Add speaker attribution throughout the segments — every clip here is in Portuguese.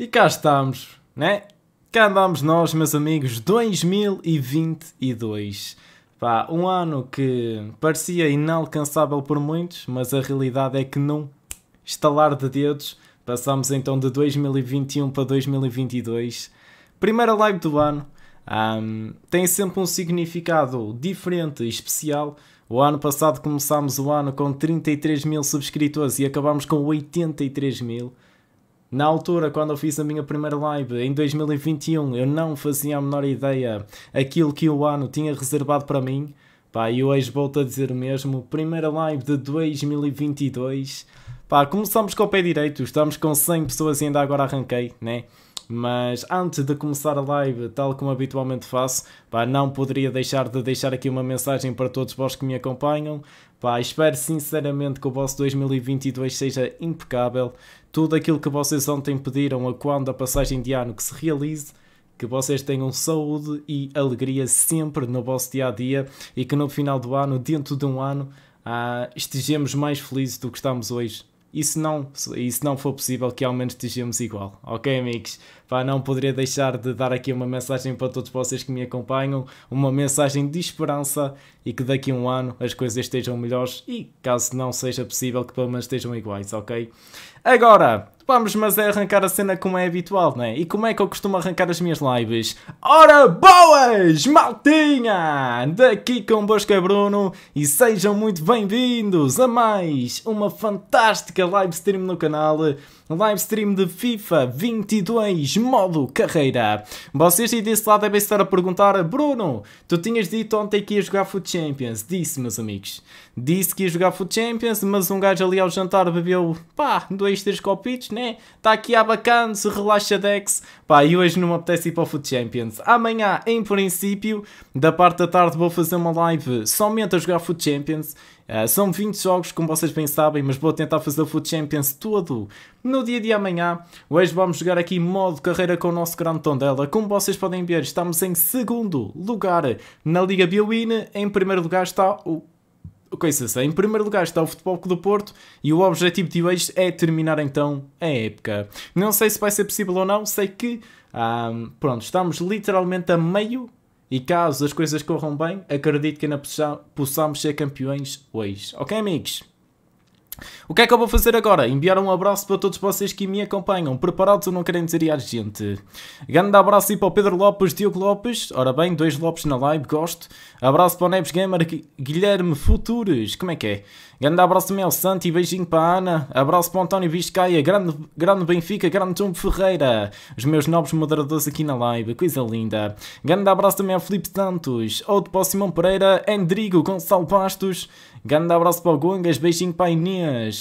Speaker 1: E cá estamos, né? Cá andamos nós, meus amigos, 2022. Pá, um ano que parecia inalcançável por muitos, mas a realidade é que num estalar de dedos passamos então de 2021 para 2022. Primeira live do ano. Um, tem sempre um significado diferente e especial. O ano passado começámos o ano com 33 mil subscritores e acabámos com 83 mil. Na altura, quando eu fiz a minha primeira live, em 2021, eu não fazia a menor ideia aquilo que o ano tinha reservado para mim. Pá, e hoje volto a dizer o mesmo. Primeira live de 2022. Pá, começamos com o pé direito, estamos com 100 pessoas e ainda agora arranquei, né? Mas antes de começar a live, tal como habitualmente faço, pá, não poderia deixar de deixar aqui uma mensagem para todos vós que me acompanham. Pá, espero sinceramente que o vosso 2022 seja impecável. Tudo aquilo que vocês ontem pediram a quando a passagem de ano que se realize que vocês tenham saúde e alegria sempre no vosso dia a dia e que no final do ano, dentro de um ano, ah, estejamos mais felizes do que estamos hoje. E se, não, e se não for possível, que ao menos estejamos igual. Ok, amigos? Pá, não poderia deixar de dar aqui uma mensagem para todos vocês que me acompanham, uma mensagem de esperança e que daqui a um ano as coisas estejam melhores e, caso não seja possível, que pelo menos estejam iguais, ok? Agora, vamos mas é arrancar a cena como é habitual, né? E como é que eu costumo arrancar as minhas lives? Ora boas, maltinha! Daqui convosco é Bruno e sejam muito bem-vindos a mais uma fantástica live stream no canal. Livestream de FIFA 22, modo carreira. Vocês aí desse lado devem estar a perguntar, Bruno, tu tinhas dito ontem que ia jogar Foot Champions. Disse, meus amigos disse que ia jogar Foot Champions, mas um gajo ali ao jantar bebeu, pá, dois, três copitos, né? Está aqui a bacana, se relaxa Dex. Pá, e hoje não me apetece ir para o Foot Champions. Amanhã, em princípio, da parte da tarde vou fazer uma live somente a jogar Foot Champions. Uh, são 20 jogos, como vocês bem sabem, mas vou tentar fazer o Foot Champions todo no dia de amanhã. Hoje vamos jogar aqui modo carreira com o nosso grande Tondela. Como vocês podem ver, estamos em segundo lugar na Liga Biowin. Em primeiro lugar está o coisa-se. Em primeiro lugar está o Futebol Clube do Porto e o objetivo de hoje é terminar então a época. Não sei se vai ser possível ou não, sei que pronto, estamos literalmente a meio e caso as coisas corram bem, acredito que ainda possamos ser campeões hoje. Ok, amigos? O que é que eu vou fazer agora? Enviar um abraço para todos vocês que me acompanham. Preparados ou não querem dizer a ah, gente? Grande abraço aí para o Pedro Lopes, Diogo Lopes. Ora bem, dois Lopes na live, gosto. Abraço para o Neves Gamer, Guilherme Futuros. Como é que é? Grande abraço também ao Santi beijinho para a Ana. Abraço para o António Vizcaia, grande, grande Benfica, grande Tom Ferreira. Os meus novos moderadores aqui na live, coisa linda. Grande abraço também ao Felipe Santos, outro para o Simão Pereira, Endrigo, Gonçalo Bastos. Grande abraço para o Gongas, beijinho para a Inês.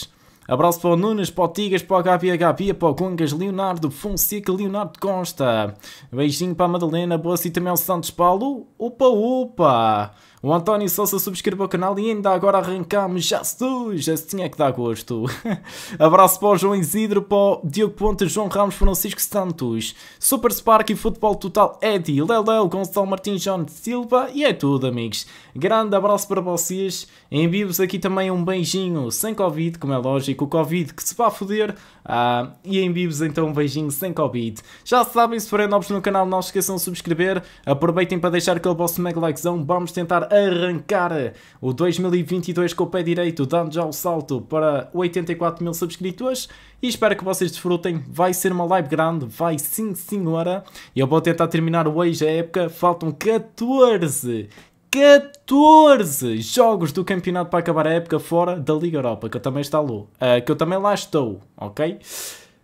Speaker 1: Abraço para o Nunes, para o Tigas, para o HPHP, para o Congas, Leonardo Fonseca, Leonardo Costa. Beijinho para a Madalena, boa e também ao Santos Paulo. Opa, opa! O António Sousa subscreveu o canal e ainda agora arrancamos. Já se tu, já se tinha que dar gosto. Abraço para o João Isidro, para o Diogo Ponte, João Ramos, Francisco Santos, Super Spark e Futebol Total Eddie, Lelel, Gonçalo Martins, John Silva e é tudo, amigos. Grande abraço para vocês. Envio-vos aqui também um beijinho sem Covid, como é lógico, o Covid que se vá foder. Ah, e envio-vos então um beijinho sem Covid. Já sabem, se forem novos no canal, não se esqueçam de subscrever. Aproveitem para deixar aquele vosso mega likezão. Vamos tentar arrancar o 2022 com o pé direito, dando já o salto para 84 mil subscritores e espero que vocês desfrutem. Vai ser uma live grande, vai sim senhora. Eu vou tentar terminar hoje a época, faltam 14 14 jogos do campeonato para acabar a época fora da Liga Europa, que eu também estou, uh, eh, que eu também lá estou, ok?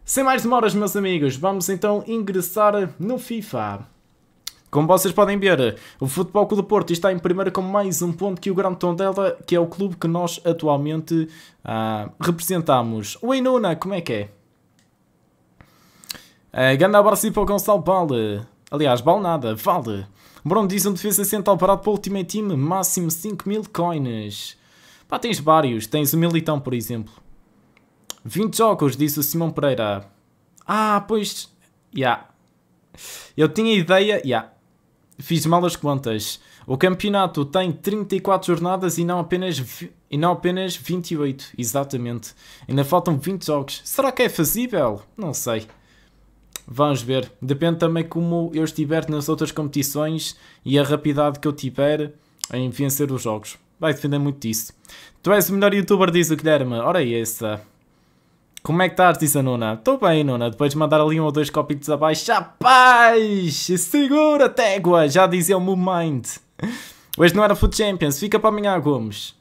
Speaker 1: Sem mais demoras, meus amigos, vamos então ingressar no FIFA. Como vocês podem ver, o Futebol Clube do Porto está em primeiro com mais um ponto que o Grande Tondela, que é o clube que nós atualmente ah, representamos. O Inuna, como é que é? Uh, grande abraço para o Gonçalo Bale. Aliás, Bale nada, vale. Bruno diz um defesa central parado para o Ultimate Team, máximo 5 mil coins. Pá, tens vários. Tens o Militão, por exemplo. 20 jogos, disse o Simão Pereira. Ah, pois... Ya. Yeah. Eu tinha ideia... Ya. Yeah fiz mal as contas. O campeonato tem 34 jornadas e não apenas, e não apenas 28, exatamente. Ainda faltam 20 jogos. Será que é fazível? Não sei. Vamos ver. Depende também como eu estiver nas outras competições e a rapidez que eu tiver em vencer os jogos. Vai depender muito disso. Tu és o melhor youtuber, diz o Guilherme. Ora, essa. Como é que está a Nuna? Estou bem, Nuna. Depois de mandar ali um ou dois copitos abaixo. Rapaz! Segura, tégua! Já dizia o Mind. Hoje não era Food Champions. Fica para amanhã, Gomes.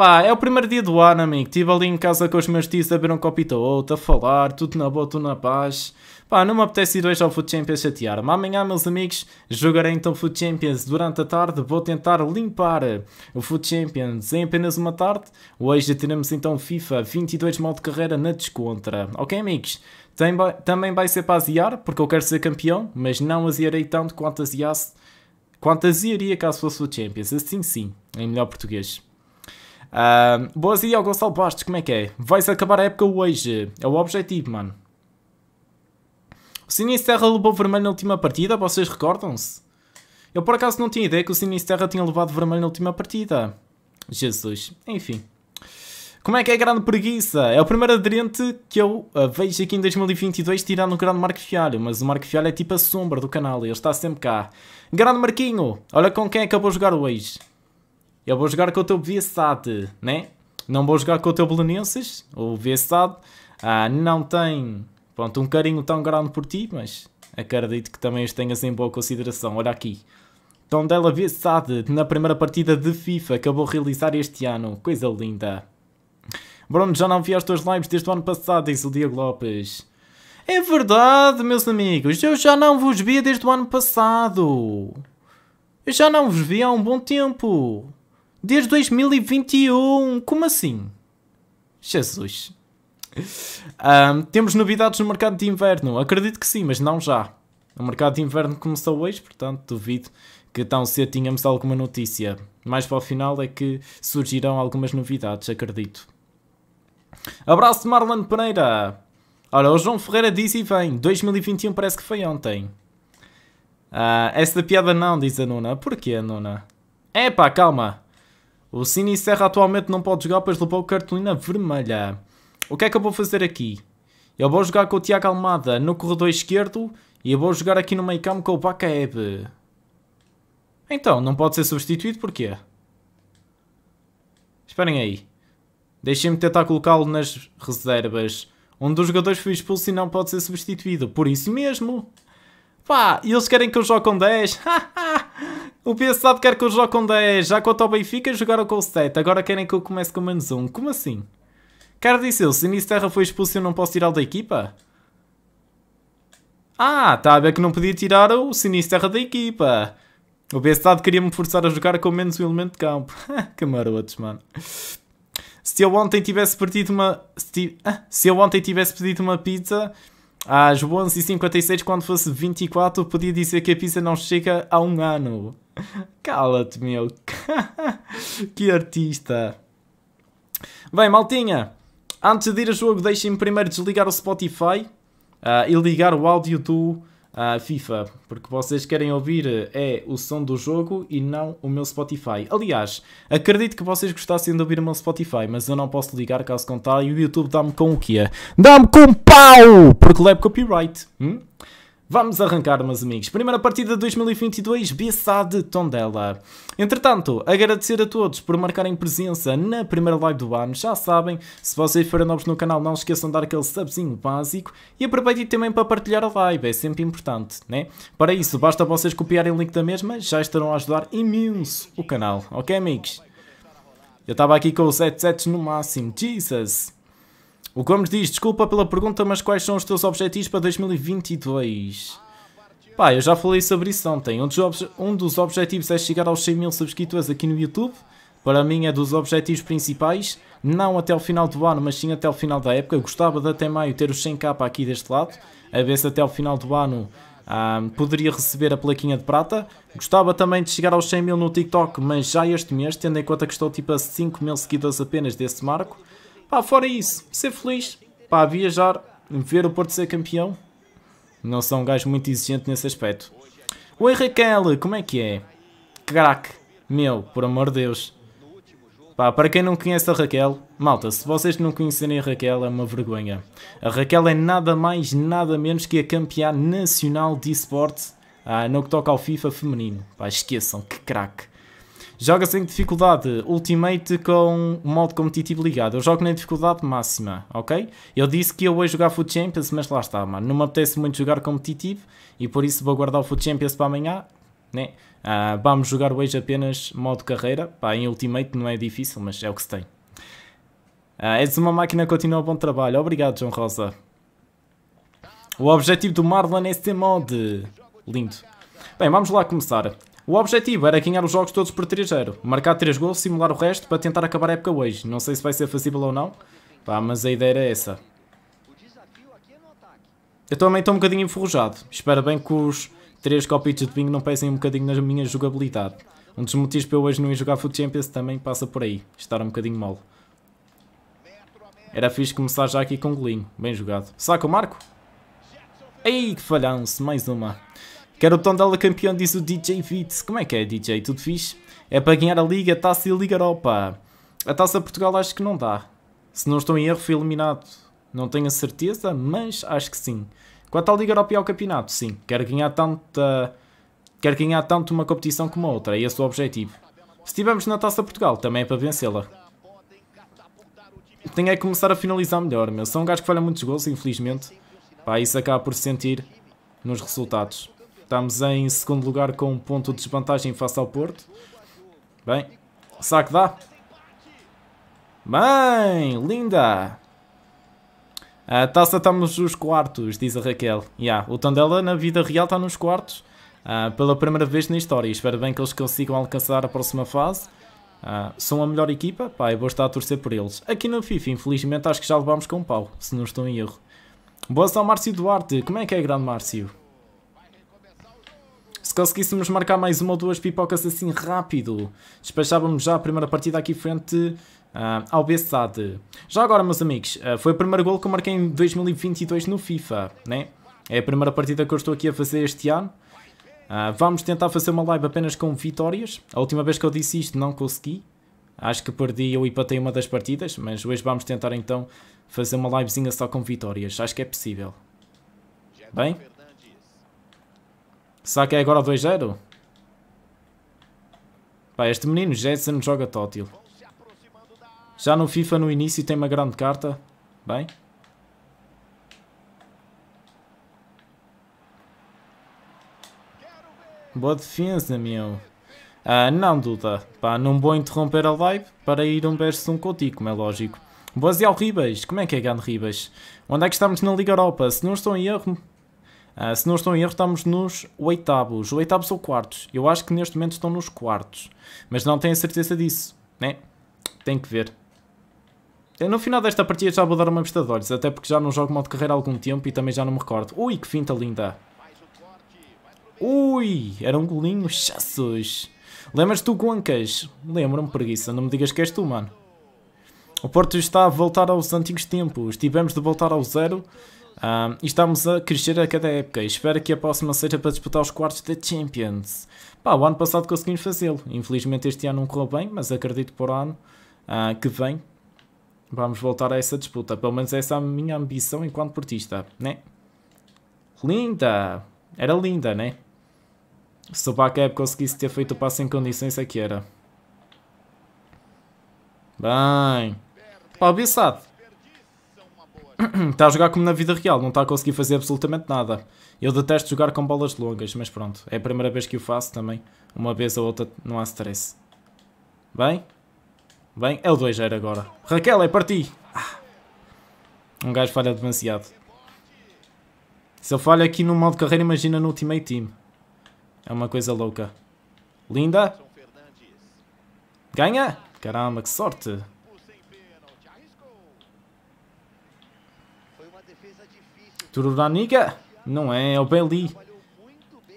Speaker 1: Pá, é o primeiro dia do ano, amigo. Estive ali em casa com os meus tios a beber um copito ou outro, a falar, tudo na boa, tudo na paz. Pá, não me apetece ir hoje ao Food Champions chatear, mas amanhã, meus amigos, jogarei então Food Champions durante a tarde. Vou tentar limpar o Food Champions em apenas uma tarde. Hoje teremos então FIFA 22 modo carreira na descontra. Ok, amigos? Também vai ser para aziar, porque eu quero ser campeão, mas não aziarei tanto quanto aziasse. Quanto aziaria caso fosse o Champions. Assim sim, em melhor português. Uh, boas aí ao Gonçalo Bastos, como é que é? Vais acabar a época hoje, é o objetivo, mano. O Sinisterra levou vermelho na última partida, vocês recordam-se? Eu por acaso não tinha ideia que o Sinisterra tinha levado vermelho na última partida. Jesus, enfim. Como é que é a grande preguiça? É o primeiro aderente que eu uh, vejo aqui em 2022 tirando o grande Marco Fialho, mas o Marco Fialho é tipo a sombra do canal, ele está sempre cá. Grande Marquinho, olha com quem acabou de jogar hoje. Eu vou jogar com o Viçade, né? Não vou jogar com o teu Belenenses. O Viçade ah, não tem pronto, um carinho tão grande por ti, mas acredito que também os tenhas em boa consideração. Olha aqui. Tondela Viçade na primeira partida de FIFA que eu vou realizar este ano. Coisa linda. Bruno, já não vi as tuas lives desde o ano passado, diz o Diego Lopes. É verdade, meus amigos, eu já não vos vi desde o ano passado. Eu já não vos vi há um bom tempo. Desde 2021! Como assim? Jesus. Um, temos novidades no mercado de inverno? Acredito que sim, mas não já. O mercado de inverno começou hoje, portanto duvido que tão cedo tínhamos alguma notícia. Mais para o final é que surgirão algumas novidades, acredito. Abraço de Marlon Pereira! Ora, o João Ferreira diz e vem. 2021 parece que foi ontem. Ah, essa piada não, diz a Nuna. Porquê, Nuna? Epá, calma. O Cine Serra atualmente não pode jogar, pois levou cartolina vermelha. O que é que eu vou fazer aqui? Eu vou jogar com o Tiago Almada no corredor esquerdo e eu vou jogar aqui no meio campo com o Bacaeb. Então, não pode ser substituído, porquê? Esperem aí. Deixem-me tentar colocá-lo nas reservas. Um dos jogadores foi expulso e não pode ser substituído. Por isso mesmo. Pá, e eles querem que eu jogue com 10. o PSD quer que eu jogue com 10. Já quanto ao Benfica jogaram com 7. Agora querem que eu comece com menos 1. Como assim? Cara, disse eu, se Nice Terra foi expulso eu não posso tirar da equipa? Ah, tá a ver que não podia tirar o Sinisterra da equipa. O PSD queria-me forçar a jogar com menos um elemento de campo. que marotos, mano. Se eu ontem tivesse pedido uma... Se, ti... ah, se eu ontem tivesse pedido uma pizza, às ah, 11h56, quando fosse 24, podia dizer que a pizza não chega a um ano. Cala-te, meu. que artista. Bem, maltinha. Antes de ir a jogo, deixem-me primeiro desligar o Spotify uh, e ligar o áudio do à FIFA, porque vocês querem ouvir eh, é o som do jogo e não o meu Spotify. Aliás, acredito que vocês gostassem de ouvir o meu Spotify, mas eu não posso ligar caso contrário e o YouTube dá-me com o quê? Dá-me com pau! Porque leva é copyright. Hum? Vamos arrancar, meus amigos. Primeira partida de 2022, BSA de Tondela. Entretanto, agradecer a todos por marcarem presença na primeira live do ano. Já sabem, se vocês forem novos no canal, não esqueçam de dar aquele subzinho básico e aproveitem também para partilhar a live, é sempre importante, né? Para isso, basta vocês copiarem o link da mesma, já estarão a ajudar imenso o canal, ok, amigos? Eu estava aqui com os 77 no máximo, Jesus! O Gomes diz, desculpa pela pergunta, mas quais são os teus objetivos para 2022? Pá, eu já falei sobre isso ontem. Um dos, um dos objetivos é chegar aos 100 mil subscritores aqui no YouTube. Para mim é dos objetivos principais. Não até o final do ano, mas sim até o final da época. Eu gostava de até maio ter os 100k aqui deste lado. A ver se até o final do ano ah, poderia receber a plaquinha de prata. Gostava também de chegar aos 100 mil no TikTok, mas já este mês, tendo em conta que estou tipo a 5 mil seguidores apenas desse marco. Pá, fora isso, ser feliz, pá, viajar, ver o Porto ser campeão. Não são um gajo muito exigente nesse aspecto. Oi Raquel, como é que é? Crack, meu, por amor de Deus. Pá, para quem não conhece a Raquel, malta, se vocês não conhecerem a Raquel é uma vergonha. A Raquel é nada mais, nada menos que a campeã nacional de esportes ah, no que toca ao FIFA feminino. Pá, esqueçam, que craque. Joga-se em dificuldade Ultimate com modo competitivo ligado. Eu jogo na dificuldade máxima, ok? Eu disse que eu ia jogar Food Champions, mas lá está, mano. Não me apetece muito jogar competitivo e por isso vou guardar o Food Champions para amanhã, né? Ah, vamos jogar hoje apenas modo carreira. Pá, em Ultimate não é difícil, mas é o que se tem. Ah, és uma máquina, continua o bom trabalho. Obrigado, João Rosa. O objetivo do Marlon é ser mod. Lindo. Bem, vamos lá começar. O objetivo era ganhar os jogos todos por 3-0, marcar 3 gols, simular o resto para tentar acabar a época hoje. Não sei se vai ser fazível ou não, pá, mas a ideia era essa. Eu também estou um bocadinho enferrujado. Espero bem que os 3 copitos de bingo não pesem um bocadinho na minha jogabilidade. Um dos motivos para eu hoje não ir jogar Foot Champions também passa por aí, estar um bocadinho mal. Era fixe começar já aqui com o golinho, bem jogado. Saca o Marco? Ei, que falhanço, mais uma. Quero o Tondela campeão, diz o DJ Vitz. Como é que é, DJ? Tudo fixe? É para ganhar a Liga, a Taça e a Liga Europa. A Taça Portugal acho que não dá. Se não estou em erro, fui eliminado. Não tenho a certeza, mas acho que sim. Quanto à Liga Europa e ao campeonato, sim. Quero ganhar tanta... Quero ganhar tanto uma competição como outra, é esse o objetivo. Se estivermos na Taça Portugal, também é para vencê-la. Tenho é que começar a finalizar melhor, meu. Sou um gajo que falha muitos gols, infelizmente. Pá, isso acaba por se sentir nos resultados. Estamos em segundo lugar com um ponto de desvantagem face ao Porto. Bem, saque dá. Bem, linda. A taça estamos nos quartos, diz a Raquel. Yeah, o Tandela na vida real está nos quartos. Uh, pela primeira vez na história. Espero bem que eles consigam alcançar a próxima fase. Uh, são a melhor equipa, pá, eu vou estar a torcer por eles. Aqui no FIFA, infelizmente, acho que já levámos com um pau, se não estou em erro. Boa ação Márcio Duarte, como é que é, grande Márcio? Se conseguíssemos marcar mais uma ou duas pipocas assim rápido, despachávamos já a primeira partida aqui frente uh, ao Bessade. Já agora, meus amigos, uh, foi o primeiro gol que eu marquei em 2022 no FIFA, né? É a primeira partida que eu estou aqui a fazer este ano. Uh, vamos tentar fazer uma live apenas com vitórias. A última vez que eu disse isto não consegui. Acho que perdi ou empatei uma das partidas, mas hoje vamos tentar então fazer uma livezinha só com vitórias. Acho que é possível. Bem, Será que é agora 2-0? Pá, este menino Jetson joga tótil. Já no FIFA no início tem uma grande carta. Bem. Boa defesa, meu. Ah, não, Duda. Pá, não vou interromper a live para ir um versus um contigo, como é lógico. Boas e ao Ribas. Como é que é, grande Ribas? Onde é que estamos na Liga Europa? Se não estou em erro, Uh, se não estou em erro, estamos nos oitavos. Oitavos ou quartos. Eu acho que neste momento estão nos quartos. Mas não tenho a certeza disso, né? Tem que ver. No final desta partida já vou dar uma vista de olhos, até porque já não jogo modo carreira há algum tempo e também já não me recordo. Ui, que finta linda! Ui, era um golinho, chassos! Lembras-te do Guancas? Lembro-me, preguiça, não me digas que és tu, mano. O Porto está a voltar aos antigos tempos, tivemos de voltar ao zero um, e estamos a crescer a cada época. E espero que a próxima seja para disputar os quartos da Champions. Pá, o ano passado conseguimos fazê-lo. Infelizmente este ano não correu bem, mas acredito por ano uh, que vem vamos voltar a essa disputa. Pelo menos essa é a minha ambição enquanto portista, né? Linda! Era linda, né? Se o backup conseguisse ter feito o passe em condições, é que era. Bem. Pá, o Bissado. está a jogar como na vida real, não está a conseguir fazer absolutamente nada. Eu detesto jogar com bolas longas, mas pronto, é a primeira vez que o faço também. Uma vez ou outra não há stress. Bem? Bem, é o 2 era agora. Raquel, é para ti! Ah, um gajo falha demasiado. Se eu falho aqui no modo carreira, imagina no Ultimate Team. É uma coisa louca. Linda! Ganha! Caramba, que sorte! Tururaniga? Não é, é o Beli.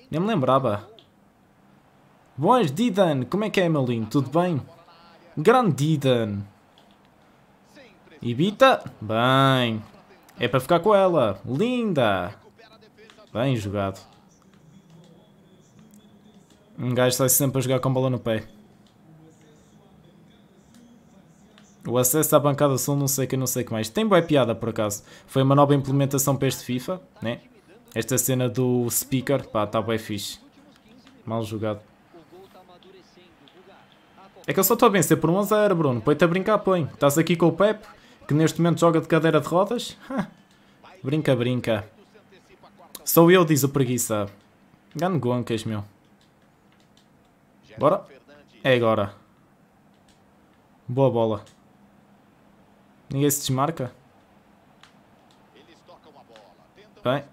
Speaker 1: Nem me lembrava. Boas, Didan. Como é que é, meu lindo? Tudo bem? Grande Didan. Ibita? Bem. É para ficar com ela. Linda. Bem jogado. Um gajo sai sempre a jogar com bola no pé. O acesso à bancada sul, não sei que, não sei que mais. Tem boa piada, por acaso. Foi uma nova implementação para este FIFA, né? Esta cena do speaker, pá, está bem fixe. Mal jogado. É que eu só estou a vencer por 1 a 0, Bruno. Põe-te a brincar, põe. Estás aqui com o Pep, que neste momento joga de cadeira de rodas. brinca, brinca. Sou eu, diz o preguiça. Gano goncas, meu. Bora. É agora. Boa bola. Ninguém se desmarca. vem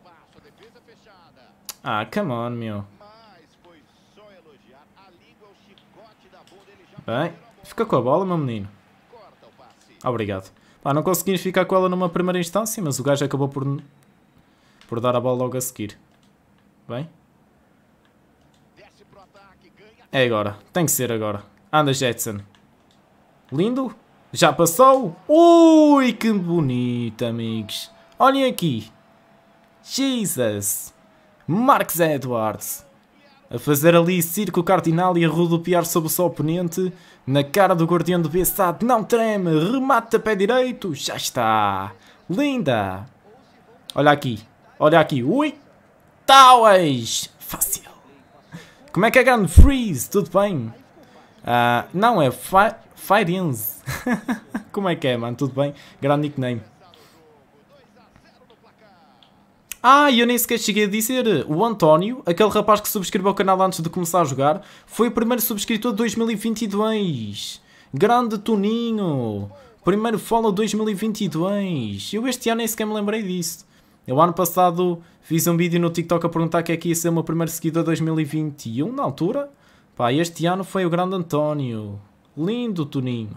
Speaker 1: Ah, come on, meu. vem Fica com a bola, meu menino. Obrigado. Pá, não conseguimos ficar com ela numa primeira instância, mas o gajo acabou por, por dar a bola logo a seguir. Bem. É agora. Tem que ser agora. Anda, Jetson. Lindo. Já passou? Ui, que bonito, amigos. Olhem aqui. Jesus. Marques Edwards. A fazer ali circo cardinal e a rodopiar sobre o seu oponente. Na cara do guardião do Bessade. Não treme. Remate a pé direito. Já está. Linda. Olha aqui. Olha aqui. Ui. Tauas. Fácil. Como é que é grande freeze? Tudo bem? Uh, não é fácil. Fairins. Como é que é, mano? Tudo bem? Grande nickname. Ah, eu nem sequer cheguei a dizer. O António, aquele rapaz que subscreveu o canal antes de começar a jogar, foi o primeiro subscritor de 2022. Grande Toninho. Primeiro follow 2022. Eu este ano nem sequer me lembrei disso. Eu ano passado fiz um vídeo no TikTok a perguntar que é que ia ser o meu primeiro seguidor 2021, na altura. Pá, este ano foi o grande António. Lindo Toninho.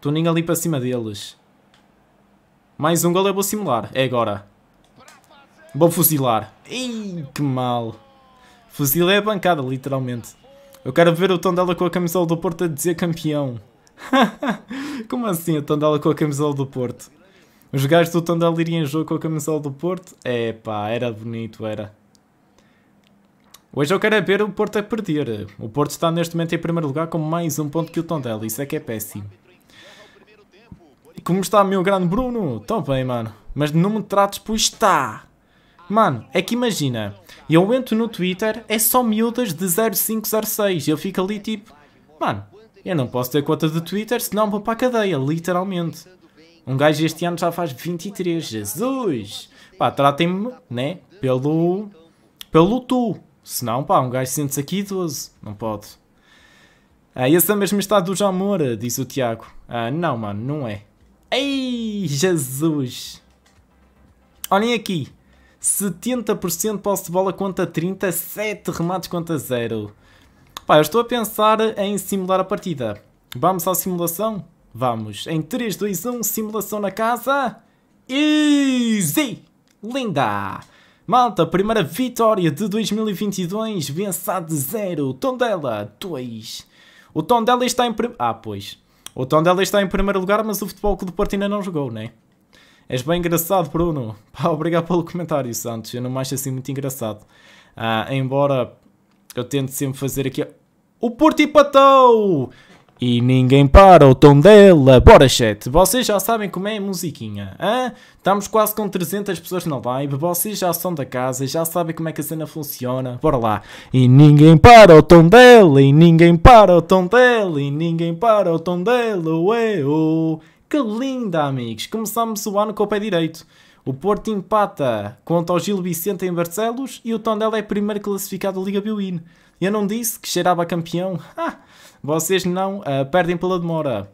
Speaker 1: Toninho ali para cima deles. Mais um gol eu vou simular. É agora. Vou fuzilar. Ih, que mal. é a bancada, literalmente. Eu quero ver o Tondela com a camisola do Porto a dizer campeão. Como assim o Tondela com a camisola do Porto? Os gajos do Tondela iriam em jogo com a camisola do Porto? É pá, era bonito, era. Hoje eu quero é ver o Porto a perder. O Porto está neste momento em primeiro lugar com mais um ponto que o Tondela. Isso é que é péssimo. Como está, meu grande Bruno? Tão bem, mano. Mas não me trates por está. Mano, é que imagina. Eu entro no Twitter, é só miúdas de 0506. Eu fico ali tipo... Mano, eu não posso ter conta de Twitter, senão vou para a cadeia, literalmente. Um gajo este ano já faz 23. Jesus! Pá, tratem-me, né? Pelo... Pelo tu. Senão, pá, um gajo sente-se aqui idoso. Não pode. Ah, esse é o mesmo estado do João diz o Tiago. Ah, não, mano, não é. Ei, Jesus! Olhem aqui. 70% posse de bola contra 30, 7 remates contra 0. Pá, eu estou a pensar em simular a partida. Vamos à simulação? Vamos. Em 3, 2, 1, simulação na casa. Easy! Linda! Malta, primeira vitória de 2022, vençado de zero. Tondela 2. O Tondela está em primeiro... Ah, pois. O Tondela está em primeiro lugar, mas o Futebol do Porto ainda não jogou, né? És bem engraçado, Bruno. Pá, obrigado pelo comentário, Santos. Eu não me acho assim muito engraçado. Ah, embora eu tente sempre fazer aqui... O Porto empatou! E ninguém para o tom dela. Bora, chat. Vocês já sabem como é a musiquinha. Hã? Estamos quase com 300 pessoas na live. Vocês já são da casa. Já sabem como é que a cena funciona. Bora lá. E ninguém para o tom dela. E ninguém para o tom dela. E ninguém para o tom dela. Ué, oh. Que linda, amigos. Começamos o ano com o pé direito. O Porto empata contra o Gil Vicente em Barcelos. E o Tondela é primeiro classificado da Liga Biwin. Eu não disse que cheirava campeão. Ah! Vocês não uh, perdem pela demora.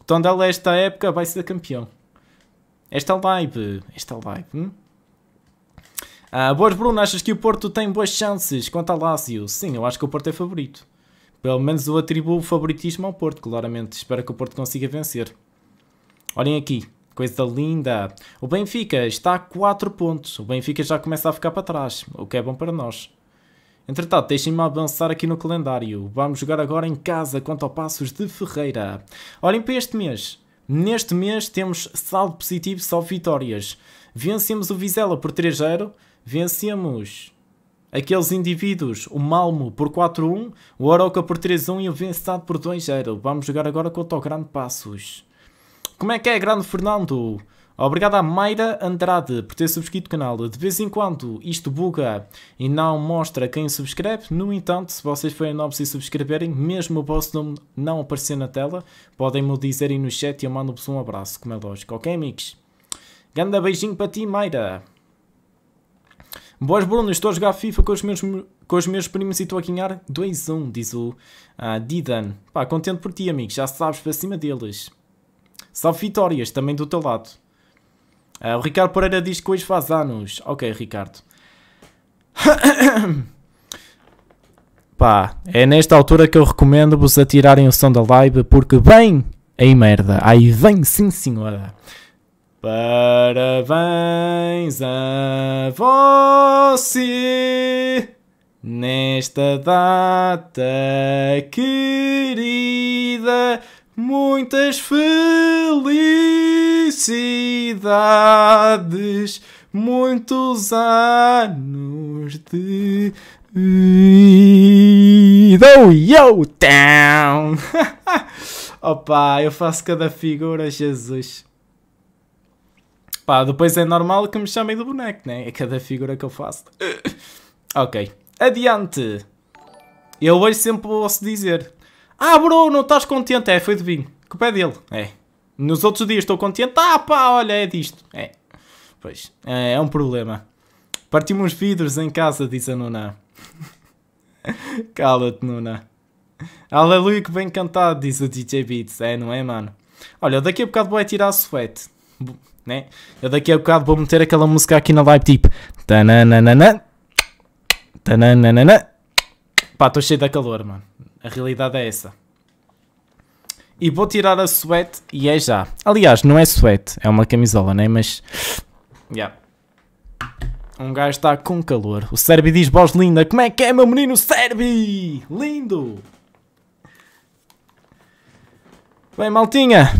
Speaker 1: O Tondela esta época vai ser campeão. Esta live. Esta live. Hum? Uh, boas Bruno, achas que o Porto tem boas chances contra a Lazio? Sim, eu acho que o Porto é favorito. Pelo menos eu atribuo o favoritismo ao Porto, claramente. Espero que o Porto consiga vencer. Olhem aqui, coisa linda. O Benfica está a 4 pontos. O Benfica já começa a ficar para trás, o que é bom para nós. Entretanto, deixem-me avançar aqui no calendário. Vamos jogar agora em casa quanto o Passos de Ferreira. Olhem para este mês. Neste mês temos saldo positivo, só vitórias. Vencemos o Vizela por 3-0. Vencemos aqueles indivíduos, o Malmo por 4-1, o Aroca por 3-1 e o Vencedado por 2-0. Vamos jogar agora contra o Grande Passos. Como é que é, Grande Fernando? Obrigado à Mayra Andrade por ter subscrito o canal. De vez em quando isto buga e não mostra quem subscreve. No entanto, se vocês forem novos e subscreverem, mesmo o vosso nome não aparecer na tela, podem me dizerem no chat e eu mando-vos um abraço, como é lógico. Ok, amigos? Grande beijinho para ti, Mayra. Boas, Bruno. Estou a jogar FIFA com os meus, com os meus primos e estou a ganhar 2-1, diz o uh, Didan. Pá, contente por ti, amigos. Já sabes, para cima deles. Salve vitórias também do teu lado. Uh, o Ricardo Pereira diz que hoje faz anos. Ok, Ricardo. Pá, é nesta altura que eu recomendo-vos a tirarem o som da live, porque vem em merda. Aí vem, sim senhora. Parabéns a você nesta data querida. Muitas felicidades, muitos anos de vida. Yo, é town! Opa, eu faço cada figura, Jesus. Pá, depois é normal que me chamem de boneco, né? É cada figura que eu faço. ok, adiante. Eu hoje sempre posso dizer ah, bro, não estás contente? É, foi de vinho. Culpa pé dele. É. Nos outros dias estou contente. Ah, pá, olha, é disto. É. Pois, é, é um problema. Partimos vidros em casa, diz a Nuna. Cala-te, Nuna. Aleluia, que bem cantado, diz o DJ Beats. É, não é, mano? Olha, daqui a bocado vou é tirar a suete. Né? Eu daqui a bocado vou meter aquela música aqui na live, tipo... Tananana. Tananana. Pá, estou cheio de calor, mano. A realidade é essa. E vou tirar a suete e é já. Aliás, não é suete, é uma camisola, né? Mas. Yeah. Um gajo está com calor. O Serbi diz: voz linda, como é que é, meu menino Serbi? Lindo! Bem, maltinha.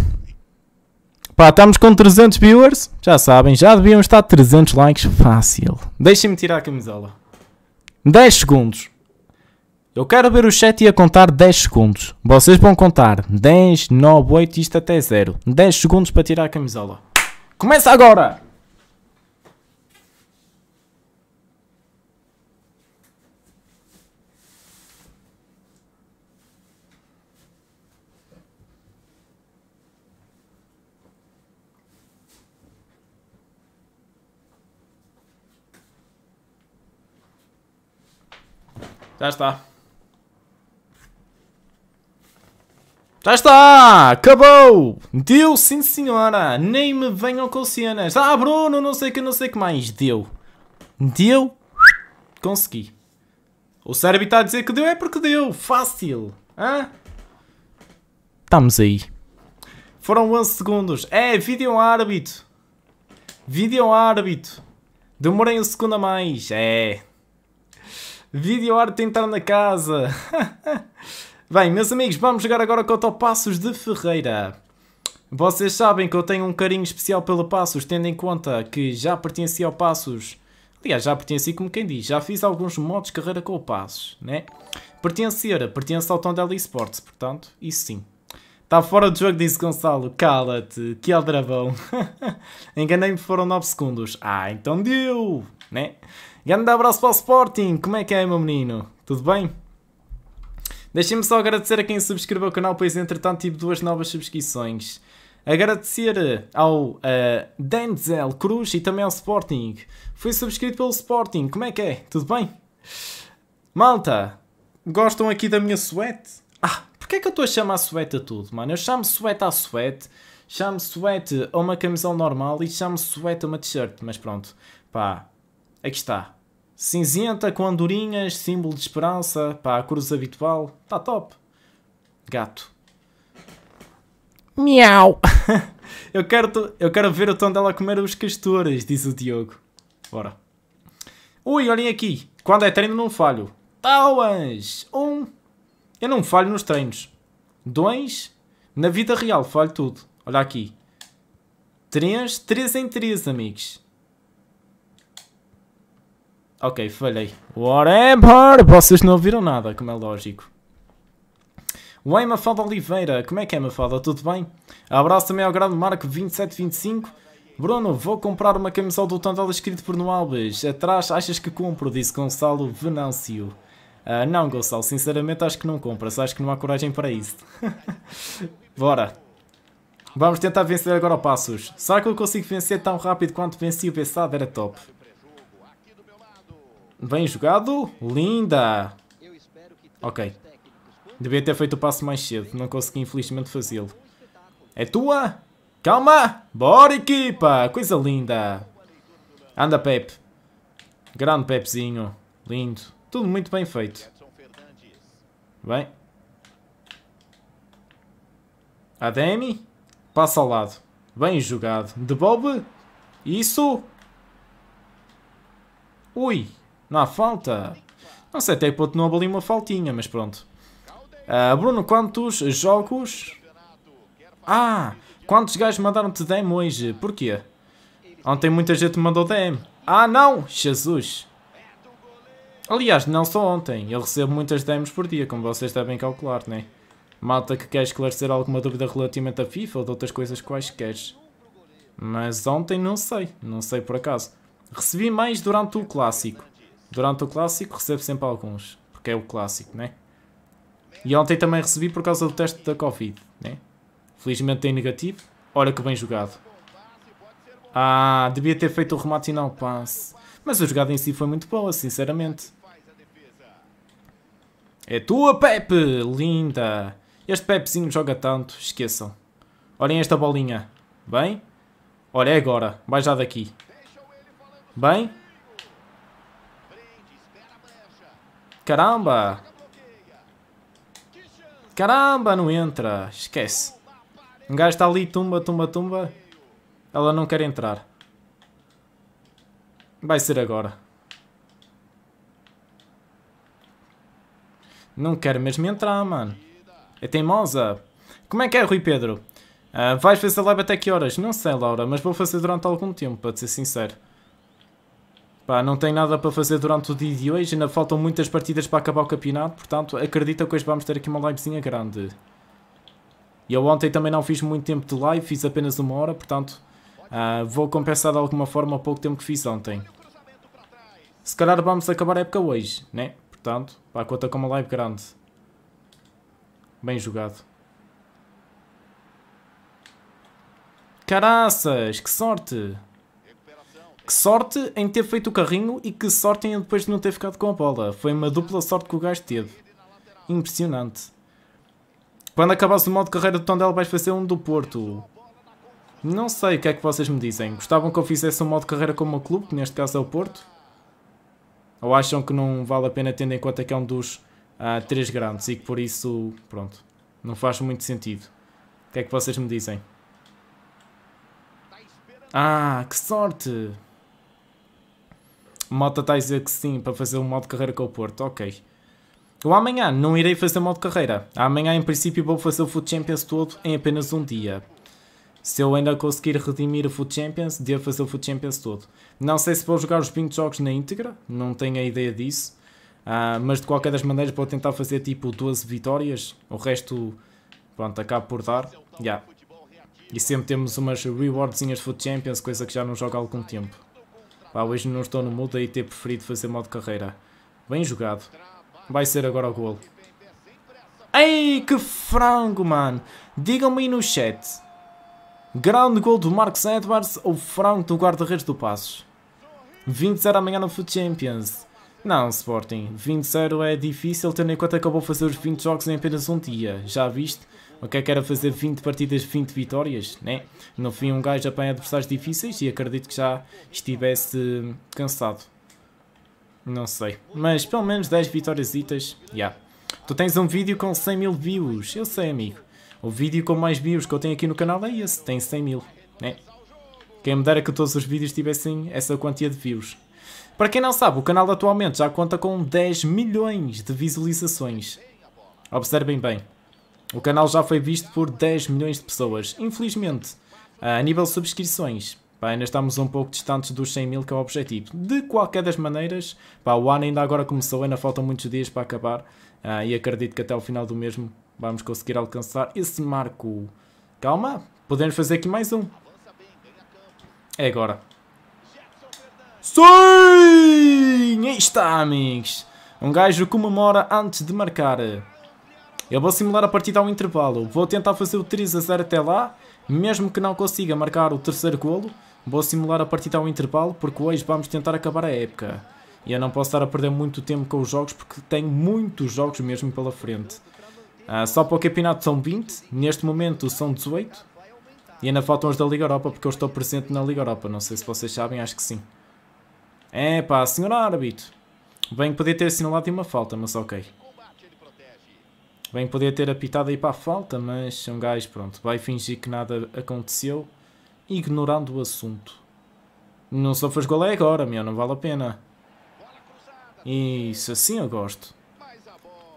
Speaker 1: Pá, estamos com 300 viewers. Já sabem, já deviam estar 300 likes fácil. Deixem-me tirar a camisola. 10 segundos. Eu quero ver o chat e a contar 10 segundos. Vocês vão contar 10, 9, 8, isto até 0. 10 segundos para tirar a camisola. Começa agora! Já está. Já tá, está! Acabou! Deu, sim senhora! Nem me venham com cenas! Ah, Bruno, não sei que, não sei que mais! Deu! Deu! Consegui! O cérebro está a dizer que deu é porque deu! Fácil! Hã? Estamos aí! Foram 11 segundos! É, vídeo árbitro! Vídeo árbitro! Demorei um segundo a mais! É! Vídeo árbitro entrar na casa! Bem, meus amigos, vamos jogar agora contra o Passos de Ferreira. Vocês sabem que eu tenho um carinho especial pelo Passos, tendo em conta que já pertenci ao Passos. Aliás, já pertenci, como quem diz, já fiz alguns modos de carreira com o Passos, né? Pertencer, pertence ao Tondela Esportes, portanto, isso sim. Está fora do jogo, disse Gonçalo. Cala-te, que aldrabão. É Enganei-me, foram 9 segundos. Ah, então deu, né? Grande abraço para o Sporting, como é que é, meu menino? Tudo bem? Deixem-me só agradecer a quem subscreveu o canal, pois entretanto tive duas novas subscrições. Agradecer eh, ao uh, Denzel Cruz e também ao Sporting. Fui subscrito pelo Sporting, como é que é? Tudo bem? Malta, gostam aqui da minha suéte? Ah, porquê é que eu estou a chamar suéte a tudo, mano? Eu chamo suéte à suéte, chamo suéte a uma camisola normal e chamo suéte a uma t-shirt, mas pronto, pá, aqui está. Cinzenta com andorinhas, símbolo de esperança, pá, a cruz habitual, tá top. Gato. Miau! eu, quero, eu quero ver o tom dela comer os castores, diz o Diogo. Bora. Ui, olhem aqui. Quando é treino não falho. Tauas! Um. Eu não falho nos treinos. Dois. Na vida real falho tudo. Olha aqui. Três. Três em três, amigos. Ok, falhei. Whatever! Vocês não ouviram nada, como é lógico. Oi, Mafalda Oliveira. Como é que é, Mafalda? Tudo bem? Abraço também ao grande Marco 2725. Bruno, vou comprar uma camisola do Tondela escrito por No Alves. Atrás, achas que compro? Disse Gonçalo Venâncio. Uh, não, Gonçalo, sinceramente acho que não compras. Acho que não há coragem para isso. Bora. Vamos tentar vencer agora o Passos. Será que eu consigo vencer tão rápido quanto venci o Bessado? Era top. Bem jogado. Linda. Ok. Devia ter feito o passo mais cedo. Não consegui, infelizmente, fazê-lo. É tua? Calma! Bora, equipa! Coisa linda! Anda, Pepe. Grande Pepezinho. Lindo. Tudo muito bem feito. Bem. Ademi. Passa ao lado. Bem jogado. De Bob. Isso. Ui. Não há falta. Não sei até que ponto não ali uma faltinha, mas pronto. Uh, Bruno, quantos jogos... Ah, quantos gajos mandaram-te DM hoje? Porquê? Ontem muita gente mandou DM. Ah, não! Jesus! Aliás, não só ontem. Eu recebo muitas DMs por dia, como vocês devem calcular, não é? Malta que quer esclarecer alguma dúvida relativamente à FIFA ou de outras coisas quaisquer. Mas ontem não sei. Não sei por acaso. Recebi mais durante o clássico. Durante o clássico recebo sempre alguns, porque é o clássico, né? E ontem também recebi por causa do teste da Covid, né? Felizmente tem negativo. Olha que bem jogado. Ah, devia ter feito o remate e não o passe. Mas a jogada em si foi muito boa, sinceramente. É tua, Pepe! Linda! Este Pepezinho joga tanto, esqueçam. Olhem esta bolinha. Bem? Olha, é agora. Vai já daqui. Bem? Caramba! Caramba, não entra. Esquece. Um gajo está ali, tumba, tumba, tumba. Ela não quer entrar. Vai ser agora. Não quer mesmo entrar, mano. É teimosa. Como é que é, Rui Pedro? Uh, vais fazer live até que horas? Não sei, Laura, mas vou fazer durante algum tempo, para te ser sincero. Pá, não tem nada para fazer durante o dia de hoje, ainda faltam muitas partidas para acabar o campeonato, portanto acredita que hoje vamos ter aqui uma livezinha grande. E eu ontem também não fiz muito tempo de live, fiz apenas uma hora, portanto uh, vou compensar de alguma forma o pouco tempo que fiz ontem. Se calhar vamos acabar a época hoje, né? Portanto, pá, conta com uma live grande. Bem jogado. Caraças, que sorte! Que sorte em ter feito o carrinho e que sorte em depois de não ter ficado com a bola. Foi uma dupla sorte que o gajo teve. Impressionante. Quando acabasse o modo carreira do Tondela vais fazer um do Porto. Não sei o que é que vocês me dizem. Gostavam que eu fizesse um modo carreira como o clube, que neste caso é o Porto? Ou acham que não vale a pena tendo em conta que é um dos ah, três grandes e que por isso, pronto, não faz muito sentido. O que é que vocês me dizem? Ah, que sorte! Mota está a dizer que sim para fazer um modo carreira com o Porto, ok. Eu amanhã não irei fazer modo carreira. Amanhã, em princípio, vou fazer o Foot Champions todo em apenas um dia. Se eu ainda conseguir redimir o Foot Champions, devo fazer o Foot Champions todo. Não sei se vou jogar os 20 jogos na íntegra, não tenho a ideia disso. Uh, mas de qualquer das maneiras vou tentar fazer tipo 12 vitórias, o resto, pronto, acabo por dar. Yeah. E sempre temos umas rewardzinhas de Foot Champions, coisa que já não jogo há algum tempo. Pá, hoje não estou no mood aí ter preferido fazer modo carreira. Bem jogado. Vai ser agora o golo. Ei, que frango, mano. Digam-me aí no chat. Grande gol do Marcos Edwards ou frango do guarda-redes do Passos? 20-0 amanhã no Foot Champions. Não, Sporting. 20-0 é difícil, tendo em conta que acabou de fazer os 20 jogos em apenas um dia. Já viste? O é Que era fazer 20 partidas, 20 vitórias, né? No fim, um gajo apanha adversários difíceis e acredito que já estivesse cansado. Não sei. Mas pelo menos 10 vitórias, já. Yeah. Tu tens um vídeo com 100 mil views. Eu sei, amigo. O vídeo com mais views que eu tenho aqui no canal é esse. Tem 100 mil, né? Quem me dera que todos os vídeos tivessem essa quantia de views. Para quem não sabe, o canal atualmente já conta com 10 milhões de visualizações. Observem bem. O canal já foi visto por 10 milhões de pessoas. Infelizmente, a nível de subscrições, pá, ainda estamos um pouco distantes dos 100 mil que é o objetivo. De qualquer das maneiras, pá, o ano ainda agora começou, ainda faltam muitos dias para acabar. Uh, e acredito que até o final do mesmo vamos conseguir alcançar esse marco. Calma, podemos fazer aqui mais um. É agora. Sim! Aí está, amigos. Um gajo comemora antes de marcar. Eu vou simular a partida ao intervalo. Vou tentar fazer o 3 a 0 até lá. Mesmo que não consiga marcar o terceiro golo, vou simular a partida ao intervalo porque hoje vamos tentar acabar a época. E eu não posso estar a perder muito tempo com os jogos porque tenho muitos jogos mesmo pela frente. Ah, só para o campeonato são 20, neste momento são 18. E ainda faltam os da Liga Europa porque eu estou presente na Liga Europa. Não sei se vocês sabem, acho que sim. É pá, senhor árbitro. Bem, podia ter assinalado uma falta, mas ok bem que podia ter apitado aí para a falta, mas um gajo, pronto, vai fingir que nada aconteceu, ignorando o assunto. Não faz gol é agora, meu, não vale a pena. Isso, assim eu gosto.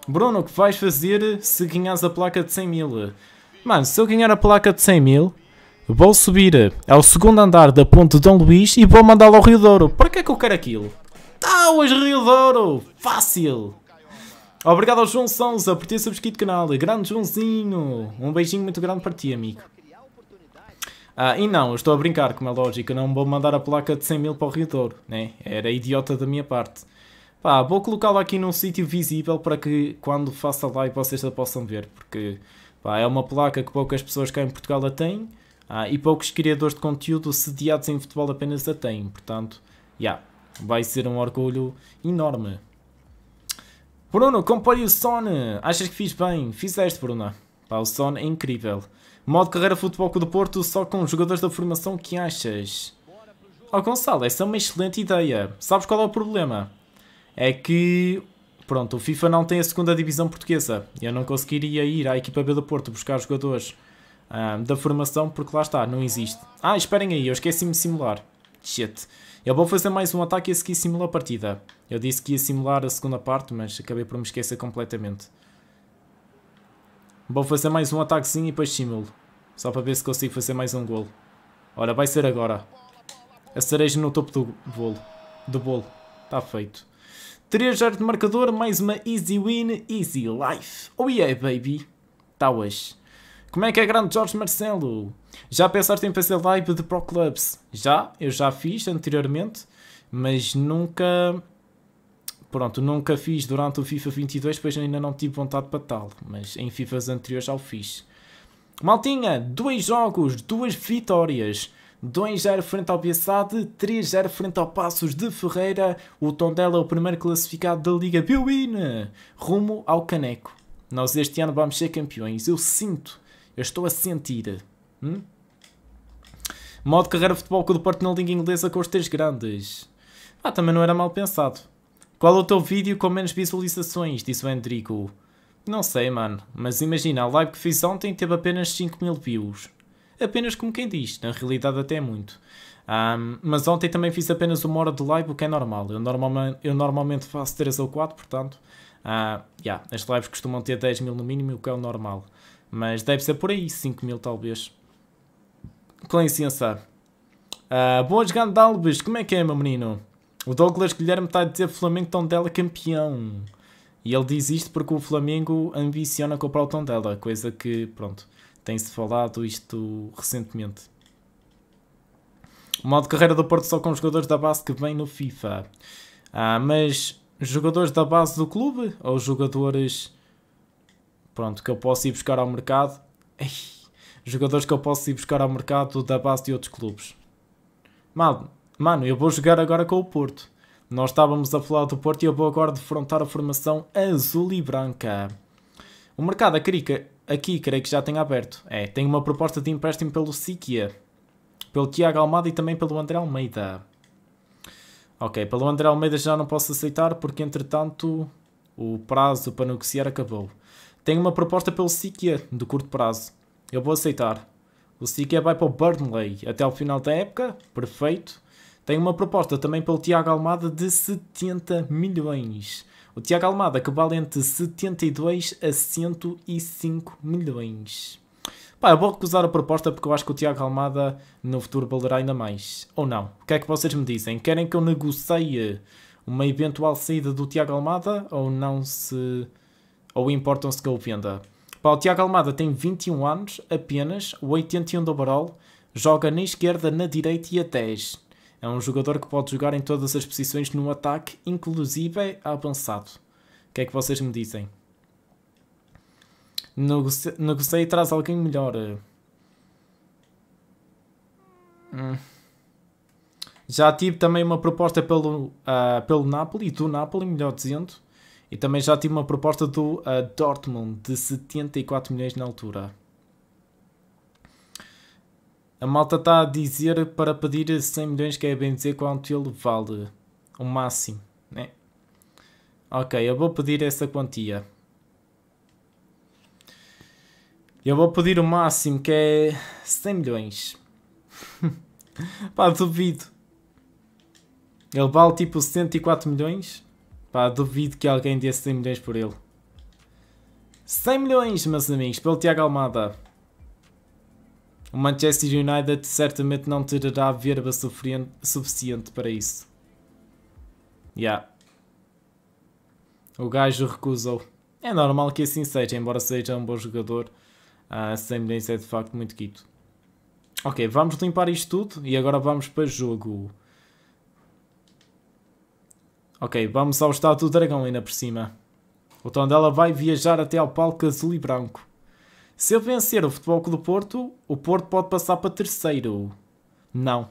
Speaker 1: Bruno, o que vais fazer se ganhas a placa de 100 mil? Mano, se eu ganhar a placa de 100 mil, vou subir ao segundo andar da ponte de Dom Luís e vou mandá-lo ao Rio Douro. Para que é que eu quero aquilo? Tauas, tá, Rio Douro! Fácil! Obrigado ao João Souza por ter subscrito o canal. Grande Joãozinho. Um beijinho muito grande para ti, amigo. Ah, e não, estou a brincar, como é lógico. não vou mandar a placa de 100 mil para o Rio Douro, né? Era idiota da minha parte. Pá, vou colocá-la aqui num sítio visível para que quando faça live vocês a possam ver, porque pá, é uma placa que poucas pessoas cá em Portugal a têm ah, e poucos criadores de conteúdo sediados em futebol apenas a têm, portanto, já, yeah, vai ser um orgulho enorme Bruno, compõe o Son. Achas que fiz bem? Fizeste, Bruno. Pá, o Son é incrível. Modo carreira futebol do Porto só com jogadores da formação que achas? Ó oh, Gonçalo, essa é uma excelente ideia. Sabes qual é o problema? É que, pronto, o FIFA não tem a segunda divisão portuguesa. Eu não conseguiria ir à equipa B do Porto buscar jogadores ah, da formação porque lá está, não existe. Ah, esperem aí, eu esqueci-me de simular. Shit. Ele vai fazer mais um ataque e esse aqui simula a partida. Eu disse que ia simular a segunda parte, mas acabei por me esquecer completamente. Vou fazer mais um ataquezinho e depois simulo. Só para ver se consigo fazer mais um golo. Ora, vai ser agora. A cereja no topo do bolo. Do bolo. Está feito. 3 0 de marcador, mais uma easy win, easy life. Oh yeah, baby. Está hoje. Como é que é grande Jorge Marcelo? Já pensaste em fazer live de Pro Clubs? Já, eu já fiz anteriormente, mas nunca. Pronto, nunca fiz durante o FIFA 22, pois ainda não tive vontade para tal. Mas em FIFAs anteriores já o fiz. Maltinha, dois jogos, duas vitórias. 2-0 frente ao Biaçade, 3-0 frente ao Passos de Ferreira. O Tondela é o primeiro classificado da Liga Bilbin, rumo ao Caneco. Nós este ano vamos ser campeões, eu sinto. Eu estou a sentir. Hum? Modo carreira futebol com o Porto na Liga Inglesa com os três grandes. Ah, também não era mal pensado. Qual é o teu vídeo com menos visualizações? Disse o Endrico. Não sei, mano, mas imagina, a live que fiz ontem teve apenas 5 mil views. Apenas como quem diz, na realidade até é muito. Um, mas ontem também fiz apenas uma hora de live, o que é normal. Eu, normalmente, eu normalmente faço 3 ou 4, portanto, uh, yeah, as lives costumam ter 10 mil no mínimo, o que é o normal. Mas deve ser por aí, 5 mil talvez. Com licença. Uh, ah, boas, Gandalves. Como é que é, meu menino? O Douglas Guilherme está a dizer que o Flamengo Tondela é campeão. E ele diz isto porque o Flamengo ambiciona comprar o Tondela. Coisa que, pronto, tem-se falado isto recentemente. O modo carreira do Porto só com jogadores da base que vem no FIFA. Ah, mas jogadores da base do clube ou jogadores pronto, que eu posso ir buscar ao mercado. Ei, jogadores que eu posso ir buscar ao mercado da base de outros clubes. Mano, mano, eu vou jogar agora com o Porto. Nós estávamos a falar do Porto e eu vou agora defrontar a formação azul e branca. O mercado Carica, aqui creio que já tem aberto. É, tem uma proposta de empréstimo pelo Siquia, pelo Tiago Almada e também pelo André Almeida. Ok, pelo André Almeida já não posso aceitar porque entretanto o prazo para negociar acabou. Tenho uma proposta pelo Siquia, de curto prazo. Eu vou aceitar. O Siquia vai para o Burnley até ao final da época. Perfeito. Tenho uma proposta também pelo Tiago Almada de 70 milhões. O Tiago Almada que vale entre 72 a 105 milhões. Pá, eu vou recusar a proposta porque eu acho que o Tiago Almada no futuro valerá ainda mais. Ou não? O que é que vocês me dizem? Querem que eu negocie uma eventual saída do Tiago Almada ou não se ou importam-se que eu venda. Pá, o Tiago Almada tem 21 anos apenas, 81 de overall, joga na esquerda, na direita e a 10. É um jogador que pode jogar em todas as posições no ataque, inclusive é avançado. O que é que vocês me dizem? Negocei, e traz alguém melhor. Hum. Já tive também uma proposta pelo, uh, pelo Napoli, do Napoli, melhor dizendo. E também já tive uma proposta do uh, Dortmund de 74 milhões na altura. A malta está a dizer para pedir 100 milhões, que é bem dizer quanto ele vale. O máximo, né? Ok, eu vou pedir essa quantia. Eu vou pedir o máximo, que é 100 milhões. Pá, duvido. Ele vale tipo 104 milhões? Pá, duvido que alguém desse 100 milhões por ele. 100 milhões, meus amigos, pelo Tiago Almada. O Manchester United certamente não terá verba suficiente para isso. Yeah. O gajo recusou. É normal que assim seja, embora seja um bom jogador. Uh, ah, 100 milhões é de facto muito quito. Ok, vamos limpar isto tudo e agora vamos para jogo. Ok, vamos ao estado do dragão ainda por cima. O Tondela vai viajar até ao palco azul e branco. Se eu vencer o Futebol Clube do Porto, o Porto pode passar para terceiro. Não.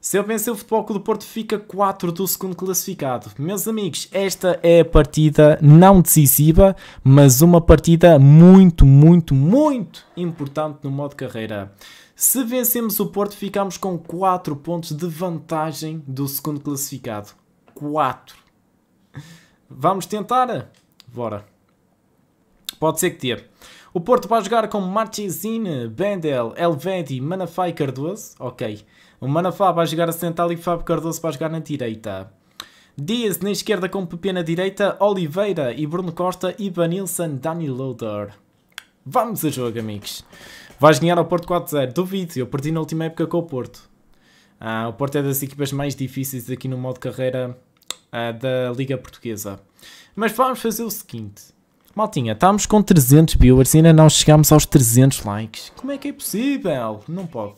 Speaker 1: Se eu vencer o Futebol Clube do Porto, fica 4 do segundo classificado. Meus amigos, esta é a partida não decisiva, mas uma partida muito, muito, muito importante no modo carreira. Se vencemos o Porto, ficamos com 4 pontos de vantagem do segundo classificado. 4. Vamos tentar? Bora. Pode ser que dê. O Porto vai jogar com Marchesine, Bendel, Elvedi, Manafá e Cardoso. Ok. O Manafá vai jogar a central e Fábio Cardoso vai jogar na direita. Dias na esquerda com Pepe na direita, Oliveira e Bruno Costa e Vanilson, Dani Loader. Vamos a jogo, amigos. Vais ganhar ao Porto 4-0. Duvido, eu perdi na última época com o Porto. Ah, o Porto é das equipas mais difíceis aqui no modo carreira uh, da Liga Portuguesa. Mas vamos fazer o seguinte. Maltinha, estamos com 300 viewers e ainda não chegamos aos 300 likes. Como é que é possível? Não pode.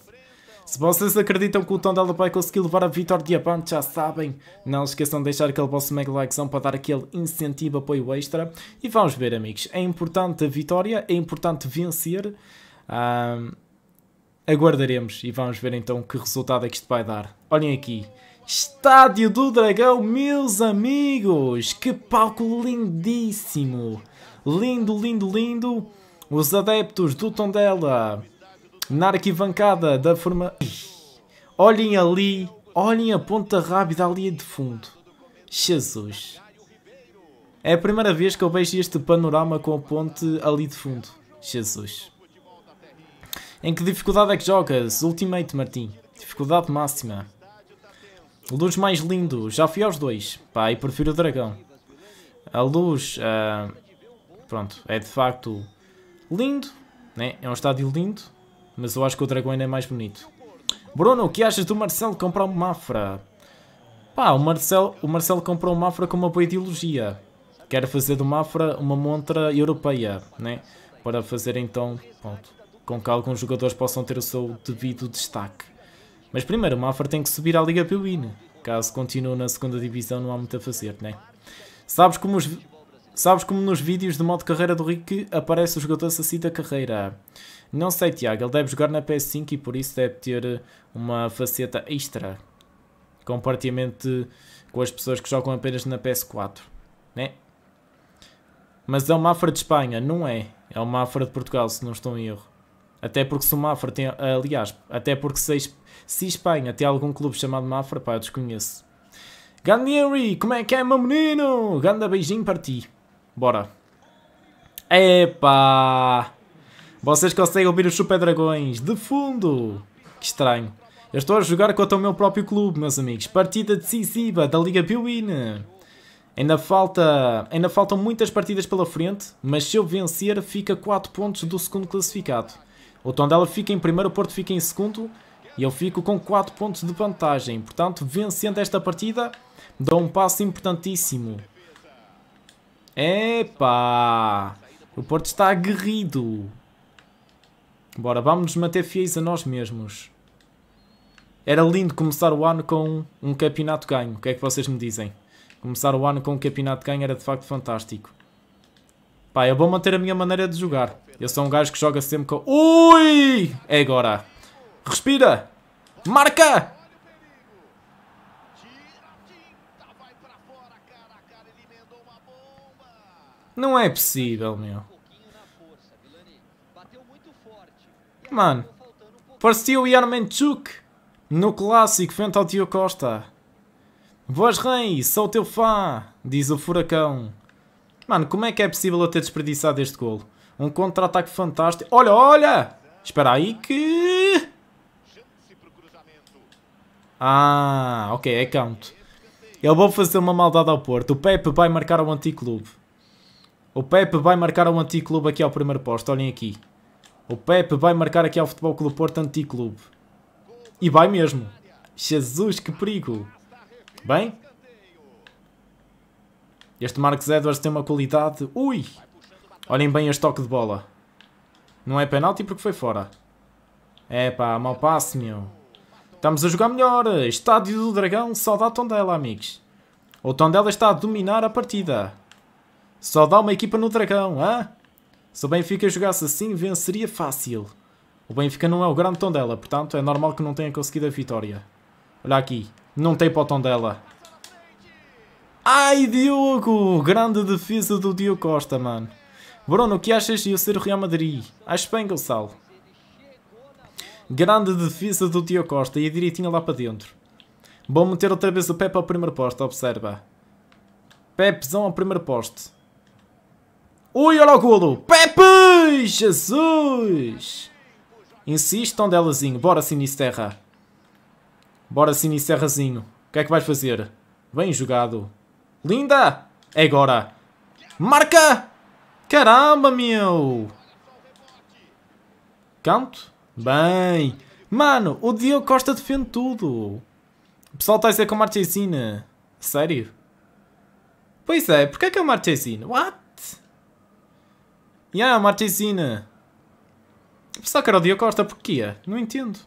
Speaker 1: Se vocês acreditam que o Tondela vai conseguir levar a vitória de Abante, já sabem. Não esqueçam de deixar aquele vosso mega likezão para dar aquele incentivo, apoio extra. E vamos ver, amigos. É importante a vitória, é importante vencer. Ah, aguardaremos e vamos ver então que resultado é que isto vai dar. Olhem aqui. Estádio do Dragão, meus amigos! Que palco lindíssimo! Lindo, lindo, lindo! Os adeptos do Tondela na arquibancada da forma. Olhem ali, olhem a ponta rápida ali de fundo. Jesus! É a primeira vez que eu vejo este panorama com a ponte ali de fundo. Jesus! Em que dificuldade é que jogas? Ultimate, Martim. Dificuldade máxima. Luz mais lindo. Já fui aos dois. Pá, e prefiro o dragão. A luz... Uh, pronto, é de facto lindo. Né? É um estádio lindo. Mas eu acho que o dragão ainda é mais bonito. Bruno, o que achas do Marcelo comprar o Mafra? Pá, o Marcelo, o Marcelo comprou o Mafra com uma boa ideologia. Quer fazer do Mafra uma montra europeia, né? Para fazer então, pronto, com que alguns jogadores possam ter o seu devido destaque. Mas primeiro o Mafra tem que subir à Liga Piuíne. Caso continue na segunda divisão não há muito a fazer, né? Sabes como os... Sabes como nos vídeos de modo carreira do Rick aparece o jogador Saci da carreira? Não sei, Tiago. Ele deve jogar na PS5 e por isso deve ter eh, uma faceta extra. Compartilhamento com as pessoas que jogam apenas na PS4. Né? Mas é o Mafra de Espanha, não é? É o Mafra de Portugal, se não estou em erro. Até porque se o Mafra tem... Aliás, até porque se se Espanha tem algum clube chamado Mafra, pá, eu desconheço. Gandieri, como é que é, meu menino? Ganda beijinho para ti. Bora. Epa! Vocês conseguem ouvir os Super Dragões de fundo? Que estranho. Eu estou a jogar contra o meu próprio clube, meus amigos. Partida decisiva da Liga Piuína. Ainda, falta, ainda faltam muitas partidas pela frente, mas se eu vencer, fica 4 pontos do segundo classificado. O Tondela fica em primeiro, o Porto fica em segundo e eu fico com 4 pontos de vantagem. Portanto, vencendo esta partida, dou um passo importantíssimo. Epá! O Porto está aguerrido. Bora, vamos nos manter fiéis a nós mesmos. Era lindo começar o ano com um campeonato ganho. O que é que vocês me dizem? Começar o ano com um campeonato ganho era de facto fantástico. Pá, eu vou manter a minha maneira de jogar. Eu sou um gajo que joga sempre com... Ui! É agora! Respira. Marca. Não é possível, meu. Mano, parecia o Yarmenchuk no clássico frente ao Tio Costa. Voz rei, sou teu fã, diz o Furacão. Mano, como é que é possível eu ter desperdiçado este golo? Um contra-ataque fantástico. Olha, olha! Espera aí
Speaker 2: que...
Speaker 1: Ah, ok, é count. Eu vou fazer uma maldade ao Porto. O Pepe vai marcar o anticlube. O Pepe vai marcar o anticlube aqui ao primeiro posto. Olhem aqui. O Pepe vai marcar aqui ao Futebol Clube Porto anticlube. E vai mesmo. Jesus, que perigo. Bem. Este Marcos Edwards tem uma qualidade... Ui! Olhem bem este toque de bola. Não é penalti porque foi fora. É pá, mau passe, meu. Estamos a jogar melhor. Estádio do Dragão, só dá Tondela, amigos. O Tondela está a dominar a partida. Só dá uma equipa no Dragão, hã? Se o Benfica jogasse assim, venceria fácil. O Benfica não é o grande Tondela, portanto é normal que não tenha conseguido a vitória. Olha aqui, não tem para o Tondela. Ai, Diogo! Grande defesa do Diogo Costa, mano. Bruno, o que achas de eu ser o Real Madrid? Acho bem, Gonçalo. Grande defesa do Tio Costa e a direitinha lá para dentro. Vou meter outra vez o Pepe ao primeiro poste, observa. Pepezão ao primeiro poste. Ui, olha o golo! Pepe! Jesus! Insistam, delazinho. Bora, Sinisterra. Bora, Sinisterrazinho. O que é que vais fazer? Bem jogado. Linda! É agora. Marca! Caramba, meu! Canto? Bem. Mano, o Diogo Costa defende tudo. O pessoal está a dizer que é o Marchesina. Eh, sério? Pois é, porque é que é o Marchesina? What? Yeah, o Marchesina. O eh. pessoal quer o Diogo Costa, porquê? Não entendo.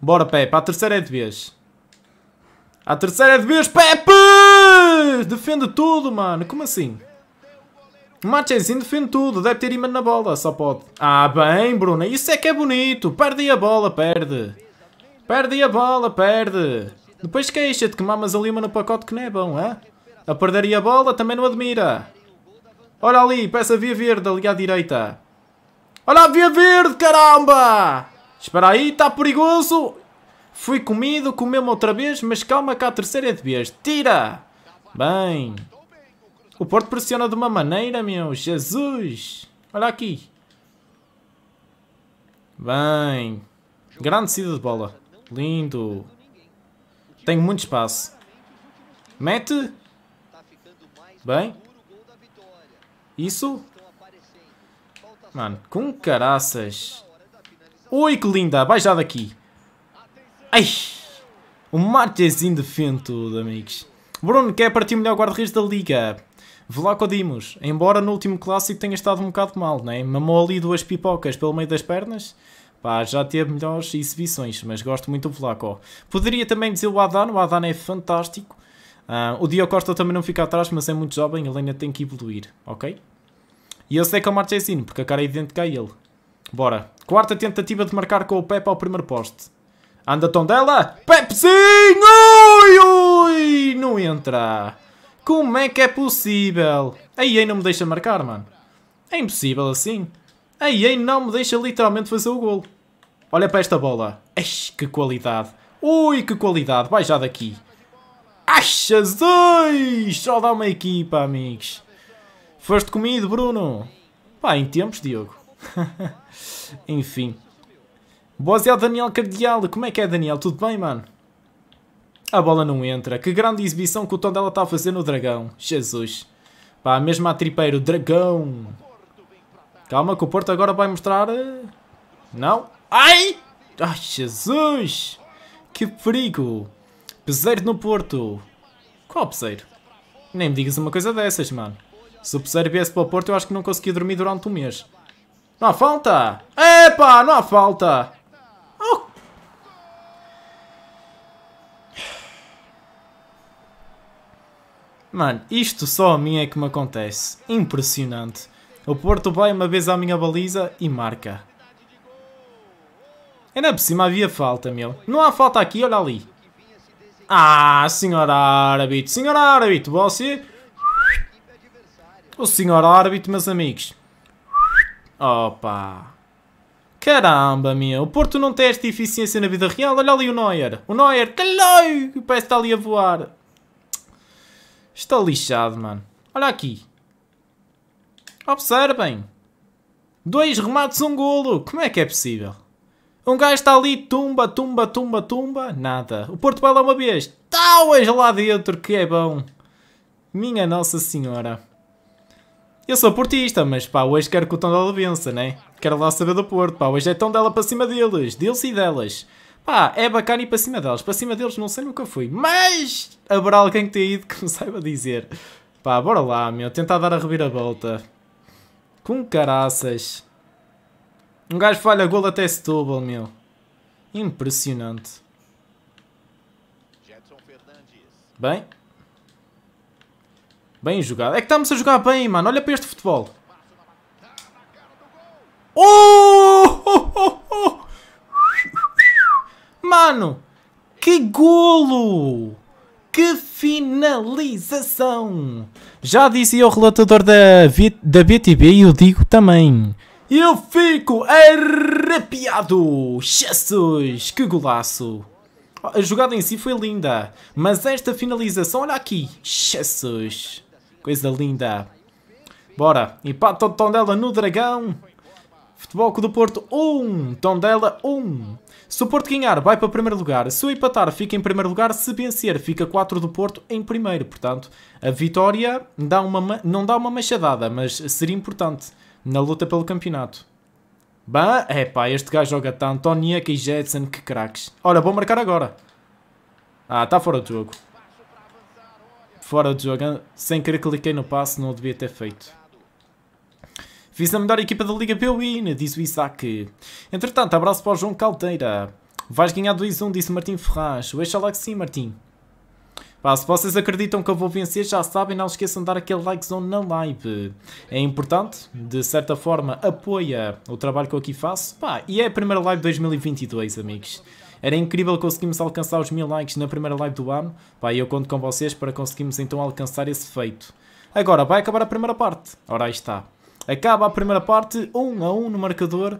Speaker 1: Bora, Pepe, a terceira é de vez. A terceira é de vez, Pepe! Defende tudo, mano. Como assim? Marchezinho defende tudo, deve ter imã na bola, só pode. Ah, bem, Bruna, isso é que é bonito. Perde a bola, perde. Perde a bola, perde. Depois queixa-te que mamas a lima no pacote que não é bom, é? A perder a bola também não admira. Olha ali, peça via verde ali à direita. Olha a via verde, caramba! Espera aí, está perigoso. Fui comido, comeu-me outra vez, mas calma que a terceira é de vez. Tira! Bem... O Porto pressiona de uma maneira, meu. Jesus! Olha aqui. Bem. Grande saída de bola. Lindo. Tem muito espaço. Mete. Bem. Isso. Mano, com caraças. Oi, que linda. já aqui. Ai. O Marchezinho defende tudo, amigos. Bruno quer partir o melhor guarda-redes da liga. Vlaco Dimos, embora no último clássico tenha estado um bocado mal, né? mamou ali duas pipocas pelo meio das pernas, Pá, já teve melhores exibições, mas gosto muito do Vlaco. Poderia também dizer o Adan, o Adan é fantástico. Uh, o Dio Costa também não fica atrás, mas é muito jovem, ele ainda tem que evoluir, ok? E eu sei que é o Marchesino, porque a cara é idêntica a ele. Bora. Quarta tentativa de marcar com o Pepe ao primeiro poste. Anda Tondela! Pepezinho! Ui, ui! Não entra! Como é que é possível? A EA não me deixa marcar, mano. É impossível assim. A EA não me deixa literalmente fazer o gol. Olha para esta bola. que qualidade. Ui, que qualidade. Vai já daqui. Achas dois! Só dá uma equipa, amigos. Foste comido, Bruno. Pá, em tempos, Diogo. Enfim. Boas é Daniel Cardial. Como é que é, Daniel? Tudo bem, mano? A bola não entra. Que grande exibição que o Tondela está a fazer no Dragão. Jesus. Pá, mesmo a tripeiro. Dragão. Calma que o Porto agora vai mostrar... Eh, não. Ai! Ai, Jesus! Que perigo! Peseiro no Porto. Qual peseiro? Nem me digas uma coisa dessas, mano. Se o peseiro viesse para o Porto, eu acho que não conseguia dormir durante um mês. Não há falta! Epá, não há falta! Mano, isto só a mim é que me acontece. Impressionante. O Porto vai uma vez à minha baliza e marca. Ainda por cima havia falta, meu. Não há falta aqui, olha ali. Ah, senhor árbitro, senhor árbitro, você... O senhor árbitro, meus amigos. Opa. Caramba, meu. O Porto não tem esta eficiência na vida real. Olha ali o Neuer. O Neuer, calai. Parece que está ali a voar. Está lixado, mano. Olha aqui. Observem. Dois remates, um golo. Como é que é possível? Um gajo está ali, tumba, tumba, tumba, tumba. Nada. O Porto Belo é uma vez. Tauas lá dentro, que é bom. Minha Nossa Senhora. Eu sou portista, mas pá, hoje quero que o Tondela vença, né? Quero lá saber do Porto, pá. Hoje é tão dela para cima deles. Deles e delas. Pá, é bacana ir para cima deles. Para cima deles não sei, nunca fui. Mas haverá alguém que tenha ido que me saiba dizer. Pá, bora lá, meu. Tentar dar a reviravolta. Com caraças. Um gajo falha gol até Setúbal, meu. Impressionante. Bem. Bem jogado. É que estamos a jogar bem, mano. Olha para este futebol. Oh! oh! oh, oh, oh. Mano, que golo! Que finalização! Já dizia o relatador da, da BTB e eu digo também. Eu fico arrepiado! Jesus, que golaço! A jogada em si foi linda, mas esta finalização, olha aqui! Jesus, coisa linda! Bora, empata o Tondela no Dragão. Futebol do Porto 1, um. Tondela 1. Um. Se o Porto ganhar, vai para primeiro lugar. Se o empatar, fica em primeiro lugar. Se vencer, fica 4 do Porto em primeiro. Portanto, a vitória dá uma, não dá uma machadada, mas seria importante na luta pelo campeonato. Bah, é pá, este gajo joga tanto. Onyeka e Jetson, que craques. Ora, vou marcar agora. Ah, está fora de jogo. Fora de jogo. Sem querer cliquei no passe, não o devia ter feito. Fiz a melhor equipa da Liga Piauína, né? disse o Isaac. Entretanto, abraço para o João Caldeira. Vais ganhar 2-1, disse Martim Ferraz. Deixa lá que sim, Martim. Pá, se vocês acreditam que eu vou vencer, já sabem, não esqueçam de dar aquele likezão na live. É importante, de certa forma, apoia o trabalho que eu aqui faço. Pá, e é a primeira live de 2022, amigos. Era incrível conseguirmos alcançar os mil likes na primeira live do ano. Pá, e eu conto com vocês para conseguirmos então alcançar esse feito. Agora, vai acabar a primeira parte. Ora, aí está. Acaba a primeira parte, 1 um a 1 um no marcador.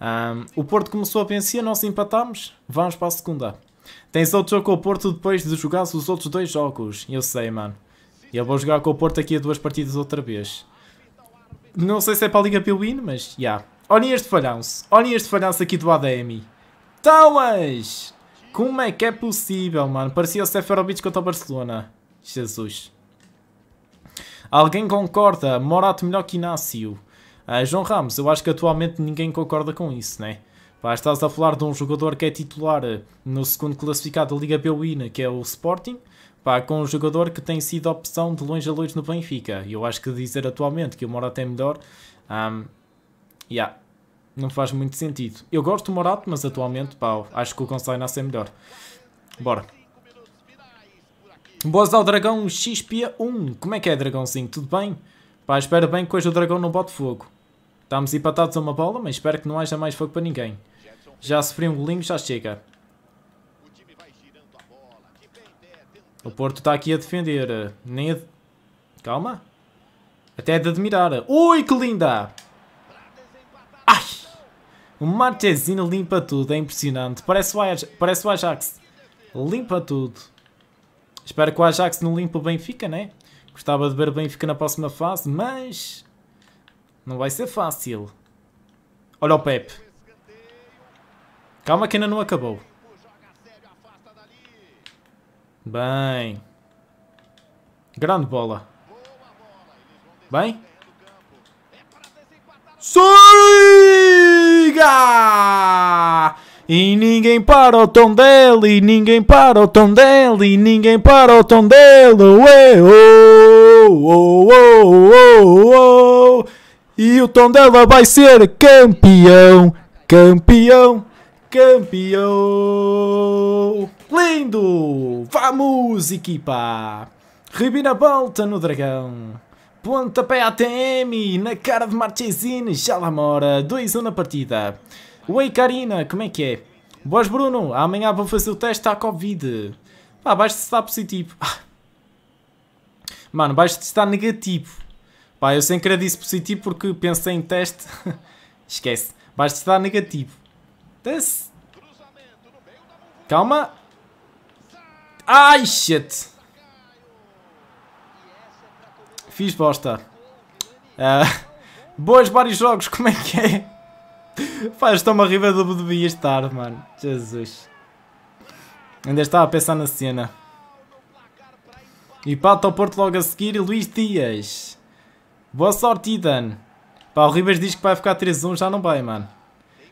Speaker 1: Um, o Porto começou a vencer, nós empatámos, vamos para a segunda. Tens outro jogo com o Porto depois de jogar os outros dois jogos. Eu sei, mano. Eu vou jogar com o Porto aqui a duas partidas outra vez. Não sei se é para a Liga Pilwin, mas já. Yeah. Olhem este falhanço. Olhem este falhanço aqui do ADM. Talas! Como é que é possível, mano? Parecia o Seferovic contra o Barcelona. Jesus. Alguém concorda? Morato melhor que Inácio. Uh, João Ramos, eu acho que atualmente ninguém concorda com isso, né? Pá, estás a falar de um jogador que é titular eh, no segundo classificado da Liga Beuína, que é o Sporting, pá, com um jogador que tem sido opção de longe a longe no Benfica. E eu acho que dizer atualmente que o Morato é melhor, um, yeah, não faz muito sentido. Eu gosto do Morato, mas atualmente, pá, acho que o Gonçalo Inácio é melhor. Bora. Boas ao Dragão XP1. Como é que é, Dragãozinho? Tudo bem? Pá, espero bem que hoje o Dragão não bote fogo. Estamos empatados a uma bola, mas espero que não haja mais fogo para ninguém. Já sofri um golinho, já chega. O Porto está aqui a defender. Nem a... Calma. Até é de admirar. Ui, que linda! Ai! O Marchesino limpa tudo, é impressionante. Parece o Parece o Ajax. Limpa tudo. Espero que o Ajax não limpe o Benfica, né? Gostava de ver o Benfica na próxima fase, mas não vai ser fácil. Olha o Pepe. Calma que ainda não acabou. Bem. Grande bola. Bem. Siga! E ninguém para o tom dele, e ninguém para o tom dele, e ninguém para o tom dele. Ué, oh, oh, oh, oh, E o tom dela vai ser campeão, campeão, campeão. Lindo! Vamos, equipa! volta no dragão. Pontapé ATM na cara de Marchesine, já lá mora. 2-1 na partida. Oi Karina, como é que é? Boas Bruno, amanhã vou fazer o teste à Covid. Pá, vais estar positivo. Mano, vais estar negativo. Pá, eu sem querer disse positivo porque pensei em teste. Esquece. Vais estar negativo. Desce. Calma. Ai, shit. Fiz bosta. Uh, boas vários jogos, como é que é? Faz, estou-me a rir do devia estar, mano. Jesus. Ainda estava a pensar na cena. E pata ao Porto logo a seguir. Luís Dias. Boa sorte, Idan. Pá, o Ribas diz que vai ficar 3-1. Já não vai, mano.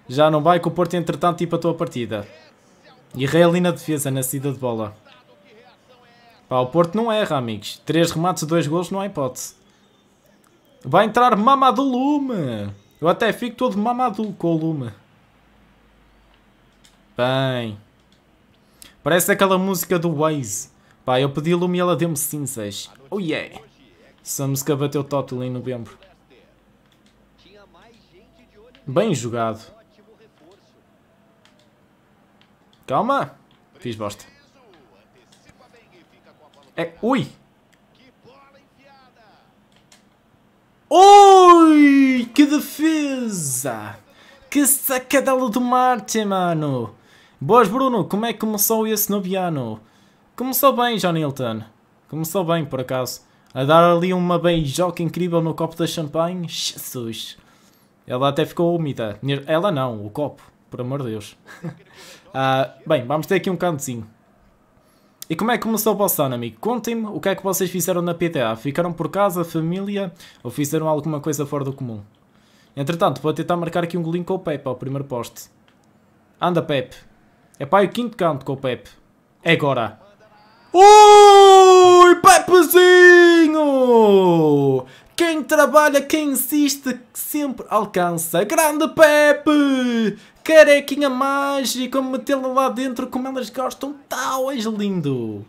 Speaker 1: Já não vai, que o Porto entretanto empatou tipo a partida. Errei ali na defesa, na saída de bola. Pá, o Porto não erra, amigos. 3 remates, 2 gols, não há hipótese. Vai entrar Mamadou Lume. Eu até fico todo mamado com o Luma. Bem. Parece aquela música do Waze. Pá, eu pedi Lume e ela deu-me cinzas. Oh yeah! Essa música bateu Total em novembro. Bem jogado. Calma! Fiz bosta. É, ui! Oi, que defesa! Que sacadela do Marte, mano! Boas, Bruno! Como é que começou esse noviano? Começou bem, John Hilton. Começou bem, por acaso. A dar ali uma beijoca incrível no copo da champanhe. Jesus! Ela até ficou úmida. Ela não, o copo. Por amor de Deus. ah, bem, vamos ter aqui um cantozinho. E como é que começou o vosso amigo? Contem-me o que é que vocês fizeram na PTA. Ficaram por casa, família ou fizeram alguma coisa fora do comum? Entretanto, vou tentar marcar aqui um golinho com o Pepe ao primeiro poste. Anda, Pepe. É pai o quinto canto com o Pepe. É agora. Ui, Pepezinho! Quem trabalha, quem insiste, sempre alcança. Grande Pepe! Carequinha mágica, metê-la lá dentro como elas gostam. Tal, és lindo!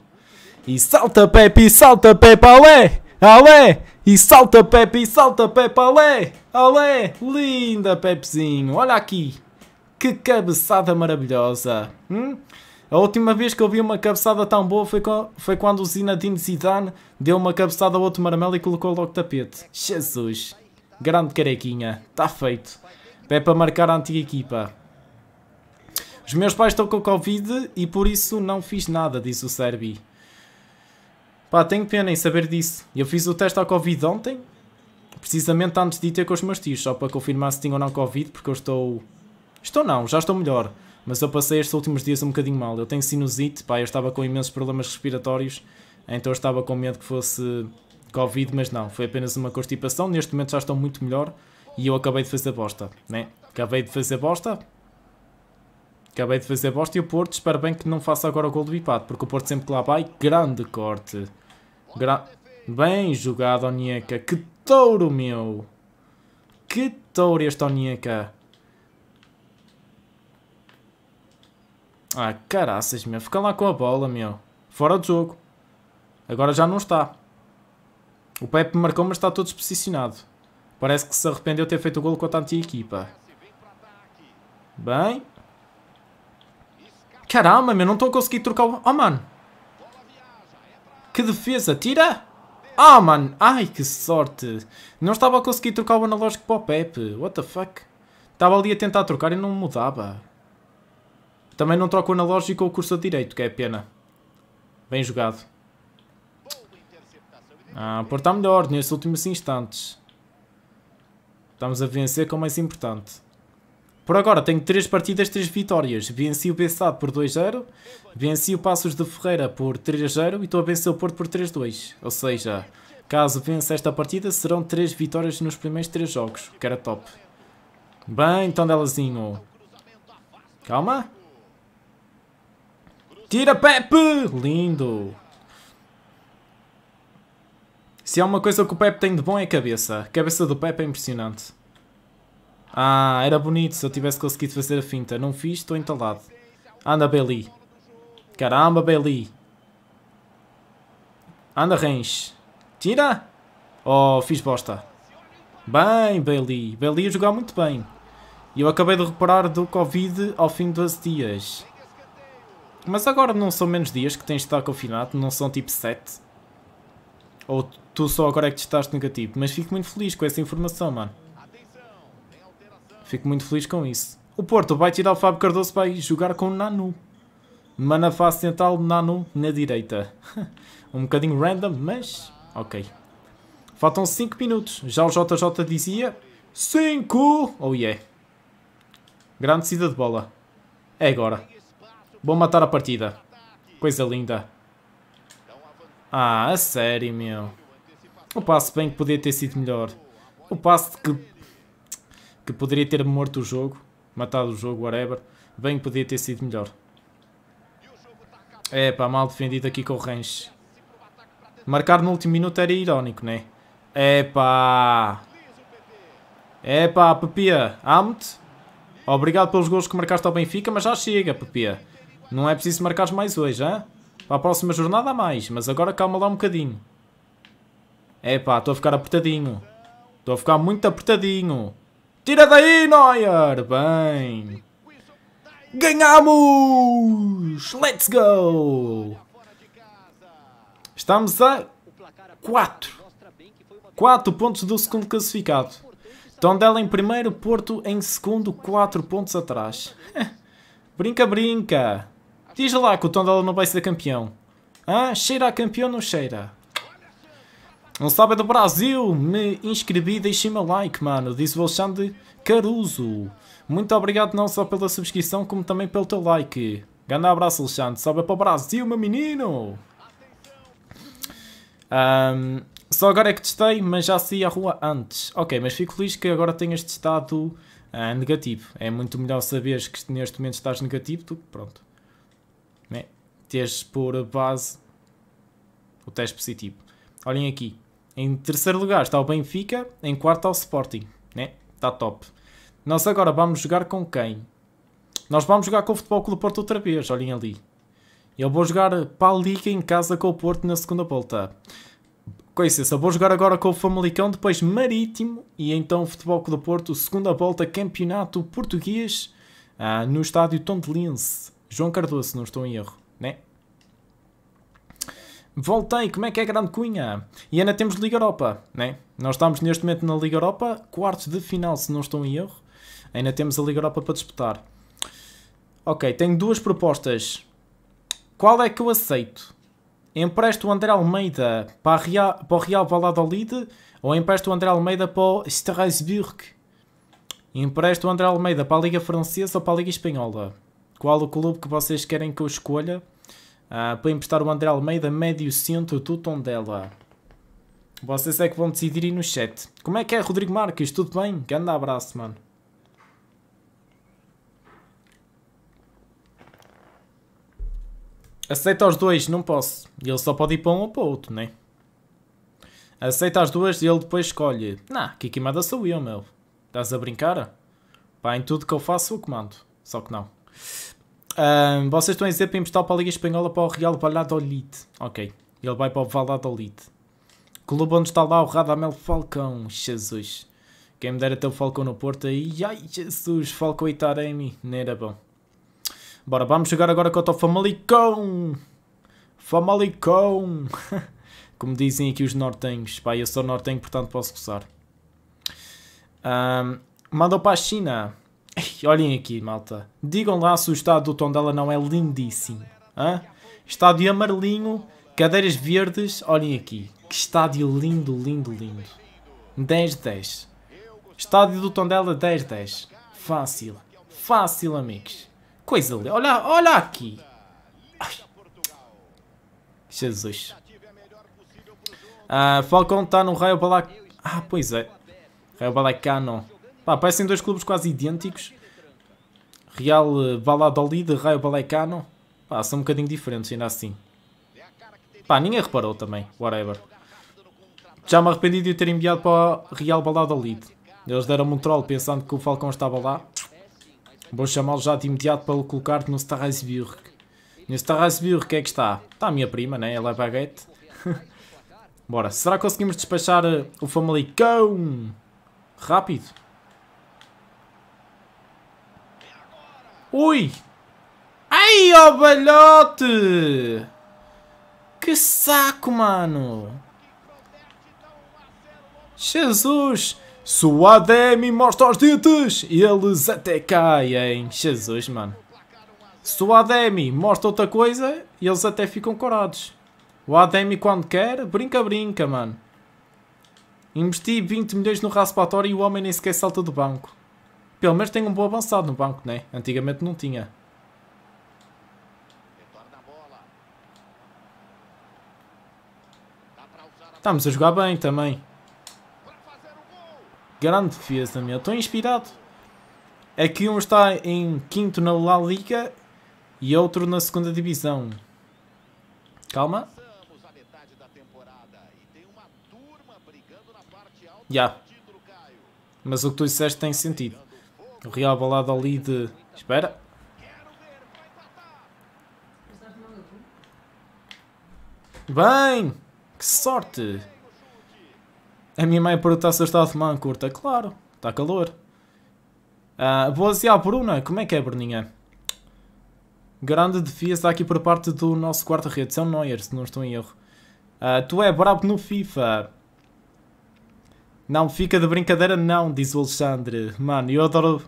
Speaker 1: E salta Pepe, e salta Pepe, alé! Alé! E salta Pepe, e salta Pepe, alé! Alé! Linda Pepezinho, olha aqui! Que cabeçada maravilhosa! Hum? A última vez que eu vi uma cabeçada tão boa foi, com, foi quando o Zinedine Zidane deu uma cabeçada ao outro marmelo e colocou logo tapete. Jesus! Grande carequinha. Está feito. É para marcar a antiga equipa. Os meus pais estão com Covid e por isso não fiz nada, diz o Serbi. Pá, tenho pena em saber disso. Eu fiz o teste à Covid ontem, precisamente antes de ir ter com os meus tios, só para confirmar se tinha ou não Covid, porque eu estou... Estou não, já estou melhor. Mas eu passei estes últimos dias um bocadinho mal. Eu tenho sinusite, pá, eu estava com imensos problemas respiratórios, então eu estava com medo que fosse Covid, mas não, foi apenas uma constipação. Neste momento já estou muito melhor e eu acabei de fazer bosta, né? Acabei de fazer bosta. Acabei de fazer bosta e o Porto, espero bem que não faça agora o gol do empate, porque o Porto sempre que lá vai, grande corte. Gra bem jogado, Onieca. Que touro, meu. Que touro este Onieca. Ah, caraças, meu. Fica lá com a bola, meu. Fora de jogo. Agora já não está. O Pepe marcou, mas está todo posicionado. Parece que se arrependeu de ter feito o golo contra a anti-equipa. Bem. Caramba, meu. Não estou a conseguir trocar o... Oh, mano. Que defesa. Tira. Ah, oh, mano. Ai, que sorte. Não estava a conseguir trocar o analógico para o Pepe. What the fuck. Estava ali a tentar trocar e não mudava. Também não troco o analógico ou o curso de direito, que é pena. Bem jogado. Ah, Porto está melhor nestes últimos instantes. Estamos a vencer com o é mais importante. Por agora tenho 3 partidas, 3 vitórias. Venci o Bessado por 2-0. Venci o Passos de Ferreira por 3-0. E estou a vencer o Porto por 3-2. Ou seja, caso vença esta partida, serão 3 vitórias nos primeiros 3 jogos. Que era top. Bem, então, Delazinho. Calma. Tira Pepe! Lindo! Se há uma coisa que o Pepe tem de bom é a cabeça. A cabeça do Pepe é impressionante. Ah, era bonito se eu tivesse conseguido fazer a finta. Não fiz, estou entalado. Anda, Beli. Caramba, Beli. Anda, Rens. Tira! Oh, fiz bosta. Bem, Beli. Beli a jogar muito bem. E eu acabei de reparar do Covid ao fim de 12 dias. Mas agora não são menos dias que tens de estar confinado, não são tipo 7. Ou tu só agora é que estás negativo. Mas fico muito feliz com essa informação, mano. Fico muito feliz com isso. O Porto vai tirar o Fábio Cardoso para ir jogar com o Nanu. Manafá central, Nanu na direita. um bocadinho random, mas ok. Faltam 5 minutos. Já o JJ dizia 5! Oh yeah. Grande cida de bola. É agora. Vou matar a partida. Coisa linda. Ah, a sério, meu. O passo bem que podia ter sido melhor. O passo que... Que poderia ter morto o jogo. Matado o jogo, whatever. Bem que podia ter sido melhor. É pá, mal defendido aqui com o range. Marcar no último minuto era irónico, né? É pá. É pá, Pepia. Amo-te. Obrigado pelos gols que marcaste ao Benfica, mas já chega, Pepia. Não é preciso marcares mais hoje, hã? Para a próxima jornada há mais, mas agora calma lá um bocadinho. É pá, estou a ficar apertadinho. Estou a ficar muito apertadinho. Tira daí, Neuer! Bem. Ganhamos! Let's go! Estamos a 4. 4 pontos do segundo classificado. Tondela em primeiro, Porto em segundo, 4 pontos atrás. brinca, brinca! Diz lá que o Tondela não vai ser campeão. Ah, Cheira a campeão não cheira? Não sabe do Brasil? Me inscrevi, deixei meu like, mano. Disse o Alexandre Caruso. Muito obrigado não só pela subscrição, como também pelo teu like. Grande abraço, Alexandre. Salve para o Brasil, meu menino! Um, só agora é que testei, mas já saí à rua antes. Ok, mas fico feliz que agora tenhas testado uh, negativo. É muito melhor saberes que neste momento estás negativo do que pronto teres por base o teste positivo. Olhem aqui. Em terceiro lugar está o Benfica, em quarto está o Sporting. Né? Está top. Nós agora vamos jogar com quem? Nós vamos jogar com o Futebol Clube Porto outra vez, olhem ali. Eu vou jogar para a Liga em casa com o Porto na segunda volta. Com licença, vou jogar agora com o Famalicão, depois Marítimo e então Futebol Clube Porto, segunda volta, campeonato português, ah, no estádio Tondelense. João Cardoso, não estou em erro né? Voltei, como é que é grande cunha? E ainda temos Liga Europa, né? Nós estamos neste momento na Liga Europa, quartos de final, se não estou em erro. Ainda temos a Liga Europa para disputar. Ok, tenho duas propostas. Qual é que eu aceito? Empresto o André Almeida para, Real, para o Real Valladolid ou empresto o André Almeida para o Strasbourg? Empresto o André Almeida para a Liga Francesa ou para a Liga Espanhola? Qual o clube que vocês querem que eu escolha uh, para emprestar o André Almeida, médio centro do Tondela? Vocês é que vão decidir aí no chat. Como é que é, Rodrigo Marques? Tudo bem? Grande abraço, mano. Aceita os dois, não posso. Ele só pode ir para um ou para o outro, é? Né? Aceita as duas e ele depois escolhe. Nah, que queimada sou eu, meu. Estás a brincar? Pá, em tudo que eu faço eu comando. Só que não. Um, vocês estão a dizer para emprestar para a Liga Espanhola para o Real Valladolid. Ok. Ele vai para o Valladolid. Clube onde está lá o Radamel Falcão. Jesus. Quem me dera ter o Falcão no Porto aí. Ai, Jesus. Falcão e Taremi. Não era bom. Bora, vamos jogar agora contra o Famalicão. Famalicão. Como dizem aqui os nortenhos. Pá, eu sou nortenho, portanto posso gozar. Um, mandou para a China olhem aqui, malta. Digam lá se o estado do Tondela não é lindíssimo. Hã? Estádio amarelinho, cadeiras verdes. Olhem aqui. Que estádio lindo, lindo, lindo. 10 10. Estádio do Tondela 10 10. Fácil. Fácil, amigos. Coisa linda. Olha, olha aqui. Ai. Jesus. Ah, Falcão está no Raio Balac... Ah, pois é. Raio Balacano. Pá, parecem dois clubes quase idênticos. Real eh, Valladolid, Raio Vallecano. Pá, são um bocadinho diferentes, ainda assim. Pá, ninguém reparou também, whatever. Já me arrependi de o ter enviado para o Real Valladolid. Eles deram-me um troll pensando que o Falcão estava lá. Vou chamá-lo já de imediato para o colocar no Starreisburg. No que é que está? Está a minha prima, né? Ela é baguete. Bora, será que conseguimos despachar eh, o Famalicão? Rápido. Ui! Ai, ó oh balhote! Que saco, mano! Jesus! Suademi é mostra os dentes e eles até caem. Jesus, mano. Suademi é mostra outra coisa e eles até ficam corados. O Ademi quando quer, brinca, brinca, mano. Investi 20 milhões no raspatório e o homem nem sequer salta do banco. Pelo menos tem um bom avançado no banco, né? Antigamente não tinha. Estamos tá, a jogar bem também. Grande defesa, meu. Estou inspirado. É que um está em quinto na La Liga e outro na segunda divisão. Calma. Já. Yeah. Mas o que tu disseste tem sentido. O Real ali de Espera. Bem! Que sorte! A minha mãe perguntar se eu estava a tomar curta. Claro, está calor. Uh, vou aziar a Bruna. Como é que é, Bruninha? Grande defesa aqui por parte do nosso guarda-redes. É o Neuer, se não estou em erro. Ah, tu é brabo no FIFA. Não fica de brincadeira, não, diz o Alexandre. Mano, eu adoro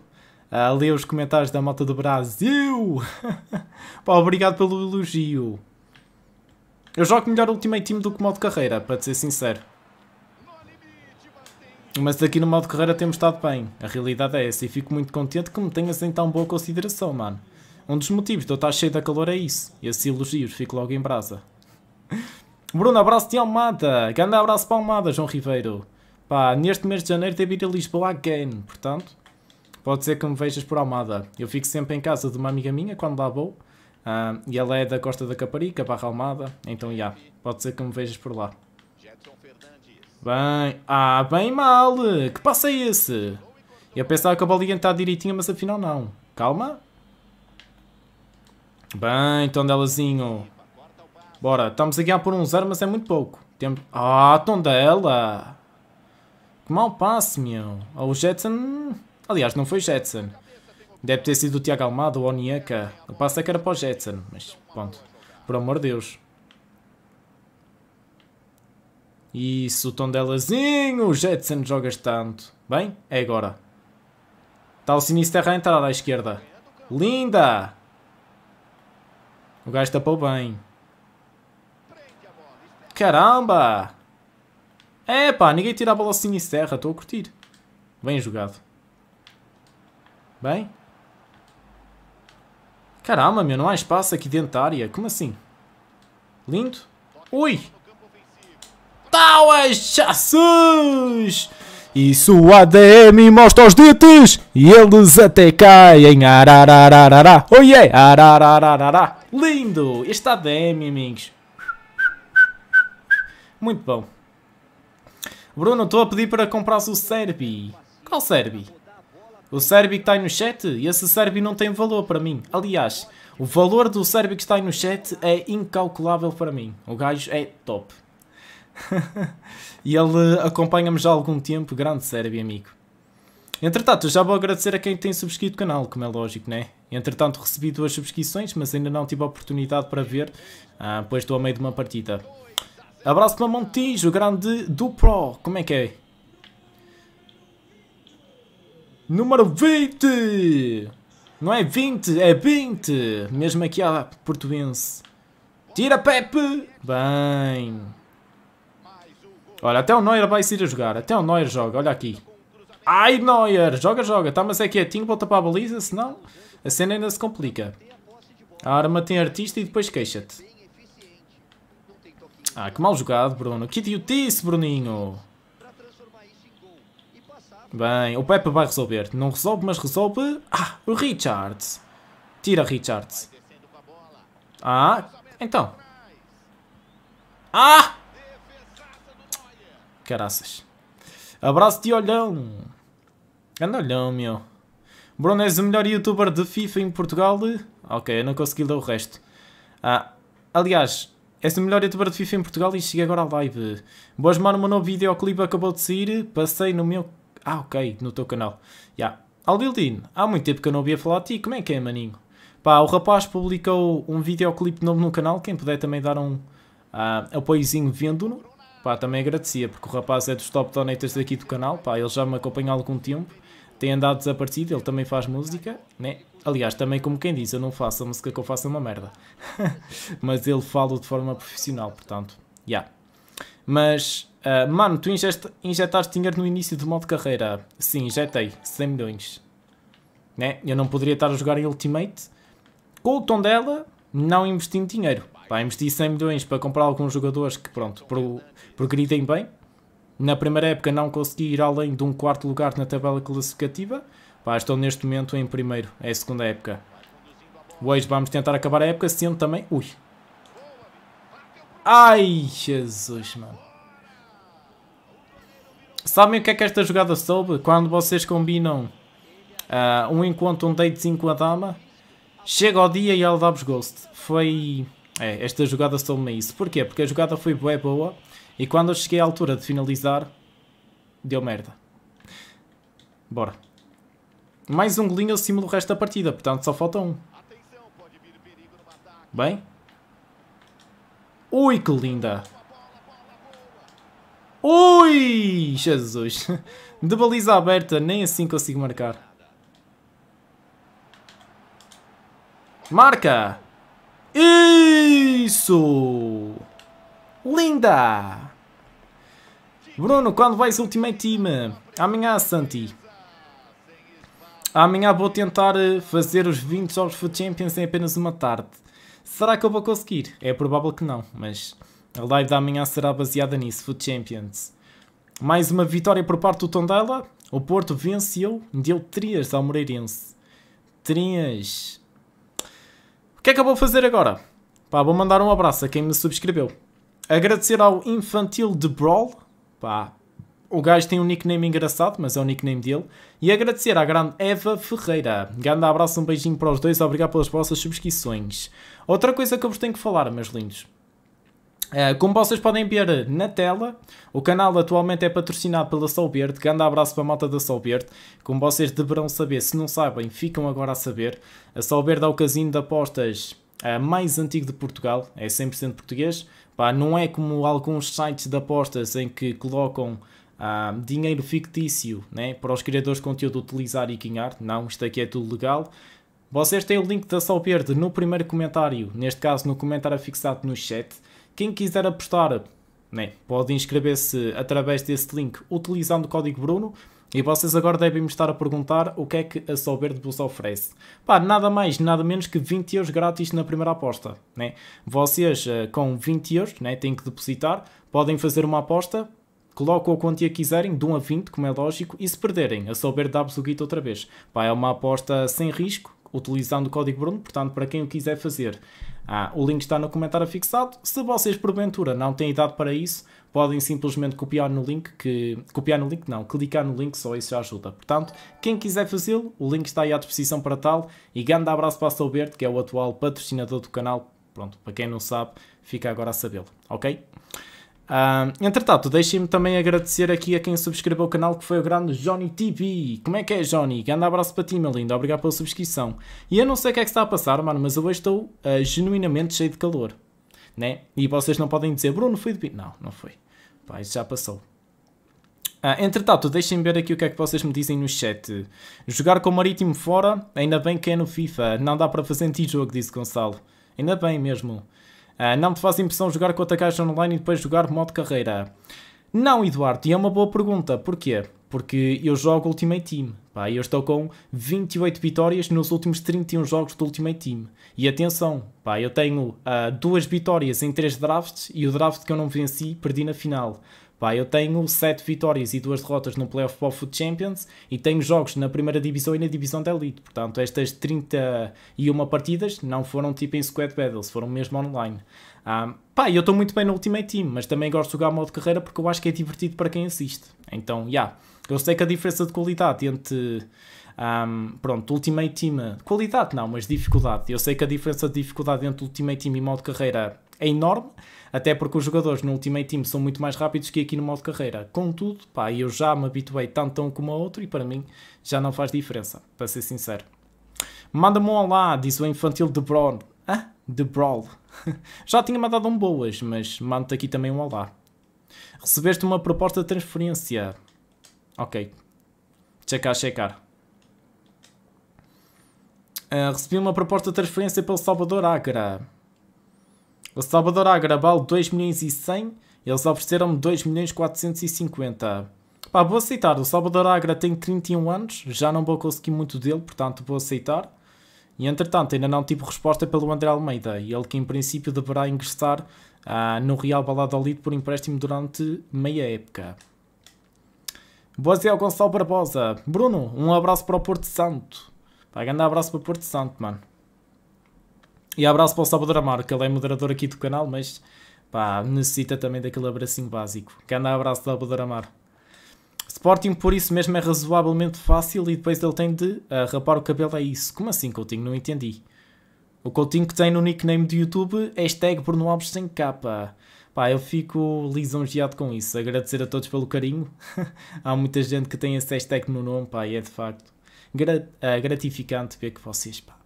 Speaker 1: a ah, ler os comentários da moto do Brasil. Pá, obrigado pelo elogio. Eu jogo melhor Ultimate Team do que modo carreira, para te ser sincero. Mas daqui no modo carreira temos estado bem. A realidade é essa e fico muito contente que me tenhas em tão boa consideração, mano. Um dos motivos de eu estar cheio de calor é isso. E esses elogios fico logo em brasa. Bruno, abraço de Almada. Grande abraço para Almada, João Ribeiro. Pá, neste mês de janeiro teve ir a Lisboa again, portanto... Pode ser que me vejas por Almada. Eu fico sempre em casa de uma amiga minha quando lá vou. Uh, ah, e ela é da Costa da Caparica, Barra Almada. Então, já. Yeah, pode ser que me vejas por lá. Bem... Ah, bem mal! Que passo é esse? Eu pensava que a bolinha está direitinha, mas afinal não. Calma. Bem, Tondelazinho. Bora, estamos a ganhar por um zero, mas é muito pouco. Tem, Ah, Tondela! Que mau passe, meu. Ah, o Jetson... Hum, Aliás, não foi Jetson. Deve ter sido o Tiago Almada ou Onieka. O passo é que era para o Jetson, mas pronto. Por amor de Deus. Isso, Tondelazinho! Jetson, jogas tanto. Bem, é agora. Está o Sinisterra a entrar à esquerda. Linda! O gajo tapou bem. Caramba! É pá, ninguém tira a bola ao assim Sinisterra, estou a curtir. Bem jogado. Bem? Caramba, meu, não há espaço aqui dentro da área. Como assim? Lindo? Ui! Tal chaços! Isso o ADM mostra os dentes e eles até caem. Ararararará. Oh yeah! É. Lindo! Este ADM, amigos. Muito bom. Bruno, estou a pedir para comprar o Serbi. Qual Serbi? O Sérbio que está aí no chat, esse Sérbio não tem valor para mim. Aliás, o valor do Sérbio que está aí no chat é incalculável para mim. O gajo é top. e ele eh, acompanha-me já há algum tempo. Grande Sérbio, amigo. Entretanto, já vou agradecer a quem tem subscrito o canal, como é lógico, né? Entretanto, recebi duas subscrições, mas ainda não tive a oportunidade para ver, ah, pois estou a meio de uma partida. Abraço para Montijo, grande do Pro, como é que é? Número 20! Não é 20, é 20! Mesmo aqui à portuense. Tira Pepe! Bem. Olha, até o Neuer vai ir a jogar. Até o Neuer joga, olha aqui. Ai, Neuer! Joga, joga. Tá, mas é quietinho, é volta para a baliza, senão a cena ainda se complica. A arma tem artista e depois queixa-te. Ah, que mal jogado, Bruno. Que idiotice, Bruninho! Bem, o Pepe vai resolver. Não resolve, mas resolve... Ah, o Richards. Tira Richards. Ah, então. Ah! Caraças. Abraço de olhão. Grande olhão, meu. Bruno, és o melhor youtuber de FIFA em Portugal? Ok, eu não consegui ler o resto. Ah, aliás, és o melhor youtuber de FIFA em Portugal e cheguei agora à live. Boas, mano, o meu novo videoclipe acabou de sair. Passei no meu ah, ok, no teu canal. Já. Yeah. Aldildino, há muito tempo que eu não ouvia falar de ti, como é que é, maninho? Pá, o rapaz publicou um videoclipe novo no canal, quem puder também dar um uh, apoiozinho vendo-no, pá, também agradecia, porque o rapaz é dos top donators daqui do canal, pá, ele já me acompanha há algum tempo, tem andado desaparecido, ele também faz música, né? Aliás, também como quem diz, eu não faço a música que eu faço é uma merda. Mas ele fala de forma profissional, portanto, já. Yeah. Mas ah, mano, tu injetaste dinheiro no início do modo carreira. Sim, injetei. 100 milhões. Né? Eu não poderia estar a jogar em Ultimate. Com o tom dela, não investindo dinheiro. Pá, investi 100 milhões para comprar alguns jogadores que, pronto, progridem bem. Na primeira época não consegui ir além de um quarto lugar na tabela classificativa. Pá, estou neste momento em primeiro. É a segunda época. Hoje vamos tentar acabar a época, sendo também... Ui! Ai, Jesus, mano. Sabem o que é que esta jogada soube? Quando vocês combinam uh, um encontro, um datezinho com a dama, chega ao dia e ela dá-vos ghost. Foi... É, esta jogada soube-me isso. Porquê? Porque a jogada foi bem boa e quando eu cheguei à altura de finalizar, deu merda. Bora. Mais um golinho acima do resto da partida, portanto só falta um. Bem. Ui, que linda! Ui! Jesus! De baliza aberta, nem assim consigo marcar. Marca! Isso! Linda! Bruno, quando vais Ultimate Team? Amanhã, Santi. Amanhã vou tentar eh, fazer os 20 jogos for Champions em apenas uma tarde. Será que eu vou conseguir? É provável que não, mas a live da manhã será baseada nisso, Food Champions. Mais uma vitória por parte do Tondela. O Porto venceu, deu 3 ao Moreirense. 3. O que é que eu vou fazer agora? Pá, vou mandar um abraço a quem me subscreveu. Agradecer ao Infantil de Brawl. Pá, o gajo tem um nickname engraçado, mas é o nickname dele. E agradecer à grande Eva Ferreira. Grande abraço, um beijinho para os dois. Obrigado pelas vossas subscrições. Outra coisa que eu vos tenho que falar, meus lindos eh, como vocês podem ver na tela, o canal atualmente é patrocinado pela Solbert. Grande abraço para a malta da Solbert. Como vocês deverão saber, se não sabem, ficam agora a saber. A Solbert é o casino de apostas eh, mais antigo de Portugal, é 100% português. Pá, não é como alguns sites de apostas em que colocam ah, dinheiro fictício né, para os criadores de conteúdo utilizar e ganhar. Não, isto aqui é tudo legal. Vocês têm o link da Solbert no primeiro comentário, neste caso no comentário fixado no chat. Quem quiser apostar, né, pode inscrever-se através desse link utilizando o código Bruno. E vocês agora devem me estar a perguntar o que é que a Solberde vos oferece. Pá, nada mais, nada menos que 20 euros grátis na primeira aposta. Né? Vocês eh, com 20 euros né, têm que depositar, podem fazer uma aposta, colocam a quantia que quiserem, de 1 a 20, como é lógico, e se perderem, a Solberde dá-vos o guito outra vez. Pá, é uma aposta sem risco, utilizando o código Bruno, portanto, para quem o quiser fazer. Ah, o link está no comentário fixado. Se vocês porventura não têm idade para isso, podem simplesmente copiar no link que copiar no link não, clicar no link só isso já ajuda. Portanto, quem quiser fazê-lo, o link está aí à disposição para tal. E grande abraço para a Alberto, que é o atual patrocinador do canal. Pronto, para quem não sabe, fica agora a sabê-lo, ok? Uh, entretanto, deixem-me também agradecer aqui a quem subscreveu o canal, que foi o grande Johnny TV. Como é que é, Johnny? Grande abraço para ti, meu lindo. Obrigado pela subscrição. E eu não sei o que é que está a passar, mano, mas eu hoje estou uh, genuinamente cheio de calor. Né? E vocês não podem dizer, Bruno, foi de pino. Não, não foi. Pai, já passou. Uh, entretanto, deixem ver aqui o que é que vocês me dizem no chat. Jogar com o Marítimo fora, ainda bem que é no FIFA. Não dá para fazer anti-jogo, disse Gonçalo. Ainda bem mesmo. Ah, não te faz impressão jogar com a caixa online e depois jogar modo carreira? Não, Eduardo, e é uma boa pergunta. Porquê? Porque eu jogo Ultimate Team. Pá, eu estou com 28 vitórias nos últimos 31 jogos do Ultimate Team. E atenção, pá, eu tenho uh, duas vitórias em três drafts e o draft que eu não venci perdi na final. Pá, eu tenho 7 vitórias e 2 derrotas no Playoff para o Champions e tenho jogos na primeira divisão e na divisão da Elite. Portanto, estas 31 partidas não foram tipo em Squad Battles, foram mesmo online. Um, ah, pá, eu estou muito bem no Ultimate Team, mas também gosto de jogar modo carreira porque eu acho que é divertido para quem assiste. Então, já. Yeah, eu sei que a diferença de qualidade entre. Um, ah, pronto, Ultimate Team. Qualidade não, mas dificuldade. Eu sei que a diferença de dificuldade entre Ultimate Team e modo carreira é enorme até porque os jogadores no Ultimate Team são muito mais rápidos que aqui no modo carreira. Contudo, pá, eu já me habituei tanto a um como a outro e para mim já não faz diferença, para ser sincero. Manda-me um olá, diz o infantil de Brawl. Ah, de Brawl. já tinha mandado um boas, mas mando-te aqui também um olá. Recebeste uma proposta de transferência. Ok. Checar, checar. Uh, recebi uma proposta de transferência pelo Salvador Agra. O Salvador a 2 milhões e 100, eles ofereceram-me 2 milhões 450. Pá, vou aceitar. O Salvador Agra tem 31 anos, já não vou conseguir muito dele, portanto vou aceitar. E entretanto, ainda não tive resposta pelo André Almeida, ele que em princípio deverá ingressar uh, no Real Valladolid por empréstimo durante meia época. Boas ao Gonçalo Barbosa. Bruno, um abraço para o Porto Santo. Pá, grande abraço para o Porto Santo, mano. E abraço para o Salvador Amaro, que ele é moderador aqui do canal, mas pá, necessita também daquele abracinho básico. Grande abraço, Salvador Amaro. Sporting por isso mesmo é razoavelmente fácil e depois ele tem de ah, rapar o cabelo, é isso. Como assim, Coutinho? Não entendi. O Coutinho que tem no nickname do YouTube, hashtag Bruno Alves sem capa. Pá, eu fico lisonjeado com isso. Agradecer a todos pelo carinho. Há muita gente que tem esse hashtag no nome, pá, e é de facto ah, gratificante ver que vocês, pá,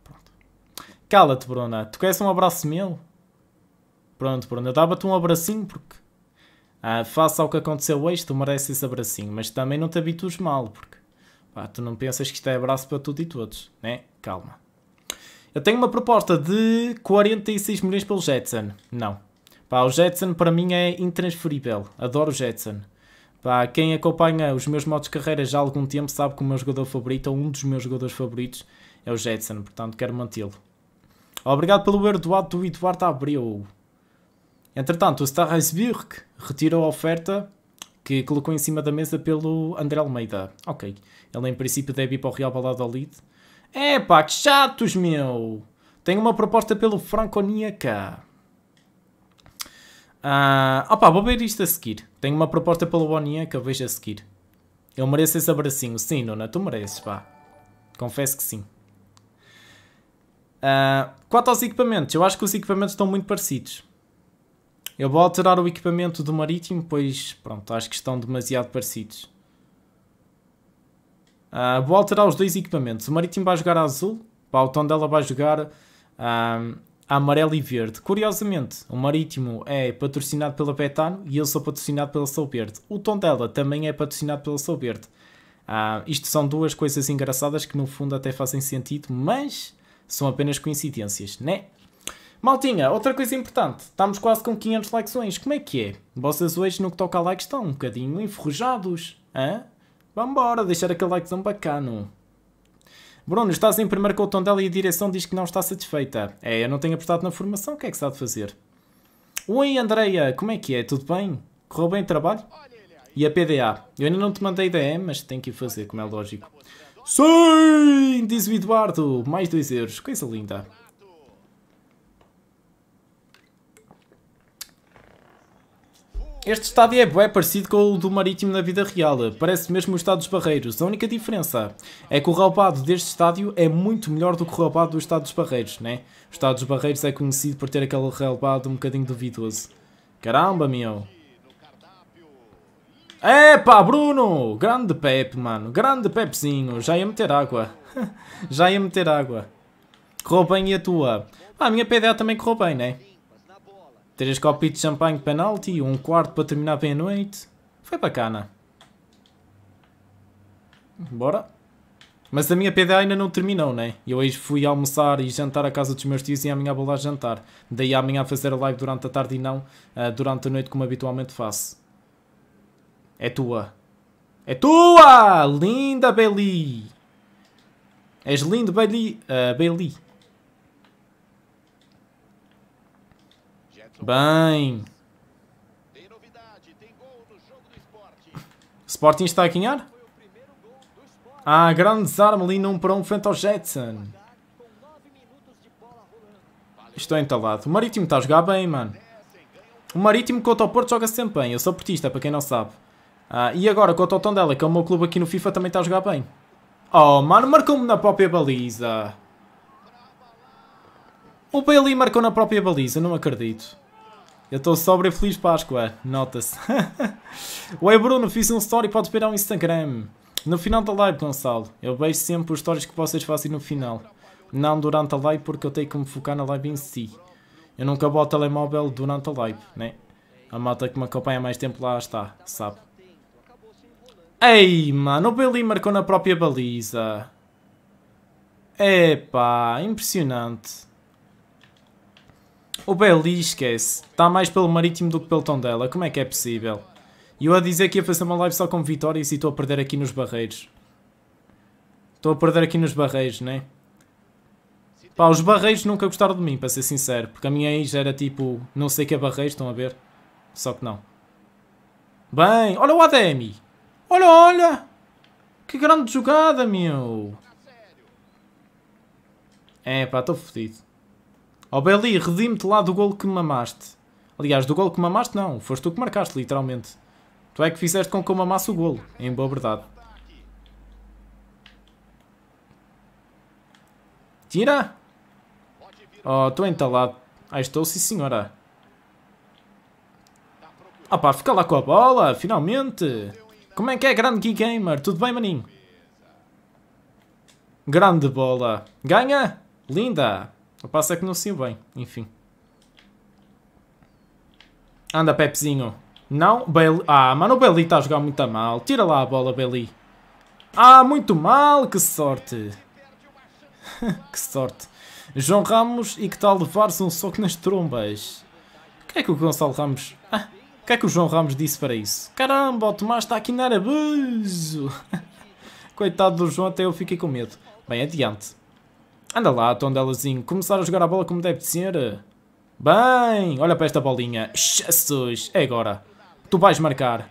Speaker 1: Cala-te, Bruna. Tu queres um abraço meu? Pronto, Bruna, dava-te um abracinho porque. Ah, faça ao que aconteceu hoje, tu mereces esse abracinho, mas também não te habitues mal, porque pá, tu não pensas que isto é abraço para tudo e todos, né? Calma. Eu tenho uma proposta de 46 milhões pelo Jetson. Não. Pá, o Jetson para mim é intransferível. Adoro o Jetson. Pá, quem acompanha os meus modos de carreira já há algum tempo sabe que o meu jogador favorito, ou um dos meus jogadores favoritos, é o Jetson. Portanto, quero mantê-lo. Obrigado pelo Eduardo do Eduardo Abreu. Entretanto, o Starreisbürg retirou a oferta que colocou em cima da mesa pelo André Almeida. Ok, ele em princípio deve ir para o Real Valladolid. É pá, que chatos, meu! Tenho uma proposta pelo Franconia Ah, opa, vou ver isto a seguir. Tenho uma proposta pelo Boniaca, vejo a seguir. Eu mereço esse abracinho. Sim, Nona, tu mereces, pá. Confesso que sim. Ah, Quanto aos equipamentos, eu acho que os equipamentos estão muito parecidos. Eu vou alterar o equipamento do Marítimo, pois, pronto, acho que estão demasiado parecidos. Uh, vou alterar os dois equipamentos. O Marítimo vai jogar a azul, pá, o dela vai jogar uh, ah, a amarelo e verde. Curiosamente, o Marítimo é patrocinado pela Petano e eu sou patrocinado pela Sol Verde. O dela também é patrocinado pela Sol Verde. Uh, isto são duas coisas engraçadas que no fundo até fazem sentido, mas são apenas coincidências, né? Maltinha, outra coisa importante, estamos quase com 500 likes. Como é que é? Vocês hoje, no que toca a likes, estão um bocadinho enferrujados. Hã? Vambora, deixar aquele likezão bacano. Bruno, estás em primeiro com o tom dela e a direção diz que não está satisfeita. É, eu não tenho apertado na formação, o que é que se há de fazer? Oi, Andreia, como é que é? Tudo bem? Correu bem o trabalho? E a PDA? Eu ainda não te mandei DM, mas tenho que fazer, como é lógico. Sim, diz o Eduardo. Mais dois euros. Coisa linda. Este estádio é bem parecido com o do Marítimo na vida real, parece mesmo o estádio dos Barreiros. A única diferença é que o roubado deste estádio é muito melhor do que o roubado do estádio dos Barreiros, né? O estádio dos Barreiros é conhecido por ter aquele roubado um bocadinho duvidoso. Caramba, meu! Epá, Bruno! Grande Pepe, mano. Grande Pepezinho. Já ia meter água. Já ia meter água. Correu bem e a tua? Ah, a minha PDA também correu bem, né? Três copitos de champanhe de penalti, um quarto para terminar bem a noite. Foi bacana. Bora. Mas a minha PDA ainda não terminou, né? Eu hoje fui almoçar e jantar à casa dos meus tios e amanhã vou lá jantar. Daí amanhã fazer a live durante a tarde e não uh, durante a noite como habitualmente faço. É tua. É tua! Linda Bailey! És lindo, Bailey. Uh, Bailey. Bem. Sporting está a ganhar? Ah, grande desarme ali num para um frente ao Jetson. Estou é entalado. O Marítimo está a jogar bem, mano. O Marítimo contra o Porto joga sempre bem. Eu sou portista, para quem não sabe. Ah, e agora o ao dela que é o meu clube aqui no FIFA, também está a jogar bem. Oh, mano, marcou-me na própria baliza. O Bailey marcou na própria baliza, não acredito. Eu estou sobre e feliz Páscoa, nota-se. Oi Bruno, fiz um story, pode esperar o Instagram. No final da live, Gonçalo. Eu vejo sempre os stories que vocês fazem no final. Não durante a live, porque eu tenho que me focar na live em si. Eu nunca boto telemóvel durante a live, né? A malta que me acompanha mais tempo lá está, sabe? Ei, mano, o Bailey marcou na própria baliza. Epá, impressionante. O Bailey esquece. Está mais pelo Marítimo do que pelo dela. Como é que é possível? E eu a dizer que ia fazer uma live só com vitórias e estou a perder aqui nos barreiros. Estou a perder aqui nos barreiros, né? Pá, os barreiros nunca gostaram de mim, para ser sincero. Porque a minha ex era tipo, não sei que é barreiros, estão a ver? Só que não. Bem, olha o ADM. Olha, olha! Que grande jogada, meu! É pá, estou fodido. Ó oh, Beli, redime-te lá do gol que mamaste. Aliás, do gol que mamaste não, foste tu que marcaste, literalmente. Tu é que fizeste com que eu mamasse o golo, em boa verdade. Tira! Oh, estou entalado. Ah, estou, sim senhora. Ah pá, fica lá com a bola, finalmente! Como é que é, grande Key Gamer? Tudo bem, maninho? Grande bola. Ganha! Linda! O passo é que não se bem, enfim. Anda, Pepzinho. Não, Beli. Ah, mano, o Bailey está a jogar muito mal. Tira lá a bola, Beli. Ah, muito mal, que sorte. que sorte. João Ramos e que tal levar-se um soco nas trombas? O que é que o Gonçalo Ramos... Ah que é que o João Ramos disse para isso? Caramba, o Tomás está aqui na arabuso. Coitado do João, até eu fiquei com medo. Bem, adiante. Anda lá, Tondelazinho, começar a jogar a bola como deve ser. Bem, olha para esta bolinha. Jesus, é agora. Tu vais marcar.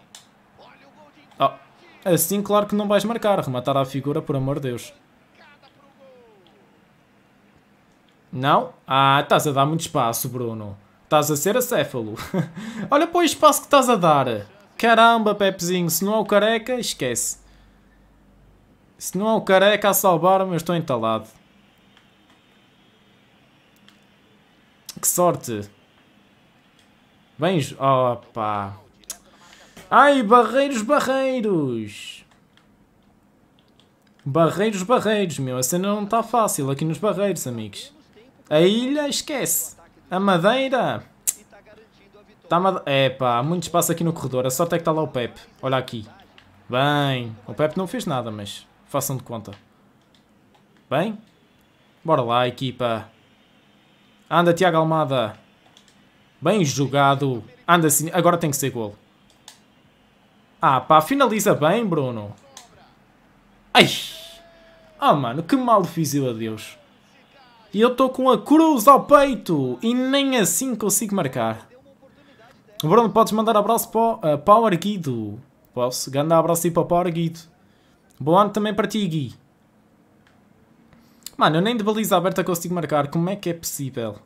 Speaker 1: Oh, assim claro que não vais marcar. Rematar a figura, por amor de Deus. Não? Ah, estás a dar muito espaço, Bruno. Estás a ser acéfalo. Olha para o espaço que estás a dar. Caramba, Pepzinho, se não é o careca, esquece. Se não é o careca a salvar-me, eu estou entalado. Que sorte. Bens... Opa. Ai, barreiros, barreiros. Barreiros, barreiros, meu. A cena não está fácil aqui nos barreiros, amigos. A ilha esquece. A madeira! Tá made... Epá, há muito espaço aqui no corredor. A sorte é que está lá o Pepe. Olha aqui. Bem, o Pepe não fez nada, mas façam de conta. Bem, bora lá, equipa. Anda, Tiago Almada. Bem jogado. Anda, sim. Agora tem que ser golo. Ah, pá, finaliza bem, Bruno. Ai! Ah, oh, mano, que mal fiz eu a Deus. E eu estou com a cruz ao peito e nem assim consigo marcar. Bruno, podes mandar abraço para o eh, Power Guido. Posso? Ganda abraço aí para o Power Guido. Bom ano também para ti, Gui. Mano, eu nem de baliza aberta consigo marcar. Como é que é possível?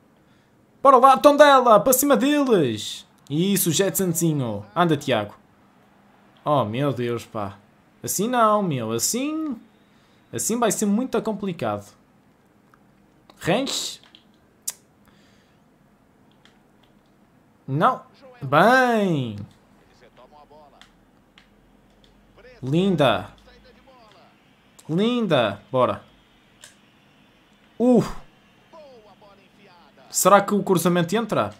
Speaker 1: Bora lá, Tondela! Para cima deles! Isso, Jetsonzinho. Anda, Tiago. Oh, meu Deus, pá. Assim não, meu. Assim... Assim vai ser muito complicado. Ranch? Não. Bem. Linda. Linda. Bora. Uh. Será que o cruzamento entra?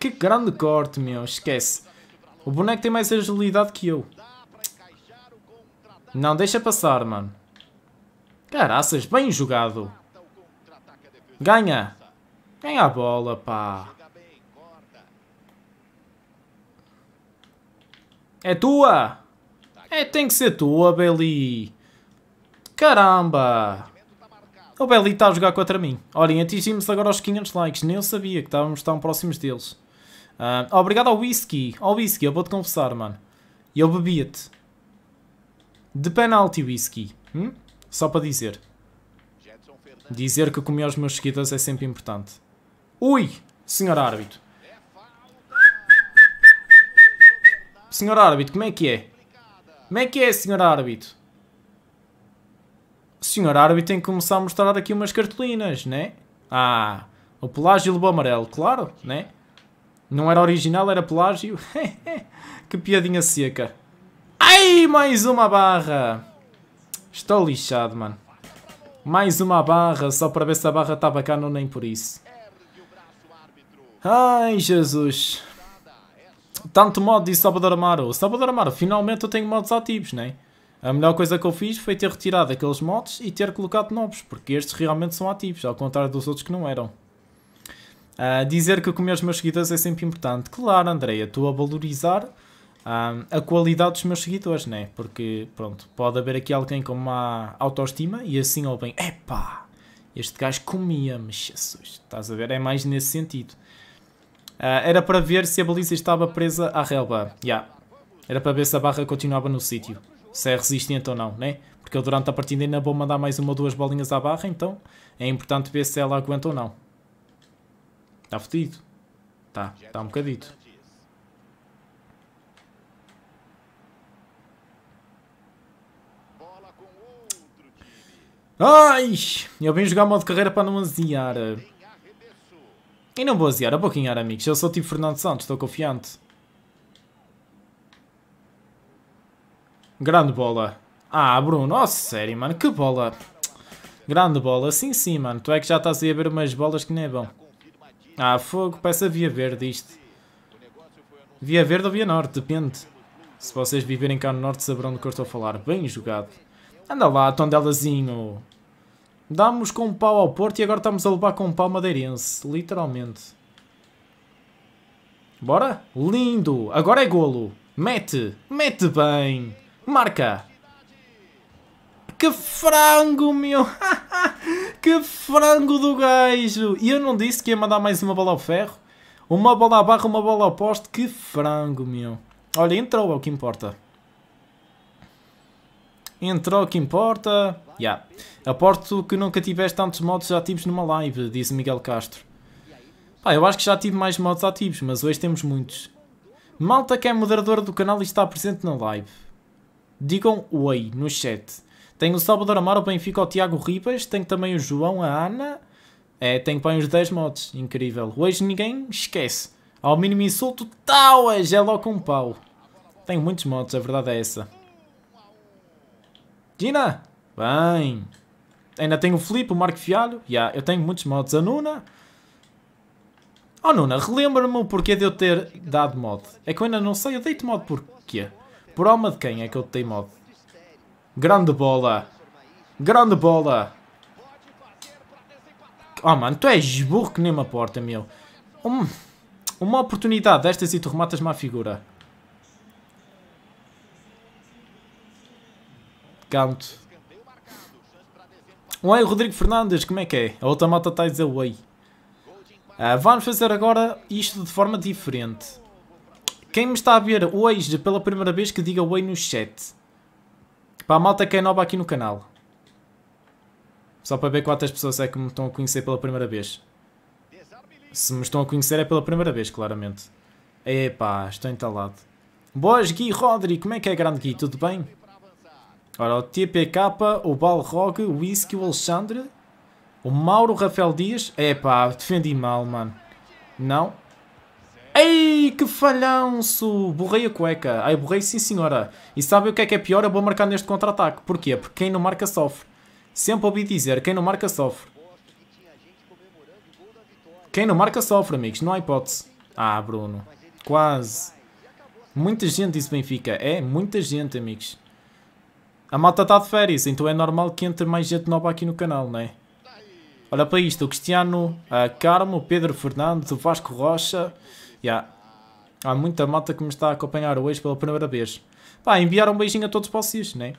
Speaker 1: Que grande corte, meu. Esquece. O boneco tem mais agilidade que eu. Não, deixa passar, mano. Caraças, bem jogado. Ganha. Ganha a bola, pá. É tua. É, tem que ser tua, Beli. Caramba. O Beli está a jogar contra mim. Olhem, atingimos agora os 500 likes. Nem eu sabia que estávamos tão próximos deles. Uh, obrigado ao Whisky. Ao Whisky, eu vou-te confessar, mano. Eu bebia-te. De penalti, Whisky. Hum? Só para dizer. Dizer que comi os meus seguidores é sempre importante. Ui, senhor árbitro. Senhor árbitro, como é que é? Como é que é, senhor árbitro? senhor árbitro tem que começar a mostrar aqui umas cartolinas, né? Ah, o Pelágio levou amarelo, claro, né? Não era original, era Pelágio. que piadinha seca. Ai, mais uma barra. Estou lixado, mano. Mais uma barra, só para ver se a barra está bacana ou nem por isso. Ai, Jesus. Tanto modo disse Salvador Amaro. Salvador Amaro, finalmente eu tenho modos ativos, não é? A melhor coisa que eu fiz foi ter retirado aqueles modos e ter colocado novos, porque estes realmente são ativos, ao contrário dos outros que não eram. Uh, dizer que comer os meus seguidores é sempre importante. Claro, Andreia, estou a valorizar ah, a qualidade dos meus seguidores, né? Porque, pronto, pode haver aqui alguém com uma autoestima e assim ou bem, epá, este gajo comia-me, Jesus, estás a ver? É mais nesse sentido. Uh, era para ver se a baliza estava presa à relva. Yeah. Era para ver se a barra continuava no sítio. Se é resistente ou não, né? Porque eu durante a partida ainda vou mandar mais uma ou duas bolinhas à barra, então é importante ver se ela aguenta ou não. Está fodido. Tá, está um bocadito. Ai! Eu vim jogar modo carreira para não aziar. E não vou aziar, a é pouquinho, amigos. Eu sou o tipo Fernando Santos, estou confiante. Grande bola. Ah, Bruno, nossa, oh, sério, mano, que bola. Grande bola, sim, sim, mano. Tu é que já estás aí a ver umas bolas que nem é bom. Ah, fogo, peça via verde isto. Via verde ou via norte, depende. Se vocês viverem cá no norte saberão do que eu estou a falar. Bem jogado. Anda lá, tondelazinho. Damos com um pau ao Porto e agora estamos a levar com um pau madeirense. Literalmente. Bora? Lindo! Agora é golo. Mete! Mete bem! Marca! Que frango, meu! que frango do gajo! E eu não disse que ia mandar mais uma bola ao ferro? Uma bola à barra, uma bola ao poste. Que frango, meu! Olha, entrou, é o que importa entrou o que importa. Yeah. Aporto que nunca tiveste tantos modos ativos numa live, diz Miguel Castro. Pá, eu acho que já tive mais modos ativos, mas hoje temos muitos. Malta que é moderadora do canal e está presente na live. Digam oi no chat. Tenho o Salvador Amaro, o Benfica, o Tiago Ribas, tenho também o João, a Ana. É, tenho para os 10 mods, incrível. Hoje ninguém esquece. Ao mínimo insulto, tauas, é logo um pau. Tenho muitos mods, a verdade é essa. Tina, bem. Ainda tenho o Filipe, o Marco Fialho. Yeah, eu tenho muitos mods. A Nuna. Oh Nuna, relembra-me o porquê de eu ter dado mod. É que eu ainda não sei, eu dei-te mod porquê? Por alma de quem é que eu dei mod? Grande bola. Grande bola. Oh mano, tu és burro que nem uma porta, meu. Um, uma oportunidade destas e tu rematas-me à figura. Canto. Oi, Rodrigo Fernandes, como é que é? A outra Malta está a dizer oi. Ah, vamos fazer agora isto de forma diferente. Quem me está a ver hoje pela primeira vez que diga oi no chat. Para a malta que é nova aqui no canal. Só para ver quantas pessoas é que me estão a conhecer pela primeira vez. Se me estão a conhecer é pela primeira vez, claramente. Epá, estou entalado. Boas, Gui Rodri, como é que é grande Gui? Tudo bem? Ora, o TPK, o Balrog, o Whisky, o Alexandre, o Mauro, o Rafael Dias. é pá, defendi mal, mano. Não. Ei, que falhanço! Borrei a cueca. Ai, borrei sim, senhora. E sabe o que é que é pior? Eu vou marcar neste contra-ataque. Porquê? Porque quem não marca sofre. Sempre ouvi dizer, quem não marca sofre. Quem não marca sofre, amigos. Não há hipótese. Ah, Bruno. Quase. Muita gente disse Benfica. É, muita gente, amigos. A malta está de férias, então é normal que entre mais gente nova aqui no canal, não é? Olha para isto, o Cristiano, a Carmo, o Pedro Fernandes, o Vasco Rocha. Yeah. Há muita malta que me está a acompanhar hoje pela primeira vez. Pá, enviar um beijinho a todos vocês, né?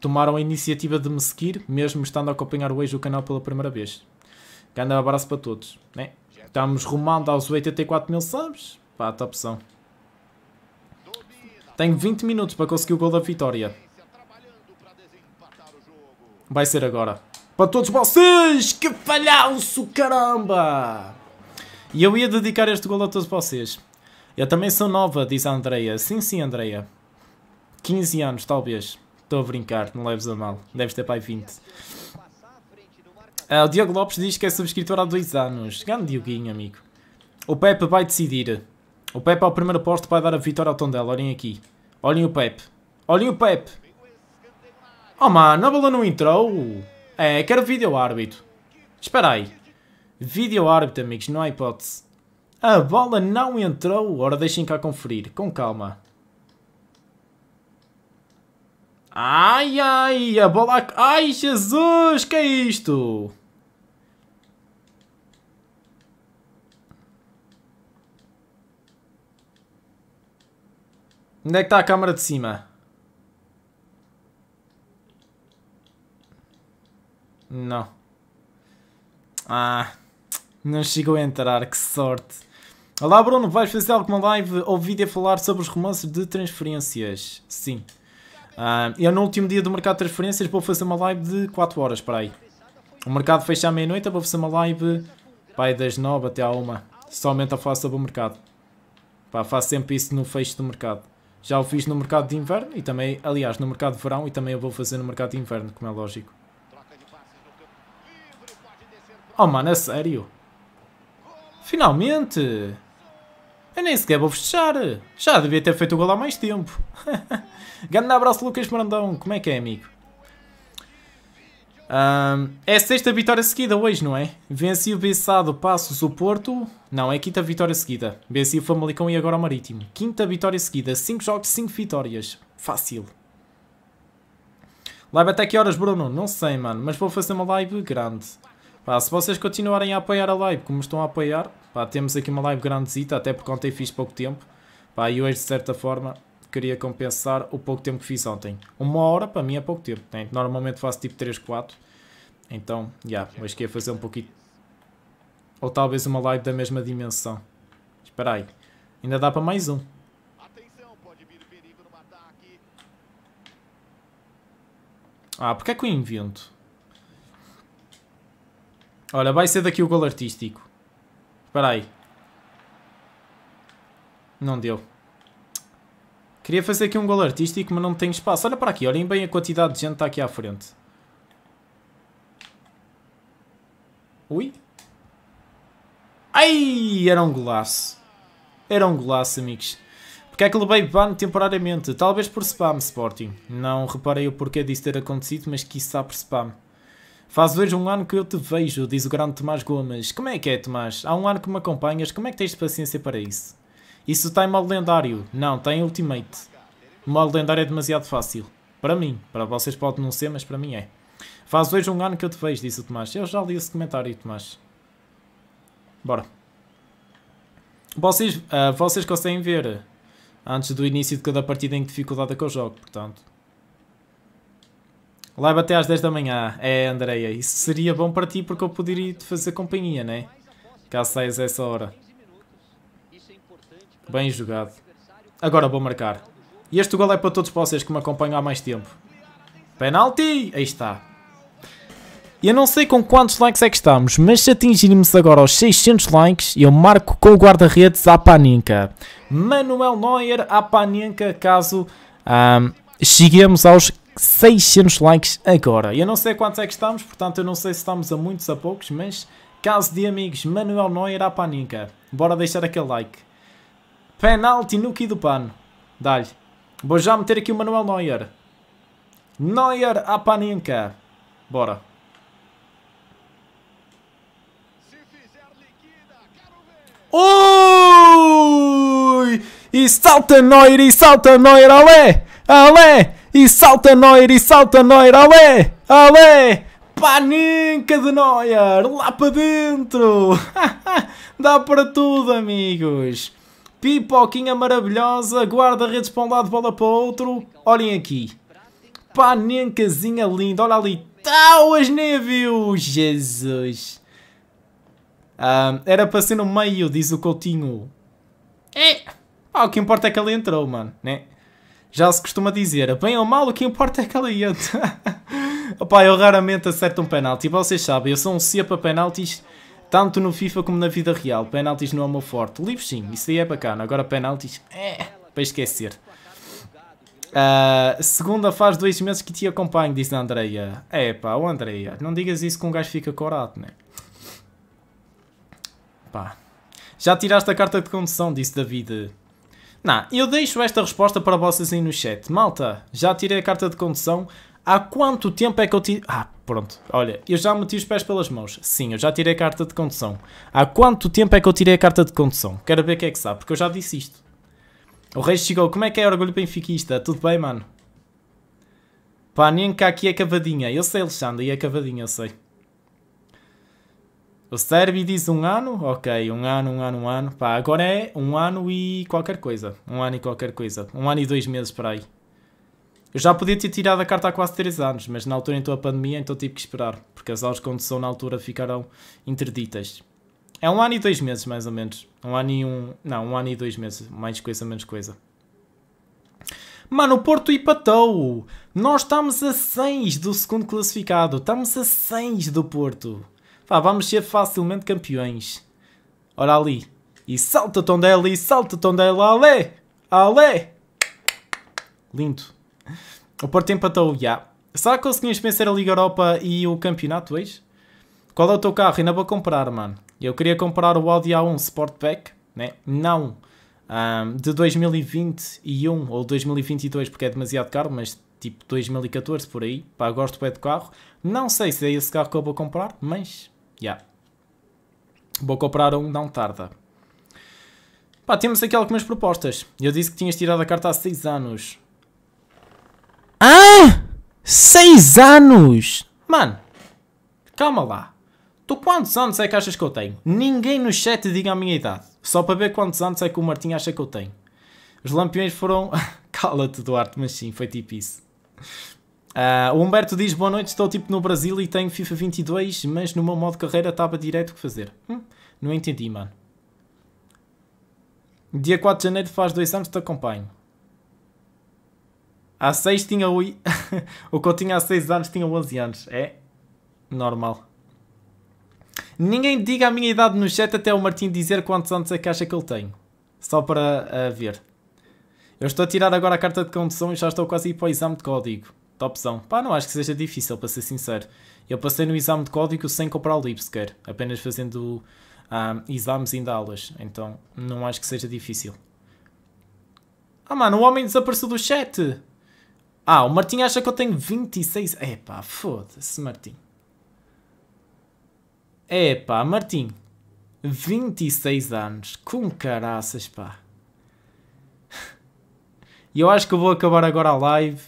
Speaker 1: Tomaram a iniciativa de me seguir, mesmo estando a acompanhar hoje o canal pela primeira vez. Grande abraço para todos, né? Estamos rumando aos 84 mil subs. Pá, top opção. Tenho 20 minutos para conseguir o gol da vitória. Vai ser agora. Para todos vocês, que falhaço, caramba! E eu ia dedicar este gol a todos vocês. Eu também sou nova, diz a Andreia. Sim, sim, Andreia. 15 anos, talvez. Estou a brincar, não leves a mal. Deves ter pai 20. Ah, o Diogo Lopes diz que é subscritor há 2 anos. Grande Dioguinho, amigo. O Pepe vai decidir. O Pepe ao primeiro posto vai dar a vitória ao Tondela. Olhem aqui. Olhem o Pepe. Olhem o Pepe. Oh mano, a bola não entrou. É, quero vídeo árbitro. Espera aí. Vídeo árbitro, amigos, não há hipótese. A bola não entrou. Ora, deixem cá conferir, com calma. Ai, ai, a bola... Ai, Jesus, que é isto? Onde é que está a câmara de cima? Não. Ah, não chegou a entrar, que sorte. Olá Bruno, vais fazer alguma live ou vídeo a falar sobre os romances de transferências? Sim. Ah, eu no último dia do mercado de transferências vou fazer uma live de 4 horas, para aí. O mercado fecha à meia-noite, vou fazer uma live pai das 9 até à 1. Somente a falar sobre o mercado. Pá, faço sempre isso no fecho do mercado. Já o fiz no mercado de inverno e também, aliás, no mercado de verão e também eu vou fazer no mercado de inverno, como é lógico. Oh mano, é sério? Finalmente! Eu nem sequer vou festejar! Já devia ter feito o gol há mais tempo! Grande abraço Lucas Marandão, como é que é amigo? Um, é a sexta vitória seguida hoje, não é? Venci o Bessado, Passos, o Porto... Não, é quinta vitória seguida. Venci o Famalicão e agora o Marítimo. Quinta vitória seguida, 5 jogos, 5 vitórias. Fácil. Live até que horas, Bruno? Não sei, mano, mas vou fazer uma live grande. Pá, se vocês continuarem a apoiar a live como estão a apoiar, pá, temos aqui uma live grandezita, até porque ontem fiz pouco tempo. Pá, e hoje, de certa forma, queria compensar o pouco tempo que fiz ontem. Uma hora, para mim, é pouco tempo. Né? Normalmente faço tipo 3, 4. Então, já, yeah, hoje queria fazer um pouquinho... Ou talvez uma live da mesma dimensão. Espera aí. Ainda dá para mais um. Ah, porque é que eu invento? Olha, vai ser daqui o gol artístico. Espera aí. Não deu. Queria fazer aqui um gol artístico, mas não tenho espaço. Olha para aqui, olhem bem a quantidade de gente que está aqui à frente. Ui. Ai, era um golaço. Era um golaço, amigos. Porque é que levei ban temporariamente? Talvez por spam, Sporting. Não reparei o porquê disso ter acontecido, mas quiçá por spam. Faz hoje um ano que eu te vejo, diz o grande Tomás Gomes. Como é que é, Tomás? Há um ano que me acompanhas, como é que tens paciência para isso? Isso está em modo lendário. Não, tem ultimate. O modo lendário é demasiado fácil. Para mim. Para vocês pode não ser, mas para mim é. Faz hoje um ano que eu te vejo, disse o Tomás. Eu já li esse comentário, Tomás. Bora. Vocês, uh, vocês conseguem ver antes do início de cada partida em que dificuldade é que eu jogo, portanto. Live até às 10 da manhã. É, Andreia, isso seria bom para ti porque eu poderia te fazer companhia, né? Caso saias essa hora. Bem jogado. Agora vou marcar. E este gol é para todos vocês que me acompanham há mais tempo. Penalti! Aí está. Eu não sei com quantos likes é que estamos, mas se atingirmos agora os 600 likes, eu marco com o guarda-redes à paninca. Manuel Neuer à paninca, caso... Um, ah, cheguemos aos 600 likes agora. Eu não sei quantos é que estamos, portanto eu não sei se estamos a muitos, a poucos, mas caso de amigos, Manuel Neuer à panica. Bora deixar aquele like. Penalti no do pano. Dá-lhe. Vou já meter aqui o Manuel Neuer. Neuer à paninca. Bora.
Speaker 2: Ui!
Speaker 1: E salta Neuer, e salta Neuer, alé alé e salta noir e salta noir, alé, alé, paninca de Noir, lá para dentro, dá para tudo amigos. Pipoquinha maravilhosa, guarda-redes para um lado, bola para outro, olhem aqui. Panencazinha linda, olha ali, tal as viu, Jesus. Um, ah, era para ser no meio, diz o Coutinho. É, ah, o que importa é que ele entrou, mano, né? já se costuma dizer, bem ou mal, o que importa é que ela ia. eu raramente acerto um penalti. Vocês sabem, eu sou um cia para penaltis, tanto no FIFA como na vida real. Penaltis não é uma forte. livro sim, isso aí é bacana. Agora penaltis, é, para esquecer. Uh, segunda faz dois meses que te acompanho, diz a Andreia. É pá, o oh, Andreia, não digas isso que um gajo fica corado, né? Pá. Já tiraste a carta de condução, disse David. Não, eu deixo esta resposta para vocês aí no chat. Malta, já tirei a carta de condução. Há quanto tempo é que eu tirei... Ah, pronto. Olha, eu já meti os pés pelas mãos. Sim, eu já tirei a carta de condução. Há quanto tempo é que eu tirei a carta de condução? Quero ver quem é que sabe, porque eu já disse isto. O Reis chegou. Como é que é orgulho benfiquista? Tudo bem, mano? Pá, nem cá aqui é cavadinha. Eu sei, Alexandre, e é cavadinha, eu sei. O Serbi diz um ano, ok, um ano, um ano, um ano. Pá, agora é um ano e qualquer coisa. Um ano e qualquer coisa. Um ano e dois meses para aí. Eu já podia ter tirado a carta há quase três anos, mas na altura entrou a pandemia, então tive que esperar, porque as aulas de condução na altura ficaram interditas. É um ano e dois meses, mais ou menos. Um ano e um. Não, um ano e dois meses. Mais coisa, menos coisa. Mano, o Porto empatou! Nós estamos a 6 do segundo classificado. Estamos a 6 do Porto. Pá, vamos ser facilmente campeões. Ora ali. E salta Tondela, e salta Tondela, ale! Ale! Lindo. O Porto empatou, já. Será que conseguimos vencer a Liga Europa e o campeonato hoje? Qual é o teu carro? Ainda vou comprar, mano. Eu queria comprar o Audi A1 Sportback, né? Não. Um, de 2021 ou 2022, porque é demasiado caro, mas tipo 2014 por aí. Pá, gosto bem do carro. Não sei se é esse carro que eu vou comprar, mas Yeah. Vou comprar um, não tarda. Pá, temos aqui algumas propostas. Eu disse que tinhas tirado a carta há 6 anos.
Speaker 2: Ah!
Speaker 1: 6 anos! Mano, calma lá. Tu quantos anos é que achas que eu tenho? Ninguém no chat diga a minha idade. Só para ver quantos anos é que o Martim acha que eu tenho. Os lampiões foram... Cala-te, Duarte, mas sim, foi tipo isso. Uh, o Humberto diz: Boa noite, estou tipo no Brasil e tenho FIFA 22, mas no meu modo carreira estava direto o que fazer. Hum, não entendi, mano. Dia 4 de janeiro faz dois anos, te acompanho. Há 6 tinha o. o que eu tinha há 6 anos tinha 11 anos. É normal. Ninguém diga a minha idade no chat até o Martim dizer quantos anos é que acha que ele tem. Só para uh, ver. Eu estou a tirar agora a carta de condução e já estou quase a ir para o exame de código opção, Pá, não acho que seja difícil, para ser sincero. Eu passei no exame de código sem comprar o livro apenas fazendo um, ah, exames em aulas, então não acho que seja difícil. Ah, mano, o homem desapareceu do chat! Ah, o Martim acha que eu tenho 26... Epá, foda-se, Martim. Epá, Martim. 26 anos. Com caraças, pá. E eu acho que eu vou acabar agora a live.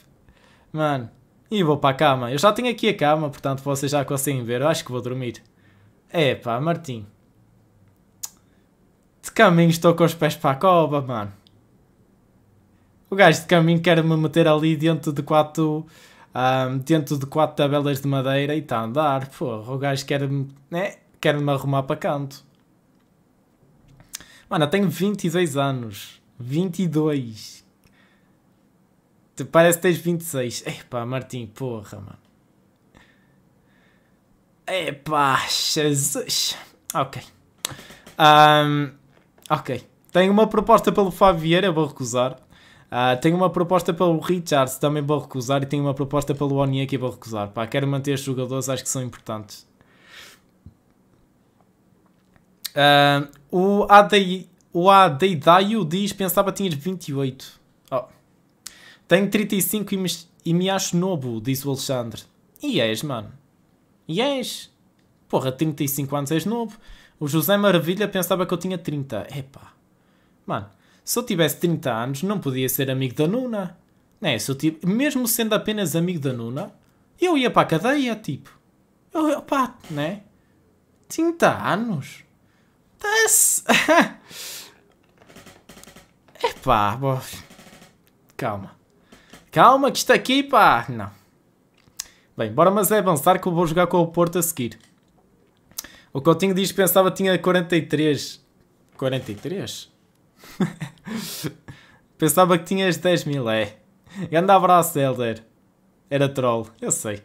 Speaker 1: Mano, e vou para a cama. Eu já tenho aqui a cama, portanto vocês já conseguem ver. Eu acho que vou dormir. É pá, Martim. De caminho estou com os pés para a cova, mano. O gajo de caminho quer me meter ali dentro de quatro. Um, dentro de quatro tabelas de madeira e está a andar, porra. O gajo quer-me né? quer -me arrumar para canto. Mano, eu tenho 22 anos. 22. Tu parece que tens 26. Epá, Martim, porra, mano. Epá, Jesus. Ok. Um, ok. Tenho uma proposta pelo Fabieira, vou recusar. Uh, tenho uma proposta pelo Richards, também vou recusar. E tenho uma proposta pelo que vou recusar. Pá, quero manter os jogadores, acho que são importantes. Uh, o Adeidaio diz: pensava que tinhas 28. Tenho 35 e me, e me acho novo, diz o Alexandre. E és, mano. E és. Porra, 35 anos és novo. O José Maravilha pensava que eu tinha 30. Epá. Mano, se eu tivesse 30 anos, não podia ser amigo da Nuna. Né? Se eu tive... Mesmo sendo apenas amigo da Nuna, eu ia para a cadeia, tipo. Eu, opá, né? 30 anos? That's... Epá, bof. Calma. Calma que está aqui, pá! Não. Bem, bora mas é avançar que eu vou jogar com o Porto a seguir. O Coutinho diz que pensava que tinha 43. 43? pensava que tinhas 10 mil, é. Grande abraço, Helder. Era troll, eu sei. Uh,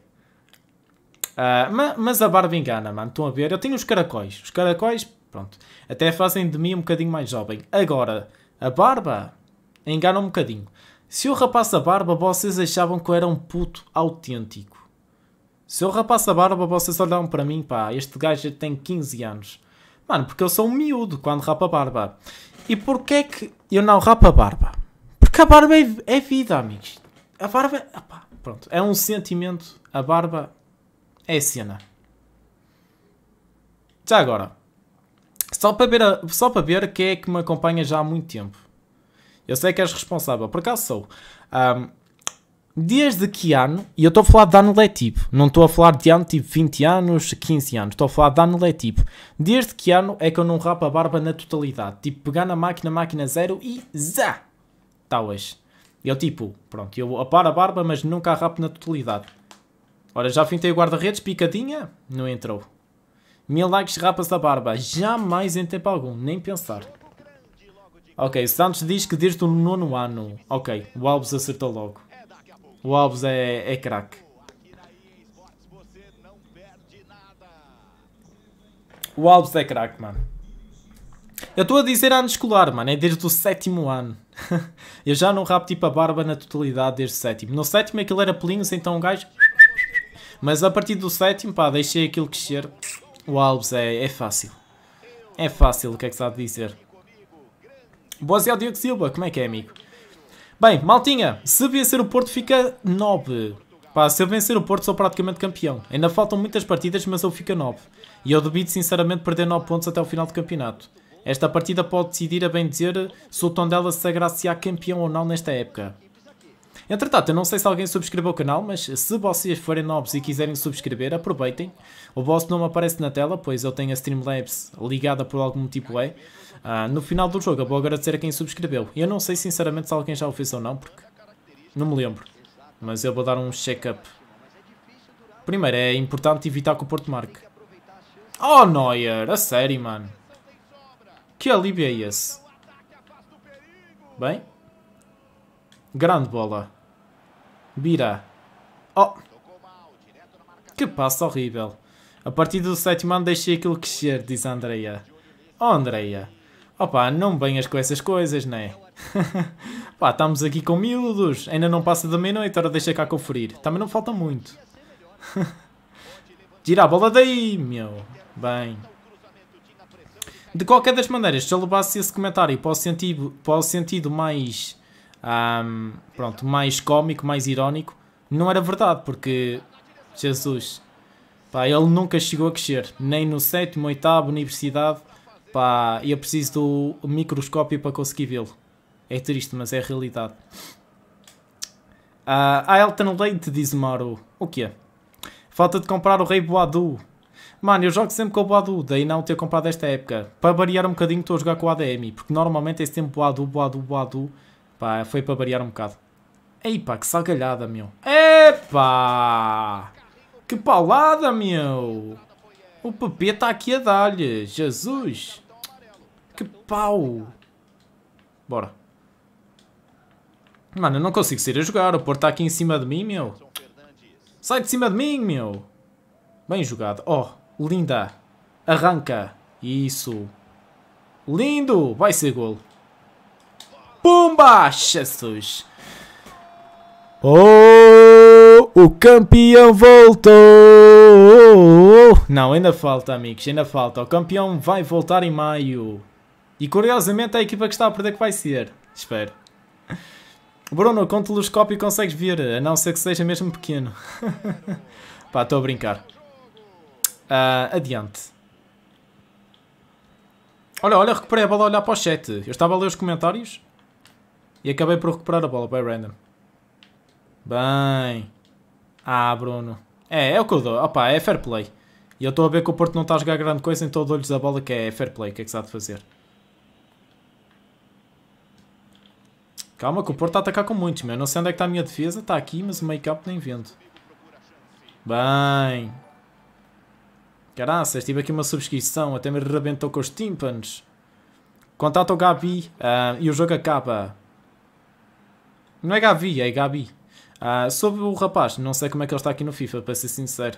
Speaker 1: ah, mas, mas, a barba engana, mano. Estão a ver? Eu tenho os caracóis. Os caracóis, pronto. Até fazem de mim um bocadinho mais jovem. Agora, a barba engana um bocadinho. Se o rapaz a barba vocês achavam que eu era um puto autêntico. Se o rapaz a barba vocês olhavam para mim, pá, este gajo tem 15 anos. Mano, porque eu sou um miúdo quando rapa barba. E porquê é que eu não rapa barba? Porque a barba é, é vida, amigos. A barba, pronto, é um sentimento. A barba é cena. Já agora, só para ver, a, só para ver quem é que me acompanha já há muito tempo. Eu sei que és responsável, por acaso sou. Um, desde que ano, e eu estou a falar de ano letivo, não estou a falar de ano tipo 20 anos, 15 anos, estou a falar de ano letivo. Desde que ano é que eu não rapo a barba na totalidade? Tipo, pegar na máquina, máquina zero e zá! Está hoje. Eu tipo, pronto, eu aparo a barba, mas nunca rapo na totalidade. Ora, já fintei o guarda-redes, picadinha, não entrou. Mil likes, rapas a barba, jamais em tempo algum, nem pensar. Ok, Santos diz que desde o nono ano. Ok, o Alves acertou logo. O Alves é, é craque. O Alves é craque, mano. Eu estou a dizer ano escolar, mano. É desde o sétimo ano. eu já não rapo tipo a barba na totalidade desde o sétimo. No sétimo aquilo era pelinhos, então um gajo... Mas a partir do sétimo, pá, deixei aquilo crescer. O Alves é, é fácil. É fácil, o que é que se há de dizer? Boas de Diogo Silva, como é que é, amigo? Bem, maltinha, se vencer o Porto fica 9. Pá, se eu vencer o Porto sou praticamente campeão. Ainda faltam muitas partidas, mas eu fico 9. E eu duvido sinceramente perder 9 pontos até o final do campeonato. Esta partida pode decidir, a bem dizer, se o Tondela se agraciar campeão ou não nesta época. Entretanto, eu não sei se alguém subscreveu o canal, mas se vocês forem novos e quiserem subscrever, aproveitem. O vosso nome aparece na tela, pois eu tenho a Streamlabs ligada por algum tipo é. Ah, no final do jogo, eu vou agradecer a quem subscreveu. e Eu não sei sinceramente se alguém já o fez ou não, porque não me lembro. Mas eu vou dar um check-up. Primeiro, é importante evitar que o Porto marque. Oh, Neuer! A sério, mano. Que alívio é esse? Bem. Grande bola. Bira. Oh! Que passo horrível. A partir do sétimo ano deixei aquilo crescer, diz a Andreia. Oh, Andreia. Opa, não venhas com essas coisas, é? Pá, estamos aqui com miúdos. Ainda não passa da meia-noite, ora deixa cá conferir. Também não falta muito. Tira a bola daí, meu. Bem. De qualquer das maneiras, se eu levasse esse comentário para o sentido, para o sentido mais... Um, pronto, mais cómico, mais irónico, não era verdade, porque... Jesus. Pá, ele nunca chegou a crescer. Nem no sétimo, oitavo, universidade pá, eu preciso do microscópio para conseguir vê-lo. É triste, mas é a realidade. Uh, a Elton Leite diz Maru. O que é? Falta de comprar o Rei Boadu. Mano, eu jogo sempre com o Boadu, daí não ter comprado esta época. Para variar um bocadinho estou a jogar com o ADM, porque normalmente é sempre Boadu, Boadu, Boadu. Pá, foi para variar um bocado. Ei pá, que salgalhada, meu. epa Que paulada, meu! O Pepe está aqui a dar-lhe. Jesus! Que pau! Bora. Mano, eu não consigo sair a jogar. O Porto está aqui em cima de mim, meu. Sai de cima de mim, meu. Bem jogado. Oh, linda. Arranca. Isso. Lindo. Vai ser golo. Pumba! Jesus. Oh, o campeão voltou. Não, ainda falta, amigos. Ainda falta. O campeão vai voltar em maio. E curiosamente é a equipa que está a perder que vai ser. Espero. Bruno, com telescópio consegues ver, a não ser que seja mesmo pequeno. Pá, estou a brincar. Uh, adiante. Olha, olha, recuperei a bola a olhar para o chat. Eu estava a ler os comentários e acabei por recuperar a bola. Bem random. Bem. Ah, Bruno. É, é o que eu dou. Opa, é fair play. E eu estou a ver que o Porto não está a jogar grande coisa, então dou-lhes a bola que é fair play. O que é que se há de fazer? Calma que o Porto está a atacar com muitos, meu. Não sei onde é que está a minha defesa. Está aqui, mas o make-up nem vendo. Bem. Caraças, tive aqui uma subscrição. Até me rebentou com os tímpanos. Contato o Gabi uh, e o jogo acaba. Não é Gabi, é Gabi. Uh, sobre o rapaz, não sei como é que ele está aqui no FIFA, para ser sincero.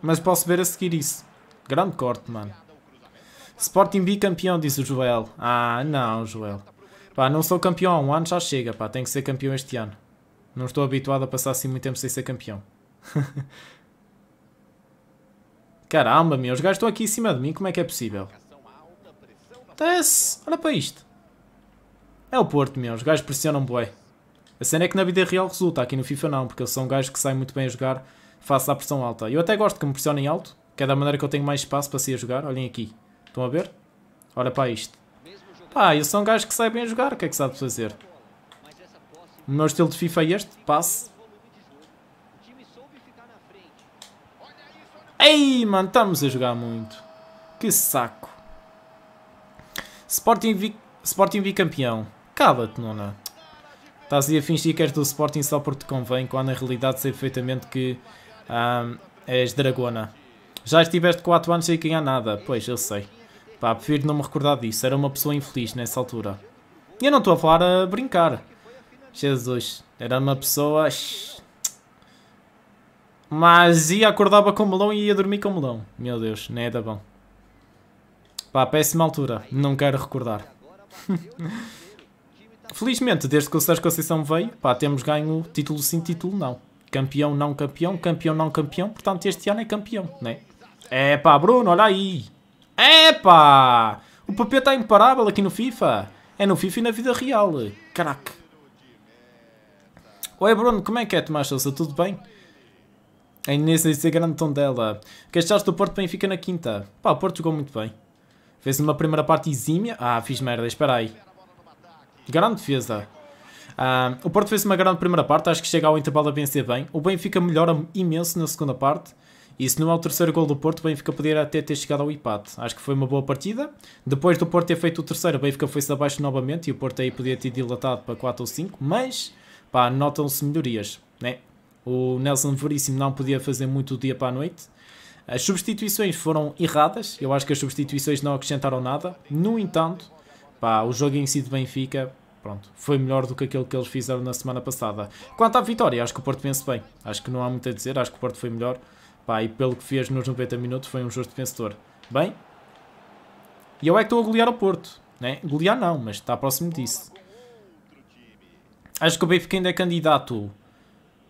Speaker 1: Mas posso ver a seguir isso. Grande corte, mano. Sporting B campeão diz o Joel. Ah, não, Joel. Pá, não sou campeão há um ano, já chega, pá. Tenho que ser campeão este ano. Não estou habituado a passar assim muito tempo sem ser campeão. Caramba, os gajos estão aqui em cima de mim, como é que é possível? Desce! Olha para isto. É o Porto, meu, Os gajos pressionam bué. A cena é que na vida real resulta, aqui no FIFA não, porque eles são gajos que saem muito bem a jogar face à pressão alta. Eu até gosto que me pressionem alto, que é da maneira que eu tenho mais espaço para ir a jogar. Olhem aqui. Estão a ver? Olha para isto. Pá, e são gajos que sabem jogar, o que é que sabes fazer? O meu estilo de FIFA é este, passe. Ei, mano, estamos a jogar muito. Que saco. Sporting, vi... Sporting bicampeão. Cala-te, Nona. Estás aí a fingir que és do Sporting só porque te convém, quando na realidade sei perfeitamente que hum, és dragona. Já estiveste 4 anos sem ganhar nada. Pois, eu sei. Pá, prefiro não me recordar disso. Era uma pessoa infeliz nessa altura. E eu não estou a falar a brincar. Jesus. Era uma pessoa... Mas ia acordava com melão e ia dormir com melão. Meu Deus, não é da bom. Pá, péssima altura. Não quero recordar. Felizmente, desde que o Sérgio Conceição veio, pá, temos ganho título sim, título não. Campeão, não campeão, campeão, não campeão. Portanto, este ano é campeão, né? É pá, Bruno, olha aí. Epa! O papel está imparável aqui no FIFA. É no FIFA e na vida real. Caraca. Oi Bruno, como é que é, Tomás Sousa? Tudo bem? A Inês disse a grande tom dela. achaste do Porto bem fica na quinta. Pá, o Porto jogou muito bem. Fez uma primeira parte exímia. Ah, fiz merda, espera aí. Grande defesa. Ah, o Porto fez uma grande primeira parte, acho que chega ao intervalo a vencer bem. O Benfica melhora imenso na segunda parte. E se não é o terceiro gol do Porto, o Benfica poderia até ter chegado ao empate. Acho que foi uma boa partida. Depois do Porto ter feito o terceiro, o Benfica foi-se abaixo novamente e o Porto aí podia ter dilatado para 4 ou 5, mas pá, notam-se melhorias. Né? O Nelson Veríssimo não podia fazer muito do dia para a noite. As substituições foram erradas, eu acho que as substituições não acrescentaram nada. No entanto, pá, o jogo em si de Benfica pronto, foi melhor do que aquilo que eles fizeram na semana passada. Quanto à vitória, acho que o Porto vence bem. Acho que não há muito a dizer, acho que o Porto foi melhor. Pá, e pelo que fez nos 90 minutos foi um justo vencedor. Bem, e eu é que estou a golear o Porto. Né? Golear não, mas está próximo disso. Acho que o Benfica ainda é candidato.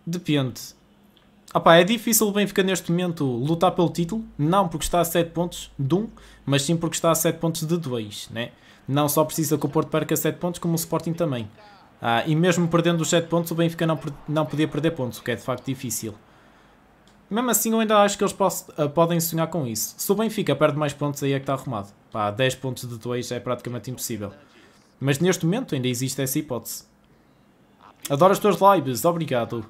Speaker 1: Depende. Ah pá, é difícil o Benfica neste momento lutar pelo título. Não porque está a 7 pontos de 1, mas sim porque está a 7 pontos de 2. Né? Não só precisa que o Porto perca 7 pontos, como o Sporting também. Ah, e mesmo perdendo os 7 pontos, o Benfica não, não podia perder pontos, o que é de facto difícil mesmo assim eu ainda acho que eles eh, podem sonhar com isso. Se o Benfica perde mais pontos, aí é que está arrumado. Pá, 10 pontos de 2 é praticamente impossível. Mas neste momento ainda existe essa hipótese. Adoro as tuas lives, obrigado.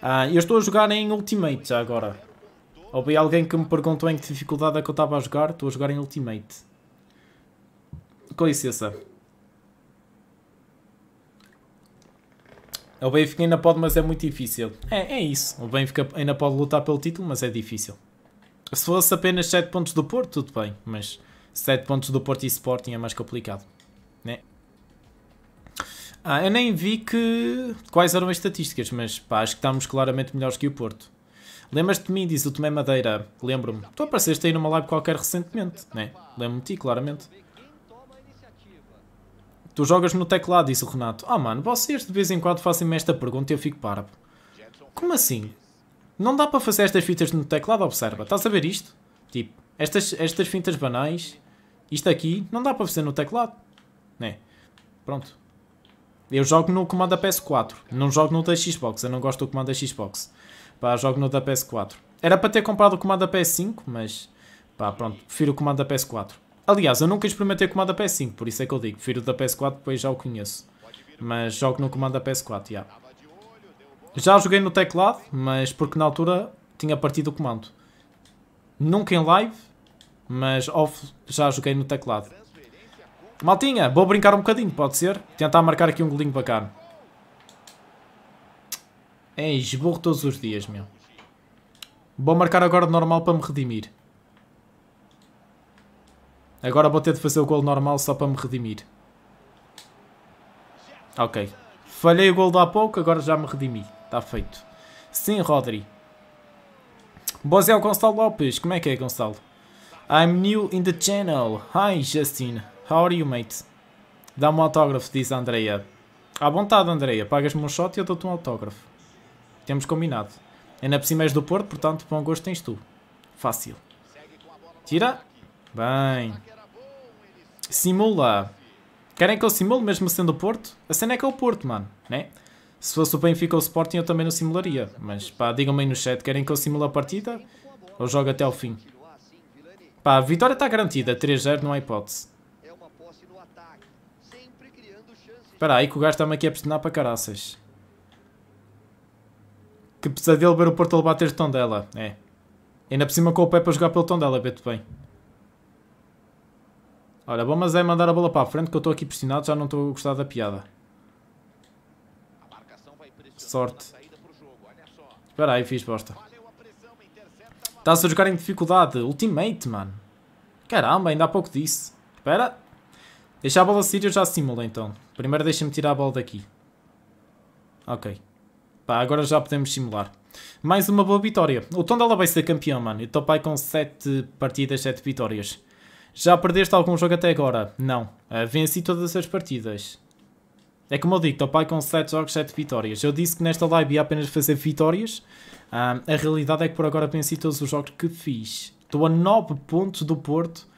Speaker 1: Ah, eu estou a jogar em Ultimate já agora. Houve alguém que me perguntou em que dificuldade é que eu estava a jogar. Estou a jogar em Ultimate. Com licença. O Benfica ainda pode, mas é muito difícil. É, é isso. O Benfica ainda pode lutar pelo título, mas é difícil. Se fosse apenas 7 pontos do Porto, tudo bem, mas 7 pontos do Porto e Sporting é mais complicado. Né? Ah, eu nem vi que quais eram as estatísticas, mas pá, acho que estamos claramente melhores que o Porto. Lembras-te de mim, diz o Tomé Madeira? Lembro-me. Tu apareceste aí numa live qualquer recentemente, né? Lembro-me de ti, claramente. Tu jogas no teclado, disse o Renato. Ah, mano, vocês de vez em quando fazem-me esta pergunta e eu fico parvo. Como assim? Não dá para fazer estas fitas no teclado, observa. Estás a ver isto? Tipo, estas, estas fintas banais, isto aqui, não dá para fazer no teclado. Né? Pronto. Eu jogo no comando da PS4. Não jogo no da Xbox. Eu não gosto do comando da Xbox. Pá, jogo no da PS4. Era para ter comprado o comando da PS5, mas... Pá, pronto. Prefiro o comando da PS4. Aliás, eu nunca experimentei o comando da PS5, por isso é que eu digo. Prefiro o da PS4, pois já o conheço. Mas jogo no comando da PS4, já. Yeah. Já joguei no teclado, mas porque na altura tinha partido o comando. Nunca em live, mas off já joguei no teclado. Maltinha, vou brincar um bocadinho, pode ser? Tentar marcar aqui um golinho bacana. É, esborro todos os dias, meu. Vou marcar agora normal para me redimir. Agora vou ter de fazer o gol normal só para me redimir. Ok. Falhei o gol de há pouco, agora já me redimi. Está feito. Sim, Rodri. o Gonçalo Lopes. Como é que é, Gonçalo? I'm new in the channel. Hi, Justin. How are you, mate? Dá-me um autógrafo, diz a Andrea. À vontade, Andrea. Pagas-me um shot e eu dou-te um autógrafo. Temos combinado. Ainda por cima és do Porto, portanto, bom gosto tens tu. Fácil. Tira. Bem simula. Querem que eu simule mesmo sendo o Porto? A cena é que é o Porto, mano, né? Se fosse o Benfica ou o Sporting eu também não simularia. Mas pá, digam-me aí no chat, querem que eu simule a partida? Ou jogo até ao fim? Pá, a vitória está garantida, 3-0 não há hipótese. Espera aí que o gajo está-me aqui a pressionar para caraças. Que pesadelo ver o Porto levar a ter de Tondela, é. Ainda por cima com o Pepe a jogar pelo Tondela, bem te bem. Olha, bom, mas é mandar a bola para a frente que eu estou aqui pressionado, já não estou a gostar da piada. Sorte. Espera aí, fiz bosta. Está-se a jogar em dificuldade. Ultimate, mano. Caramba, ainda há pouco disse. Espera. Deixa a bola sair eu já simulo então. Primeiro deixa-me tirar a bola daqui. Ok. Pá, agora já podemos simular. Mais uma boa vitória. O Tondela vai ser campeão, mano. E o Topai com 7 partidas, 7 vitórias. Já perdeste algum jogo até agora? Não. Uh, venci todas as partidas. É como eu digo, estou pai com 7 jogos, 7 vitórias. Eu disse que nesta live ia apenas fazer vitórias. Uh, a realidade é que por agora venci todos os jogos que fiz. Estou a 9 pontos do Porto,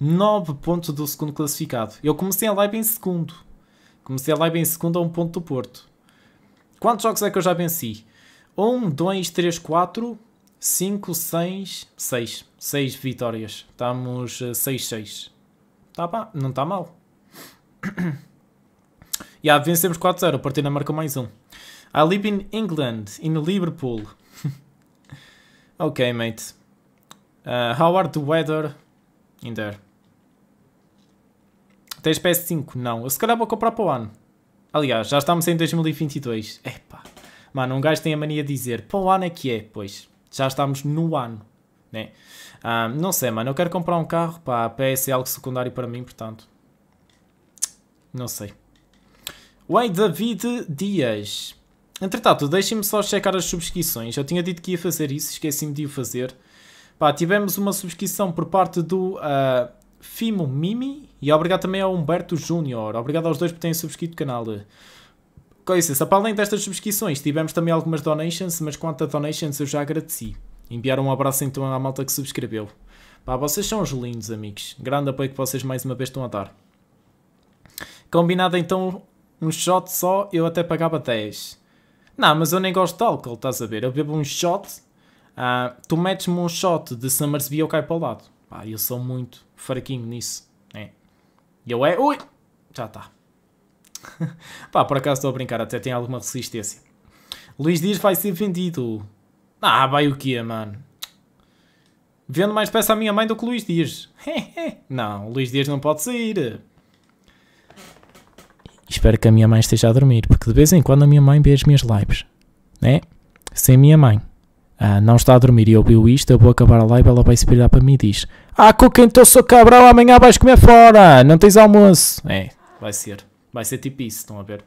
Speaker 1: 9 pontos do segundo classificado. Eu comecei a live em segundo. Comecei a live em segundo a 1 ponto do Porto. Quantos jogos é que eu já venci? 1, 2, 3, 4, 5, 6, 6. 6 vitórias. Estamos 6-6. Eh, tá pá, não está mal. e yeah, vencemos 4-0. Partiu na marca mais um. I live in England, in Liverpool. ok, mate. Uh, how are the weather in there? Tens PS5? Não. Eu se calhar vou comprar para o ano. Aliás, já estamos em 2022. Epá. Mano, um gajo tem a mania de dizer para o ano é que é. Pois, já estamos no ano. Né? Ah, não sei, mano, eu quero comprar um carro, pá, a PS é algo secundário para mim, portanto. Não sei. Uai, David Dias. Entretanto, deixem-me só checar as subscrições. Eu tinha dito que ia fazer isso, esqueci-me de o fazer. Pá, tivemos uma subscrição por parte do uh, Fimo Mimi e obrigado também ao Humberto Júnior. Obrigado aos dois por terem subscrito o canal. Com licença, para além destas subscrições, tivemos também algumas donations, mas quanto a donations eu já agradeci. Enviar um abraço então à malta que subscreveu. Pá, vocês são os lindos, amigos. Grande apoio que vocês mais uma vez estão a dar. Combinado então um shot só, eu até pagava 10. Não, mas eu nem gosto de álcool, estás a ver? Eu bebo um shot, ah, tu metes-me um shot de Summersby e eu caio para o lado. Pá, eu sou muito fraquinho nisso. É. Eu é. Ui! Já está. Pá, por acaso estou a brincar, até tem alguma resistência. Luís Dias vai ser vendido. Ah, vai o quê, mano? Vendo mais peça à minha mãe do que o Luís Dias. não, Luís Dias não pode sair. Espero que a minha mãe esteja a dormir, porque de vez em quando a minha mãe vê as minhas lives. Né? Sem a minha mãe. Ah, não está a dormir e ouviu isto, eu vou acabar a live, ela vai se virar para mim e diz Ah, Cuca, estou, sou cabrão, amanhã vais comer fora, não tens almoço. É, vai ser. Vai ser tipo isso, estão a ver?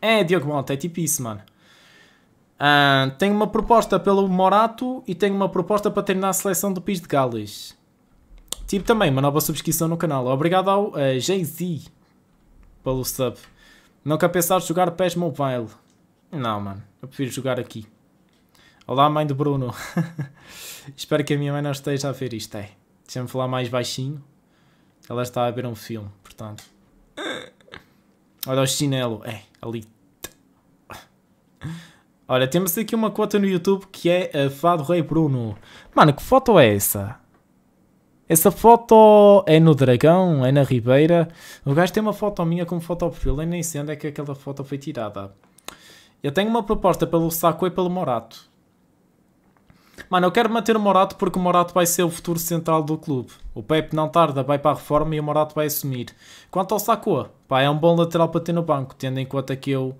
Speaker 1: É, Diogo Malta, é tipo isso, mano. Ah, tenho uma proposta pelo Morato e tenho uma proposta para terminar a seleção do Pis de Gales. Tive também uma nova subscrição no canal. Obrigado ao uh, Jay-Z pelo sub. Nunca pensaste jogar PES Mobile? Não, mano. Eu prefiro jogar aqui. Olá, mãe do Bruno. Espero que a minha mãe não esteja a ver isto. É. Deixa-me falar mais baixinho. Ela está a ver um filme, portanto. Olha o chinelo. É, ali. Olha, temos aqui uma conta no YouTube que é a Fado Rei Bruno. Mano, que foto é essa? Essa foto é no Dragão, é na Ribeira. O gajo tem uma foto minha como foto perfil, eu nem sei onde é que aquela foto foi tirada. Eu tenho uma proposta pelo Saco e pelo Morato. Mano, eu quero manter o Morato porque o Morato vai ser o futuro central do clube. O Pepe não tarda, vai para a reforma e o Morato vai assumir. Quanto ao Saco, pá, é um bom lateral para ter no banco, tendo em conta que eu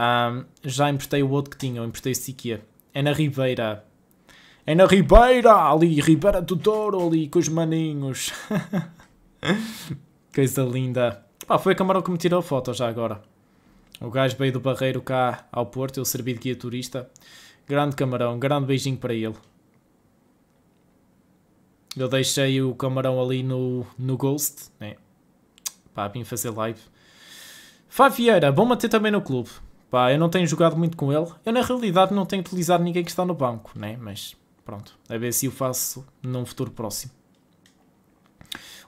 Speaker 1: um, já emprestei o outro que tinha, emprestei Siquia. É na Ribeira. É na Ribeira, ali, Ribeira do Douro, ali, com os maninhos. Coisa linda. Pá, foi a camarão que me tirou a foto já agora. O gajo veio do Barreiro cá ao Porto, eu servi de guia turista. Grande camarão, grande beijinho para ele. Eu deixei o camarão ali no, no Ghost, né? Pá, vim fazer live. Fá Vieira, bom manter também no clube. Pá, eu não tenho jogado muito com ele. Eu, na realidade, não tenho utilizado ninguém que está no banco, né? Mas pronto, a ver se o faço num futuro próximo.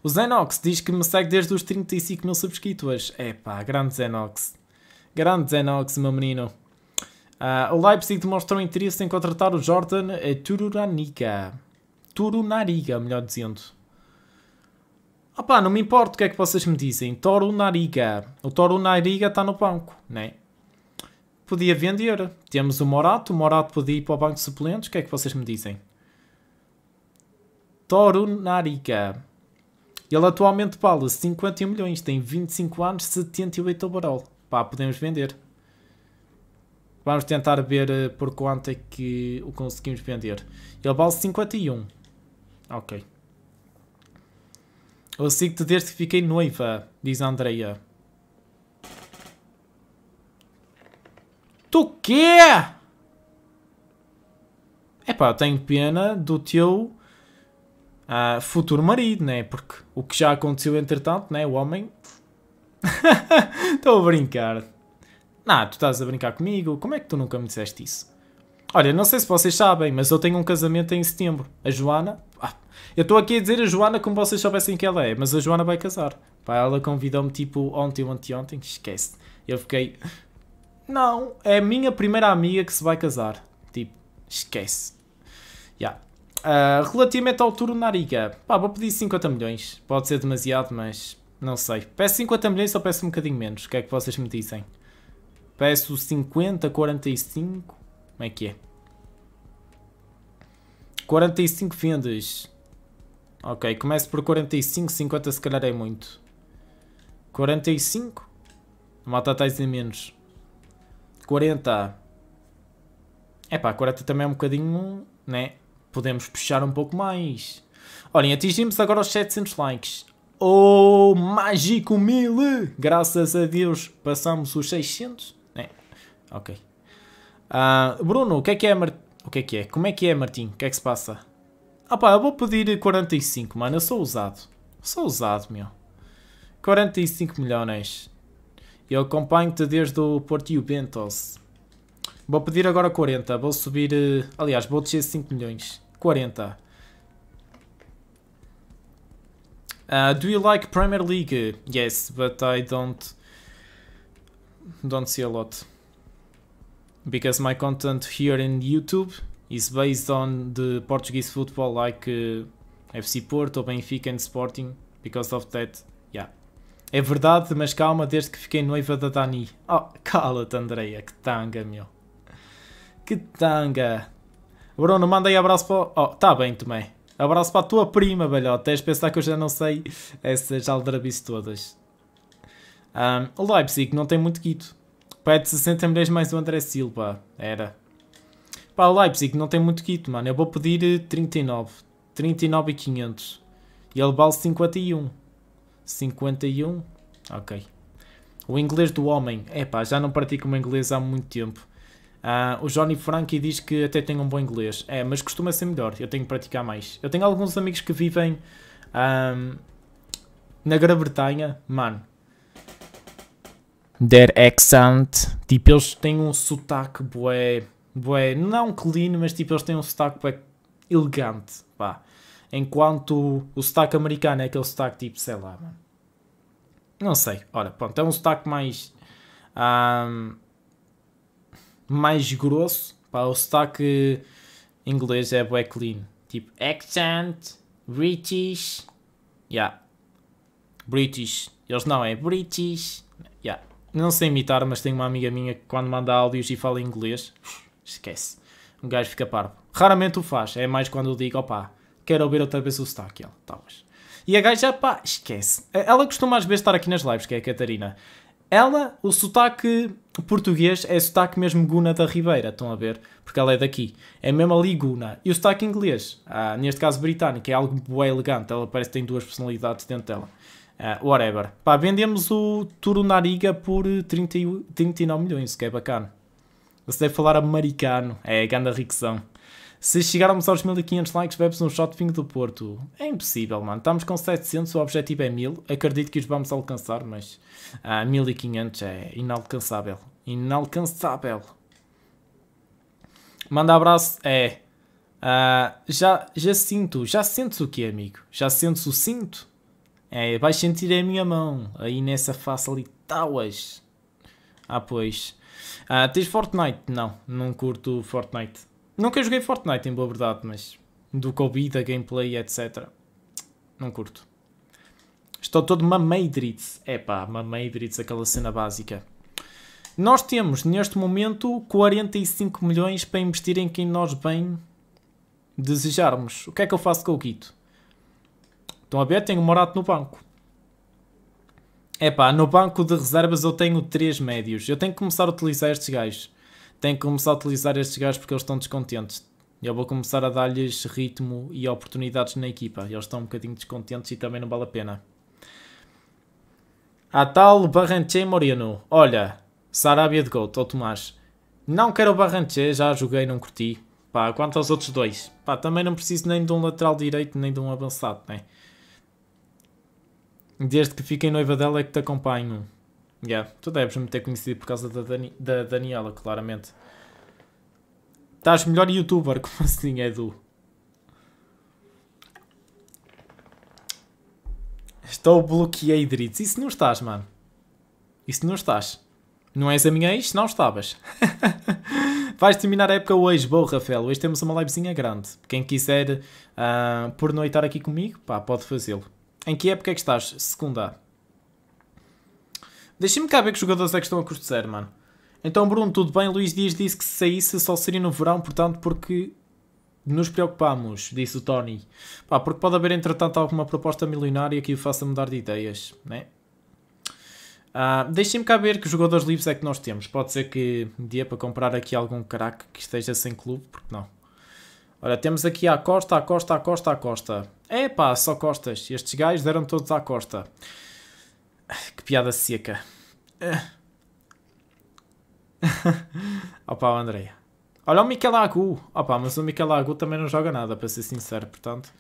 Speaker 1: O Zenox diz que me segue desde os 35 mil subscritores. É pá, grande Zenox. Grande Zenox, meu menino. Uh, o Leipzig demonstrou interesse em contratar o Jordan Tururanica. Turunariga, melhor dizendo. Ah pá, não me importa o que é que vocês me dizem. Torunariga. O Torunariga está no banco, né? podia vender. Temos o Morato, o Morato podia ir para o banco de suplentes. O que é que vocês me dizem? Toru Ele atualmente vale 51 milhões, tem 25 anos, 78 overall. Pá, podemos vender. Vamos tentar ver eh, por quanto é que o conseguimos vender. Ele vale 51. Ok. Eu sigo-te desde que fiquei noiva, diz a Andrea. Tu quê? Epá, eu tenho pena do teu uh, futuro marido, né? Porque o que já aconteceu entretanto, né? O homem... Estou a brincar. Não, tu estás a brincar comigo? Como é que tu nunca me disseste isso? Olha, não sei se vocês sabem, mas eu tenho um casamento em setembro. A Joana... Ah, eu estou aqui a dizer a Joana como vocês soubessem que ela é, mas a Joana vai casar. Pá, ela convidou-me tipo ontem, ontem, ontem, esquece. Eu fiquei... Não, é a minha primeira amiga que se vai casar. Tipo, esquece. Já. Yeah. Uh, relativamente ao turno Nariga, pá, vou pedir 50 milhões. Pode ser demasiado, mas não sei. Peço 50 milhões ou peço um bocadinho menos? O que é que vocês me dizem? Peço 50, 45. Como é que é? 45 vendas. Ok, começo por 45, 50 se calhar é muito. 45? Mata está a menos. 40. É pá, 40 também é um bocadinho, né? Podemos puxar um pouco mais. Olhem, atingimos agora os 700 likes. Oh, mágico mil! Graças a Deus passamos os 600. É. Né? Ok. Uh, Bruno, o que é que é, Mar... O que é que é? Como é que é, Martim? O que é que se passa? Ah pá, eu vou pedir 45, mano. Eu sou usado. Sou usado, meu. 45 milhões. Eu acompanho-te desde o Porto Bentos. Vou pedir agora 40. Vou subir... Eh, aliás, vou descer 5 milhões. 40. Uh, do you like Premier League? Yes, but I don't... Don't see a lot. Because my content here in YouTube is based on the Portuguese football like uh, eh, FC Porto, Benfica and Sporting. Because of that... É verdade, mas calma, desde que fiquei noiva da Dani. Oh, cala-te, Andreia, que tanga, meu. Que tanga. Bruno, manda aí abraço para... Oh, tá bem, Tomé. Abraço para a tua prima, velhote. Tens de pensar que eu já não sei essas aldrabices todas. Um, o Leipzig não tem muito quito. Pede 60 milhões mais o André Silva. Era. Pá, o Leipzig não tem muito quito, mano. Eu vou pedir 39. 39 e 500. E ele vale 51. 51. Ok. O inglês do homem. Epá, já não pratico o inglês há muito tempo. Uh, o Johnny Frankie diz que até tem um bom inglês. É, mas costuma ser melhor. Eu tenho que praticar mais. Eu tenho alguns amigos que vivem um, na Grã-Bretanha. Mano. Their accent. Tipo, eles têm um sotaque bué. Bué. Não clean, mas tipo, eles têm um sotaque bué elegante enquanto o sotaque americano é aquele sotaque tipo, sei lá, mano. Não sei. Ora, pronto, é um sotaque mais. Um, mais grosso. Pá, o sotaque inglês é bué clean. Tipo, accent, British. Yeah. British. Eles não, é British. Yeah. Não sei imitar, mas tenho uma amiga minha que quando manda áudios e fala inglês, esquece. Um gajo fica parvo. Raramente o faz. É mais quando eu digo, opá, quero ouvir outra vez o sotaque. Tá, e a gaja, pá, esquece. Ela costuma às vezes estar aqui nas lives, que é a Catarina. Ela, o sotaque português é sotaque mesmo Guna da Ribeira, estão a ver? Porque ela é daqui. É mesmo ali Guna. E o sotaque inglês, ah, neste caso britânico, é algo bem elegante. Ela parece que tem duas personalidades dentro dela. Ah, whatever. Pá, vendemos o Turo Nariga por 30, 39 milhões, que é bacana. Você deve falar americano. É, ganda riquezão. Se chegarmos aos 1500 likes, bebes um shot de vinho do Porto. É impossível, mano. Estamos com 700, o objetivo é 1000. Acredito que os vamos alcançar, mas ah, 1500 é inalcançável. Inalcançável. Manda abraço. É. Ah, já, já sinto. Já sentes o que, amigo? Já sentes o cinto? É, vais sentir a minha mão. Aí nessa face ali. Tauas. Ah, pois. Ah, tens Fortnite? Não, não curto Fortnite. Nunca joguei Fortnite, em boa verdade, mas do Kobe, da gameplay, etc. Não curto. Estou todo mamaidritz. Epá, mamaidritz, aquela cena básica. Nós temos, neste momento, 45 milhões para investir em quem nós bem desejarmos. O que é que eu faço com o Guito? Estão a ver? Tenho morado morato no banco. Epá, no banco de reservas eu tenho 3 médios. Eu tenho que começar a utilizar estes gajos tem que começar a utilizar estes gajos porque eles estão descontentes. Eu vou começar a dar-lhes ritmo e oportunidades na equipa. Eles estão um bocadinho descontentes e também não vale a pena. A tal Barranche Moreno. Olha, Sarabia de Gold, ou Tomás. Não quero o Barranche, já joguei, não curti. Pá, quanto aos outros dois. Pá, também não preciso nem de um lateral direito, nem de um avançado, né? Desde que fiquem noiva dela é que te acompanho. Yeah. Tu deves-me ter conhecido por causa da, Dani da Daniela, claramente. Estás melhor youtuber, como assim, Edu? Estou bloqueei direitos. Isso não estás, mano. Isso não estás. Não és a minha ex? Não estavas. Vais terminar a época hoje, boa, Rafael. Hoje temos uma livezinha grande. Quem quiser uh, ah, noite estar aqui comigo, pá, pode fazê-lo. Em que época é que estás? Segunda. Deixa-me cá ver que jogadores é que estão a crescer mano. Então, Bruno, tudo bem? Luís Dias disse que se saísse só seria no verão, portanto, porque nos preocupamos, disse o Tony. Pá, porque pode haver, entretanto, alguma proposta milionária que o faça mudar de ideias, né? Ah, Deixem-me cá ver que jogadores livres é que nós temos. Pode ser que dia para comprar aqui algum craque que esteja sem clube, porque não? Olha, temos aqui a Costa, a Costa, a Costa, a Costa. É pá, só Costas. Estes gajos deram todos à Costa. Ah, que piada seca. Ah. Opa, o André. Olha o Mikel Agu. Opa, mas o Mikel Agu também não joga nada, para ser sincero, portanto.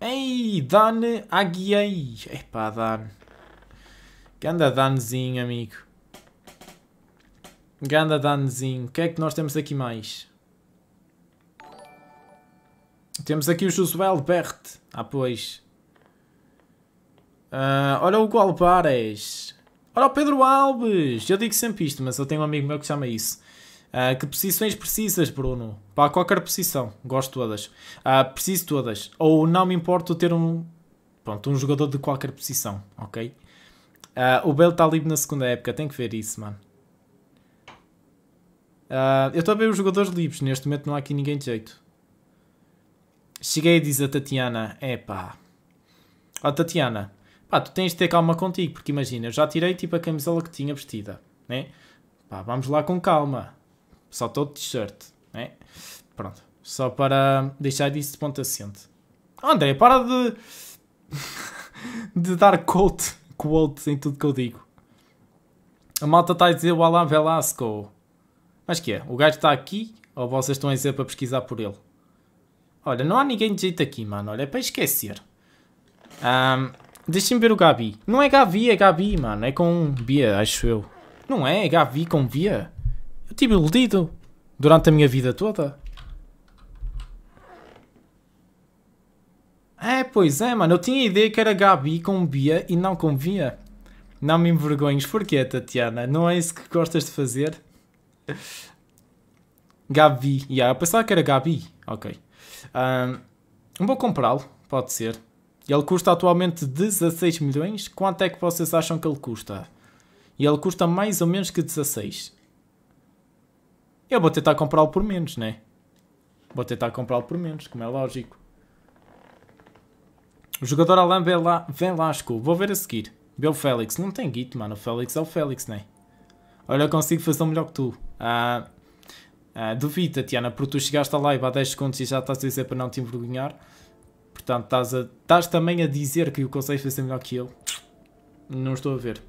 Speaker 1: Ei, Dan Aguiei. Epá, Dan. Ganda Danzinho, amigo. Ganda Danzinho. O que é que nós temos aqui mais? Temos aqui o Josué Albert. Ah, pois. Uh, olha o Gualpares. Olha o Pedro Alves. Eu digo sempre isto, mas eu tenho um amigo meu que chama isso. Uh, que posições precisas, Bruno? Para qualquer posição. Gosto todas. Uh, preciso todas. Ou não me importo ter um... Pronto, um jogador de qualquer posição, ok? o Belo está livre na segunda época. Tem que ver isso, mano. eu estou a ver os jogadores livres. Neste momento não há aqui ninguém de jeito. Cheguei, diz a Tatiana. Epá. Ó, oh, Tatiana... Pá, tu tens de ter calma contigo, porque imagina, eu já tirei tipo a camisola que tinha vestida, né? Pá, vamos lá com calma. Só estou de t-shirt, né? Pronto. Só para deixar disso de ponto assente. André, para de. de dar quote, quote em tudo que eu digo. A malta está a dizer o Alan Velasco. Mas que é? O gajo está aqui ou vocês estão a dizer para pesquisar por ele? Olha, não há ninguém de jeito aqui, mano. Olha, é para esquecer. Um, Deixa-me ver o Gabi. Não é Gabi, é Gabi, mano. É com Bia, acho eu. Não é? É Gabi com Bia? Eu tive iludido. Durante a minha vida toda. É, pois é, mano. Eu tinha a ideia que era Gabi com Bia e não com Bia. Não me envergonhes. Porquê, Tatiana? Não é isso que gostas de fazer? Gabi. Yeah, eu pensava que era Gabi. Ok. Um, vou comprá-lo. Pode ser. Ele custa atualmente 16 milhões. Quanto é que vocês acham que ele custa? E ele custa mais ou menos que 16. Eu vou tentar comprá-lo por menos, né? Vou tentar comprá-lo por menos, como é lógico. O jogador Alain Velasco. Vou ver a seguir. Vê o Félix. Não tem guito, mano. O Félix é o Félix, né? Olha, eu consigo fazer melhor que tu. Ah, ah, duvido, Tatiana, porque tu chegaste à live há 10 segundos e já estás a dizer para não te envergonhar. Portanto, estás, a, estás também a dizer que o consegues fazer melhor que ele? Não estou a ver.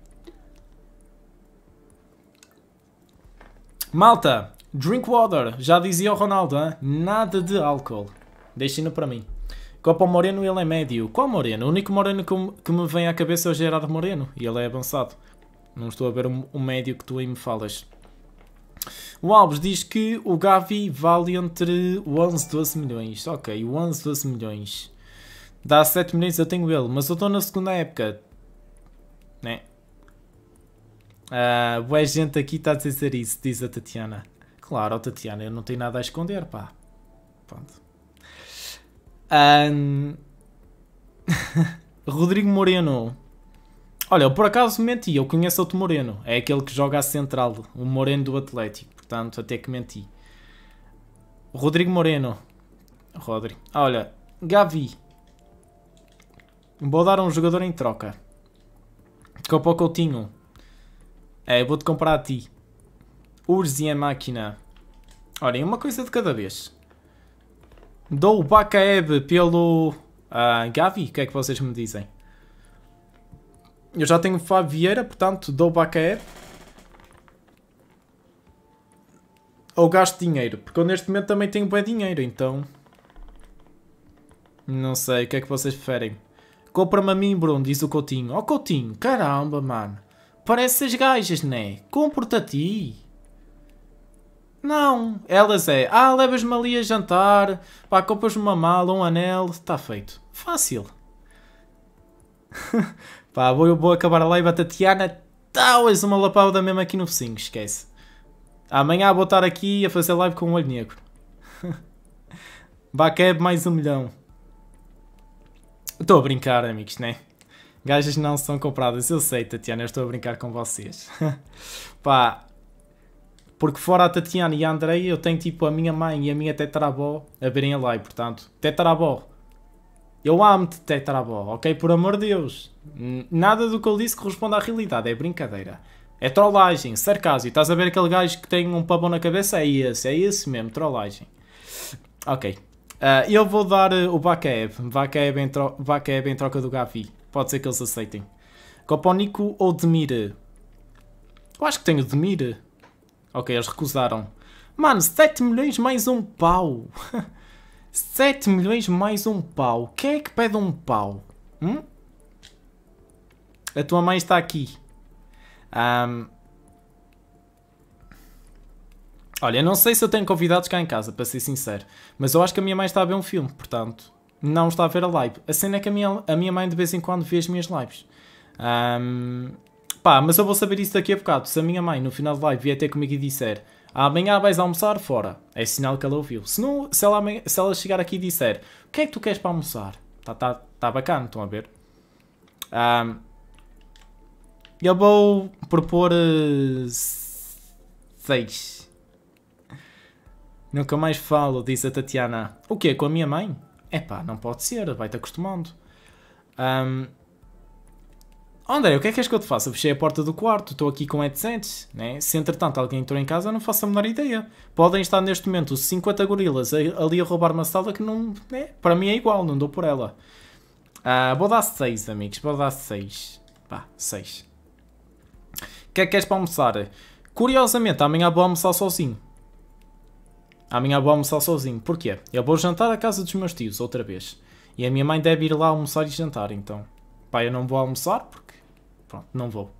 Speaker 1: Malta, drink water. Já dizia o Ronaldo, hein? nada de álcool. Deixem-no para mim. Copa Moreno, ele é médio. Qual Moreno? O único Moreno que me vem à cabeça é o Gerardo Moreno. E ele é avançado. Não estou a ver o, o médio que tu aí me falas. O Alves diz que o Gavi vale entre 11 e 12 milhões. Ok, 11 12 milhões. Dá 7 minutos, eu tenho ele. Mas eu estou na segunda época. Né? Uh, ah, boa gente aqui está a dizer isso, diz a Tatiana. Claro, oh, Tatiana, eu não tenho nada a esconder, pá. Pronto. Um... Rodrigo Moreno. Olha, eu por acaso menti, eu conheço outro Moreno. É aquele que joga a central, o Moreno do Atlético. Portanto, até que menti. Rodrigo Moreno. Rodrigo. Olha, Gavi. Vou dar um jogador em troca. Copa Coutinho. É, é vou-te comprar a ti. Urs e a máquina. Olhem, uma coisa de cada vez. Dou o Bacaeb pelo uh, Gavi, o que é que vocês me dizem? Eu já tenho Fábio Vieira, portanto dou o Bacaeb. Ou gasto dinheiro, porque eu neste momento também tenho bem dinheiro, então... Não sei, o que é que vocês preferem? Compra-me a mim, Bruno, diz o Coutinho. Ó oh, Coutinho, caramba, mano. Parece as gajas, né? Compro-te a ti. Não, elas é. Ah, levas-me ali a jantar. Pá, compras-me uma mala, um anel. Está feito. Fácil. Pá, vou, vou acabar a live a Tatiana. és uma lapada mesmo aqui no focinho, esquece. Amanhã vou estar aqui a fazer live com o olho negro. Baqueb mais um milhão. Estou a brincar, amigos, é? Gajas não são compradas, eu sei, Tatiana, eu estou a brincar com vocês. Pá, porque fora a Tatiana e a Andreia, eu tenho tipo a minha mãe e a minha tetrabó a verem a live, portanto, tetrabó, eu amo-te, tetrabó, ok? Por amor de Deus. Nada do que eu disse corresponde à realidade, é brincadeira. É trollagem, sarcasmo. Estás a ver aquele gajo que tem um pavão na cabeça? É esse, é esse mesmo, trollagem. Ok, Uh, eu vou dar eh, o Bacaeb. Bacaeb em, tro Bacaeb em troca do Gavi. Pode ser que eles aceitem. Coponico ou Demir? Eu acho que tenho Demir. Ok, eles recusaram. Mano, 7 milhões mais um pau. 7 milhões mais um pau. Quem é que pede um pau? Hum? A tua mãe está aqui. Um, Olha, eu não sei se eu tenho convidados cá em casa, para ser sincero, mas eu acho que a minha mãe está a ver um filme, portanto, não está a ver a live. A cena é que a minha, a minha mãe de vez em quando vê as minhas lives. Um, pá, mas eu vou saber isso daqui a bocado. Se a minha mãe no final da live vier até comigo e disser amanhã vais almoçar fora, é sinal que ela ouviu. Se, não, se, ela, se ela chegar aqui e disser o que é que tu queres para almoçar, está tá, tá bacana, estão a ver? Um, eu vou propor 6. Uh, eh, Nunca mais falo, diz a Tatiana. O quê? Com a minha mãe? Epá, não pode ser, vai-te acostumando. Um... André, o que é que queres que eu te faça? Fechei a porta do quarto, estou aqui com headsets, né? Se entretanto alguém entrou em casa, não faço a menor ideia. Podem estar neste momento 50 gorilas ali a roubar uma sala que não. Né? Para mim é igual, não dou por ela. Uh, vou dar 6, amigos, vou dar 6. Pá, 6. O que é que queres para almoçar? Curiosamente, amanhã vou almoçar sozinho. Amanhã vou almoçar sozinho. Porquê? Eu vou jantar à casa dos meus tios outra vez. E a minha mãe deve ir lá almoçar e jantar, então. Pá, eu não vou almoçar porque. Pronto, não vou.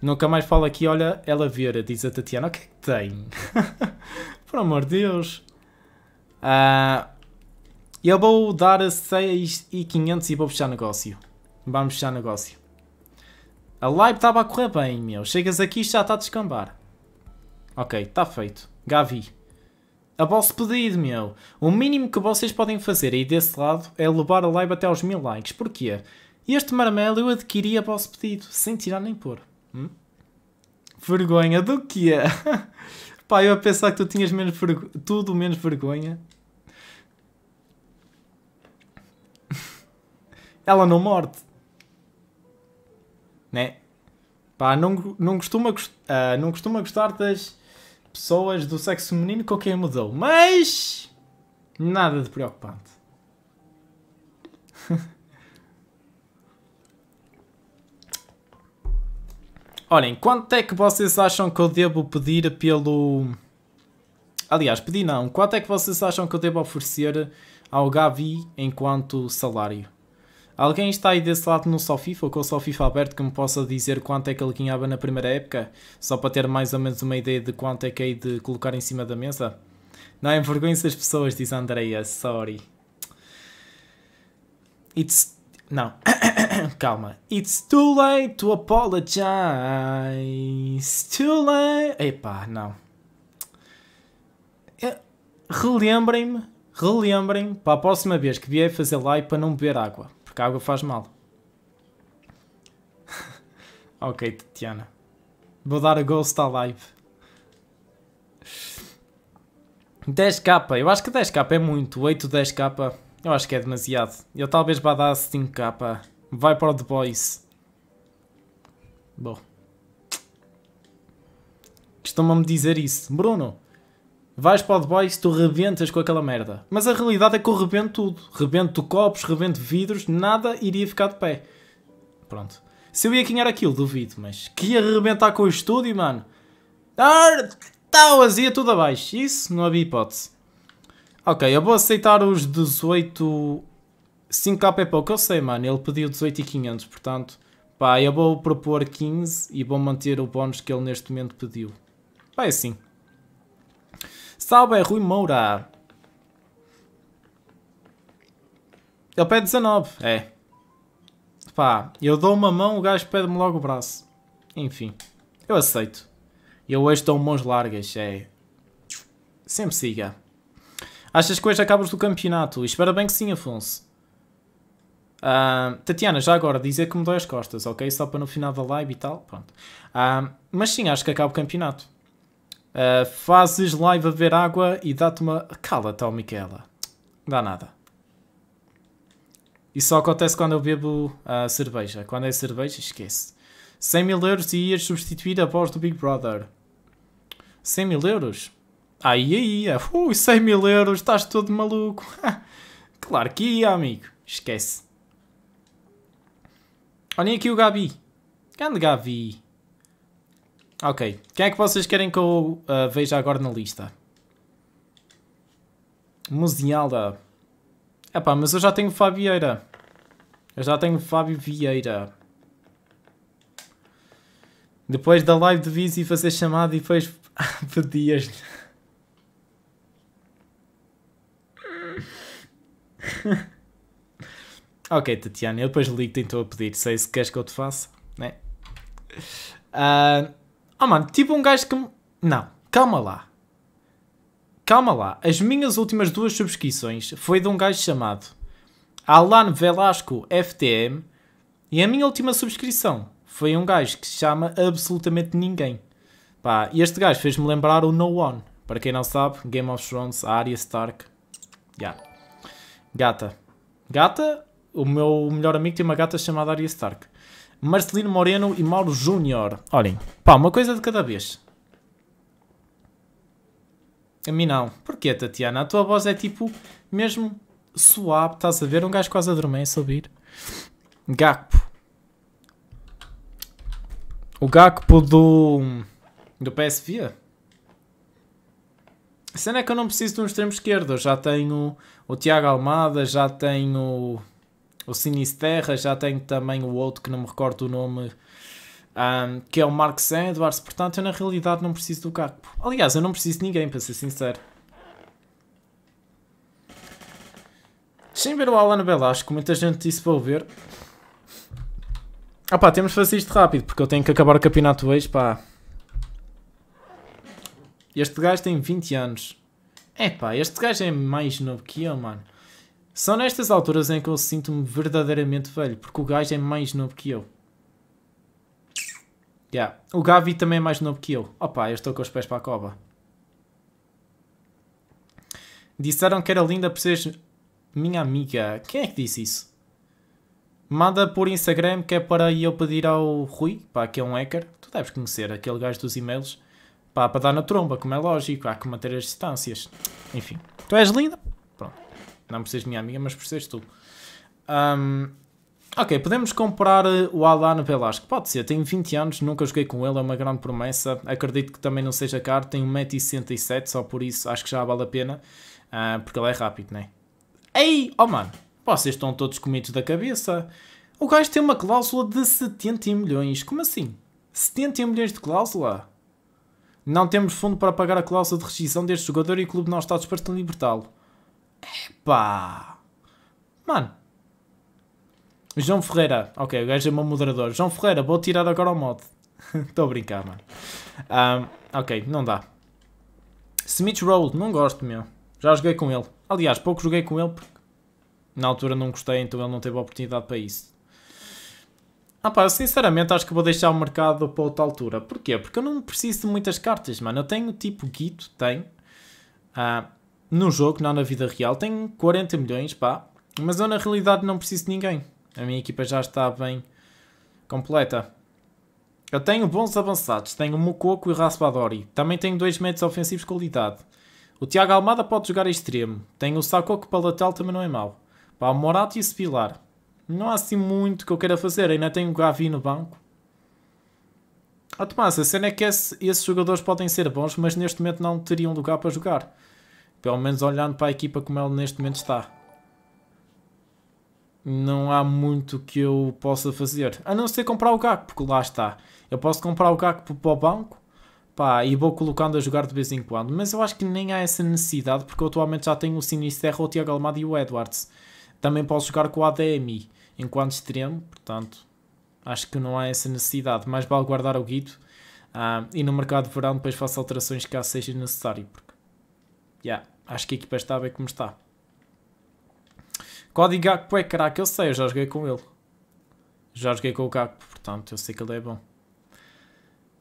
Speaker 1: Nunca mais falo aqui, olha, ela vira, diz a Tatiana. O que é que tem? Por amor de Deus. Uh, eu vou dar e 6,500 e vou fechar negócio. Vamos fechar negócio. A live estava a correr bem, meu. Chegas aqui e já está a descambar. Ok, está feito. Gavi a vosso pedido, meu. O mínimo que vocês podem fazer aí desse lado é levar a live até aos mil likes. Porquê? Este marmelo eu adquiri a vosso pedido, sem tirar nem pôr. Hum? Vergonha do que é? Pá, eu a pensar que tu tinhas menos vergo... tudo menos vergonha. Ela não morde. Né? Pá, não, não, costuma, uh, não costuma gostar das pessoas do sexo feminino com quem mudou, mas nada de preocupante. Olhem, quanto é que vocês acham que eu devo pedir pelo. Aliás, pedi não. Quanto é que vocês acham que eu devo oferecer ao Gavi enquanto salário? Alguém está aí desse lado no Sofifa ou com o Sofifa aberto que me possa dizer quanto é que ele ganhava na primeira época? Só para ter mais ou menos uma ideia de quanto é que hei de colocar em cima da mesa? Não é vergonha as pessoas, diz Andreia, sorry. It's. Não. Calma. It's too late to apologize. Too late. Epá, não. Relembrem-me, relembrem-me para a próxima vez que vier fazer live para não beber água porque a água faz mal. ok, Tatiana. Vou dar a Ghost à live. 10k, eu acho que 10k é muito. 8, 10k, eu acho que é demasiado. Eu talvez vá dar 5k. Vai para o The Boys. Bom. Costumam-me dizer isso. Bruno, vais para o Boys e tu rebentas com aquela merda. Mas a realidade é que eu rebento tudo. Rebento copos, rebento vidros, nada iria ficar de pé. Pronto. Se eu ia ganhar aquilo, duvido, mas que ia arrebentar com o estúdio, mano. Ah, tal, tá, ia é tudo abaixo. Isso não havia hipótese. Ok, eu vou aceitar os 18... 5k é pouco, eu sei, mano. Ele pediu 18,500, portanto... Pá, eu vou propor 15 e vou manter o bónus que ele neste momento pediu. Pá, é assim. Salve, é Rui Moura. Ele pede 19, é. Pá, eu dou uma mão, o gajo pede-me logo o braço. Enfim, eu aceito. Eu hoje dou mãos largas, é. Sempre siga. Achas que hoje acabas do campeonato? Espera bem que sim, Afonso. Uh, Tatiana, já agora, dizer que me dói as costas, ok? Só para no final da live e tal, pronto. Uh, mas sim, acho que acaba o campeonato fases eh, fazes live a ver água e dá-te uma. Cala-te, ó Não Dá nada. Isso só acontece quando eu bebo uh, cerveja. Quando é cerveja, esquece. 100 mil euros e ias substituir a voz do Big Brother. 100 mil euros? Aí, aí, ui, 100 mil euros, estás todo maluco. claro que ia, amigo. Esquece. Olhem aqui o Gabi. Grande Gabi. Ok. Quem é que vocês querem que eu uh, veja agora na lista? É Epá, mas eu já tenho Fábio Vieira. Eu já tenho Fábio Vieira. Depois da live de Vizi fazer chamada e depois pedias ok, Tatiana, eu depois ligo-te então a pedir. Sei se é queres que eu te faça, né? Uh, ah, mano, tipo um gajo que. Não, calma lá. Calma lá. As minhas últimas duas subscrições foi de um gajo chamado Alan Velasco FTM e a minha última subscrição foi um gajo que se chama Absolutamente Ninguém. Pá, este gajo fez-me lembrar o No One. Para quem não sabe, Game of Thrones, a Arya Stark. Yeah. Gata. Gata, o meu melhor amigo tem uma gata chamada Arya Stark. Marcelino Moreno e Mauro Júnior. Olhem, pá, uma coisa de cada vez. A mim não. Porquê, Tatiana? A tua voz é tipo, mesmo suave, estás a ver? Um gajo quase dormir, a subir. Gakpo. O Gakpo do... do PSV? A cena é que eu não preciso de um extremo esquerdo. Eu já tenho o Tiago Almada, já tenho o Sinisterra, já tenho também o outro que não me recordo o nome, um, que é o Mark Edwards. Portanto, eu na realidade não preciso do Gakpo. Aliás, eu não preciso de ninguém, para ser sincero. Sem ver o Alan Belasco, muita gente disse para ouvir. Ah pá, temos de fazer isto rápido, porque eu tenho que acabar o campeonato hoje, pá. Este gajo tem 20 anos. É pá, este gajo é mais novo que eu, mano. São nestas alturas em que eu sinto-me verdadeiramente velho, porque o gajo é mais novo que eu. Yeah. O Gavi também é mais novo que eu. Opa, eu estou com os pés para a cova. Disseram que era linda por seres minha amiga. Quem é que disse isso? Manda por Instagram que é para eu pedir ao Rui, pá, que é um hacker. Tu deves conhecer aquele gajo dos e-mails. Pá, para dar na tromba, como é lógico. Há que manter as distâncias. Enfim. Tu és linda? Não por seres minha amiga, mas por seres tu. Um, ok, podemos comprar eh, o Alan Velasco. Pode ser, tem 20 anos, nunca joguei com ele, é uma grande promessa. Acredito que também não seja caro, tem 1,67m, só por isso acho que já vale a pena. Uh, porque ele é rápido, não é? Ei, oh mano, vocês estão todos comidos da cabeça. O gajo tem uma cláusula de 70 milhões. Como assim? 70 milhões de cláusula? Não temos fundo para pagar a cláusula de rescisão deste jogador e o clube não está disposto a libertá-lo. Epá! Mano. João Ferreira. Ok, o gajo é meu moderador. João Ferreira, vou tirar agora o mod. Estou a brincar, mano. Um, ok, não dá. Smith Roll, não gosto, meu. Já joguei com ele. Aliás, pouco joguei com ele porque na altura não gostei, então ele não teve oportunidade para isso. Ah pá, sinceramente acho que vou deixar o mercado para outra altura. Porquê? Porque eu não preciso de muitas cartas, mano. Eu tenho tipo Guito, tenho. Uh, no jogo, não na vida real. Tenho 40 milhões, pá, mas eu na realidade não preciso de ninguém. A minha equipa já está bem completa. Eu tenho bons avançados, tenho Mococo e Raspadori. Também tenho dois médios ofensivos de qualidade. O Tiago Almada pode jogar extremo. Tenho o Saco que para lateral também não é mau. Para o Morato e o Pilar. Não há assim muito que eu queira fazer. Ainda tenho o Gavi no banco. ah Tomás, a cena é que esse, esses jogadores podem ser bons, mas neste momento não teriam lugar para jogar. Pelo menos olhando para a equipa como ela neste momento está. Não há muito que eu possa fazer. A não ser comprar o Gaco, porque lá está. Eu posso comprar o Gaco para o banco pá, e vou colocando a jogar de vez em quando. Mas eu acho que nem há essa necessidade, porque eu atualmente já tenho o Sinisterra, o Tiago Almada e o Edwards. Também posso jogar com o ADMI enquanto extremo, portanto, acho que não há essa necessidade. Mais vale guardar o Guido. Ah, e no mercado de verão depois faço alterações caso seja necessário, yeah, acho que a equipa está bem como está. Cody Gakpo é caraca, eu sei, eu já joguei com ele. Já joguei com o Gakpo, portanto, eu sei que ele é bom.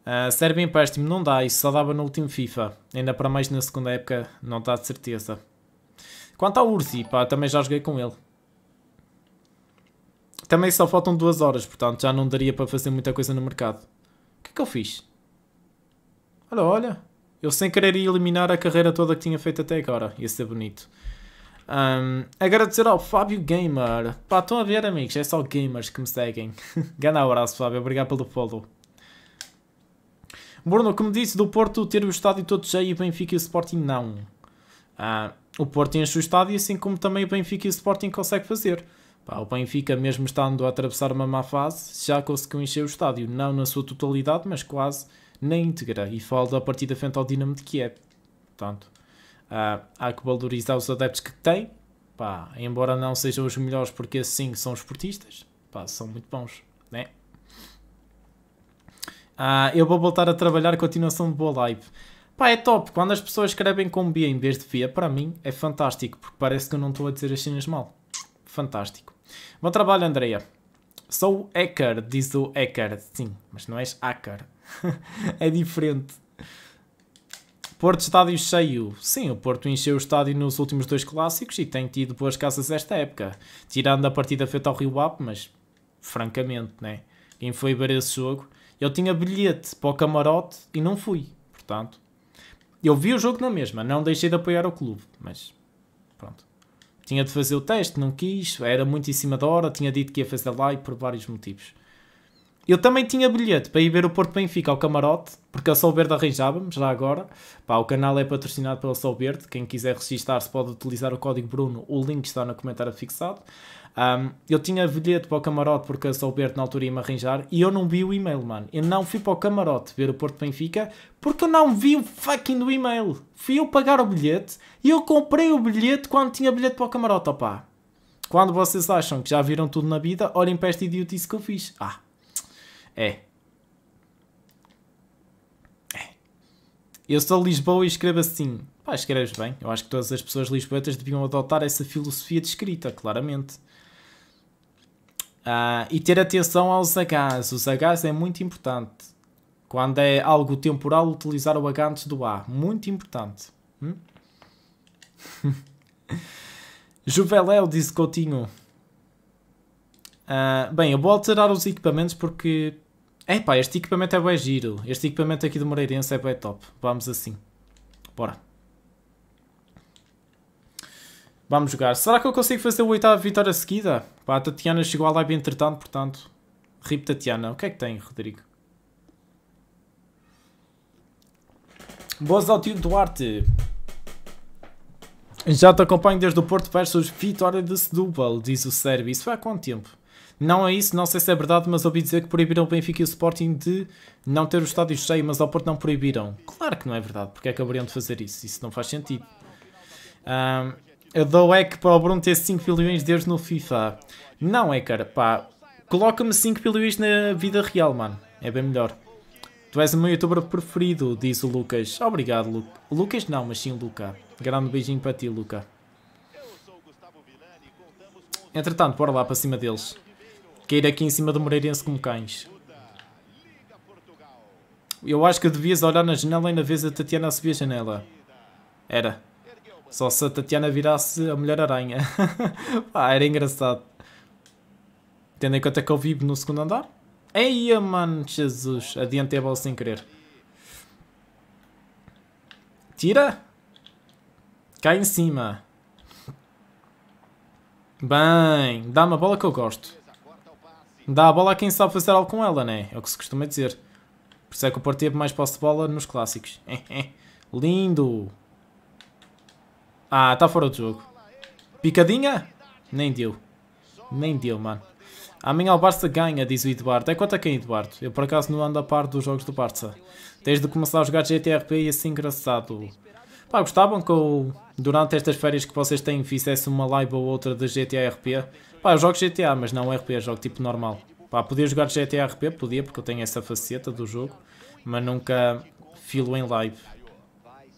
Speaker 1: Uh, serve empréstimo, não dá, isso só dava no último FIFA. Ainda para mais na segunda época, não dá de certeza. Quanto ao Ursi, pá, também já joguei com ele. Também só faltam duas horas, portanto já não daria para fazer muita coisa no mercado. O que é que eu fiz? Olha, olha. Eu sem querer ia eliminar a carreira toda que tinha feito até agora. Ia ser bonito. Um, agradecer ao Fábio Gamer. Pá, estão a ver, amigos? É só gamers que me seguem. Grande abraço, Fábio. Obrigado pelo follow. Bruno, como disse, do Porto ter o estádio todo cheio e Benfica e o Sporting não. Ah, o Porto enche o estádio, assim como também o Benfica e o Sporting consegue fazer. Pá, o Benfica, mesmo estando a atravessar uma má fase, já conseguiu encher o estádio. Não na sua totalidade, mas quase na íntegra e falo da partida frente ao Dinamo de Kiev. Portanto, uh, há que valorizar os adeptos que tem, pá, embora não sejam os melhores, porque assim são esportistas, pá, são muito bons, né? Uh, eu vou voltar a trabalhar a continuação de boa live. Pá, é top. Quando as pessoas escrevem com B em vez de V, para mim é fantástico, porque parece que eu não estou a dizer as cenas mal. Fantástico. Bom trabalho, Andreia. Sou hacker, diz o hacker. Sim, mas não és hacker. é diferente. Porto estádio cheio. Sim, o Porto encheu o estádio nos últimos dois clássicos e tem tido boas casas esta época. Tirando a partida feita ao Rio Ave, mas francamente, né? Quem foi ver esse jogo? Eu tinha bilhete para o camarote e não fui, portanto. Eu vi o jogo na mesma, não deixei de apoiar o clube, mas pronto. Tinha de fazer o teste, não quis, era muito em cima da hora, tinha dito que ia fazer lá e por vários motivos. Eu também tinha bilhete para ir ver o Porto Benfica ao camarote, porque a Sol Verde arranjava-me, já agora. Pá, o canal é patrocinado pela Sol Verde. Quem quiser registrar-se pode utilizar o código Bruno. O link está no comentário fixado. Um, eu tinha bilhete para o camarote porque a Sol Verde na altura ia-me arranjar e eu não vi o e-mail, mano. Eu não fui para o camarote ver o Porto Benfica porque eu não vi o fucking do e-mail. Fui eu pagar o bilhete e eu comprei o bilhete quando tinha bilhete para o camarote, opá. Quando vocês acham que já viram tudo na vida, olhem para esta idiotice que eu fiz. Ah, é. é. Eu sou de Lisboa e escrevo assim. Pá, escreves bem. Eu acho que todas as pessoas lisboetas deviam adotar essa filosofia de escrita, claramente. Ah, e ter atenção aos Hs. Os Hs é muito importante. Quando é algo temporal, utilizar o H antes do A. Muito importante. Hum? Juveléu, disse Coutinho. Uh, bem, eu vou alterar os equipamentos porque é pá, este equipamento é bem giro. Este equipamento aqui do Moreirense é bem top. Vamos assim. Bora. Vamos jogar. Será que eu consigo fazer o oitavo vitória seguida? Pá, a Tatiana chegou à live entretanto, portanto. Rip Tatiana. O que é que tem, Rodrigo? Boas ao tio Duarte. Já te acompanho desde o Porto versus Vitória de Setúbal, diz o Sérgio. Isso foi há quanto tempo? Não é isso, não sei se é verdade, mas ouvi dizer que proibiram o Benfica e o Sporting de não ter o estádio cheio, mas ao Porto não proibiram. Claro que não é verdade, porque é que de fazer isso? Isso não faz sentido. Um, eu dou é que para o Bruno ter 5 bilhões de euros no FIFA. Não é, cara, pá. Coloca-me 5 bilhões na vida real, mano. É bem melhor. Tu és o meu youtuber preferido, diz o Lucas. Obrigado, Lu Lucas não, mas sim Luca. Grande beijinho para ti, Luca. Entretanto, bora lá para cima deles cair aqui em cima do Moreirense como cães. Eu acho que devias olhar na janela e ainda vez a Tatiana a subir a janela. Era. Só se a Tatiana virasse a Mulher-Aranha. Pá, era engraçado. Tendo em conta que eu vivo no segundo andar. Eia, mano, Jesus. Adiantei a bola sem querer. Tira. Cá em cima. Bem, dá-me a bola que eu gosto. Dá a bola a quem sabe fazer algo com ela, né? É o que se costuma dizer. Por isso é que o Porto teve mais posse de bola nos clássicos. Lindo! Ah, está fora do jogo. Picadinha? Nem deu. Nem deu, mano. Amanhã o Barça ganha, diz o Eduardo. É quanto a quem, Eduardo? Eu por acaso não ando a par dos jogos do Barça. Desde começar a jogar GTRP e assim engraçado. Pá, gostavam que eu, durante estas férias que vocês têm, fizesse uma live ou outra de GTRP? Pá, eu jogo GTA, mas não RP, é jogo tipo normal. Pá, podia jogar GTA RP, podia, porque eu tenho essa faceta do jogo, mas nunca filo em live.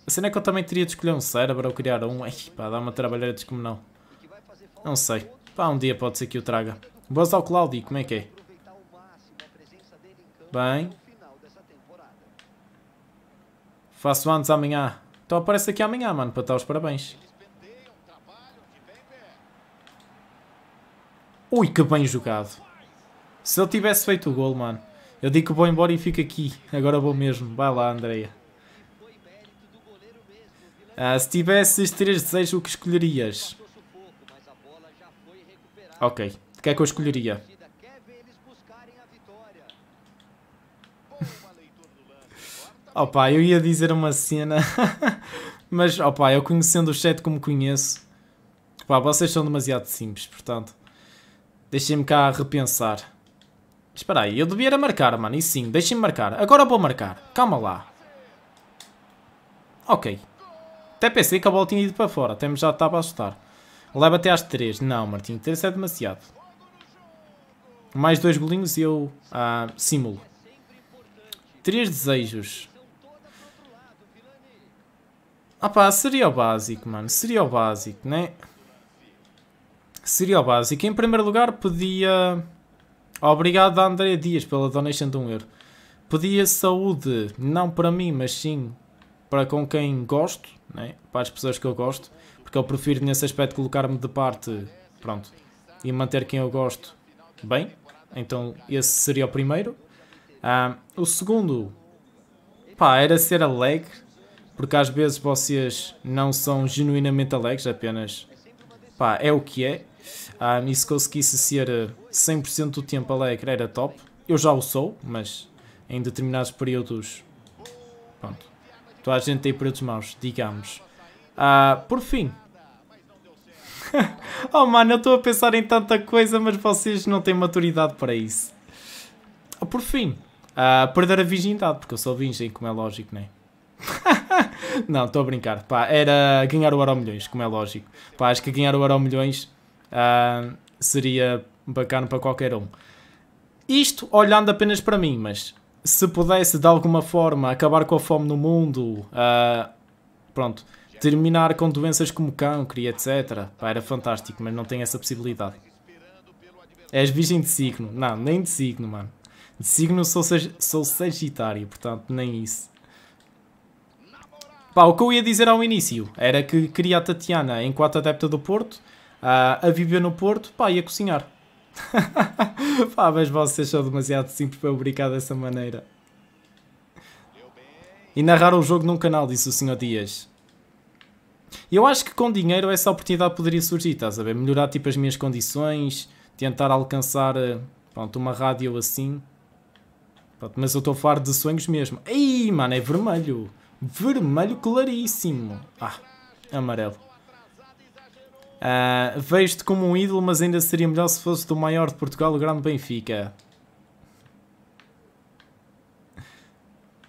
Speaker 1: A cena é que eu também teria de escolher um para ou criar um. Ai, pá, dá uma trabalheira descomunal. Não sei. Pá, um dia pode ser que o traga. Boas ao Claudio, como é que é? Bem. Faço antes amanhã. Então aparece aqui amanhã, mano, para dar os parabéns. Ui, que bem jogado. Se ele tivesse feito o gol, mano. Eu digo que vou embora e fico aqui. Agora vou mesmo. Vai lá, Andreia. Ah, se tivesses três desejos, o que escolherias? Ok. O que é que eu escolheria? Opa, eu ia dizer uma cena, mas opa, eu conhecendo o chat como conheço, pá, vocês são demasiado simples, portanto, Deixem-me cá repensar. Espera aí, eu devia era marcar, mano. E sim, deixem-me marcar. Agora vou marcar. Calma lá. Ok. Até pensei que a bola tinha ido para fora. Até me já estava a assustar. Leva até às 3. Não, Martinho. 3 é demasiado. Mais dois golinhos e eu ah, simulo. Três desejos. Ah pá, seria o básico, mano. Seria o básico, né? Seria o básico. Em primeiro lugar, pedia. Obrigado a André Dias pela donation de um euro. Pedia saúde, não para mim, mas sim para com quem gosto, né? para as pessoas que eu gosto, porque eu prefiro nesse aspecto colocar-me de parte pronto, e manter quem eu gosto bem. Então, esse seria o primeiro. Ah, o segundo, pá, era ser alegre, porque às vezes vocês não são genuinamente alegres, apenas pá, é o que é. Um, e se conseguisse ser 100% do tempo alegre era top. Eu já o sou, mas em determinados períodos. Pronto. Toda a gente tem períodos maus, digamos. Uh, por fim. oh mano, eu estou a pensar em tanta coisa, mas vocês não têm maturidade para isso. Ah, por fim, uh, perder a virgindade, porque eu sou virgem, como é lógico, é? não, estou a brincar. Pá, era ganhar o Euro Milhões, como é lógico. Pá, acho que ganhar o Euro Milhões Uh, seria bacana para qualquer um. Isto olhando apenas para mim, mas se pudesse de alguma forma acabar com a fome no mundo, uh, pronto, terminar com doenças como cancro e etc. Pá, era fantástico, mas não tem essa possibilidade. És virgem de signo? Não, nem de signo, mano. De signo sou, sag sou sagitário, portanto, nem isso. Pá, o que eu ia dizer ao início era que queria a Tatiana enquanto adepta do Porto uh, a viver no Porto pá, e a cozinhar. pá, mas vocês são demasiado simples para eu brincar dessa maneira. E narrar o jogo num canal, disse o Sr. Dias. Eu acho que com dinheiro essa oportunidade poderia surgir, estás a ver? Melhorar tipo as minhas condições, tentar alcançar eh, pronto, uma rádio assim. Pronto, mas eu estou a falar de sonhos mesmo. Ei, mano, é vermelho. Vermelho claríssimo. Ah, amarelo. Uh, Vejo-te como um ídolo, mas ainda seria melhor se fosse do maior de Portugal, o grande Benfica.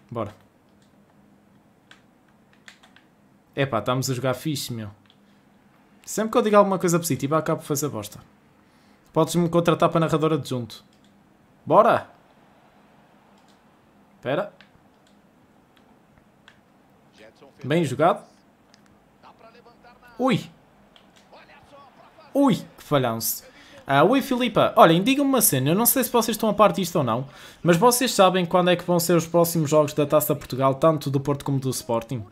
Speaker 1: Bora. Epá, estamos a jogar fixe, meu. Sempre que eu digo alguma coisa positiva, acabo por fazer bosta. Podes-me contratar para de junto? Bora! Espera. Bem jogado. Ui! Ui, que falhanço. Ah, oi Filipa, olhem, digam-me uma cena, eu não sei se vocês estão a parte disto ou não, mas vocês sabem quando é que vão ser os próximos jogos da Taça Portugal, tanto do Porto como do Sporting?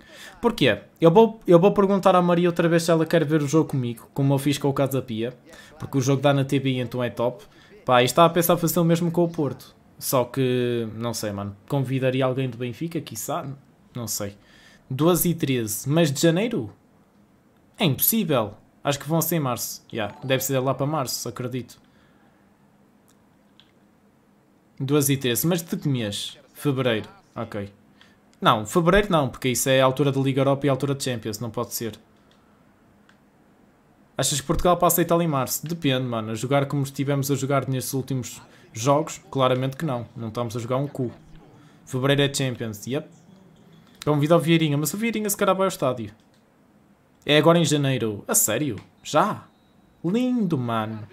Speaker 1: Porquê? Eu vou, eu vou perguntar à Maria outra vez se ela quer ver o jogo comigo, como eu fiz com o Casa Pia, porque o jogo dá na TV então é top. Pá, e está a pensar fazer o mesmo com o Porto, só que, não sei mano, convidaria alguém do Benfica, quiçá, não sei. 12 e 13, mas de janeiro? É impossível. Acho que vão ser em março. Yeah, deve ser lá para março, acredito. Duas e 13. Mas de que mês? Fevereiro. Ok. Não, fevereiro não, porque isso é a altura da Liga Europa e a altura de Champions. Não pode ser. Achas que Portugal passa a Itália em março? Depende, mano. A jogar como estivemos a jogar nestes últimos jogos, claramente que não. Não estamos a jogar um cu. Fevereiro é Champions. Yep. Convida ao Vieirinha, mas o Vieirinha se calhar vai ao estádio. É agora em janeiro. A sério? Já? Lindo, mano.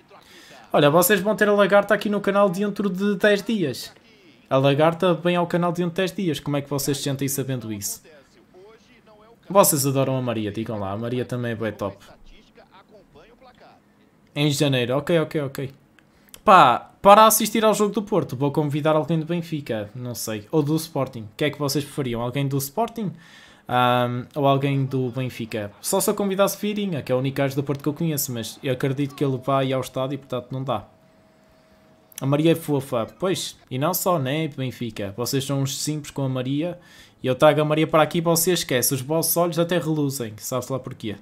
Speaker 1: Olha, vocês vão ter a lagarta aqui no canal dentro de 10 dias. A lagarta vem ao canal dentro de 10 dias. Como é que vocês sentem sabendo isso? Vocês adoram a Maria, digam lá. A Maria também é bem top. Em janeiro. Ok, ok, ok. Pá, para assistir ao jogo do Porto, vou convidar alguém do Benfica. Não sei. Ou do Sporting. O que é que vocês preferiam? Alguém do Sporting? um, ou alguém do Benfica. Só se eu convidasse Firinha, que é o único gajo do Porto que eu conheço, mas eu acredito que ele vai ao estádio e portanto não dá. A Maria é fofa, pois, e não só, né, Benfica? Vocês são uns simples com a Maria e eu trago a Maria para aqui e você esquece. Os vossos olhos até reluzem, sabe-se lá porquê.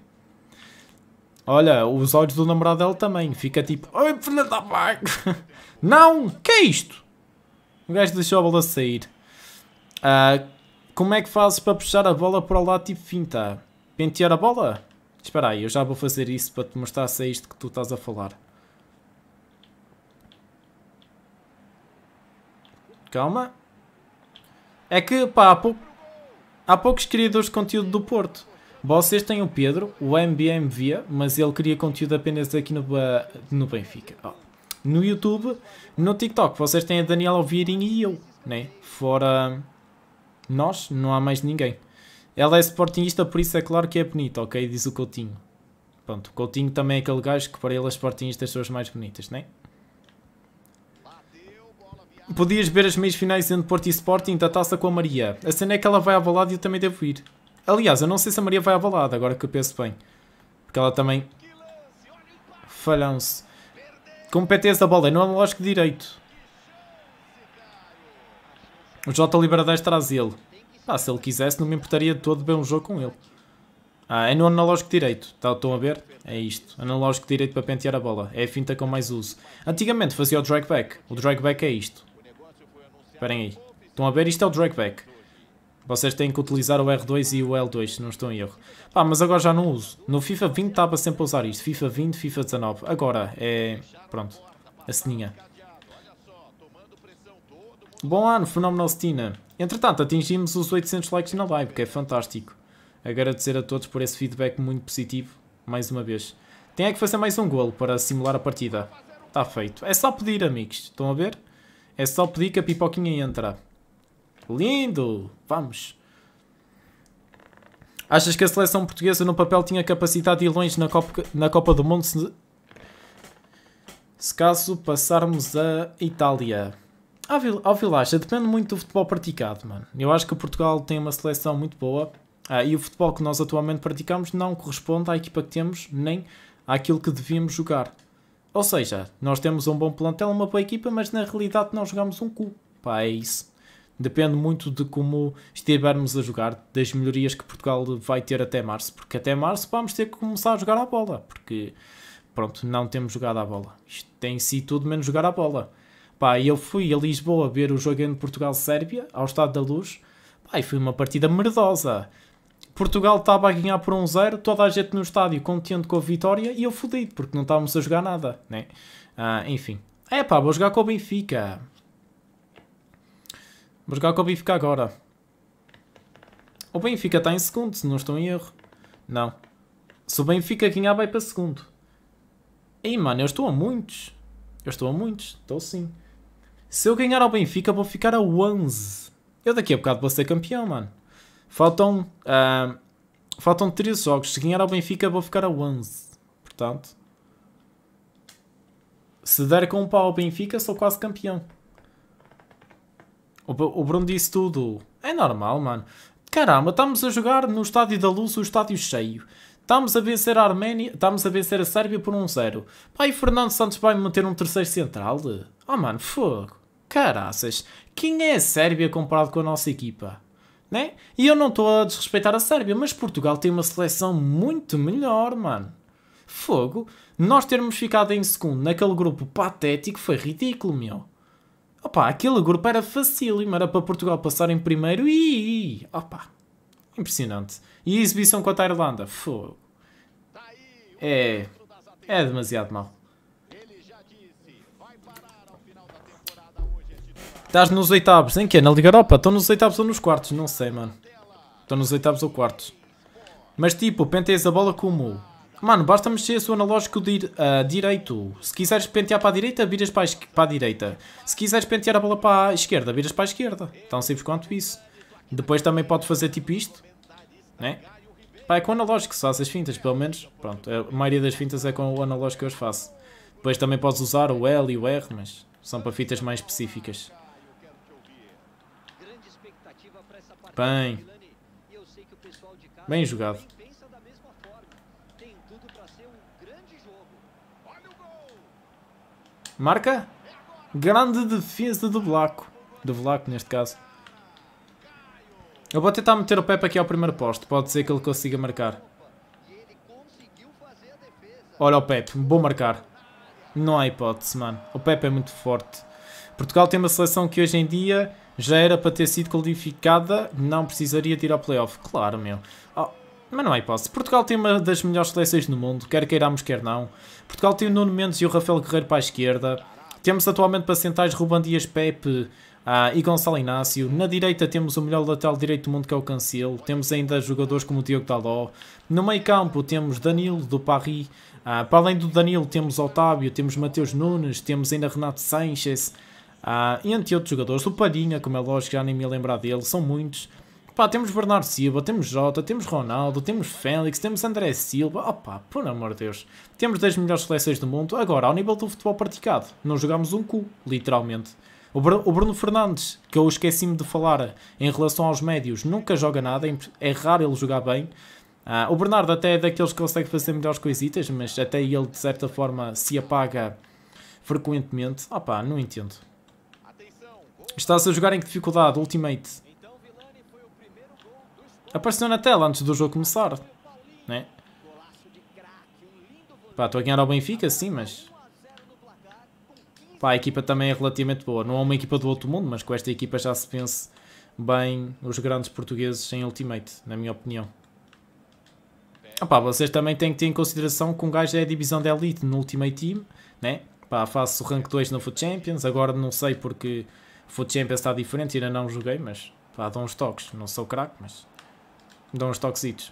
Speaker 1: Olha, os olhos do namorado dela também. Fica tipo, oi, filha da mãe! Não! Que é isto? O gajo deixou a bola sair. Uh, como é que fazes para puxar a bola para o lado tipo finta? Tá? Pentear a bola? Espera aí, eu já vou fazer isso para te mostrar se é isto que tu estás a falar. Calma. É que, pá, há, pou... há poucos criadores de conteúdo do Porto. Vocês têm o Pedro, o MBM via, mas ele cria conteúdo apenas aqui no, no Benfica. Oh. No YouTube, no TikTok, vocês têm a Daniela Vieirinha e eu, né? Fora nós, não há mais ninguém. Ela é sportingista por isso é claro que é bonita, ok? Diz o Coutinho. Pronto, o Coutinho também é aquele gajo que para ele as sportingistas são as mais bonitas, não é? Podias ver as meias finais entre Porto e Sporting da taça com a Maria. A cena é que ela vai à balada e eu também devo ir. Aliás, eu não sei se a Maria vai à balada, agora que eu penso bem. Porque ela também... Falham-se. competes da bola, não é lógico direito. O Jota Libera 10 traz ele. Pá, se ele quisesse, não me importaria de todo ver um jogo com ele. Ah, é no analógico direito. Tá, estão a ver? É isto. Analógico direito para pentear a bola. É a finta com mais uso. Antigamente fazia o drag back. O drag back é isto. Esperem aí. Estão a ver? Isto é o drag back. Vocês têm que utilizar o R2 e o L2, se não estou em erro. Pá, mas agora já não uso. No FIFA 20 estava sempre a usar isto. FIFA 20, FIFA 19. Agora é... Pronto. A sininha. Bom ano, Fenomenal Stina. Entretanto, atingimos os 800 likes na live, que é fantástico. Agradecer a todos por esse feedback muito positivo, mais uma vez. Tem é que fazer mais um golo para simular a partida. Está feito. É só pedir, amigos. Estão a ver? É só pedir que a pipoquinha entra. Lindo! Vamos! Achas que a seleção portuguesa no papel tinha capacidade de ir longe na Copa, na Copa do Mundo se, se caso passarmos a Itália? ao Vilacha, depende muito do futebol praticado, mano. Eu acho que Portugal tem uma seleção muito boa ah, e o futebol que nós atualmente praticamos não corresponde à equipa que temos nem àquilo que devíamos jogar. Ou seja, nós temos um bom plantel, uma boa equipa, mas na realidade não jogamos um cu. Pá, é isso. Depende muito de como estivermos a jogar, das melhorias que Portugal vai ter até março, porque até março vamos ter que começar a jogar a bola, porque pronto, não temos jogado a bola. Isto tem sido tudo menos jogar a bola. Pá, eu fui a Lisboa ver o jogo entre Portugal-Sérvia, ao Estado da Luz, pá, e foi uma partida merdosa. Portugal estava a ganhar por 1-0, toda a gente no estádio contente com a vitória e eu fodido, porque não estávamos a jogar nada, né? Ah, enfim. É pá, vou jogar com o Benfica. Vou jogar com o Benfica agora. O Benfica está em segundo, se não estou em erro. Não. Se o Benfica ganhar, vai para segundo. Ei, mano, eu estou a muitos. Eu estou a muitos, estou sim. Se eu ganhar ao Benfica, vou ficar a 11. Eu daqui a bocado vou ser campeão, mano. Faltam, uh, faltam 3 jogos. Se ganhar ao Benfica, vou ficar a 11. Portanto, se der com um pau ao Benfica, sou quase campeão. O, o Bruno disse tudo. É normal, mano. Caramba, estamos a jogar no estádio da luz, o estádio cheio. Estamos a vencer a Arménia, estamos a vencer a Sérvia por 1-0. Pai, Fernando Santos vai meter um terceiro central? Oh, mano, fogo. Caraças, quem é a Sérvia comparado com a nossa equipa? Né? E eu não estou a desrespeitar a Sérvia, mas Portugal tem uma seleção muito melhor, mano. Fogo, nós termos ficado em segundo naquele grupo patético foi ridículo, meu. Opa, aquele grupo era facílimo, era para Portugal passar em primeiro e... Opa, impressionante. E a exibição contra a Irlanda, fogo. É... é demasiado mal. Estás nos oitavos. Em que? Na Liga Europa? Estão nos oitavos ou nos quartos? Não sei, mano. Estão nos oitavos ou quartos. Mas tipo, penteias a bola como? Mano, basta mexer o analógico uh, direito. Se quiseres pentear para a direita, viras para a, para a direita. Se quiseres pentear a bola para a esquerda, viras para a esquerda. Tão simples quanto isso. Depois também pode fazer tipo isto. Né? Pá, é com o analógico se faz as fintas, pelo menos. Pronto, a maioria das fintas é com o analógico que eu as faço. Depois também podes usar o L e o R, mas são para fitas mais específicas. Bem. Bem jogado. Marca. Grande defesa do Vlaco. Do Vlaco, neste caso. Eu vou tentar meter o Pepe aqui ao primeiro posto. Pode ser que ele consiga marcar. Olha o Pepe. Bom marcar. Não há hipótese, mano. O Pepe é muito forte. Portugal tem uma seleção que hoje em dia já era para ter sido qualificada, não precisaria de ir ao playoff. Claro, meu. Oh, mas não é hipótese. Portugal tem uma das melhores seleções do mundo, quer queiramos, quer não. Portugal tem o Nuno Mendes e o Rafael Guerreiro para a esquerda. Temos atualmente para centrais Ruban Dias Pepe ah, e Gonçalo Inácio. Na direita temos o melhor lateral direito do mundo que é o Cancelo. Temos ainda jogadores como o Diogo Daló. No meio campo temos Danilo do Paris. Ah, para além do Danilo temos Otávio, temos Mateus Nunes, temos ainda Renato Sanches. Uh, entre outros jogadores, o Palhinha, como é lógico, já nem me lembrar dele, são muitos. Pá, temos Bernardo Silva, temos Jota, temos Ronaldo, temos Félix, temos André Silva, opá, por amor de Deus. Temos 10 melhores seleções do mundo, agora, ao nível do futebol praticado, não jogamos um cu, literalmente. O, Bruno Fernandes, que eu esqueci-me de falar em relação aos médios, nunca joga nada, é, é raro ele jogar bem. Uh, o Bernardo até é daqueles que consegue fazer melhores coisitas, mas até ele, de certa forma, se apaga frequentemente. Opá, não entendo. Está-se a jogar em que dificuldade? Ultimate. Apareceu na tela antes do jogo começar. Né? Pá, estou a ganhar ao Benfica, sim, mas... Pá, a equipa também é relativamente boa. Não é uma equipa do outro mundo, mas com esta equipa já se pensa bem os grandes portugueses em Ultimate, na minha opinião. Ah pá, vocês também têm que ter em consideração que um gajo é a divisão de elite no Ultimate Team, né? Pá, faço o rank 2 no Foot Champions, agora não sei porque Foot Champions está diferente, ainda não joguei, mas pá, dou uns toques. Não sou craque, mas dou uns toquesitos.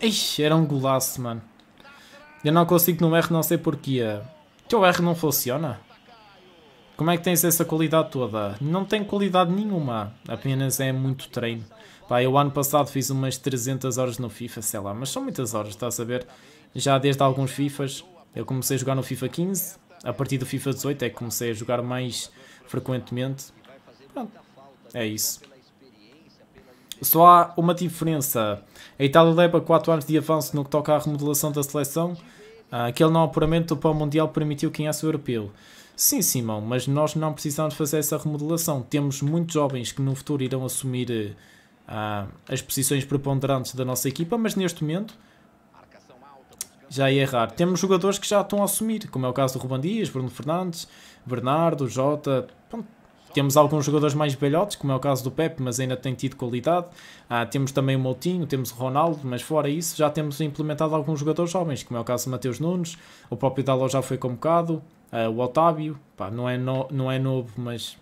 Speaker 1: Ixi, era um golaço, mano. Eu não consigo no R, não sei porquê. teu R não funciona? Como é que tens essa qualidade toda? Não tem qualidade nenhuma, apenas é muito treino. Pá, eu ano passado fiz umas 300 horas no FIFA, sei lá, mas são muitas horas, estás a ver? já desde alguns FIFAs. Eu comecei a jogar no FIFA 15, a partir do FIFA 18 é que comecei a jogar mais frequentemente. Pronto, é isso. Só há uma diferença. A Itália leva 4 anos de avanço no que toca à remodelação da seleção. Ah, aquele não apuramento do pão mundial permitiu quem é europeu. Sim, Simão, mas nós não precisamos fazer essa remodelação. Temos muitos jovens que no futuro irão assumir uh, as posições preponderantes da nossa equipa, mas neste momento já ia errar. Temos jogadores que já estão a assumir, como é o caso do Ruban Dias, Bruno Fernandes, Bernardo, Jota. Pronto. Temos alguns jogadores mais velhotes, como é o caso do Pepe, mas ainda tem tido qualidade. Ah, temos também o Moutinho, temos o Ronaldo, mas fora isso já temos implementado alguns jogadores jovens, como é o caso de Mateus Nunes, o próprio Dalo já foi convocado, ah, o Otávio, pá, não, é no, não é novo, mas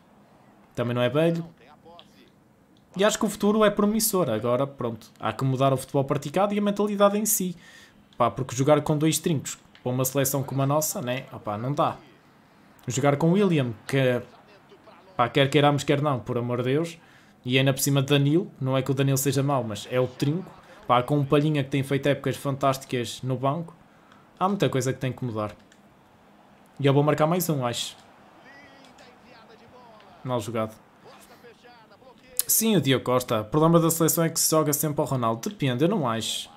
Speaker 1: também não é velho. E acho que o futuro é promissor. Agora, pronto, há que mudar o futebol praticado e a mentalidade em si. Pá, porque jogar com dois trincos para uma seleção como a nossa, né? Opá, não dá. Jogar com William, que pá, quer queiramos, quer não, por amor de Deus. E ainda por cima Danilo, não é que o Danilo seja mau, mas é o trinco. Pá, com um Palhinha que tem feito épocas fantásticas no banco, há muita coisa que tem que mudar. E eu vou marcar mais um, acho. Mal jogado. Sim, o Diogo Costa. O problema da seleção é que se joga sempre ao Ronaldo. Depende, eu não acho.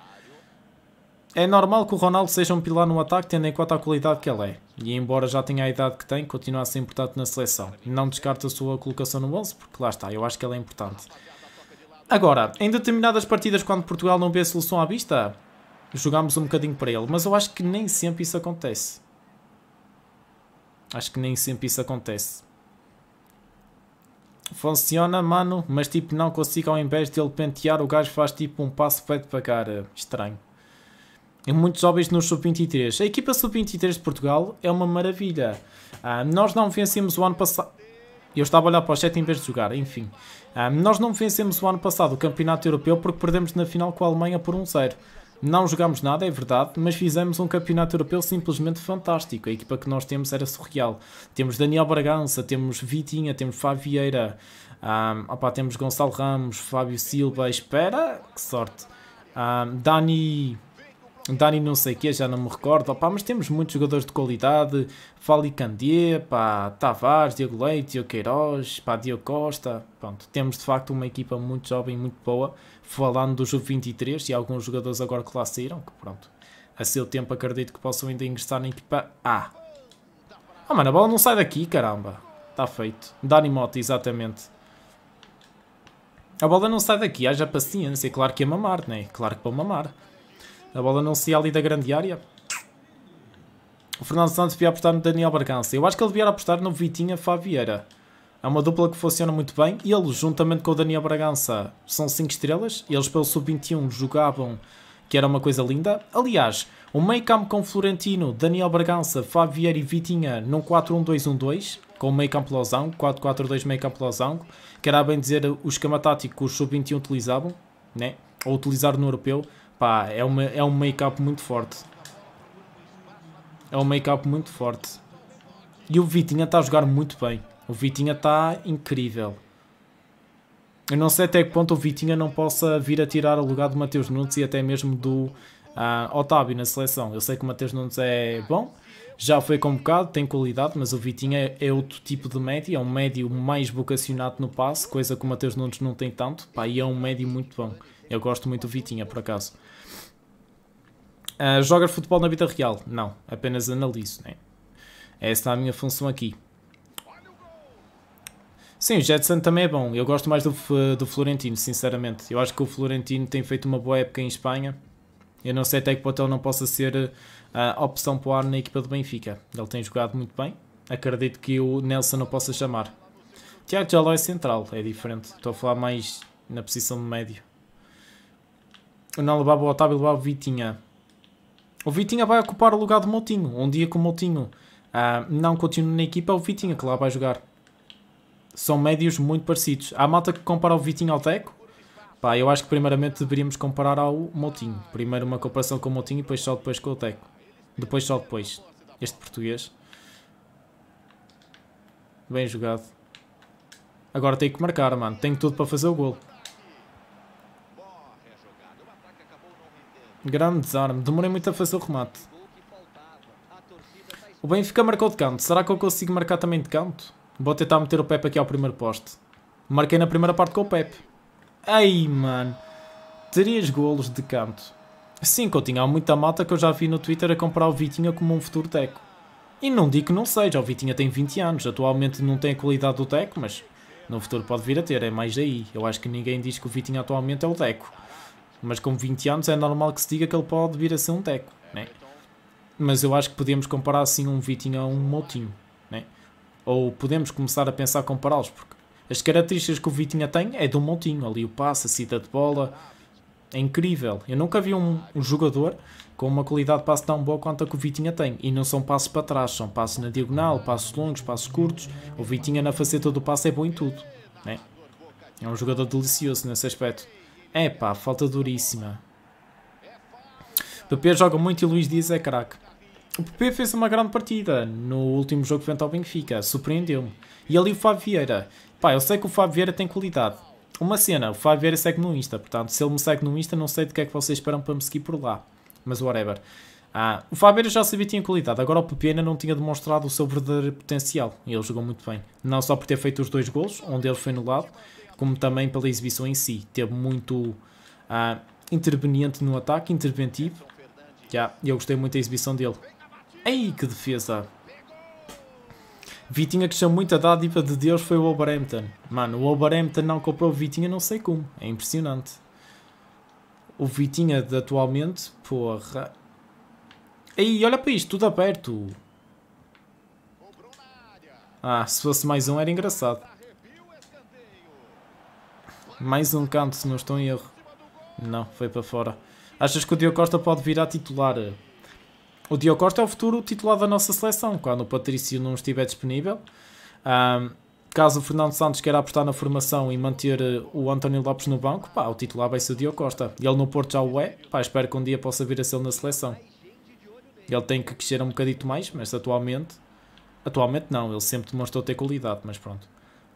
Speaker 1: É normal que o Ronaldo seja um pilar no ataque, tendo em conta a qualidade que ele é. E embora já tenha a idade que tem, continua a ser importante na seleção. Não descarta a sua colocação no 11, porque lá está, eu acho que ele é importante. Agora, em determinadas partidas, quando Portugal não vê a solução à vista, jogamos um bocadinho para ele. Mas eu acho que nem sempre isso acontece. Acho que nem sempre isso acontece. Funciona, mano, mas tipo, não consigo ao invés dele ele pentear, o gajo faz tipo um passo feito para cara, Estranho em muitos jovens no Sub-23. A equipa Sub-23 de Portugal é uma maravilha. Ah, nós não vencemos o ano passado... Eu estava a olhar para o chat em vez de jogar, enfim. Ah, nós não vencemos o ano passado o Campeonato Europeu porque perdemos na final com a Alemanha por 1-0. Um não jogamos nada, é verdade, mas fizemos um campeonato europeu simplesmente fantástico. A equipa que nós temos era surreal. Temos Daniel Bragança, temos Vitinha, temos Vieira um, ah, opa, temos Gonçalo Ramos, Fábio Silva, espera, que sorte. Um, Dani Dani não sei o que, já não me recordo, mas temos muitos jogadores de qualidade, Fali Candier, pá, Tavares, Diego Leite, Diego Queiroz, pá, Diego Costa, pronto, temos de facto uma equipa muito jovem, muito boa, falando do Ju23 e alguns jogadores agora que lá saíram, que pronto, a seu tempo acredito que possam ainda ingressar na equipa A. Ah, mano, a bola não sai daqui, caramba, está feito, Dani Mota, exatamente. A bola não sai daqui, haja paciência, claro que é mamar, né? Claro que para mamar. A bola não se ali da grande área. O Fernando Santos devia apostar no Daniel Bargança. Eu acho que ele devia apostar no Vitinha Favieira. É uma dupla que funciona muito bem. E ele, juntamente com o Daniel Bragança, são 5 estrelas. Eles, pelo sub-21, jogavam, que era uma coisa linda. Aliás, o meio campo com Florentino, Daniel Bragança, Favier e Vitinha num 4-1-2-1-2, com o meio campo losango, 4-4-2 meio campo losango, que era bem dizer o esquema tático que os sub-21 utilizavam, né? ou utilizaram no europeu pá, é, uma, é um make-up muito forte. É um make-up muito forte. E o Vitinha está a jogar muito bem. O Vitinha está incrível. Eu não sei até que ponto o Vitinha não possa vir a tirar o lugar do Mateus Nunes e até mesmo do uh, Otávio na seleção. Eu sei que o Mateus Nunes é bom, já foi convocado, tem qualidade, mas o Vitinha é, é outro tipo de médio, é um médio mais vocacionado no passe, coisa que o Mateus Nunes não tem tanto, pá, e é um médio muito bom. Eu gosto muito do Vitinha, por acaso. Uh, futebol na vida real? Não, apenas analiso. Né? Essa é a minha função aqui. Sim, o Jetson também é bom. Eu gosto mais do, do Florentino, sinceramente. Eu acho que o Florentino tem feito uma boa época em Espanha. Eu não sei até que ponto ele não possa ser ah, a opção para o ar na equipa do Benfica. Ele tem jogado muito bem. Acredito que o Nelson não possa chamar. Tiago Jaló é central, é diferente. Estou a falar mais na posição de médio. O não o Otávio, levava Vitinha. O Vitinha vai ocupar o lugar do Moutinho. Um dia que o Moutinho uh, não continua na equipa, é o Vitinha que lá vai jogar. São médios muito parecidos. Há malta que compara o Vitinho ao Teco. Pá, eu acho que primeiramente deveríamos comparar ao Moutinho. Primeiro uma comparação com o Moutinho e depois só depois com o Teco. Depois só depois. Este português. Bem jogado. Agora tenho que marcar, mano. Tenho tudo para fazer o gol. Grande desarme. Demorei muito a fazer o remate. O Benfica marcou de canto. Será que eu consigo marcar também de canto? Vou tentar meter o Pepe aqui ao primeiro poste. Marquei na primeira parte com o Pepe. Ai, mano. Três golos de canto. Sim, Coutinho. Há muita malta que eu já vi no Twitter a comprar o Vitinha como um futuro teco. E não digo que não seja. O Vitinha tem 20 anos. Atualmente não tem a qualidade do teco, mas no futuro pode vir a ter. É mais daí. Eu acho que ninguém diz que o Vitinha atualmente é o teco. Mas com 20 anos é normal que se diga que ele pode vir a ser um teco, né? Mas eu acho que podemos comparar assim um Vitinho a um Moutinho, né? Ou podemos começar a pensar compará-los, porque as características que o Vitinha tem é do Moutinho, ali o passe, a saída de bola, é incrível. Eu nunca vi um, um, jogador com uma qualidade de passe tão boa quanto a que o Vitinha tem. E não são passos para trás, são passos na diagonal, passos longos, passos curtos. O Vitinha na faceta do passe é bom em tudo. Né? É um jogador delicioso nesse aspecto. É falta duríssima. O PP joga muito e Luís Dias é craque. O PP fez uma grande partida no último jogo frente ao Benfica, surpreendeu-me. E ali o Fábio Vieira. Pá, eu sei que o Fábio Vieira tem qualidade. Uma cena, o Fábio Vieira segue no Insta, portanto, se ele me segue no Insta, não sei do que é que vocês esperam para me seguir por lá. Mas whatever. Ah, o Fábio Vieira já sabia que tinha qualidade, agora o PP ainda não tinha demonstrado o seu verdadeiro potencial. E ele jogou muito bem. Não só por ter feito os dois gols, onde ele foi no lado, como também pela exibição em si. Teve muito ah, interveniente no ataque, interventivo. Já, eu gostei muito da exibição dele. Ei, que defesa! Vitinha que muito a dádiva de Deus foi o Wolverhampton. Mano, o Wolverhampton não comprou o Vitinha não sei como. É impressionante. O Vitinha de atualmente, porra. Ei, olha para isto, tudo aberto. Ah, se fosse mais um era engraçado. Mais um canto, se não estou em erro. Não, foi para fora. Achas que o Diogo Costa pode vir a titular? O Diogo Costa é o futuro titular da nossa seleção, quando o Patrício não estiver disponível. Um, caso o Fernando Santos queira apostar na formação e manter eh, o António Lopes no banco, pá, o titular vai ser o Diogo Costa. Ele no Porto já o é, pá, espero que um dia possa vir a ser na seleção. Ele tem que crescer um bocadito mais, mas atualmente... Atualmente não, ele sempre demonstrou ter qualidade, mas pronto.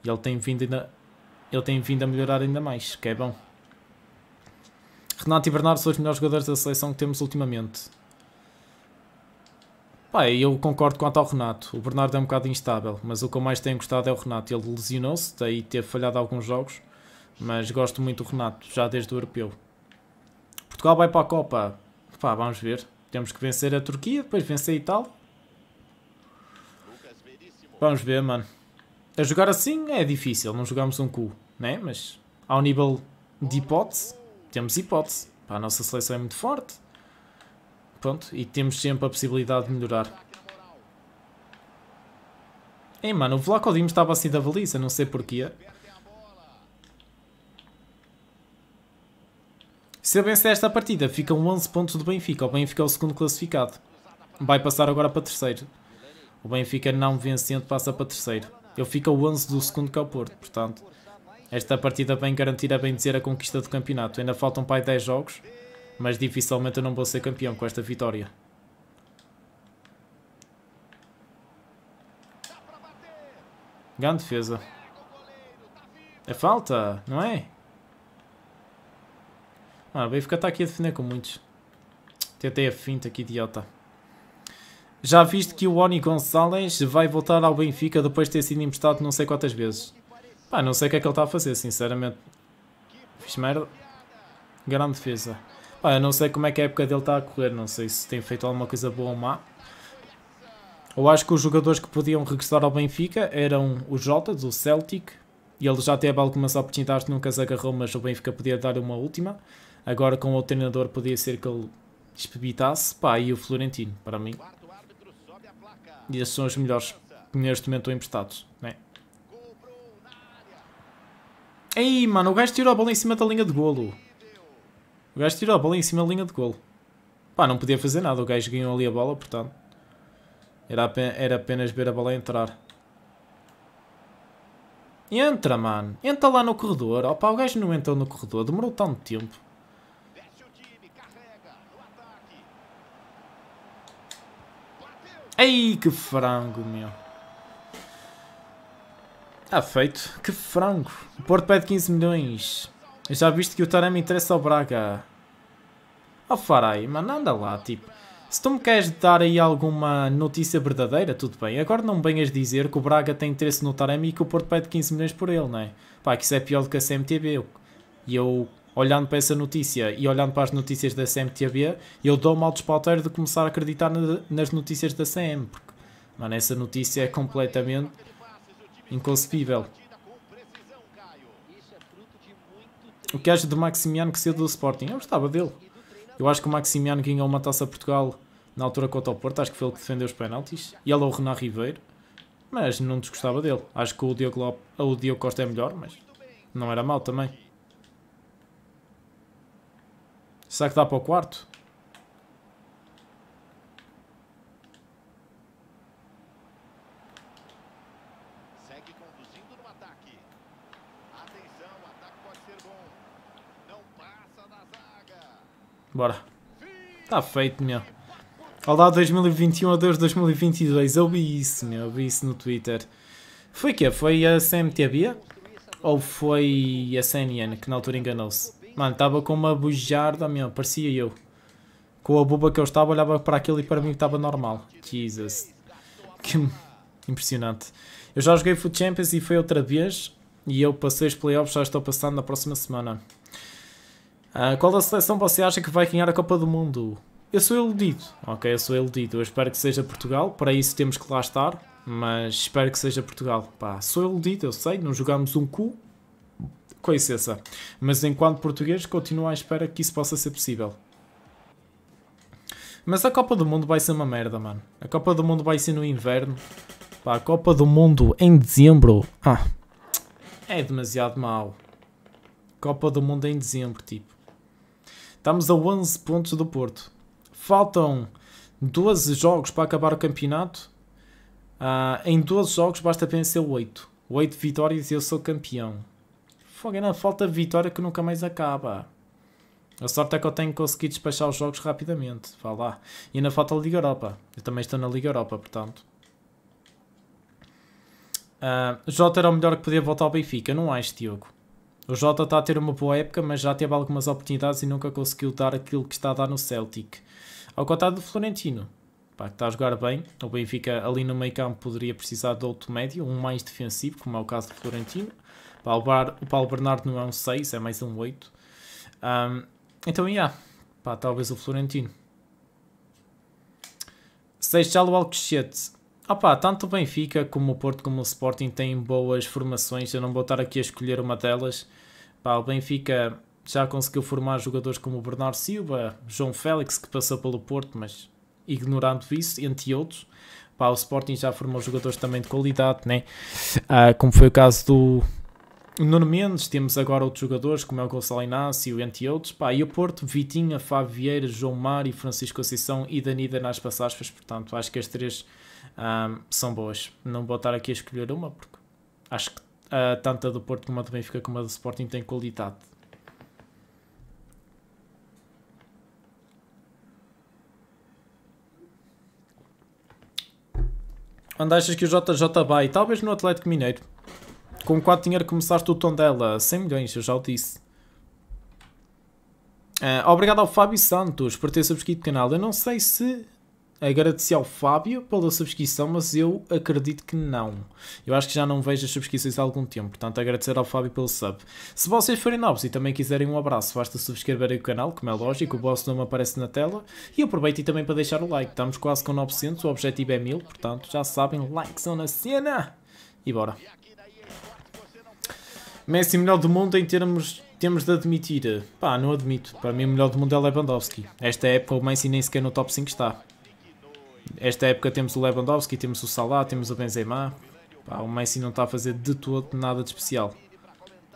Speaker 1: Ele tem vindo ainda ele tem vindo a melhorar ainda mais, que é bom. Renato e Bernardo são os melhores jogadores da seleção que temos ultimamente. Pá, eu concordo quanto ao Renato. O Bernardo é um bocado instável, mas o que eu mais tenho gostado é o Renato. Ele lesionou-se, daí teve falhado alguns jogos, mas gosto muito do Renato, já desde o europeu. Portugal vai para a Copa. Pá, vamos ver. Temos que vencer a Turquia, depois vencer a Itália. Vamos ver, mano. A jogar assim é difícil, não jogamos um cu né? mas ao nível de hipótese, temos hipótese. Pá, a nossa seleção é muito forte. Pronto, e temos sempre a possibilidade de melhorar. Ei, mano, o Vlaco Dimos estava assim da baliza, não sei porquê. Se eu vencer esta partida, ficam 11 pontos do Benfica. O Benfica é o segundo classificado. Vai passar agora para terceiro. O Benfica não vencendo passa para terceiro. Ele fica o 11 do segundo que é o Porto, portanto... Esta partida vem garantir, a bem dizer, a conquista do campeonato. Ainda faltam para 10 jogos, mas dificilmente eu não vou ser campeão com esta vitória. Grande defesa. É falta, não é? Ah, o Benfica está aqui a defender com muitos. Tentei a finta, que idiota. Já viste que o Oni Gonçalves vai voltar ao Benfica depois de ter sido emprestado não sei quantas vezes. Pá, não sei o que é que ele está a fazer, sinceramente. Fiz merda. Grande defesa. Pá, não sei como é que a época dele está a correr, não sei se tem feito alguma coisa boa ou má. Eu acho que os jogadores que podiam regressar ao Benfica eram o Jota, do Celtic, e ele já teve algumas oportunidades nunca se agarrou, mas o Benfica podia dar uma última. Agora com o treinador podia ser que ele despebitasse. Pá, e o Florentino, para mim. E esses são os melhores que neste momento estão emprestados, né? Ei, mano, o gajo tirou a bola em cima da linha de golo. O gajo tirou a bola em cima da linha de golo. Pá, não podia fazer nada. O gajo ganhou ali a bola, portanto. Era, apenas, era apenas ver a bola entrar. Entra, mano. Entra lá no corredor. Opa, o gajo não entrou no corredor. Demorou tanto tempo. Ei, que frango, meu. Ah, feito. Que frango. O Porto pede 15 milhões. Eu já viste que o Taremi interessa ao Braga. Oh, Farai, mano, anda lá, tipo. Se tu me queres dar aí alguma notícia verdadeira, tudo bem. Agora não me venhas dizer que o Braga tem interesse no Taremi e que o Porto pede 15 milhões por ele, não é? Pá, que isso é pior do que a CMTB. E eu, olhando para essa notícia e olhando para as notícias da CMTB, eu dou mal de despauteiro de começar a acreditar nas notícias da CM. Porque, mano, essa notícia é completamente Inconcebível. O que acha do Maximiano que cedo do Sporting? Eu gostava dele. Eu acho que o Maximiano ganhou uma taça a Portugal na altura contra o Porto. Acho que foi ele que defendeu os penaltis. E ele é o Renan Ribeiro. Mas não desgostava dele. Acho que o Diogo, Lop... o Diogo Costa é melhor, mas não era mal também. Será que dá para o quarto? Bora. Está feito, meu. Olá 2021, adeus 2022. Eu vi isso, meu. Eu vi isso no Twitter. Foi o quê? Foi a CMTB? Ou foi a CNN que na altura enganou-se? Mano, estava com uma bujarda, meu. Parecia eu. Com a boba que eu estava, olhava para aquilo e para mim estava normal. Jesus. Que impressionante. Eu já joguei Foot Champions e foi outra vez. E eu passei os playoffs, já estou passando na próxima semana. Uh, qual a seleção você acha que vai ganhar a Copa do Mundo? Eu sou eludido, ok? Eu sou eludido. Eu espero que seja Portugal, para isso temos que lá estar, mas espero que seja Portugal. Pá, sou eludido, eu sei, não jogamos um cu, com licença. Mas enquanto português, continuo à espera que isso possa ser possível. Mas a Copa do Mundo vai ser uma merda, mano. A Copa do Mundo vai ser no inverno. Pá, a Copa do Mundo em dezembro. Ah, é demasiado mau. Copa do Mundo em dezembro, tipo. Estamos a 11 pontos do Porto. Faltam 12 jogos para acabar o campeonato. Uh, em 12 jogos basta vencer 8. 8 vitórias e eu sou campeão. Fogo, ainda falta vitória que nunca mais acaba. A sorte é que eu tenho conseguido despachar os jogos rapidamente. Vá lá. E ainda falta a Liga Europa. Eu também estou na Liga Europa, portanto. Uh, Jota era o melhor que podia voltar ao Benfica. Não acho, Tiago. O Jota está a ter uma boa época, mas já teve algumas oportunidades e nunca conseguiu dar aquilo que está a dar no Celtic. Ao contrário do Florentino, pá, que está a jogar bem. O Benfica ali no meio campo poderia precisar de outro médio, um mais defensivo, como é o caso do Florentino. O Paulo Bernardo não é um 6, é mais um 8. Um, então, yeah, pá, talvez o Florentino. Seixal Alcochete Opa, tanto o Benfica como o Porto como o Sporting têm boas formações, eu não vou estar aqui a escolher uma delas. Pá, o Benfica já conseguiu formar jogadores como o Bernardo Silva, João Félix, que passou pelo Porto, mas ignorando isso, entre outros. Pá, o Sporting já formou jogadores também de qualidade, né? Ah, como foi o caso do Nuno Mendes, temos agora outros jogadores como é o Gonçalo Inácio, entre outros. Pá, e o Porto, Vitinha, Fábio Vieira, João Mário, Francisco Conceição e Danida nas passagens, portanto acho que as três um, são boas. Não vou estar aqui a escolher uma, porque acho que uh, tanto a do Porto como a do Benfica como a do Sporting tem qualidade. Onde achas que o JJ vai? Talvez no Atlético Mineiro. Com quanto dinheiro começaste o tom dela? 100 milhões, eu já o disse. Uh, obrigado ao Fábio Santos por ter subscrito o canal. Eu não sei se agradecer ao Fábio pela subscrição, mas eu acredito que não. Eu acho que já não vejo as subscrições há algum tempo, portanto agradecer ao Fábio pelo sub. Se vocês forem novos e também quiserem um abraço, basta subscreverem o canal, como é lógico, o vosso nome aparece na tela. E aproveitem também para deixar o like, estamos quase com 900, o objetivo é 1000, portanto já sabem, likes são na cena! E bora! Messi melhor do mundo em termos temos de admitir. Pá, não admito. Para mim o melhor do mundo é Lewandowski. Esta época o Messi nem sequer no top 5 está. Esta época temos o Lewandowski, temos o Salah, temos o Benzema. Pá, o Messi não está a fazer de todo nada de especial.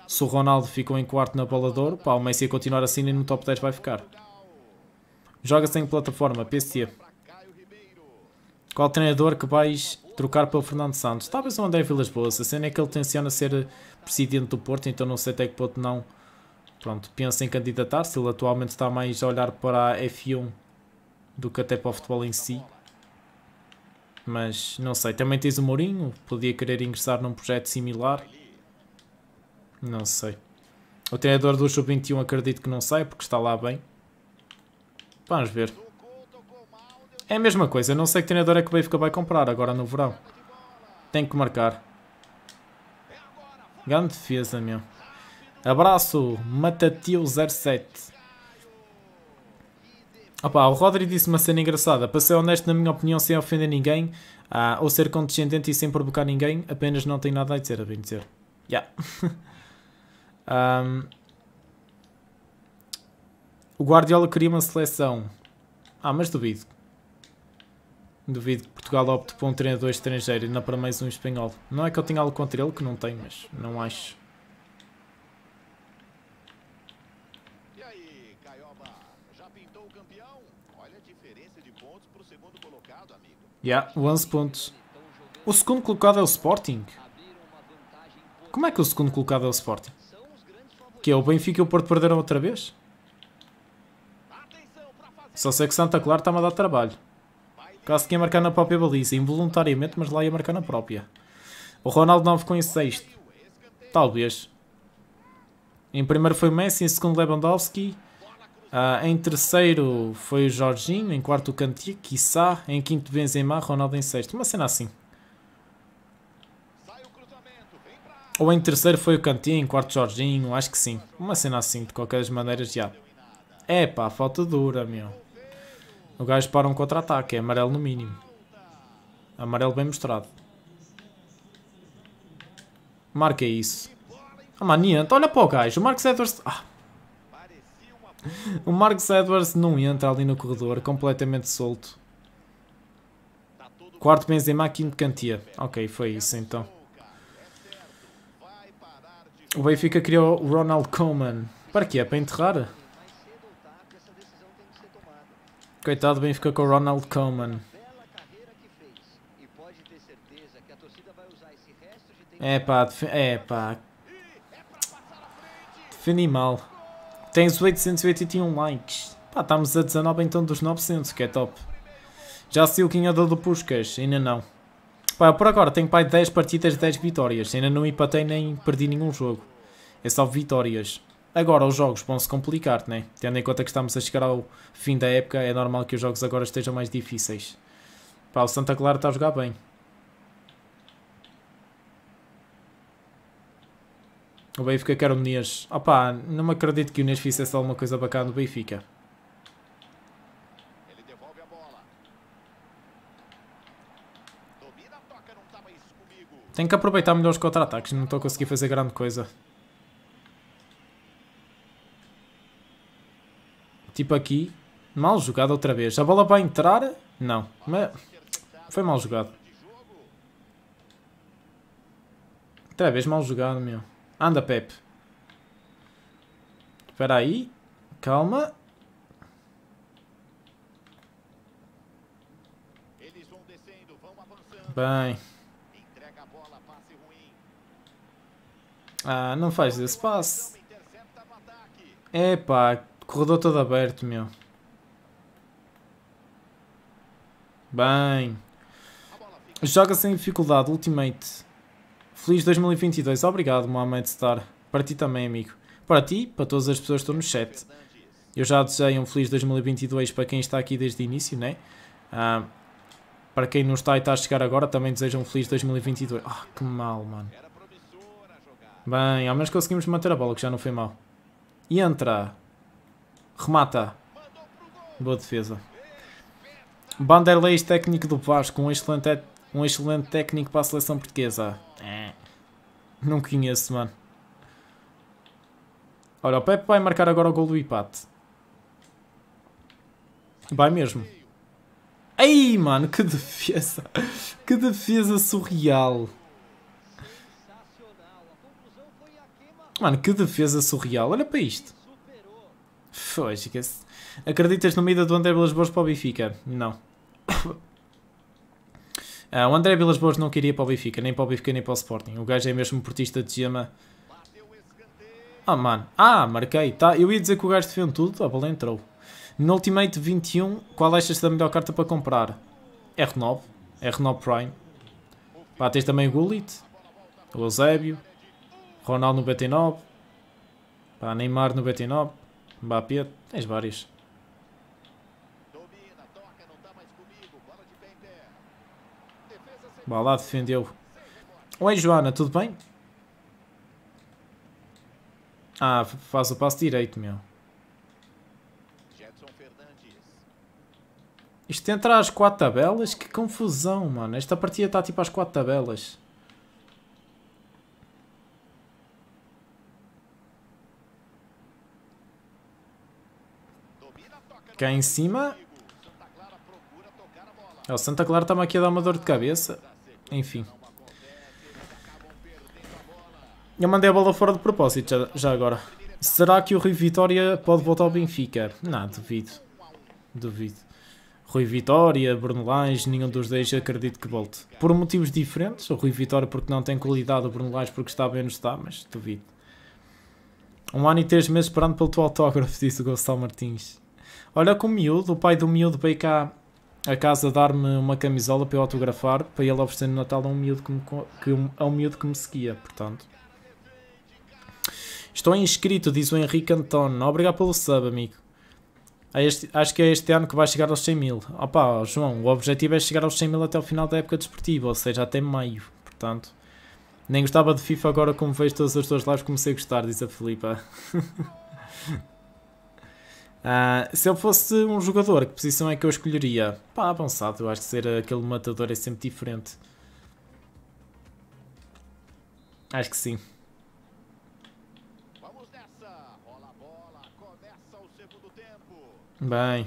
Speaker 1: Se o Ronaldo ficou em quarto na bola de ouro, pá, o Messi a continuar assim e no top 10 vai ficar. Joga-se em plataforma, PST. Qual treinador que vais trocar pelo Fernando Santos? Talvez o André Vilas Boas. A cena é que ele tenciona ser eh, presidente do Porto, então não sei até que ponto não pronto, pensa em candidatar-se. Ele atualmente está mais a olhar para a F1 do que até para o futebol em si. Mas não sei, também tens o Mourinho, podia querer ingressar num projeto similar. Não sei. O treinador do Sub-21 acredito que não sai, porque está lá bem. Vamos ver. É a mesma coisa, não sei que treinador é que o Benfica vai comprar agora no verão. Tem que marcar. Grande defesa, meu. Abraço, Matatio07. Opa, o Rodri disse uma cena engraçada. Para ser honesto, na minha opinião, sem ofender ninguém, ah, ou ser condescendente e sem provocar ninguém, apenas não tem nada a dizer, a bem dizer. Yeah. um, o Guardiola queria uma seleção. Ah, mas duvido. Duvido que Portugal opte por um treinador estrangeiro e não para mais um espanhol. Não é que eu tenha algo contra ele, que não tem, mas não acho. Yeah, 11 pontos. O segundo colocado é o Sporting? Como é que o segundo colocado é o Sporting? Que é o Benfica e o Porto perderam outra vez? Só sei que Santa Clara está-me a dar trabalho. Caso que ia marcar na própria baliza, involuntariamente, mas lá ia marcar na própria. O Ronaldo não ficou em sexto. Talvez. Em primeiro foi Messi, em segundo Lewandowski, Uh, em terceiro foi o Jorginho, em quarto o Kanté, Kissá, em quinto Benzema, Ronaldo em sexto. Uma cena assim. Ou em terceiro foi o Cantinho, em quarto Jorginho, acho que sim. Uma cena assim, de qualquer maneira já. É pá, falta dura, meu. O gajo para um contra-ataque, é amarelo no mínimo. Amarelo bem mostrado. Marca isso. Ah, maniante, olha para o gajo, o Marcos Edwards... Ah o Marcus Edwards não entra ali no corredor, completamente solto. Quarto Benzema, quinto Cantia. Ok, foi isso então. O Benfica criou o Ronald Koeman. Para quê? É para enterrar? Coitado Benfica com o Ronald Koeman. É pá, é pá. Defini mal. Tens 881 likes. Pá, estamos a 19 então dos 900, que é top. Já se o quinhador do Puscas? Ainda não. Pá, por agora tenho pai 10 partidas, 10 vitórias. Ainda não empatei nem perdi nenhum jogo. É só vitórias. Agora os jogos vão se complicar, né? Tendo em conta que estamos a chegar ao fim da época, é normal que os jogos agora estejam mais difíceis. Pá, o Santa Clara está a jogar bem. O Benfica quer o Nias. Opá, não me acredito que o Nias fizesse alguma coisa bacana no Benfica. Tenho que aproveitar melhor os contra-ataques, não estou a conseguir fazer grande coisa. Tipo aqui, mal jogado outra vez. A bola vai entrar? Não, mas foi mal jogado. Outra vez mal jogado, meu. Anda, Pepe. Espera aí. Calma. Bem. Ah, não faz esse passe. Epá, corredor todo aberto, meu. Bem. Joga sem dificuldade, ultimate. Feliz 2022. Obrigado, Mohamed Star. Para ti também, amigo. Para ti, para todas as pessoas que estão no chat. Eu já desejo um feliz 2022 para quem está aqui desde o início, né? Ah, para quem não está e está a chegar agora, também desejo um feliz 2022. Ah, oh, que mal, mano. Bem, ao menos conseguimos manter a bola, que já não foi mal. E entra. Remata. Boa defesa. Banderlei, técnico do Vasco, um excelente, é- um excelente técnico para a seleção portuguesa. É. Não conheço, mano. Olha, o Pepe vai marcar agora o gol do empate. Vai mesmo. Ei, mano, que defesa. Que defesa surreal. Mano, que defesa surreal. Olha para isto. Foi, esquece. Acreditas no meio do André Boas para o fica Não. Uh, o André Vilas Boas não queria para o Benfica, nem para o Benfica nem para o Sporting. O gajo é mesmo portista de gema. Ah, oh, mano. Ah, marquei. Tá, eu ia dizer que o gajo defende tudo, a tá, bola entrou. No Ultimate 21, qual achas da melhor carta para comprar? R9. R9 Prime. Pá, tens também o Gullit. O Eusébio. Ronaldo 99. Pá, Neymar 99. Mbappé. Tens vários. Vá lá, defendeu. Oi, Joana, tudo bem? Ah, faz o passo direito, meu. Isto entra entrar às 4 tabelas? Que confusão, mano. Esta partida está tipo às 4 tabelas. Cá em cima. É, o Santa Clara está-me aqui a dar uma dor de cabeça. Enfim. Eu mandei a bola fora de propósito, já, já agora. Será que o Rui Vitória pode voltar ao Benfica? Não, duvido. Duvido. Rui Vitória, Bruno nenhum dos dois acredito que volte. Por motivos diferentes, o Rui Vitória porque não tem qualidade, o Bruno porque está bem onde está, mas duvido. Um ano e três meses esperando pelo teu autógrafo, disse o Gonçalo Martins. Olha com o miúdo, o pai do miúdo veio cá a casa dar-me uma camisola para eu autografar, para ele oferecer no Natal a um miúdo que me, que, a um miúdo que me seguia, portanto. Estou inscrito, diz o Henrique António. Obrigado pelo sub, amigo. Este, acho que é este ano que vai chegar aos 100 mil. Opa, João, o objetivo é chegar aos 100 mil até o final da época desportiva, ou seja, até maio, portanto. Nem gostava de FIFA, agora como vejo todas as tuas lives comecei a gostar, diz a Filipa. Uh, se eu fosse um jogador, que posição é que eu escolheria? Pá, avançado, eu acho que ser aquele matador é sempre diferente. Acho que sim. Bem.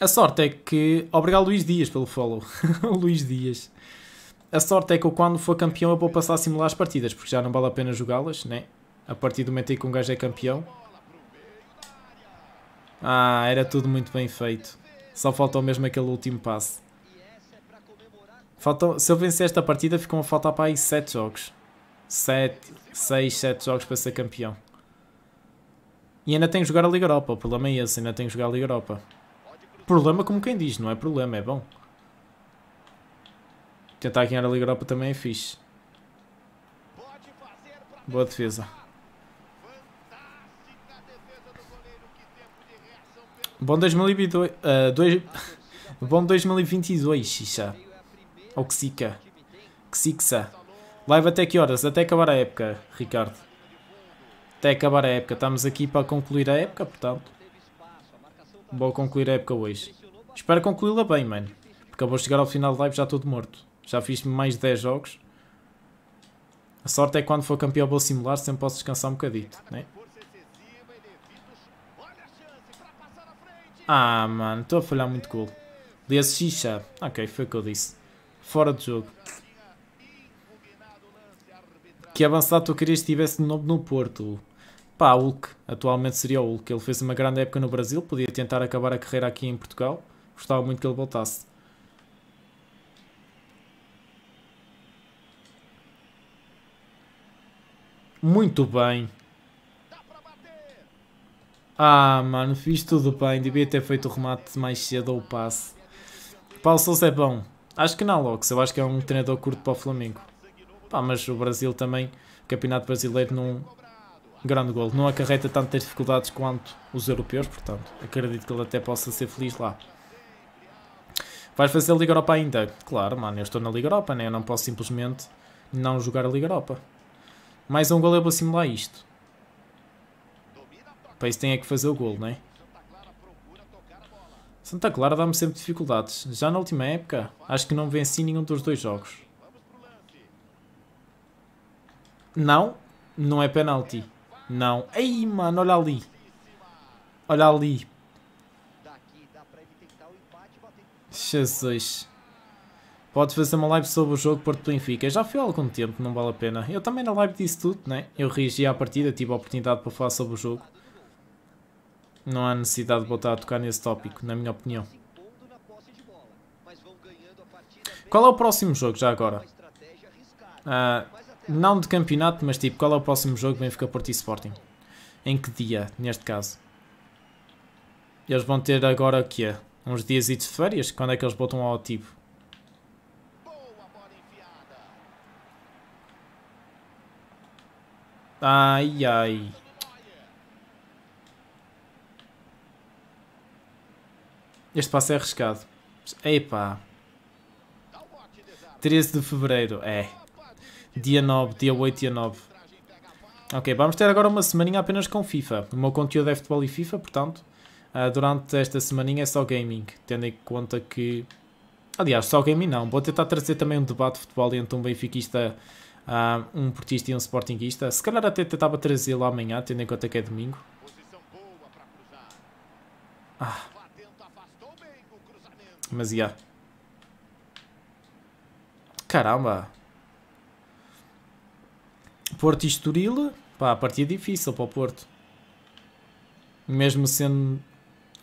Speaker 1: A sorte é que... Obrigado Luís Dias pelo follow. Luís Dias. A sorte é que eu quando for campeão eu vou passar a simular as partidas, porque já não vale a pena jogá-las, né? A partir do momento em que um gajo é campeão... Ah, era tudo muito bem feito. Só faltou mesmo aquele último passe. Faltou. se eu vencer esta partida, ficam a faltar para aí 7 jogos. 7, 6, 7 jogos para ser campeão. E ainda tenho que jogar a Liga Europa. O problema é esse, ainda tenho que jogar a Liga Europa. Problema como quem diz, não é problema, é bom. Tentar ganhar a Liga Europa também é fixe. Boa defesa. Bom 2022. Uh, eh, dois, bom 2022, Xixa. Ou Xica. Xixa. Live até que horas? Até acabar a época, Ricardo. Até acabar a época. Estamos aqui para concluir a época, portanto. Vou concluir a época hoje. Espero concluí-la bem, mano. Porque eu vou chegar ao final da live já todo morto. Já fiz mais de 10 jogos. A sorte é que quando for campeão vou simular, sempre posso descansar um bocadito, né? Ah, mano, estou a falhar muito cool. Desse xixa. Ok, foi o que eu disse. Fora de jogo. Que avançado tu querias que estivesse de novo no Porto? Pá, Hulk. Atualmente seria o Hulk. Ele fez uma grande época no Brasil. Podia tentar acabar a carreira aqui em Portugal. Gostava muito que ele voltasse. Muito bem. Ah, mano, fiz tudo bem. Devia ter feito o remate mais cedo ou o passe. Paulo Sousa é bom. Acho que não, Lox. Eu acho que é um treinador curto para o Flamengo. Pá, mas o Brasil também, Campeonato Brasileiro, num Grande gol. Não acarreta tantas dificuldades quanto os europeus, portanto, acredito que ele até possa ser feliz lá. Vais fazer a Liga Europa ainda? Claro, mano, eu estou na Liga Europa, né? Eu não posso simplesmente não jogar a Liga Europa. Mais um gol eu vou assimilar isto. Para isso tem é que fazer o gol, não é? Santa Clara dá-me sempre dificuldades. Já na última época, acho que não venci nenhum dos dois jogos. Não, não é penalti. Não. Ei, mano, olha ali. Olha ali. Jesus. Pode fazer uma live sobre o jogo Porto Benfica. Já foi há algum tempo, não vale a pena. Eu também na live disse tudo, né? Eu reagi à partida, tive a oportunidade para falar sobre o jogo. Não há necessidade de voltar a tocar nesse tópico, na minha opinião. Qual é o próximo jogo, já agora? Ah, não de campeonato, mas tipo, qual é o próximo jogo Benfica Porto e Sporting? Em que dia, neste caso? Eles vão ter agora o quê? Uns dias de férias? Quando é que eles botam ao ativo? Ai, ai. Este passo é arriscado. Epá. 13 de Fevereiro, é. Dia 9, dia 8, dia 9. Ok, vamos ter agora uma semaninha apenas com FIFA. O meu conteúdo é futebol e FIFA, portanto, ah, durante esta semaninha é só gaming, tendo em conta que... Aliás, só gaming não. Vou tentar trazer também um debate de futebol entre um benfiquista, ah, um portista e um sportinguista. Se calhar até tentava trazê-lo amanhã, tendo em conta que é domingo. Ah... Mas, yeah. Caramba! Porto e Estoril, pá, a partida é difícil para o Porto. Mesmo sendo...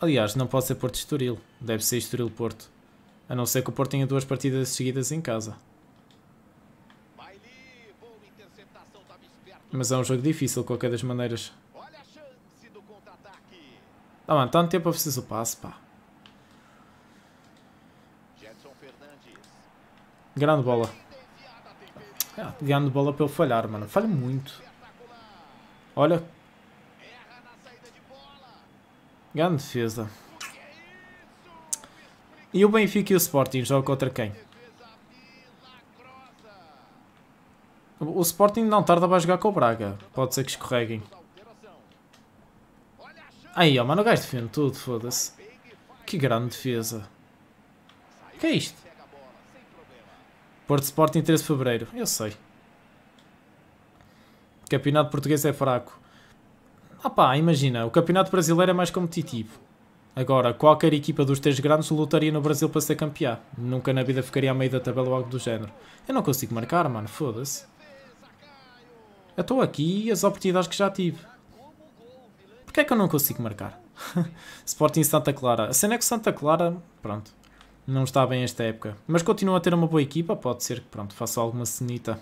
Speaker 1: Aliás, não pode ser Porto e Estoril. Deve ser Estoril-Porto. A não ser que o Porto tenha duas partidas seguidas em casa. Mas é um jogo difícil, de qualquer das maneiras. Ah, mano, tanto tempo eu preciso o passe, pá. Grande bola. Ah, grande bola para ele falhar, mano. Falha muito. Olha. Grande defesa. E o Benfica e o Sporting jogam contra quem? O Sporting não tarda para jogar com o Braga. Pode ser que escorreguem. Aí, ó, mano, o gajo defende tudo, foda-se. Que grande defesa. O que é isto? Porto Sporting 13 de Fevereiro. Eu sei. O campeonato português é fraco. Ah pá, imagina, o campeonato brasileiro é mais competitivo. Agora, qualquer equipa dos três grandes lutaria no Brasil para ser campeã. Nunca na vida ficaria a meio da tabela ou algo do género. Eu não consigo marcar, mano, foda-se. Eu estou aqui e as oportunidades que já tive. Porquê é que eu não consigo marcar? Sporting Santa Clara. A cena é que Santa Clara, pronto, não está bem esta época. Mas continua a ter uma boa equipa, pode ser que pronto, faça alguma cenita.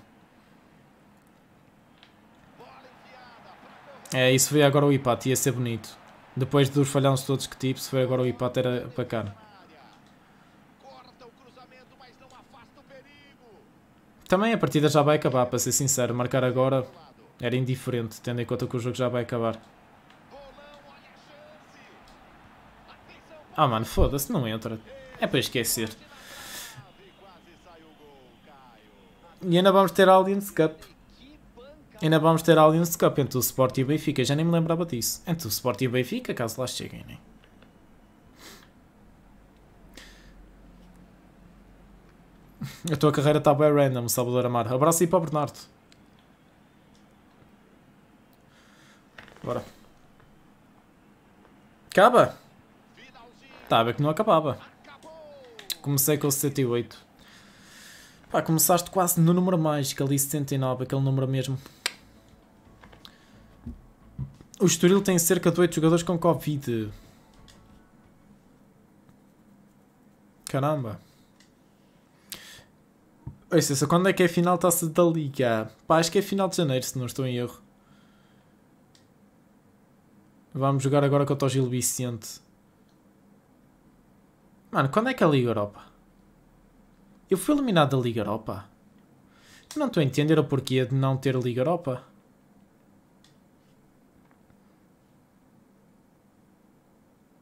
Speaker 1: É, isso foi agora o empate, ia ser bonito. Depois dos falhamos todos que tipo, se foi agora o empate era bacana. Também a partida já vai acabar, para ser sincero, marcar agora era indiferente, tendo em conta que o jogo já vai acabar. Ah mano, foda-se, não entra. É para esquecer. E ainda vamos ter a Allianz Cup. Ainda vamos ter a Allianz Cup entre o Sport e o Benfica. Já nem me lembrava disso. Entre o Sport e o Benfica, caso lá cheguem, né? A tua carreira está bem random, Salvador Amar. Abraço aí para o Bernardo. Bora. Acaba? Estava tá, que não acabava comecei com 68. Pá, começaste quase no número mágico, ali 79, aquele número mesmo. O Estoril tem cerca de 8 jogadores com Covid. Caramba. Ouça, quando é que é a final taça da Liga? Pá, acho que é final de janeiro, se não estou em erro. Vamos jogar agora contra o Gil Vicente. Mano, quando é que é a Liga Europa? Eu fui eliminado da Liga Europa. Não estou a entender o porquê de não ter a Liga Europa.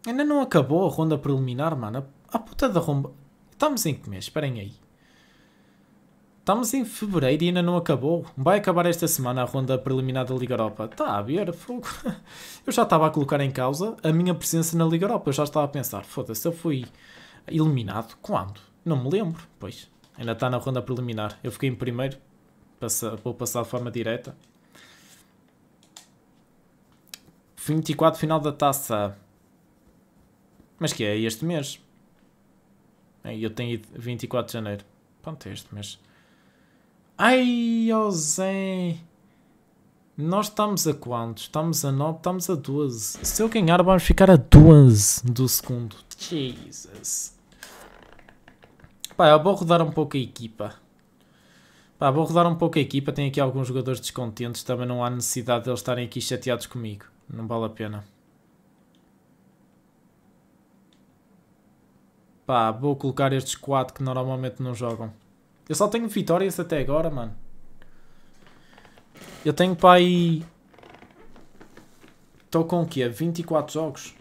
Speaker 1: Ainda não acabou a ronda preliminar, mano. A, a puta da ronda... Estamos em que mês? Esperem aí. Estamos em fevereiro e ainda não acabou. Vai acabar esta semana a ronda preliminar da Liga Europa. Está a ver, fogo. Eu já estava a colocar em causa a minha presença na Liga Europa. Eu já estava a pensar, foda-se, eu fui eliminado quando? Não me lembro, pois. Ainda está na ronda preliminar. Eu fiquei em primeiro. Passa, vou passar de forma direta. 24 final da taça. Mas que é este mês? Eu tenho ido 24 de janeiro. Pronto, é este mês. Ai, José! Nós estamos a quantos? Estamos a 9, estamos a 12. Se eu ganhar, vamos ficar a 12 do segundo. Jesus pá, eu vou rodar um pouco a equipa. Pá, vou rodar um pouco a equipa. Tem aqui alguns jogadores descontentes. Também não há necessidade de eles estarem aqui chateados comigo. Não vale a pena. Pá, vou colocar estes 4 que normalmente não jogam. Eu só tenho vitórias até agora, mano. Eu tenho pá aí... Estou com o quê? 24 jogos?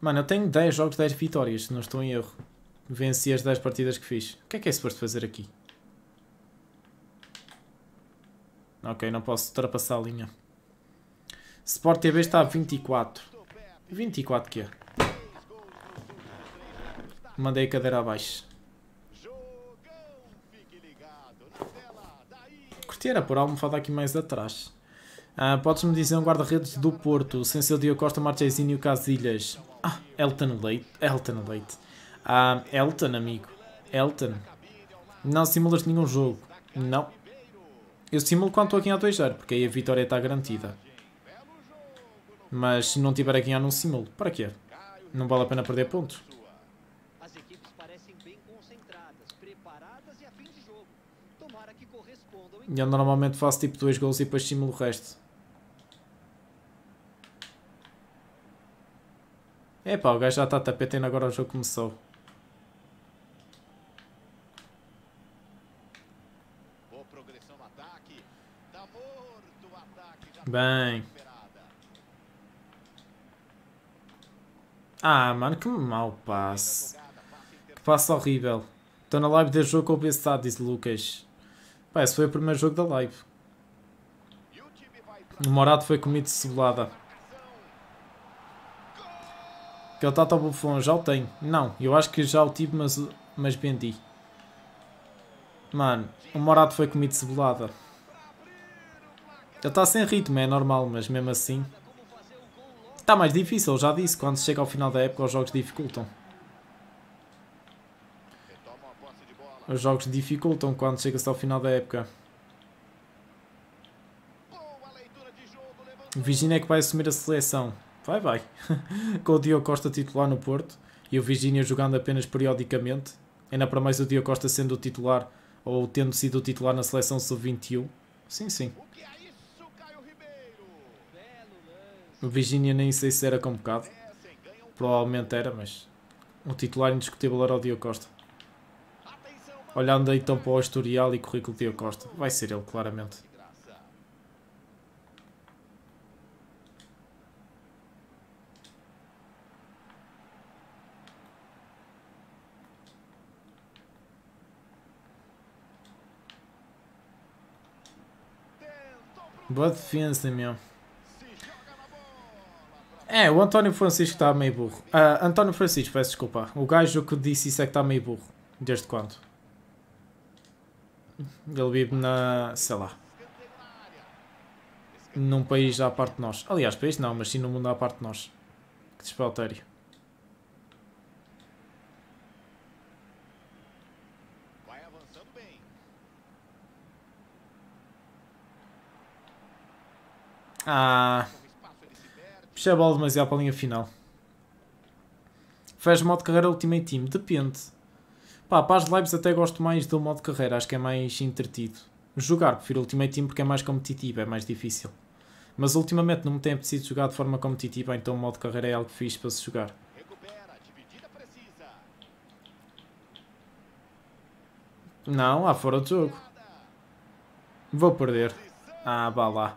Speaker 1: Mano, eu tenho 10 jogos, 10 vitórias, se não estou em erro. Venci as 10 partidas que fiz. O que é que é suposto fazer aqui? Ok, não posso ultrapassar a linha. Sport TV está a 24. 24 que é? Mandei a cadeira abaixo. Corteira, era é por almofada aqui mais atrás. Ah, Podes-me dizer um guarda-redes do Porto, sem ser Dio Costa, Marchezinho e o Casilhas. Ah, Elton Leite. Elton Leite. Ah, Elton, amigo. Elton. Não simulas nenhum jogo. Não. Eu simulo quando estou aqui a 2-0, porque aí a vitória está garantida. Mas se não tiver a ganhar, não simulo. Para quê? Não vale a pena perder pontos. E eu normalmente faço tipo 2 gols e depois simulo o resto. Epá, o gajo já está tapetando agora o jogo começou. Bem. Ah, mano, que mau passe. Que passe horrível. Estou na live de jogo com compensado, disse Lucas. Pá, esse foi o primeiro jogo da live. O Morato foi comido de cebolada. Que é o Tata tá Buffon, já o tenho. Não, eu acho que já o tive, mas, mas vendi. Mano, o Morato foi comido de cebolada. Ele está sem ritmo, é normal, mas mesmo assim... Está mais difícil, já disse, quando chega ao final da época os jogos dificultam. Os jogos dificultam quando chega-se ao final da época. O Virginia é que vai assumir a seleção. Vai, vai. Com o Diogo Costa titular no Porto e o Virginia jogando apenas periodicamente. Ainda para mais o Diogo Costa sendo o titular ou tendo sido o titular na seleção sub-21. Sim, sim. O Virginia nem sei se era convocado. Provavelmente era, mas um titular indiscutível era o Dio Costa. Olhando então para o historial e currículo de Dio Costa, vai ser ele claramente. Boa defesa mesmo. É, o António Francisco está meio burro. Uh, António Francisco, peço desculpa. O gajo que disse isso é que está meio burro. Desde quando? Ele vive na. sei lá. Num país à parte de nós. Aliás, país não, mas sim no mundo à parte de nós. Que despautério.
Speaker 2: Ah.
Speaker 1: Puxei a bola demasiado para a linha final. Fez modo carreira Ultimate Team? Depende. Pá, para as lives até gosto mais do modo carreira, acho que é mais entretido. Jogar, prefiro Ultimate Team porque é mais competitivo, é mais difícil. Mas ultimamente não me tem apetecido jogar de forma competitiva, então o modo carreira é algo fixe para se jogar. Não, lá fora do jogo. Vou perder. Ah, vá lá.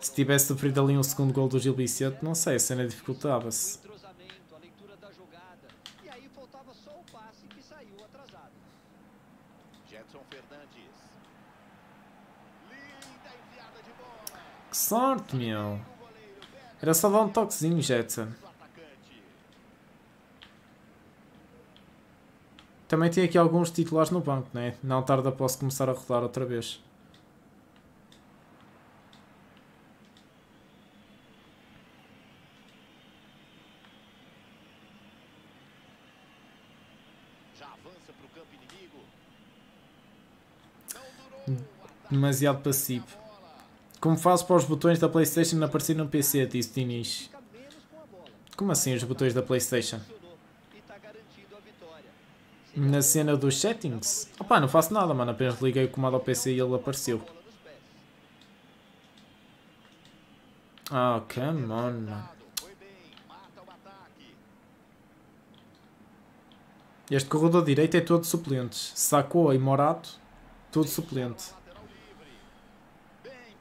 Speaker 1: Se tivesse sofrido ali um segundo gol do Gil Vicente, não sei, a cena dificultava-se. Que sorte, meu! Era só dar um toquezinho, Jetson. Também tem aqui alguns titulares no banco, né? Não tarda posso começar a rodar outra vez. demasiado passivo. Como faço para os botões da Playstation aparecer no PC, disse Diniz. Como assim os botões da Playstation? Na cena dos settings? Opá, não faço nada, mano. Apenas liguei o comando ao PC e ele apareceu. Oh, come on, Este corredor direito é todo suplentes. Sacou e Morato, todo suplente.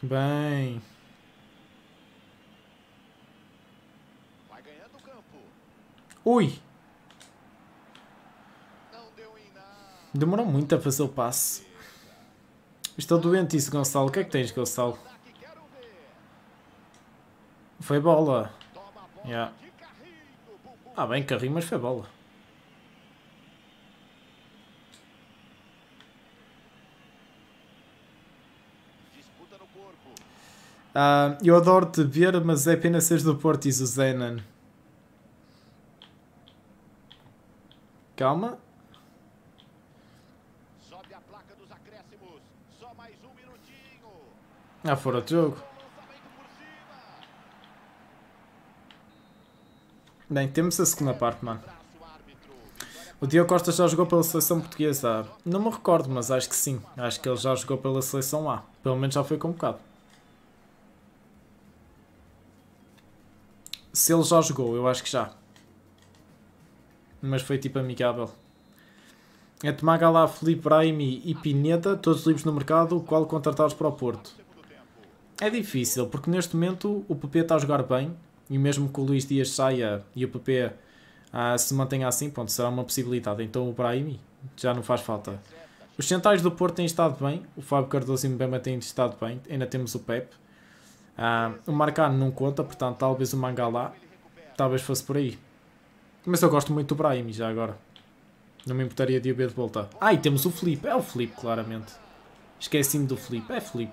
Speaker 1: Bem. Vai ganhando o campo. Ui. Demorou muito a fazer o passe. Estou doente isso, Gonçalo. O que é que tens, Gonçalo? Foi bola. Yeah. Ah, bem carrinho, mas foi bola. Uh, eu adoro-te ver, mas é pena seres do Porto, e o Zenan. Calma. Sobe a placa dos acréscimos. Só mais um minutinho. Ah, fora de jogo. Bem, temos a segunda parte, mano. O Diogo Costa já jogou pela seleção portuguesa Não me recordo, mas acho que sim. Acho que ele já jogou pela seleção A. Pelo menos já foi convocado. Se ele já jogou, eu acho que já. Mas foi tipo amigável. É Tomagala, Felipe Braimi e Pineda, todos livres no mercado, o qual contratados para o Porto. É difícil, porque neste momento o PP está a jogar bem, e mesmo que o Luís Dias saia e o PP ah, se mantenha assim, pronto, será uma possibilidade. Então o Braimi já não faz falta. Os centrais do Porto têm estado bem, o Fábio Cardoso e o têm estado bem, ainda temos o Pepe. Uh, o Marcano não conta, portanto talvez o Mangalá talvez fosse por aí. Mas eu gosto muito do Brahim já agora. Não me importaria de o ver de volta. Ah, e temos o Felipe. É o Felipe, claramente. Esqueci-me do Felipe. É Felipe.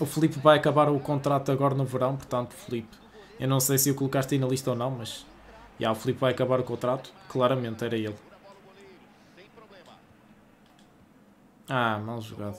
Speaker 1: O Felipe vai acabar o contrato agora no verão, portanto, Felipe. Eu não sei se o colocaste aí na lista ou não, mas... Já, o Felipe vai acabar o contrato. Claramente, era ele. Ah, mal jogado.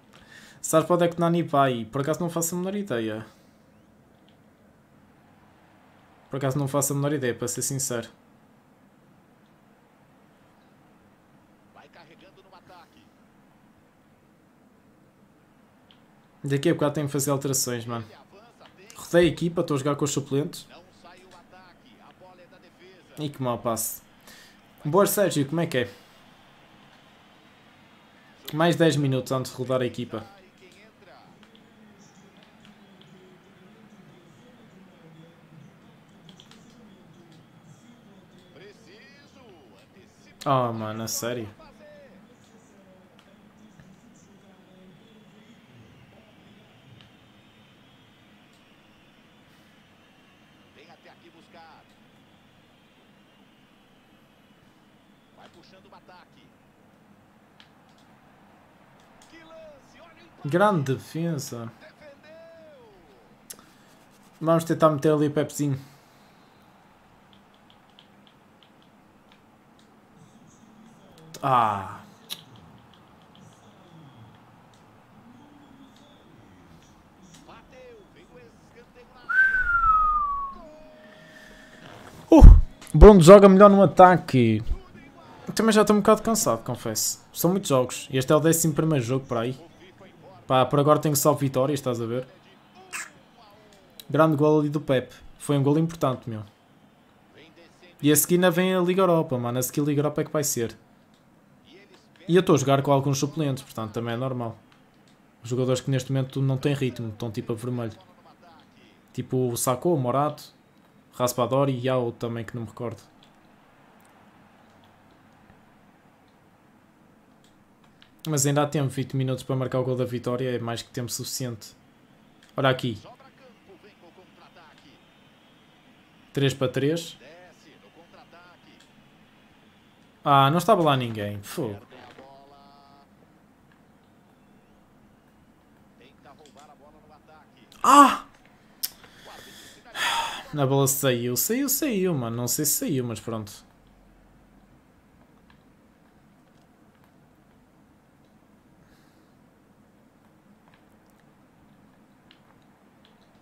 Speaker 1: onde é que Nani vai. Por acaso não faço a menor ideia. Por acaso não faço a menor ideia, para ser sincero. Daqui a bocado tenho que fazer alterações, mano. Rodei a equipa, estou a jogar com os suplentes. E é que mal passe. Boa Sérgio, como é que é? Mais 10 minutos antes de rodar a equipa. Ah, mano, é sério?
Speaker 3: Vem até aqui buscar. Vai puxando o
Speaker 1: ataque. Que lance, olha Grande defesa. Vamos tentar meter ali o pepzinho. Ah. Uh, Bruno joga melhor no ataque. Também já estou um bocado cansado, confesso. São muitos jogos. Este é o 11 primeiro jogo por aí. Pá, por agora tenho só vitórias, estás a ver? Grande gol ali do Pepe, Foi um gol importante, meu. E a seguir ainda vem a Liga Europa, mano. A seguir a Liga Europa é que vai ser. E eu estou a jogar com alguns suplentes, portanto também é normal. Os jogadores que neste momento não têm ritmo, estão tipo a vermelho. Tipo o o Morato, Raspadori e Yao também que não me recordo. Mas ainda há tempo, 20 minutos para marcar o gol da vitória, é mais que tempo suficiente. Olha aqui. 3 para 3. Ah, não estava lá ninguém. Fogo. Ah! A bola saiu, saiu, saiu, mano. Não sei se saiu, mas pronto.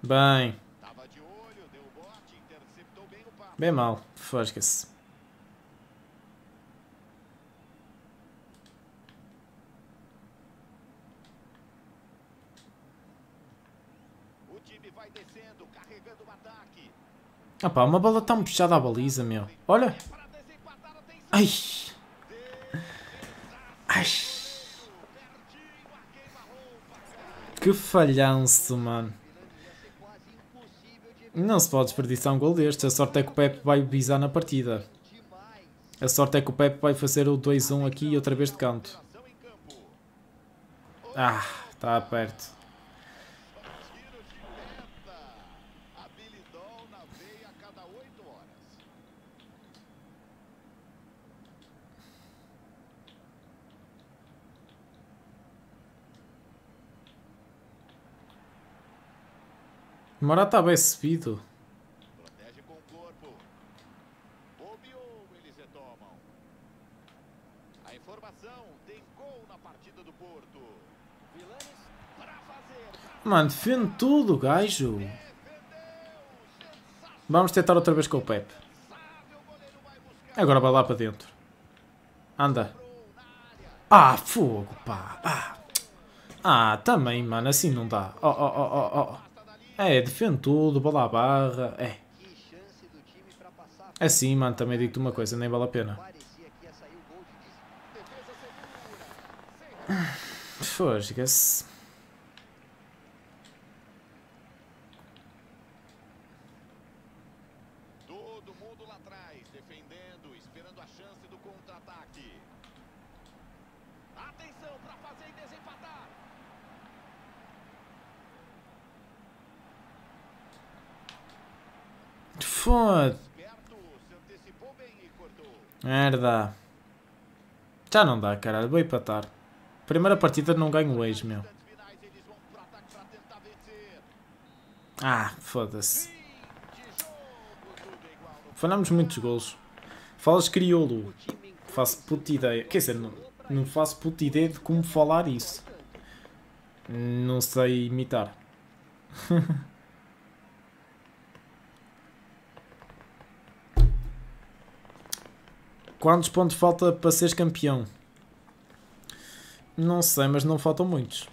Speaker 1: Bem. Bem mal. Fosca-se. Ah pá, uma bola tão tá puxada à baliza, meu. Olha. Ai. Ai. Que falhanço, mano. Não se pode desperdiçar um gol deste. A sorte é que o Pepe vai bizar na partida. A sorte é que o Pepe vai fazer o 2-1 aqui e outra vez de canto. Ah, está perto. Tá o Morata está bem subido. Mano, defende tudo, gajo. Vamos tentar outra vez com o Pepe. Agora vai lá para dentro. Anda. Ah, fogo, pá. Ah, ah também, mano. Assim não dá.
Speaker 2: Oh, oh, oh, oh, oh.
Speaker 1: É, defende tudo, bola à barra. É. Assim, mano, também digo-te uma coisa, nem vale a pena. Ah, Fosga-se. foda. Merda. Já não dá, caralho. Vou empatar. Primeira partida não ganho hoje, meu. Ah, foda-se. Falamos muitos gols. Falas crioulo. Faço puta ideia. Quer dizer, não, não faço puta ideia de como falar isso. Não sei imitar. Quantos pontos falta para seres campeão? Não sei, mas não faltam muitos.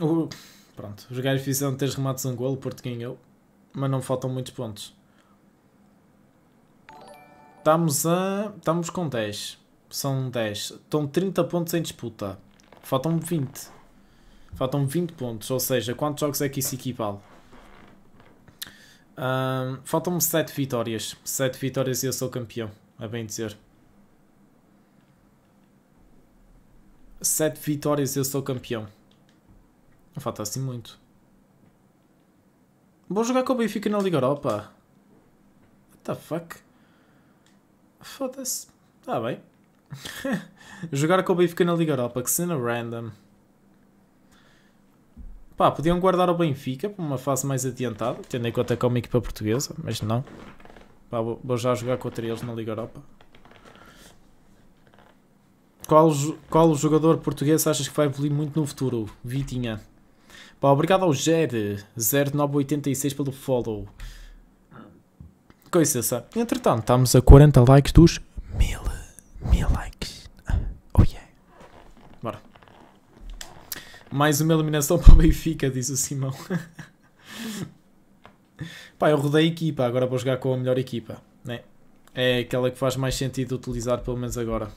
Speaker 1: Uh, pronto, os gajos fizeram 3 remates a um golo, o Porto ganhou. Mas não faltam muitos pontos. Estamos a... Estamos com 10. São 10. Estão 30 pontos em disputa. Faltam 20. Faltam 20 pontos, ou seja, quantos jogos é que isso equivale? Um, Faltam-me 7 vitórias. 7 vitórias e eu sou campeão, a é bem dizer. 7 vitórias e eu sou campeão. Não falta assim muito. Vou jogar com o Benfica na Liga Europa. What the fuck? Foda-se. Tá bem. jogar com o Benfica na Liga Europa, que cena random. Pá, podiam guardar o Benfica para uma fase mais adiantada, tendo em conta que é uma equipa portuguesa, mas não. Pá, vou já jogar contra eles na Liga Europa. Qual, qual jogador português achas que vai evoluir muito no futuro? Vitinha. Pá, obrigado ao Jer0986 pelo follow. Com licença. Entretanto, estamos a 40 likes dos 1000 likes. Mais uma eliminação para o Benfica, diz o Simão. Pá, eu rodei a equipa, agora vou jogar com a melhor equipa. Né? É aquela que faz mais sentido utilizar, pelo menos agora.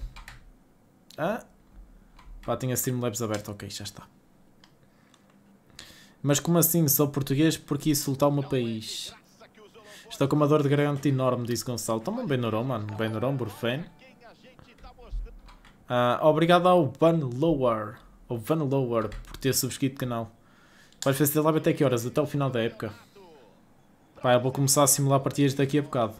Speaker 1: Ah? Pá, tinha a aberto, ok, já está. Mas como assim, sou português, porque insultar o meu país? Estou com uma dor de garganta enorme, disse Gonçalo. Toma um Benuron, mano. Benuron, Burfen. Ah, obrigado ao Ban Lower. O Van Lower por ter subscrito o canal. Vais fazer live até que horas? Até o final da época. Pá, eu vou começar a simular partidas daqui a bocado.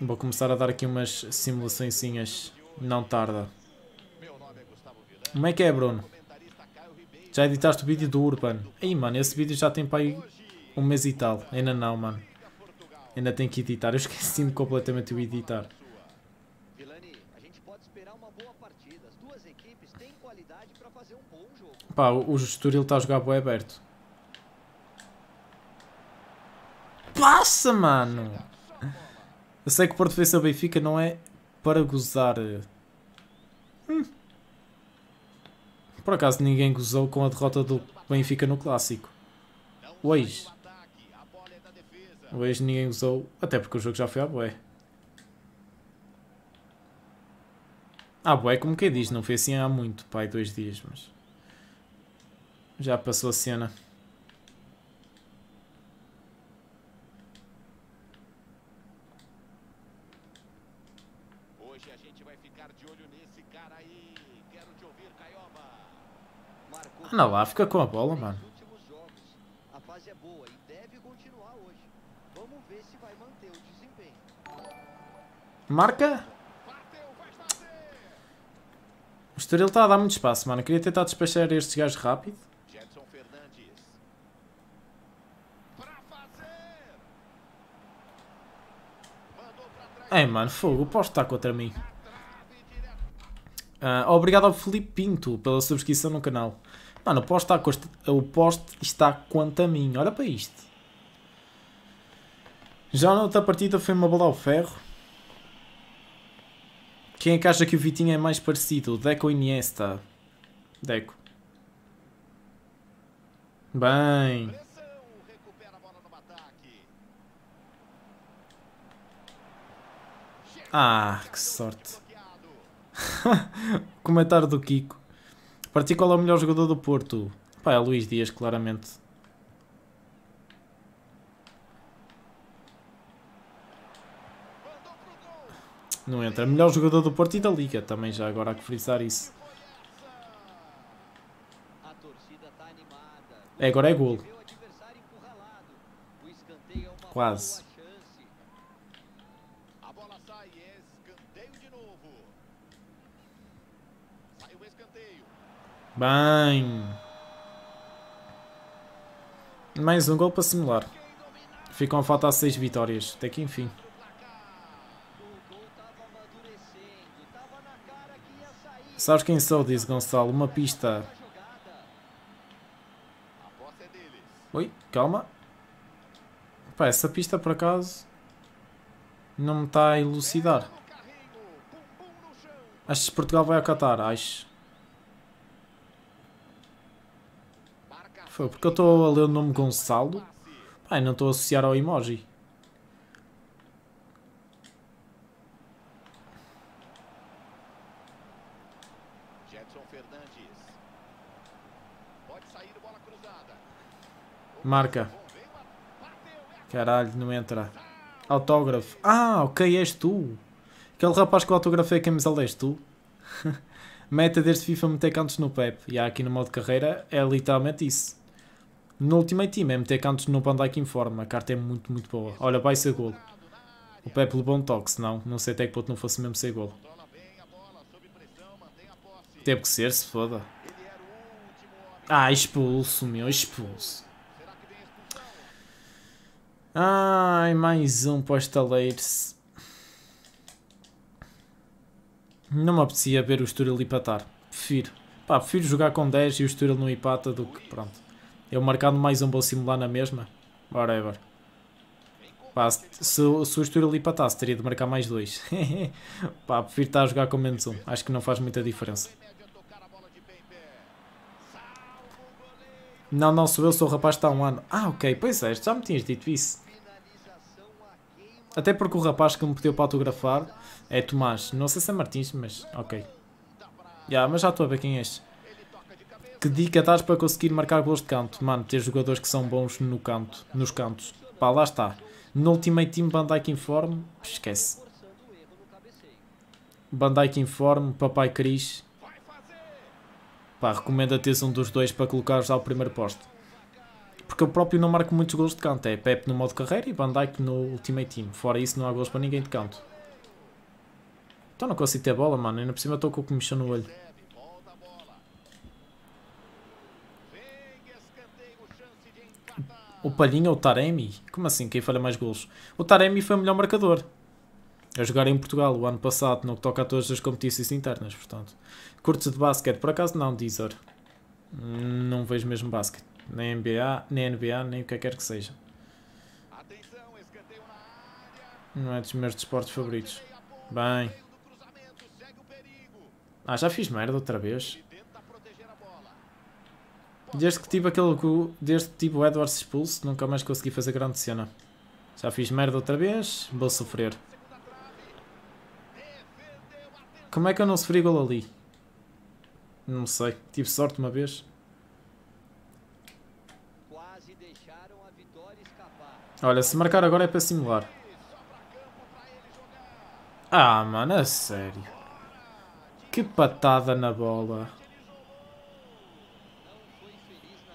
Speaker 1: Vou começar a dar aqui umas simulaçõezinhas. Não tarda. Como é que é, Bruno? Já editaste o vídeo do Urban? Aí, mano, esse vídeo já tem para aí um mês e tal. Ainda não, mano. Ainda tenho que editar. Eu esqueci-me completamente de o editar. Pá, o, o está a jogar boé aberto. Passa, mano! Eu sei que o Porto fez a Benfica não é para gozar. Hum. Por acaso ninguém gozou com a derrota do Benfica no Clássico. Hoje. Hoje ninguém gozou até porque o jogo já foi à boé. À boé, como quem diz, não foi assim há muito, pai, dois dias, mas... Já passou a cena. Hoje a gente vai ficar de olho nesse cara aí. Quero te ouvir, Caioba. Marcou... não, lá, fica com a bola, mano. É Marca. O Estoril está a dar muito espaço, mano. Eu queria tentar despachar estes gajos rápido. Ei, mano, fogo, o posto está contra mim. Uh, obrigado ao Felipe Pinto pela subscrição no canal. Mano, o poste está, costa, o poste está contra mim. Olha para isto. Já na outra partida foi uma bola ao ferro. Quem é que acha que o Vitinho é mais parecido? Deco ou Iniesta? Deco. Bem... Ah, que sorte. Comentário do Kiko. Para ti qual é o melhor jogador do Porto? Pá, é Luís Dias, claramente. Não entra. Melhor jogador do Porto e da Liga, também já agora há que frisar isso. É, agora é golo. Quase.
Speaker 2: Bem.
Speaker 1: Mais um gol para simular. Ficam a faltar 6 vitórias. Até que enfim. Sabes quem sou, diz Gonçalo. Uma pista. Oi, calma. Pá, essa pista por acaso não me está a elucidar. Achas que Portugal vai acatar? Qatar? Acho. Foi porque eu estou a ler o nome Gonçalo. Ai, não estou a associar ao emoji. Marca. Caralho, não entra. Autógrafo. Ah, ok, és tu. Aquele rapaz que eu autografei é a camisola és tu. Meta deste FIFA meter cantos no Pep. E há aqui no modo carreira é literalmente isso. No Ultimate Team, MT é meter não no aqui em forma. A carta é muito, muito boa. Olha, vai ser golo. O pé pelo bom toque, senão não sei até que ponto não fosse mesmo ser golo. Teve que ser, se foda. Ah, expulso, meu, expulso. Ai, mais um para os taleiros. Não me apetecia ver o Estoril empatar. Prefiro. Pá, prefiro jogar com 10 e o Estoril não empata do que... Pronto. Eu marcando mais um vou simular na mesma. Whatever. Pá, se, se o Estoril empatasse, teria de marcar mais dois. Pá, prefiro estar a jogar com menos um. Acho que não faz muita diferença. Não, não sou eu, sou o rapaz que está há um ano. Ah, ok, pois é, já me tinhas dito isso. Até porque o rapaz que me pediu para autografar é Tomás. Não sei se é Martins, mas ok. Já, yeah, mas já estou a ver quem é este. Que dica estás para conseguir marcar gols de canto? Mano, ter jogadores que são bons no canto, nos cantos. Pá, lá está. No Ultimate Team, Bandaike informe. Esquece. Bandaike informe, Papai Cris. Pá, recomendo teres um dos dois para colocares ao primeiro posto. Porque eu próprio não marco muitos gols de canto. É Pep no modo carreira e Bandaike no Ultimate Team. Fora isso, não há gols para ninguém de canto. Então não consigo ter bola, mano. Ainda por cima estou com o que mexeu no olho. O Palhinha ou o Taremi? Como assim? Quem falha mais gols? O Taremi foi o melhor marcador a jogar em Portugal o ano passado, no que toca a todas as competições internas, portanto. Curtes de basquete, por acaso não, Deezer. Não vejo mesmo basquete. Nem NBA, nem NBA, nem o é que quer que seja. Não é dos meus desportos favoritos. Bem. Ah, já fiz merda outra vez. Desde que tipo aquele cu, desde que tipo o Edward se expulso, nunca mais consegui fazer grande cena. Já fiz merda outra vez, vou sofrer. Como é que eu não sofri gol ali? Não sei, tive sorte uma vez. Olha, se marcar agora é para simular. Ah, mano, a sério. Que patada na bola.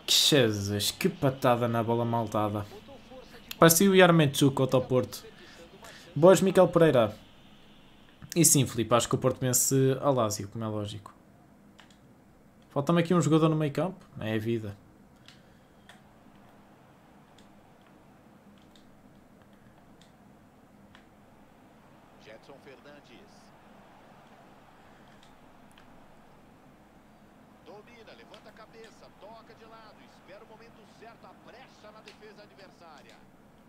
Speaker 1: Que Jesus, que patada na bola maltada. Parecia o Yarmenchuk ao Porto. Boas, Miquel Pereira. E sim, Filipe, acho que o Porto vence a Lásio, como é lógico. Falta-me aqui um jogador no meio campo. É a vida.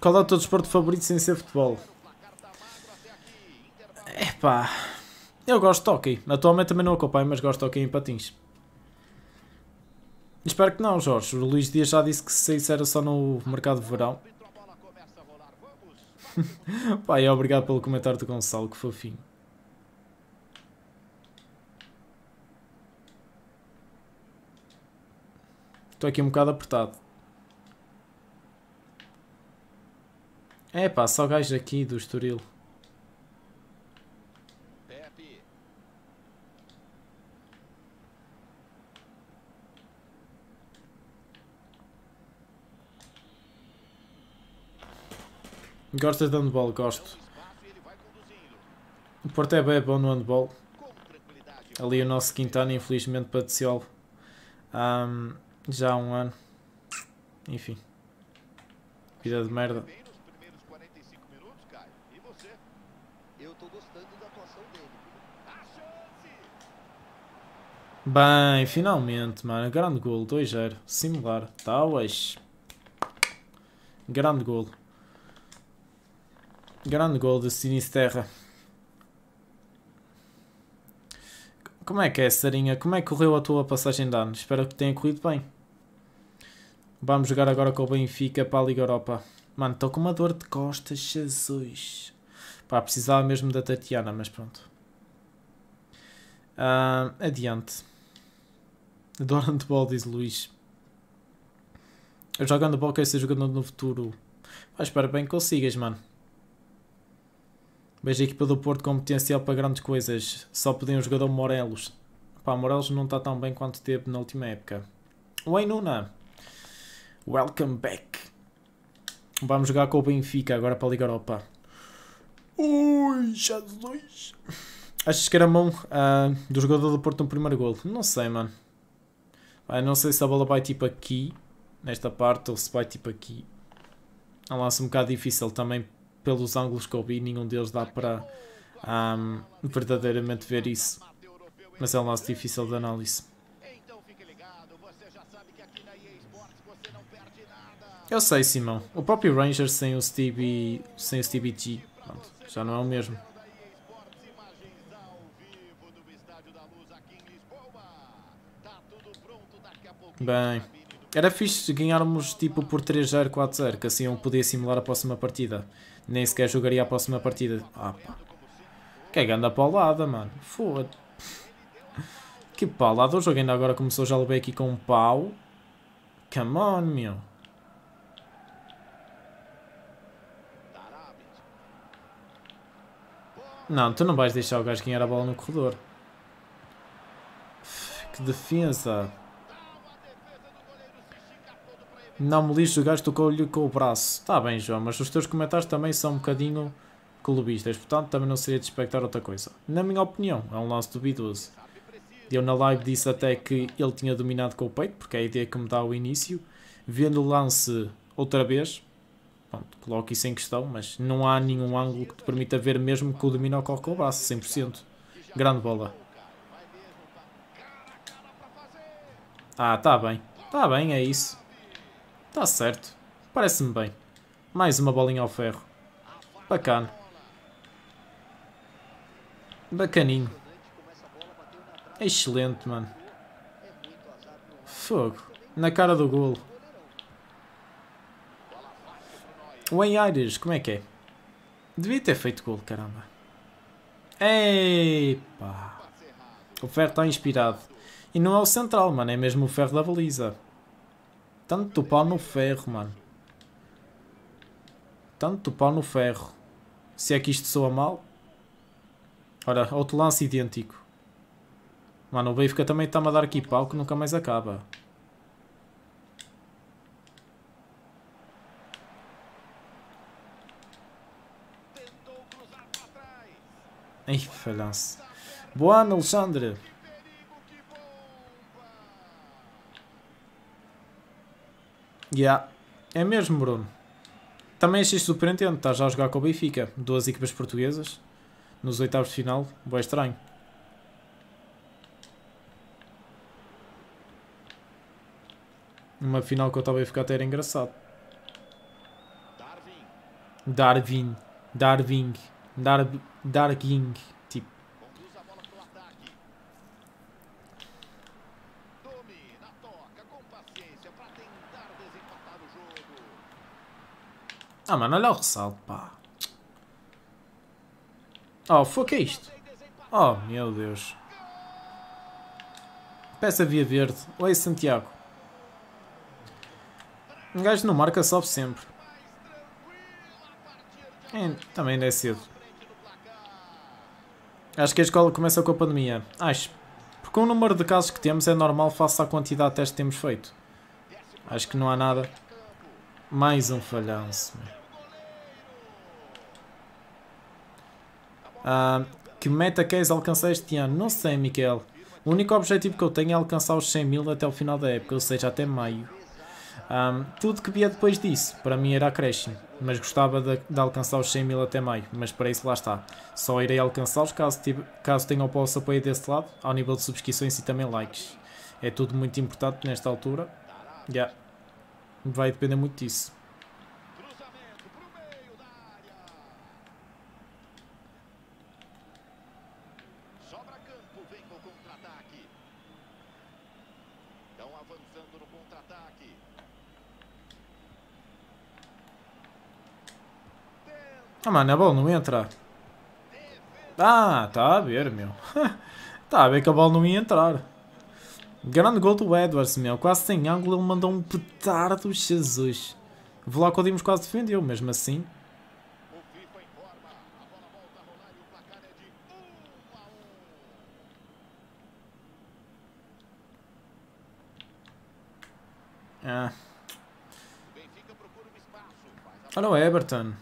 Speaker 1: Qual é o teu desporto favorito sem ser futebol? Epá, eu gosto de hockey. Atualmente também não acompanho, mas gosto de hockey em patins. Espero que não, Jorge. O Luís Dias já disse que se isso era só no mercado de verão. e obrigado pelo comentário do Gonçalo, que fofinho. Estou aqui um bocado apertado. É pá, só gajo aqui do Estoril. Gosta de handball, gosto. O Porto é bem bom no handball. Ali o nosso Quintana infelizmente padeceu um, já há um ano. Enfim. Vida de merda. Bem, finalmente, mano. Grande gol, 2-0. Similar. Tá, Grande gol. Grande gol de Sinisterra. Como é que é, Sarinha? Como é que correu a tua passagem de ano? Espero que tenha corrido bem. Vamos jogar agora com o Benfica para a Liga Europa. Mano, estou com uma dor de costas, Jesus. Pá, precisava mesmo da Tatiana, mas pronto. Uh, adiante. Adoro handball, diz Luís. Eu jogo handball, quero ser jogador no futuro. Mas espero bem que consigas, mano. Vejo a equipa do Porto com potencial para grandes coisas. Só podia um jogador Morelos. Pá, Morelos não está tão bem quanto teve na última época. Oi, Nuna. Welcome back. Vamos jogar com o Benfica agora para a Liga Europa.
Speaker 2: Ui, Jesus.
Speaker 1: Achas que era a mão uh, do jogador do Porto no primeiro gol? Não sei, mano. Eu não sei se a bola vai tipo aqui, nesta parte, ou se vai tipo aqui. É um lance um bocado difícil também pelos ângulos que eu vi, nenhum deles dá para um, verdadeiramente ver isso. Mas é um lance difícil de análise. Eu sei, Simão. O próprio Rangers sem o Stevie, sem o Stevie G, Pronto, já não é o mesmo. Bem, era fixe ganharmos tipo por 3-0, 4-0, que assim eu podia simular a próxima partida. Nem sequer jogaria a próxima partida. Ah pá. Que ganda paulada, mano. Foda. Que paulada. O jogo ainda agora começou, já levei aqui com um pau. Come on, meu. Não, tu não vais deixar o gajo ganhar a bola no corredor. Que defesa. Não me lixo, o gajo tocou-lhe com o braço. Está bem, João, mas os teus comentários também são um bocadinho clubistas, portanto também não seria de expectar outra coisa. Na minha opinião, é um lance duvidoso. Eu na live disse até que ele tinha dominado com o peito, porque é a ideia que me dá o início. Vendo o lance outra vez, pronto, coloco isso em questão, mas não há nenhum ângulo que te permita ver mesmo que o domina ocorre com o braço, 100%. Grande bola. Ah, está bem. Está bem, é isso. Está certo. Parece-me bem. Mais uma bolinha ao ferro. Bacana. Bacaninho. Excelente, mano. Fogo. Na cara do golo. O em Aires, como é que é? Devia ter feito golo, caramba. Epa. O ferro está inspirado. E não é o central, mano. É mesmo o ferro da baliza. Tanto pau no ferro, mano. Tanto pau no ferro. Se é que isto soa mal. Ora, outro lance idêntico. Mano, o Benfica também está-me a dar aqui pau que nunca mais acaba. Ai, falhança. Boa, Alexandre. Yeah. É mesmo, Bruno. Também achei surpreendente, estás já a jogar com o Benfica. Duas equipas portuguesas, nos oitavos de final, bem estranho. Uma final que eu estava a ficar até era engraçado. Darwin. Darwin. Darwin. Darwin. Ah, mano, olha o ressalto, pá. Oh, foi que é isto? Oh, meu Deus. Peça via verde. Oi, Santiago. Um gajo não marca, sobe sempre. É, também ainda é cedo. Acho que a escola começa com a pandemia. Acho. Porque o número de casos que temos é normal face à quantidade de testes que temos feito. Acho que não há nada. Mais um falhanço, Ah, que meta queres alcançar este ano? Não sei, Miquel. O único objetivo que eu tenho é alcançar os 100 mil até o final da época, ou seja, até maio. Um, ah, tudo que via depois disso, para mim era acréscimo, mas gostava de, de, alcançar os 100 mil até maio, mas para isso lá está. Só irei alcançá-los caso, tive, caso tenham o vosso apoio desse lado, ao nível de subscrições e também likes. É tudo muito importante nesta altura. Yeah. Vai depender muito disso. Ah, mano, a bola não entra. Ah, tá a ver, meu. tá a ver que a bola não ia entrar. Grande gol do Edwards, meu. Quase sem ângulo, ele mandou um petardo, Jesus. O Vlaco Dimos quase defendeu, mesmo assim. Ah. Olha o Everton.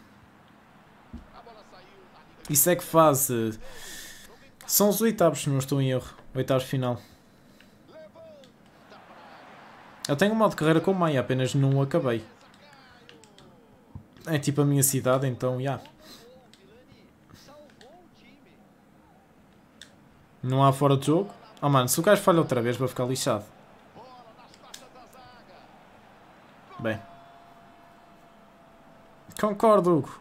Speaker 1: Isso é que faz. Eh, são os oitavos, se não estou em erro. Oitavos final. Eu tenho um modo de carreira com o Maia, apenas não acabei. É tipo a minha cidade, então, já. Yeah. Não há fora de jogo. Oh mano, se o gajo falha outra vez vai ficar lixado. Bem. Concordo, Hugo.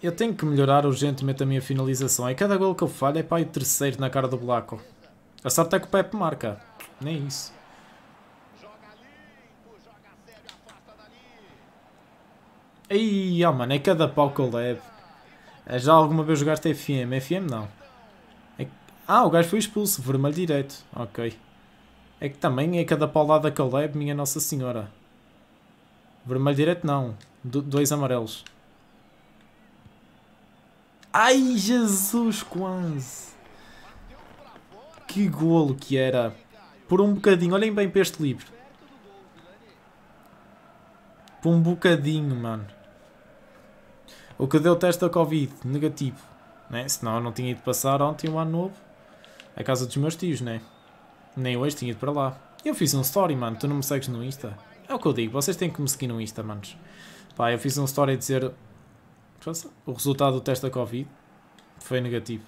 Speaker 1: Eu tenho que melhorar urgentemente a minha finalização. E é cada gol que eu falho é para o terceiro na cara do Blaco. A sorte é que o Pepe marca. Nem isso. Aí, oh mano, é cada pau que eu levo. É já alguma vez jogaste FM? FM não. É... Ah, o gajo foi expulso. Vermelho direito. Ok. É que também é cada paulada que eu levo, minha Nossa Senhora. Vermelho direito não. Do dois amarelos. Ai, Jesus, quase. Que golo que era. Por um bocadinho. Olhem bem para este livro. Por um bocadinho, mano. O que deu teste da Covid. Negativo. Né? Senão eu não tinha ido passar ontem um ano novo. A casa dos meus tios, né? Nem hoje tinha ido para lá. Eu fiz um story, mano. Tu não me segues no Insta? É o que eu digo. Vocês têm que me seguir no Insta, manos. Pá, eu fiz um story a dizer o resultado do teste da Covid foi negativo.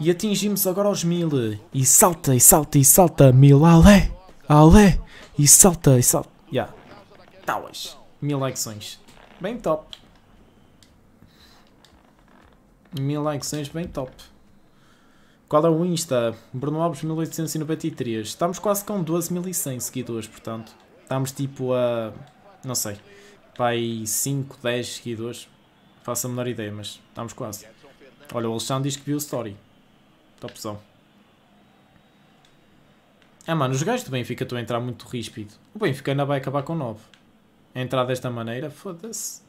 Speaker 1: E atingimos agora os mil. E salta, e salta, e salta. Mil, ale, ale. E salta, e salta. Ya. Yeah. Tá mil likesões. Bem top. Mil likesões, bem top. Qual é o Insta? Bruno Alves 1893. Estamos quase com 12.100 seguidores, portanto. Estamos tipo a... Não sei para aí 5, 10 seguidores. Faço a menor ideia, mas estamos quase. Olha, o Alexandre diz que viu o story. Topzão. Ah mano, os gajos do Benfica estão a entrar muito ríspido. O Benfica ainda vai acabar com 9. Entrar desta maneira, foda-se.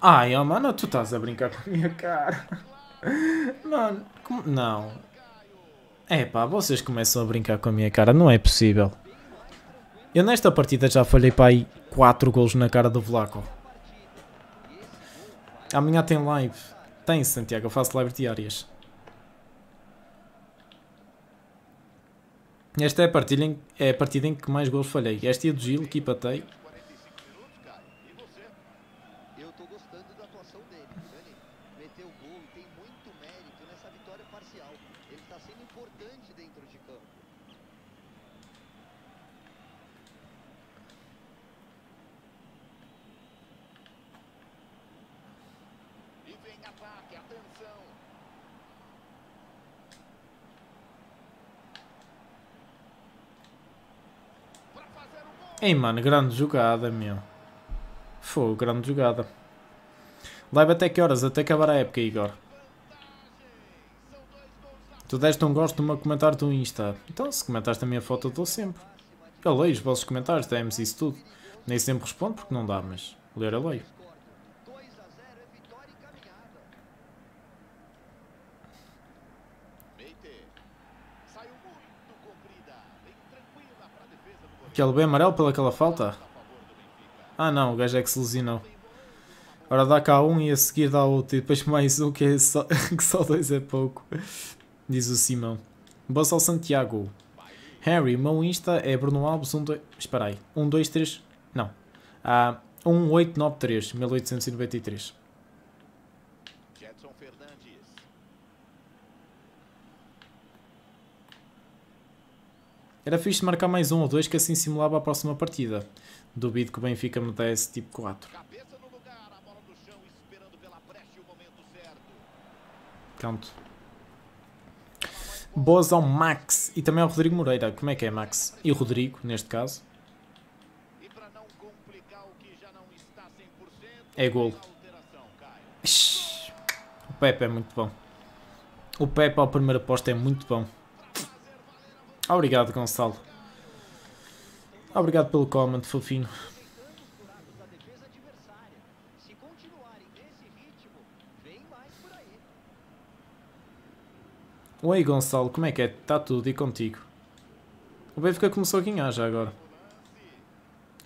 Speaker 1: Ai, oh, mano, tu estás a brincar com a minha cara. Mano, como... Não. É pá, vocês começam a brincar com a minha cara, não é possível. Eu nesta partida já falhei para aí 4 golos na cara do Vlaco. Amanhã tem live. Tem, Santiago, eu faço live diárias. Esta é a, partida em, é a partida em que mais gols falhei.
Speaker 3: Esta e a do Gil que empatei
Speaker 1: Ei mano, grande jogada, meu. Foi, grande jogada. Live até que horas? Até acabar a época, Igor. Tu deste um gosto numa comentar do Insta. Então, se comentaste a minha foto, eu dou sempre. Eu leio os vossos comentários, temos isso tudo. Nem sempre respondo porque não dá, mas ler eu leio. Aquele é bem amarelo pelaquela falta? Ah não, o gajo é que se lesionou. Agora dá cá um e a seguir dá outro e depois mais um que, é só, que só dois é pouco. Diz o Simão. Boa ao Santiago. Harry, o meu Insta é Bruno Alves 1, 2... Espera aí. 1, 2, 3... Não. Ah, 1893, 1893. Era fixe marcar mais um ou dois que assim simulava a próxima partida. Duvido que o Benfica me tipo 4. Canto. Boas ao Max e também ao Rodrigo Moreira. Como é que é, Max? E o Rodrigo, neste caso. É gol. O Pepe é muito bom. O Pepe ao primeiro aposta é muito bom. Obrigado, Gonçalo. Obrigado pelo comment, fofinho. Oi, Gonçalo, como é que é? Está tudo e contigo? O Benfica começou a ganhar já agora.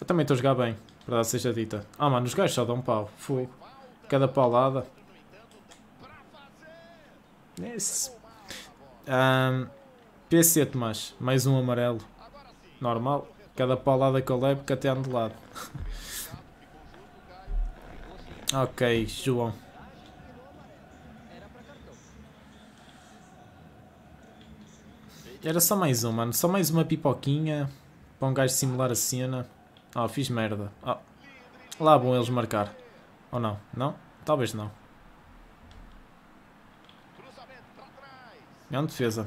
Speaker 1: Eu também estou a jogar bem, para dar seja dita. Ah, mano, os gajos só dão pau. Fogo. Cada paulada. Nesse. Um, PC, Tomás. Mais um amarelo. Normal. Cada paulada que eu levo, que até ando de lado. ok, João. Era só mais um, mano. Só mais uma pipoquinha para um gajo simular a cena. Oh, fiz merda. Oh. Lá bom eles marcar. Ou não? Não? Talvez não. É uma defesa.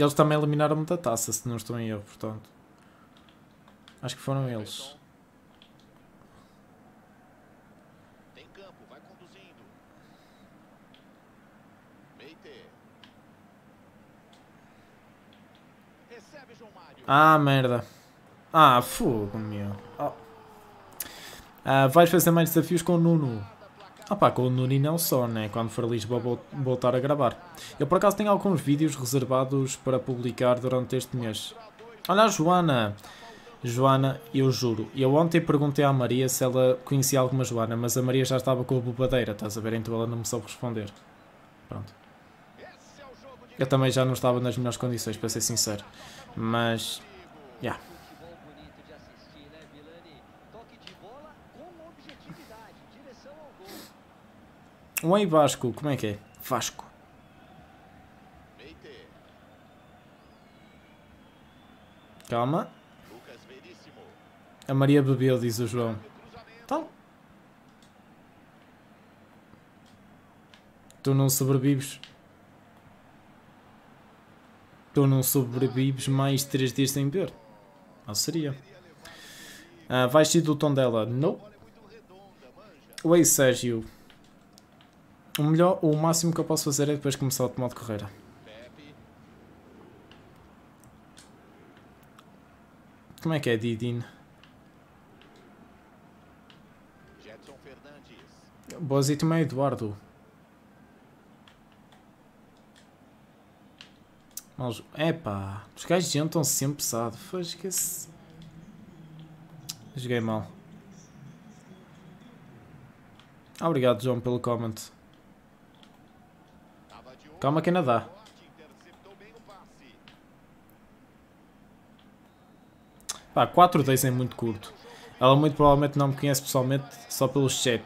Speaker 1: E eles também eliminaram-me da taça, se não estou em erro, portanto. Acho que foram eles. Tem campo, vai conduzindo. Meite. Recebe João Mário. Ah, merda. Ah, fogo, meu. Oh. Ah, vais fazer mais desafios com o Nuno. Ah pá, com o Nuni não só, né? Quando for a Lisboa voltar a gravar. Eu por acaso tenho alguns vídeos reservados para publicar durante este mês. Olha a Joana! Joana, eu juro, eu ontem perguntei à Maria se ela conhecia alguma Joana, mas a Maria já estava com a bobadeira, estás a ver? Então ela não me soube responder. Pronto. Eu também já não estava nas melhores condições, para ser sincero. Mas, já. Yeah. Um aí Vasco, como é que é? Vasco. Calma. A Maria bebeu, diz o João. Então. Tu não sobrevives. Tu não sobrevives mais 3 dias sem beber. Não seria. Ah, vais ser do tom dela. Não. Oi, Sérgio. O, melhor, o máximo que eu posso fazer é depois começar o modo de correr. Como é que é Didin? e também é Eduardo. Mas, epá, os gajos jantam sempre pesado. Foi, esquece. Joguei mal. Obrigado, João, pelo comment. Calma que nada Pá, 4 days é muito curto. Ela muito provavelmente não me conhece pessoalmente, só pelo chat.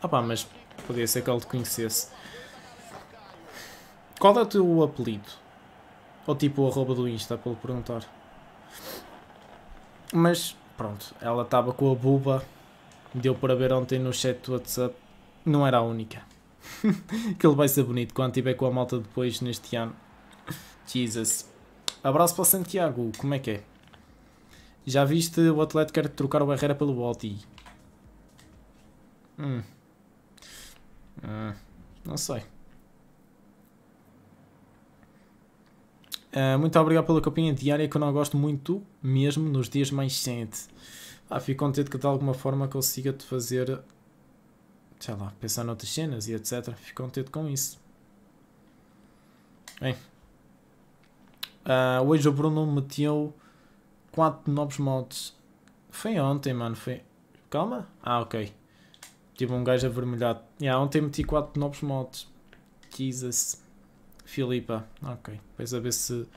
Speaker 1: Ah pá, mas podia ser que ela te conhecesse. Qual é o teu apelido? Ou tipo o arroba do Insta, pelo perguntar. Mas, pronto, ela estava com a buba. Deu para ver ontem no chat do WhatsApp. Não era a única. que ele vai ser bonito quando estiver com a malta depois neste ano. Jesus. Abraço para Santiago, como é que é? Já viste o atleta quer trocar o Herrera pelo Balti? Hum. Hum. não sei. Ah, muito obrigado pela capinha diária que eu não gosto muito mesmo nos dias mais sente. Ah, fico contente que de alguma forma consiga-te fazer sei lá, pensar noutras cenas e etc. Fico contente com isso. Bem, uh, hoje o Bruno meteu 4 novos mods. Foi ontem, mano. Foi. Calma? Ah, ok. Tive tipo, um gajo avermelhado. Yeah, ontem meti 4 novos mods. Jesus. Filipa. Ok. Depois a ver se.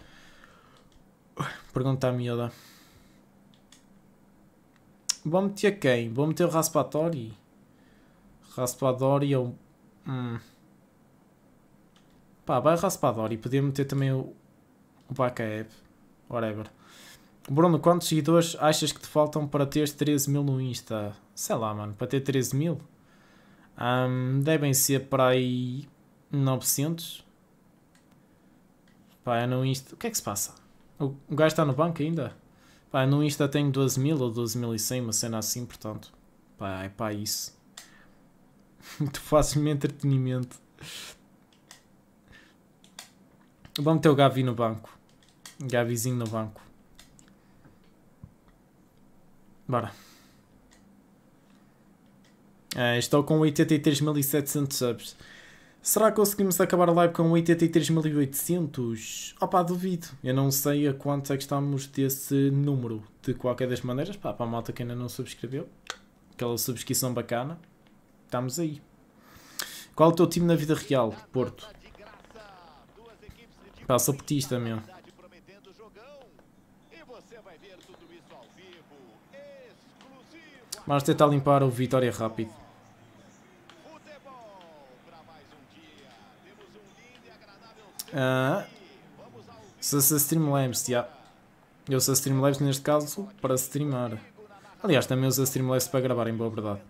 Speaker 1: Pergunta à miúda. Vou meter quem? Vou meter o Raspatori? raspador e um... Hum. Pá, vai e Podia meter também o, o Bacaeb. Whatever. Bruno, quantos seguidores achas que te faltam para teres 13 mil no Insta? Sei lá, mano. Para ter 13 mil? Um, devem ser para aí 900. Pá, eu é no Insta... O que é que se passa? O, o gajo está no banco ainda? Pá, no Insta tenho 12 mil ou 12 mil e 100, uma cena assim, portanto. Pá, é pá isso. Muito fácil-me entretenimento. vamos ter o Gavi no banco. Gavizinho no banco. Bora. Ah, estou com 83.700 subs. Será que conseguimos acabar a live com 83.800? Opa, duvido. Eu não sei a quantos é que estamos desse número. De qualquer das maneiras, pá, para a malta que ainda não subscreveu. Aquela subscrição bacana estamos aí. Qual é o teu time na vida real, Porto? Passa por ti também. Vamos tentar limpar o Vitória rápido. Ah, se se Streamlabs, yeah. Eu sou Streamlabs neste caso para streamar. Aliás, também uso a Streamlabs para gravar, em boa verdade.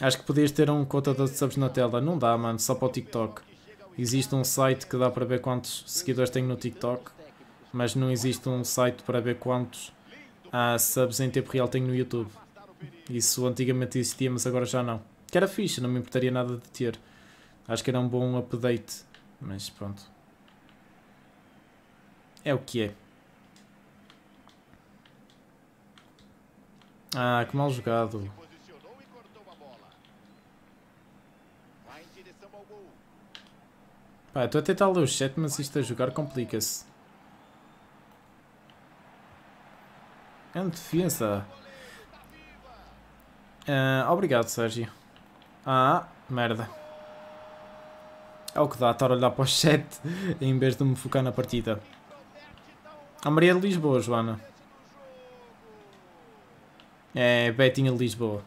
Speaker 1: Acho que podias ter um contador de subs na tela. Não dá, mano, só para o TikTok. Existe um site que dá para ver quantos seguidores tenho no TikTok, mas não existe um site para ver quantos ah, subs em tempo real tenho no YouTube. Isso antigamente existia, mas agora já não. Que era fixe, não me importaria nada de ter. Acho que era um bom update, mas pronto. É o que é. Ah, que mal jogado. Pá, estou a tentar ler o chat, mas isto a jogar complica-se. É uma defesa. Uh, obrigado, Sérgio. Ah, merda. É o que dá estar a olhar para o chat em vez de me focar na partida. A Maria de Lisboa, Joana. É, Betinha de Lisboa.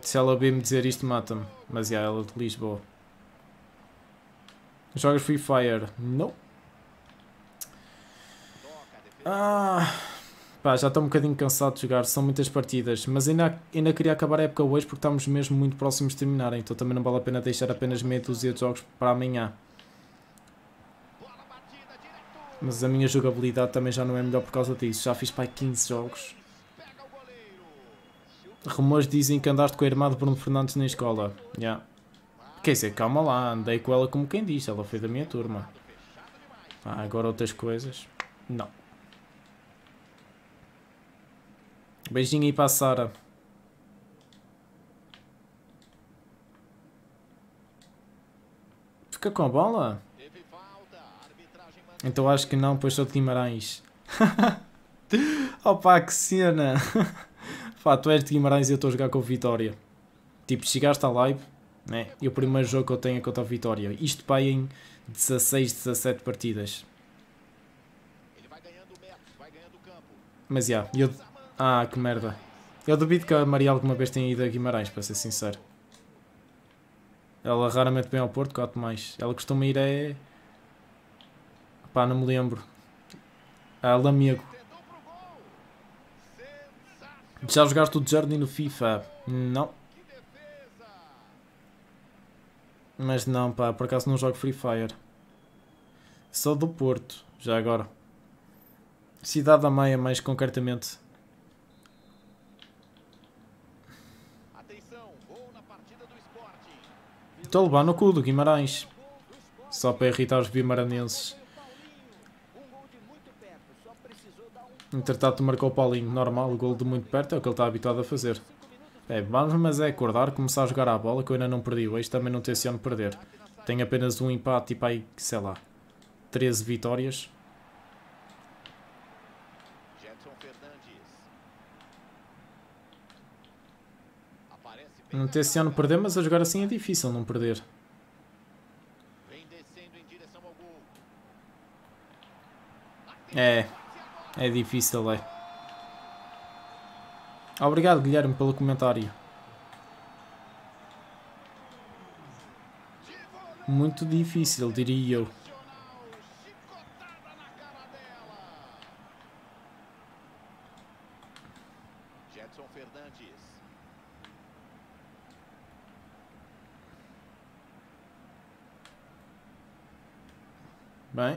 Speaker 1: Se ela ouvir-me dizer isto, mata-me. Mas é, ela de Lisboa. Jogas Free Fire? Não. Ah, pá, já estou um bocadinho cansado de jogar, são muitas partidas, mas ainda, ainda queria acabar a época hoje porque estamos mesmo muito próximos de terminarem. então também não vale a pena deixar apenas meia dúzia de jogos para amanhã. Mas a minha jogabilidade também já não é melhor por causa disso, já fiz para 15 jogos. Rumores dizem que andaste com a irmã de Bruno Fernandes na escola. Yeah. Quer dizer, calma lá, andei com ela como quem diz, ela foi da minha turma. Ah, agora outras coisas. Não. Beijinho aí para a Sara. Fica com a bola? Então acho que não, pois sou de Guimarães. Opa, que cena! Pá, tu és de Guimarães e eu estou a jogar com o Vitória. Tipo, chegaste à live, né? E o primeiro jogo que eu tenho é contra o Vitória. Isto pá em 16, 17 partidas. Mas já, yeah, eu... Ah, que merda. Eu duvido que a Maria alguma vez tenha ido a Guimarães, para ser sincero. Ela raramente vem ao Porto, quanto mais. Ela costuma ir a Pá, não me lembro. A Lamego. Já jogaste o jardim no FIFA? Não. Mas não, pá, por acaso não jogo Free Fire. Sou do Porto, já agora. Cidade da Maia, mais concretamente. Estou a levar no cu do Guimarães. Só para irritar os bimaranenses. Entretanto marcou o Paulinho, normal, gol de muito perto, é o que ele está habituado a fazer. É, vamos, mas é acordar, começar a jogar a bola, que eu ainda não perdi hoje, também não ano perder. Tenho apenas um empate, e pai sei lá, 13 vitórias. Não ano perder, mas a jogar assim é difícil não perder. É, é difícil, é. Obrigado, Guilherme, pelo comentário. Muito difícil, diria eu. Bem,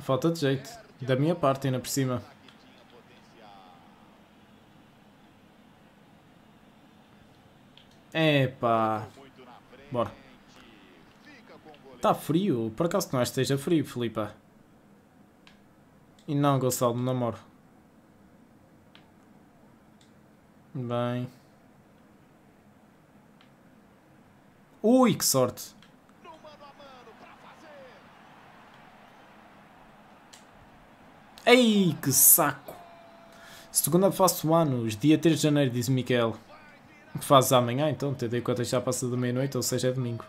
Speaker 1: Falta de jeito. Da minha parte, ainda por cima. Epa! Bora. Está frio. Por acaso não é esteja frio, Filipa. E não, Gonçalo, não namoro. Bem. Ui, que sorte. Ei, que saco! Segunda do ano, dia 3 de janeiro, diz Miquel. Que fazes amanhã então? Tendo em conta já passa da meia-noite, ou seja, é domingo.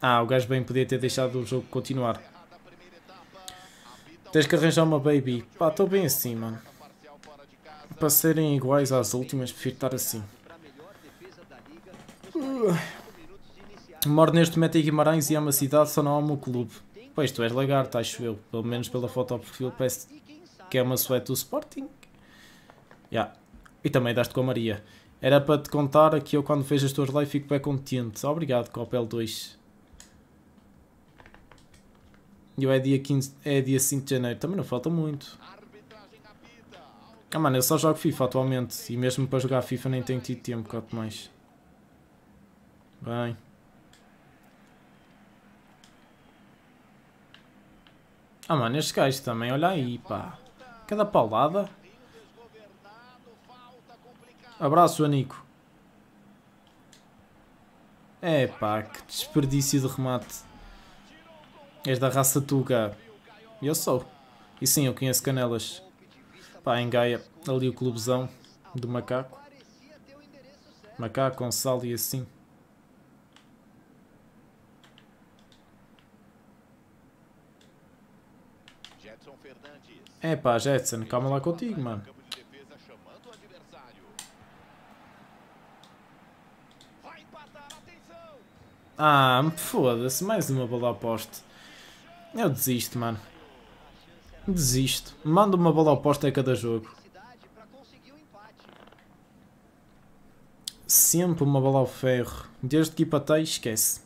Speaker 1: Ah, o gajo bem podia ter deixado o jogo continuar. Tens que arranjar uma baby. Pá, estou bem assim, mano. Para serem iguais às últimas, prefiro estar assim. Uh. Moro neste momento em Guimarães e amo é a cidade, só não amo o clube. Pois, tu és lagarto, acho eu. Pelo menos pela foto ao perfil parece que é uma suéte do Sporting. Yeah. E também daste com a Maria. Era para te contar que eu quando vejo as tuas lives fico bem contente. Obrigado, Copel 2. E é dia, 15, é dia 5 de janeiro. Também não falta muito. Ah mano, eu só jogo FIFA atualmente. E mesmo para jogar FIFA nem tenho tido tempo, quanto mais. Bem... Ah, mano, este gajo também, olha aí, pá. Cada paulada. Abraço, Anico. É pá, que desperdício de remate. És da raça Tuga. Eu sou. E sim, eu conheço Canelas. Pá, em Gaia, ali o clubezão do macaco. Macaco, Gonçalo e assim. É pá, Jetson, calma lá contigo, mano. Ah, foda-se, mais uma bola ao poste. Eu desisto, mano. Desisto. Manda uma bola ao poste a cada jogo. Sempre uma bola ao ferro. Desde que empatei, esquece.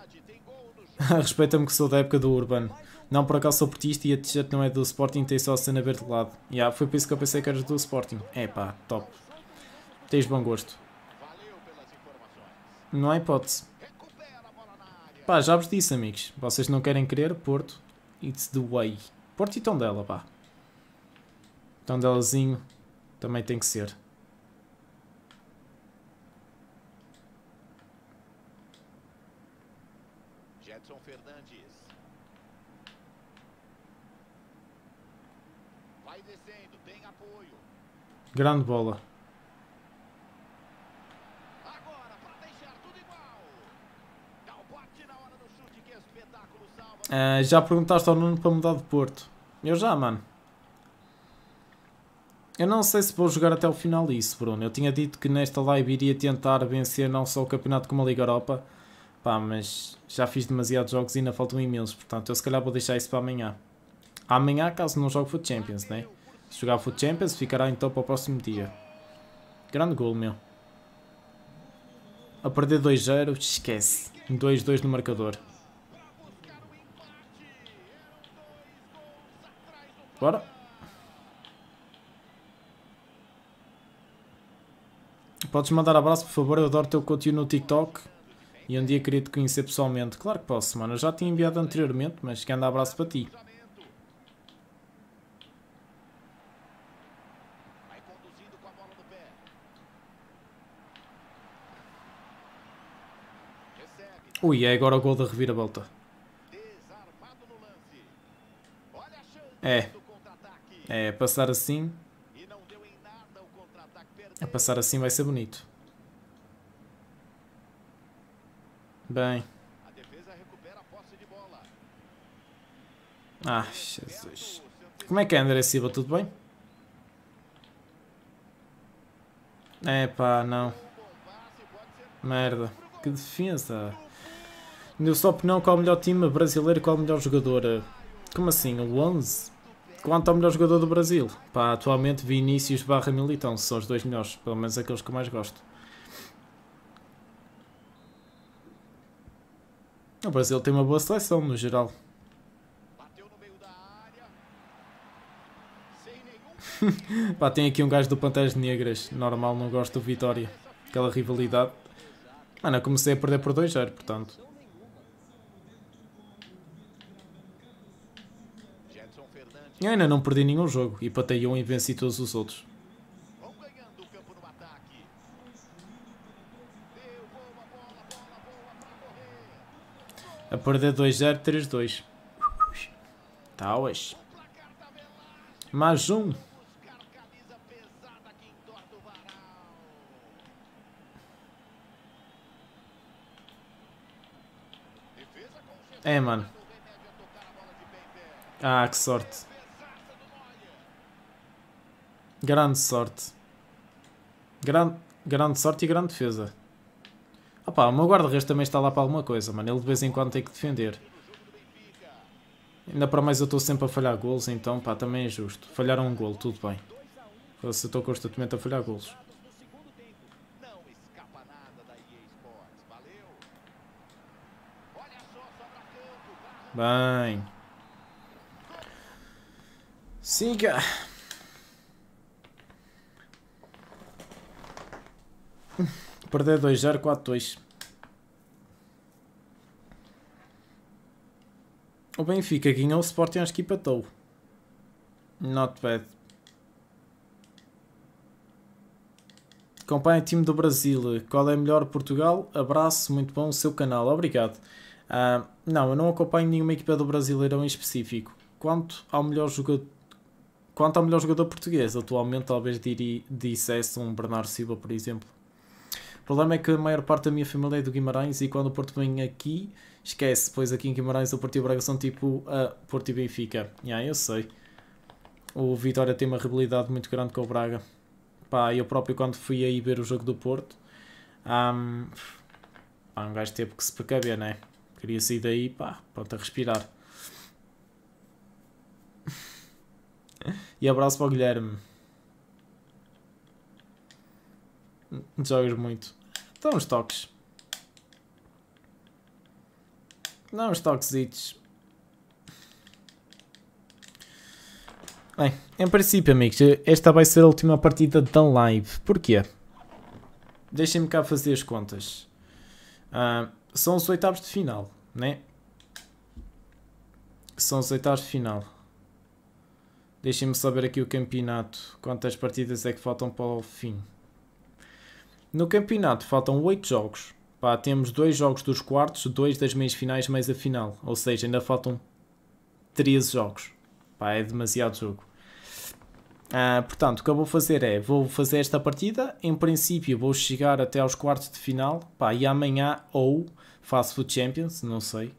Speaker 1: Respeita-me que sou da época do Urban. Não, por acaso sou portista e a t-shirt não é do Sporting, tem só a cena verde de lado. Yeah, foi por isso que eu pensei que eras do Sporting. É pá, top. Tens bom gosto. Não há hipótese. Pá, já vos disse, amigos. Vocês não querem querer, Porto, it's the way. Porto e Tondela, pá. Tondelazinho também tem que ser. Grande bola. Uh, já perguntaste ao Nuno para mudar de Porto. Eu já, mano. Eu não sei se vou jogar até o final isso, Bruno. Eu tinha dito que nesta live iria tentar vencer não só o campeonato como a Liga Europa. Pá, mas já fiz demasiados jogos e ainda faltam imensos. Portanto, eu se calhar vou deixar isso para amanhã. Amanhã, caso não jogue for Champions, né? Se jogar Foot Champions, ficará então para o próximo dia. Grande gol, meu. A perder 2-0, esquece. 2-2 no marcador. Bora. Podes mandar abraço, por favor. Eu adoro o teu conteúdo no TikTok. E um dia queria te conhecer pessoalmente. Claro que posso, mano. Eu já tinha enviado anteriormente, mas quero dar abraço para ti. Ui, é agora o gol da reviravolta. É. É, passar assim. A passar assim vai ser bonito. Bem.
Speaker 2: Ah, Jesus.
Speaker 1: Como é que é, André Silva? Tudo bem? É pá, não. Merda. Que defesa. Na sua opinião, qual é o melhor time brasileiro e qual é o melhor jogador? Como assim? O 11? Quanto ao melhor jogador do Brasil? Pá, atualmente Vinícius barra Militão são os dois melhores, pelo menos aqueles que eu mais gosto. O Brasil tem uma boa seleção no geral. Pá, tem aqui um gajo do Panteras Negras. Normal, não gosto do Vitória. Aquela rivalidade. Mano, eu comecei a perder por 2-0, portanto. Eu ainda não perdi nenhum jogo, e patei um e venci todos os outros. A perder 2-0, 3-2. Tá hoje. Mais um. É, mano. É ah, que sorte. Grande sorte. Grande, grande sorte e grande defesa. Opa, o meu guarda-redes também está lá para alguma coisa, mano. Ele de vez em quando tem que defender. Ainda para mais eu estou sempre a falhar golos, então pá, também é justo. Falhar um gol, tudo bem. Eu estou constantemente a falhar golos. Bem. Siga. Perder 2-0, 4-2. O Benfica ganhou o Sporting, acho que empatou. Not bad. acompanha o time do Brasil. Qual é melhor Portugal? Abraço, muito bom o seu canal. Obrigado. Uh, não, eu não acompanho nenhuma equipa do Brasileirão em específico. Quanto ao melhor jogador, quanto ao melhor jogador português, atualmente talvez diri, dissesse um Bernardo Silva, por exemplo. O problema é que a maior parte da minha família é do Guimarães e quando o Porto vem aqui, esquece. Pois aqui em Guimarães o Porto e o Braga são tipo a ah, Porto e Benfica. Yeah, eu sei. O Vitória tem uma rivalidade muito grande com o Braga. Pá, eu próprio quando fui aí ver o jogo do Porto, um, pá, um gajo teve que se precaver, né? Queria sair daí, pá, pronto, a respirar. e abraço para o Guilherme. Jogas muito. Dá então, uns toques. Dá uns toques. Bem, em princípio, amigos, esta vai ser a última partida da live. Porquê? Deixem-me cá fazer as contas. Uh, são os oitavos de final, né? São os oitavos de final. Deixem-me saber aqui o campeonato. Quantas partidas é que faltam para o fim? No campeonato faltam 8 jogos. Pá, temos dois jogos dos quartos, dois das meias finais, mais a final. Ou seja, ainda faltam 13 jogos. Pá, é demasiado jogo. Ah, portanto, o que eu vou fazer é, vou fazer esta partida, em princípio vou chegar até aos quartos de final, pá, e amanhã ou faço Foot Champions, não sei,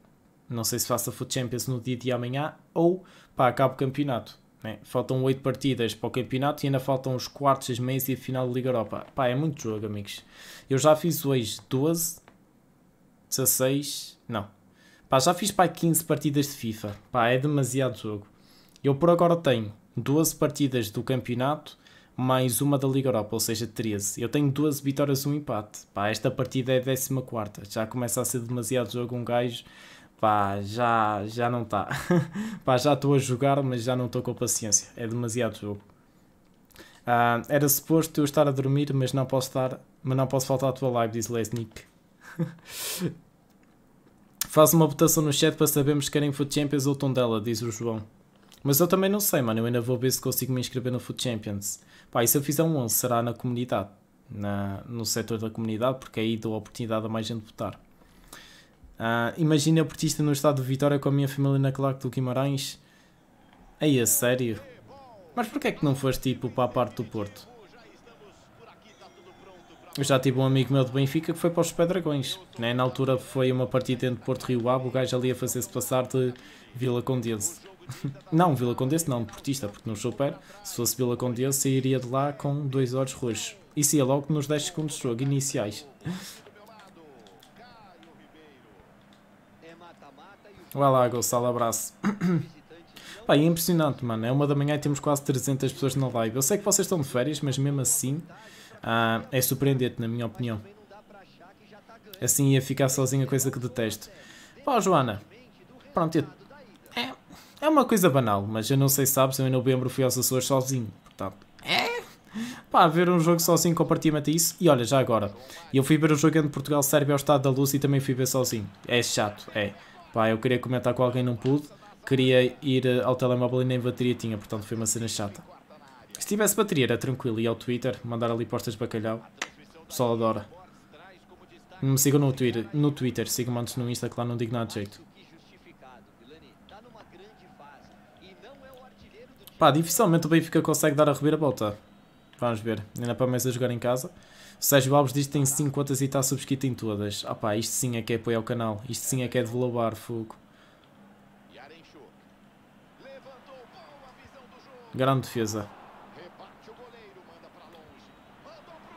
Speaker 1: não sei se faço a Foot Champions no dia de amanhã, ou pá, acabo o campeonato. Né? Faltam 8 partidas para o campeonato e ainda faltam os quartos, as meias e a final da Liga Europa. Pá, é muito jogo, amigos. Eu já fiz hoje 12, 16, não. Pá, já fiz pá, 15 partidas de FIFA. Pá, é demasiado jogo. Eu por agora tenho 12 partidas do campeonato mais uma da Liga Europa, ou seja, 13. Eu tenho 12 vitórias e um empate. Pá, esta partida é 14. Já começa a ser demasiado jogo. Um gajo pá, já, já não está. pá, já estou a jogar, mas já não estou com paciência. É demasiado jogo. Ah, era suposto eu estar a dormir, mas não posso estar, mas não posso faltar à tua live, diz Lesnick. Faz uma votação no chat para sabermos se querem Foot Champions ou Tondela, diz o João. Mas eu também não sei, mano. Eu ainda vou ver se consigo me inscrever no Foot Champions. Pá, e se eu fizer um 11, será na comunidade, na, no setor da comunidade, porque aí dou a oportunidade a mais gente votar. Uh, imagina eu portista no estado de Vitória com a minha família na Claque do Guimarães. Aí, a sério? Mas porquê é que não foste tipo para a parte do Porto? Eu já tive um amigo meu de Benfica que foi para os Pedragões. Né? Na altura foi uma partida entre Porto e Rio Ave, o gajo ali a fazer-se passar de Vila Condense. não, Vila Condense não, de Portista, porque não pé Se fosse Vila Condense, sairia de lá com dois olhos roxos. Isso ia logo nos 10 segundos de jogo iniciais. Vai lá, Gonçalo, abraço. Pá, é impressionante, mano. É uma da manhã e temos quase 300 pessoas na live. Eu sei que vocês estão de férias, mas mesmo assim ah, é surpreendente, na minha opinião. Assim ia ficar sozinho a é coisa que detesto. Pá, Joana, pronto, eu... é, é uma coisa banal, mas eu não sei se sabes, eu em novembro fui aos Açores sozinho. Portanto, é... Pá, ver um jogo sozinho compartimenta isso. E olha, já agora, eu fui ver o jogo entre Portugal-Sérvia ao Estado da Luz e também fui ver sozinho. É chato, é. Pá, eu queria comentar com alguém, não pude. Queria ir eh, ao telemóvel e nem bateria tinha, portanto foi uma cena chata. Se tivesse bateria era tranquilo, e ao Twitter, mandar ali postas de bacalhau. O pessoal adora. Me sigam no Twitter, no Twitter sigam-me antes no Insta, que lá não digo nada de jeito. Pá, dificilmente o Benfica consegue dar a volta. Vamos ver. Ainda para mais a jogar em casa. Sérgio Alves diz que tem 5 contas e está subscrito em todas. Ah pá, isto sim é que é apoio o canal. Isto sim é que é de louvar, fogo. Grande defesa.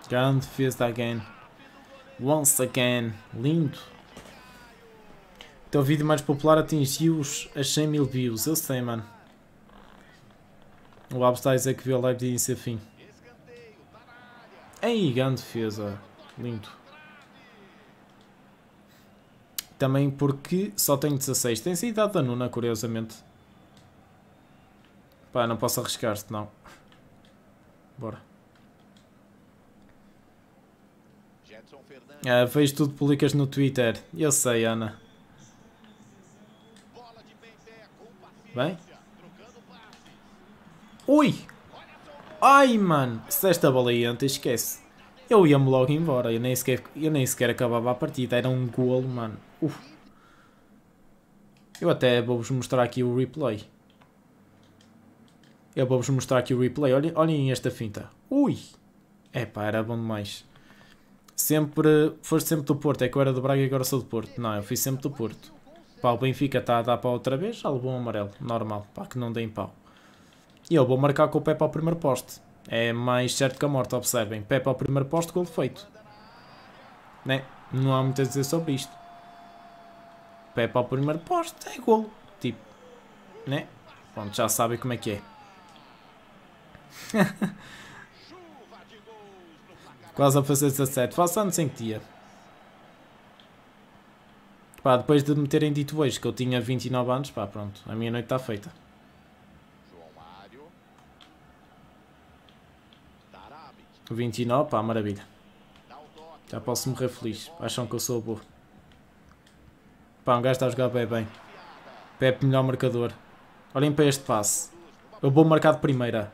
Speaker 1: Grande defesa again. Once again. Lindo. Então, o teu vídeo mais popular atingiu os 100 mil views. Eu sei, mano. O Alves está a dizer que viu a live de início a fim. Aí, grande defesa. Lindo. Também porque só tenho 16. Tem sido idade da Nuna, curiosamente. Pá, não posso arriscar, senão. Bora. Ah, vejo tudo publicas no Twitter. Eu sei, Ana. Bem? Ui! Ai, mano, se esta bola ia antes, esquece. Eu ia-me logo embora, eu nem, sequer, eu nem sequer acabava a partida, era um golo, mano. Uf. Eu até vou-vos mostrar aqui o replay. Eu vou-vos mostrar aqui o replay, olhem, olhem esta finta. Ui! Epá, era bom demais. Sempre, foste sempre do Porto, é que eu era do Braga e agora sou do Porto. Não, eu fui sempre do Porto. Pá, o Benfica está a dar pau outra vez, já levou um amarelo, normal, pá, que não deem pau. E eu vou marcar com o pé para o primeiro poste. É mais certo que a morte, observem. Pé para o primeiro poste, gol feito. Né? Não há muito a dizer sobre isto. Pé para o primeiro poste, é gol. Tipo, né? Pronto, já sabem como é que é. Quase a fazer 17. Faço anos em que dia? Pá, depois de me terem dito hoje que eu tinha 29 anos, pá, pronto. A minha noite está feita. 29, pá, maravilha. Já posso morrer feliz. Acham que eu sou burro. Pá, um gajo está a jogar bem bem. Pepe, melhor marcador. Olhem para este passe. Eu vou marcar de primeira.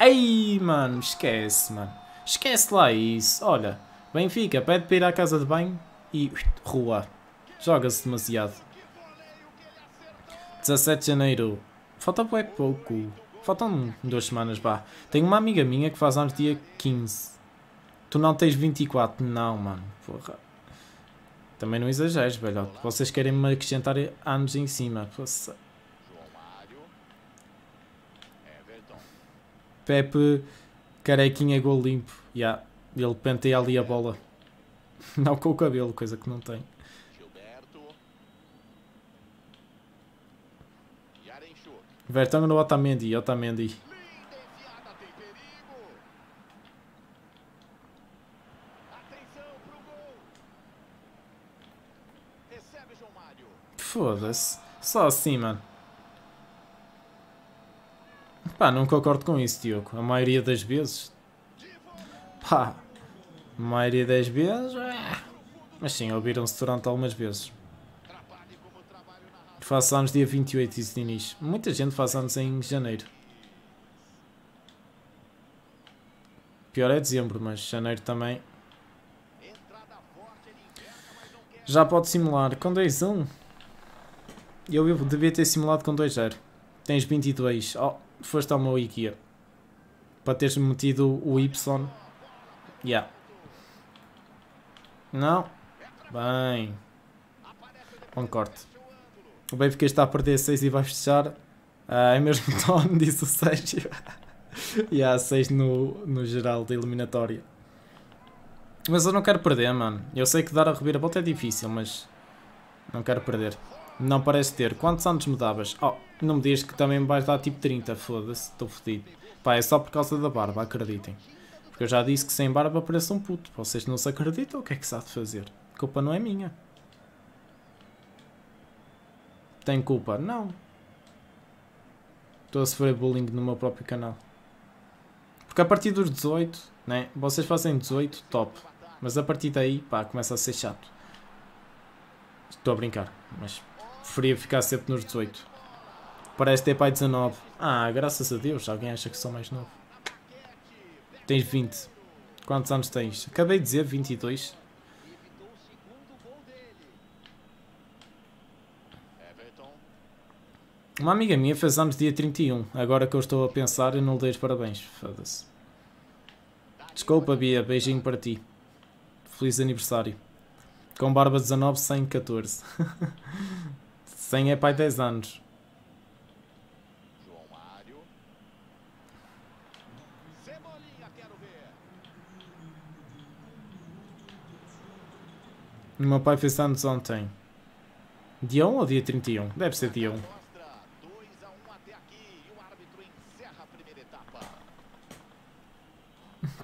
Speaker 1: Ei, mano, esquece, mano. Esquece lá isso. Olha, Benfica, pede para ir à casa de banho e rua. Joga-se demasiado. 17 de janeiro. Falta bem pouco. Faltam duas semanas, pá. Tenho uma amiga minha que faz anos dia 15. Tu não tens 24? Não, mano. Porra. Também não exageres, velho. Vocês querem me acrescentar anos em cima. Poxa. Pepe, carequinha, gol limpo. Yeah. Ele penteia ali a bola. Não com o cabelo, coisa que não tem. Vertonghen no Otamendi, Otamendi. Foda-se. Só assim, mano. Pá, não concordo com isso, Diogo. A maioria das vezes. Pá. A maioria das vezes. É. Mas sim, ouviram-se durante algumas vezes. Faço anos dia 28, disse Dinis. Muita gente faz anos em janeiro. Pior é dezembro, mas janeiro também. Já pode simular com 2-1. Eu devia ter simulado com 2-0. Tens 22. Oh, foste ao meu IKEA. Para teres metido o Y. Yeah. Não. Bem. Bom corte. O Benfica está a perder 6 e vai fechar. Uh, é mesmo tom, disse o Sérgio. e há 6 no, no geral da eliminatória. Mas eu não quero perder, mano. Eu sei que dar a reviravolta é difícil, mas não quero perder. Não parece ter. Quantos anos me davas? Oh, não me dizes que também vais dar tipo 30, foda-se, estou fodido. Pá, é só por causa da barba, acreditem. Porque eu já disse que sem barba parece um puto. Vocês não se acreditam, o que é que se há de fazer? A culpa não é minha. Tem culpa? Não. Estou a sofrer bullying no meu próprio canal. Porque a partir dos 18, né? Vocês fazem 18, top. Mas a partir daí, pá, começa a ser chato. Estou a brincar, mas preferia ficar sempre nos 18. Parece ter pai 19. Ah, graças a Deus, alguém acha que sou mais novo. Tens 20. Quantos anos tens? Acabei de dizer 22. Uma amiga minha fez anos dia 31. Agora que eu estou a pensar, eu não lhe dei os parabéns. Foda-se. Desculpa, Bia. Beijinho para ti. Feliz aniversário. Com barba 19, 114. 14. 100 é pai 10 anos. O meu pai fez anos ontem. Dia 1 ou dia 31? Deve ser dia 1.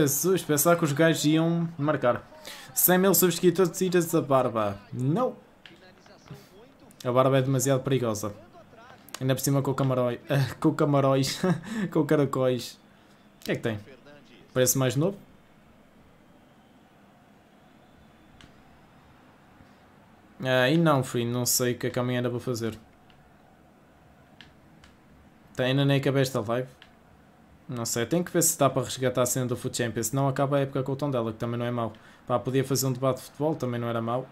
Speaker 1: Jesus, pensava que os gajos iam marcar. 100 mil subscritores, tiras a barba. Não. A barba é demasiado perigosa. Ainda por cima com camarões. com camarões. com caracóis. O que é que tem? Parece mais novo? Ah, e não, Free, não sei o que é que amanhã era para fazer. Tem ainda nem a cabeça live. Não sei, tenho que ver se dá para resgatar a cena do Foot Champions. Não acaba a época com o tom dela, que também não é mau. Pá, podia fazer um debate de futebol, também não era mau.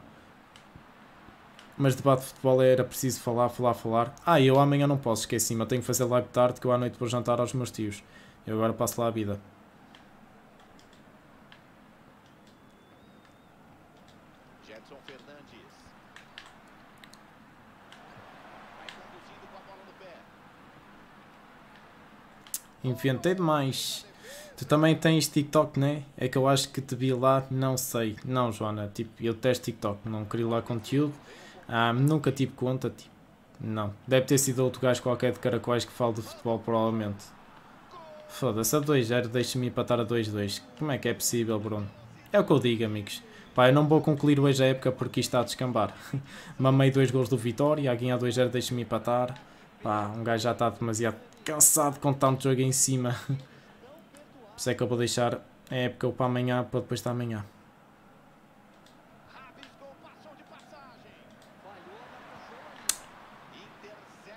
Speaker 1: Mas debate de futebol é, era preciso falar, falar, falar. Ah, eu amanhã não posso, esqueci-me. Eu tenho que fazer live tarde, que eu à noite vou jantar aos meus tios. Eu agora passo lá a vida. Inventei demais. Tu também tens TikTok, né? É que eu acho que te vi lá, não sei. Não, Joana, tipo, eu testo TikTok, não crio lá conteúdo. Ah, nunca tive conta, tipo, não. Deve ter sido outro gajo qualquer de caracóis que fala de futebol, provavelmente. Foda-se, a 2-0, deixa-me empatar a 2-2. Como é que é possível, Bruno? É o que eu digo, amigos. Pá, eu não vou concluir hoje a época porque isto está a descambar. Mamei dois gols do Vitória, a ganhar 2-0 deixa-me empatar. Pá, um gajo já está demasiado cansado com tanto jogo em cima. Por isso é que eu vou deixar a época para amanhã, para depois estar amanhã.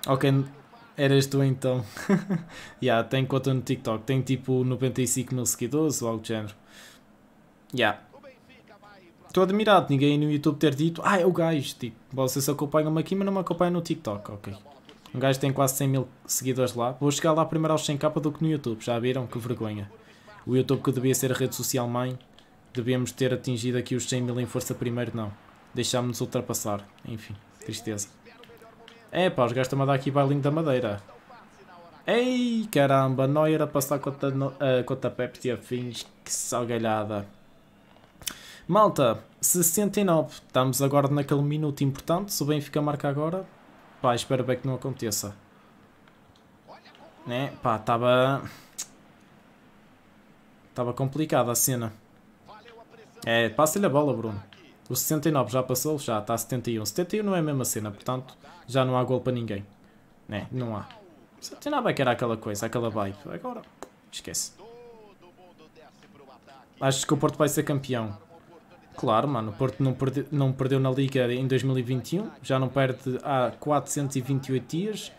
Speaker 1: Ok, eras tu então. yeah, tenho conta no TikTok. Tem tipo 95 mil seguidores ou algo do género. Yeah. Estou admirado ninguém no YouTube ter dito Ah, é o gajo. Tipo, vocês acompanham-me aqui, mas não me acompanham no TikTok. Ok. Um gajo tem quase 100 mil seguidores lá. Vou chegar lá primeiro aos 100k do que no YouTube, já viram? Que vergonha. O YouTube que devia ser a rede social mãe, devíamos ter atingido aqui os 100 mil em força primeiro, não. Deixámos-nos ultrapassar. Enfim, tristeza. É pá, os gajos estão a dar aqui bailinho da madeira. Ei, caramba, não era passar contra, a Pepti afins, que salgalhada. Malta, 69, estamos agora naquele minuto importante, se o Benfica marca agora, Pá, espero bem que não aconteça. Né? Pá, estava... Estava complicada a cena. É, passa-lhe a bola, Bruno. O 69 já passou, já está a 71. 71 não é a mesma cena, portanto, já não há gol para ninguém. Né? Não há. 79 é que era aquela coisa, aquela vibe. Agora, esquece. Acho que o Porto vai ser campeão. Claro, mano, o Porto não, perde, não perdeu na Liga em 2021, já não perde há 428 dias,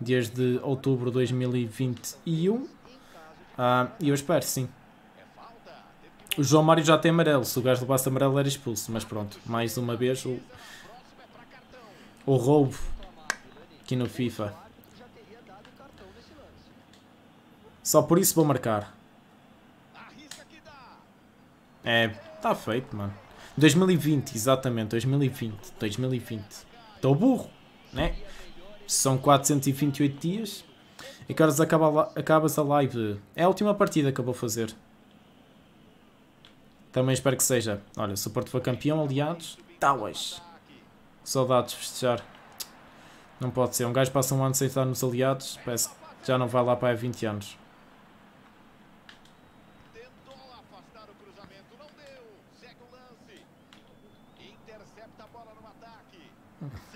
Speaker 1: desde outubro de 2021. Ah, e eu espero, sim. O João Mário já tem amarelo, se o gajo levasse amarelo era expulso, mas pronto, mais uma vez o, o roubo aqui no FIFA. Só por isso vou marcar. É, Está feito, mano. 2020, exatamente, 2020, 2020. Estou burro, né? São 428 dias. E que horas acaba, acabas a live? É a última partida que eu vou fazer. Também espero que seja. Olha, se o Porto for campeão, aliados, talas. Tá Saudades festejar. Não pode ser. Um gajo passa um ano sem estar nos aliados, parece que já não vai lá para há 20 anos.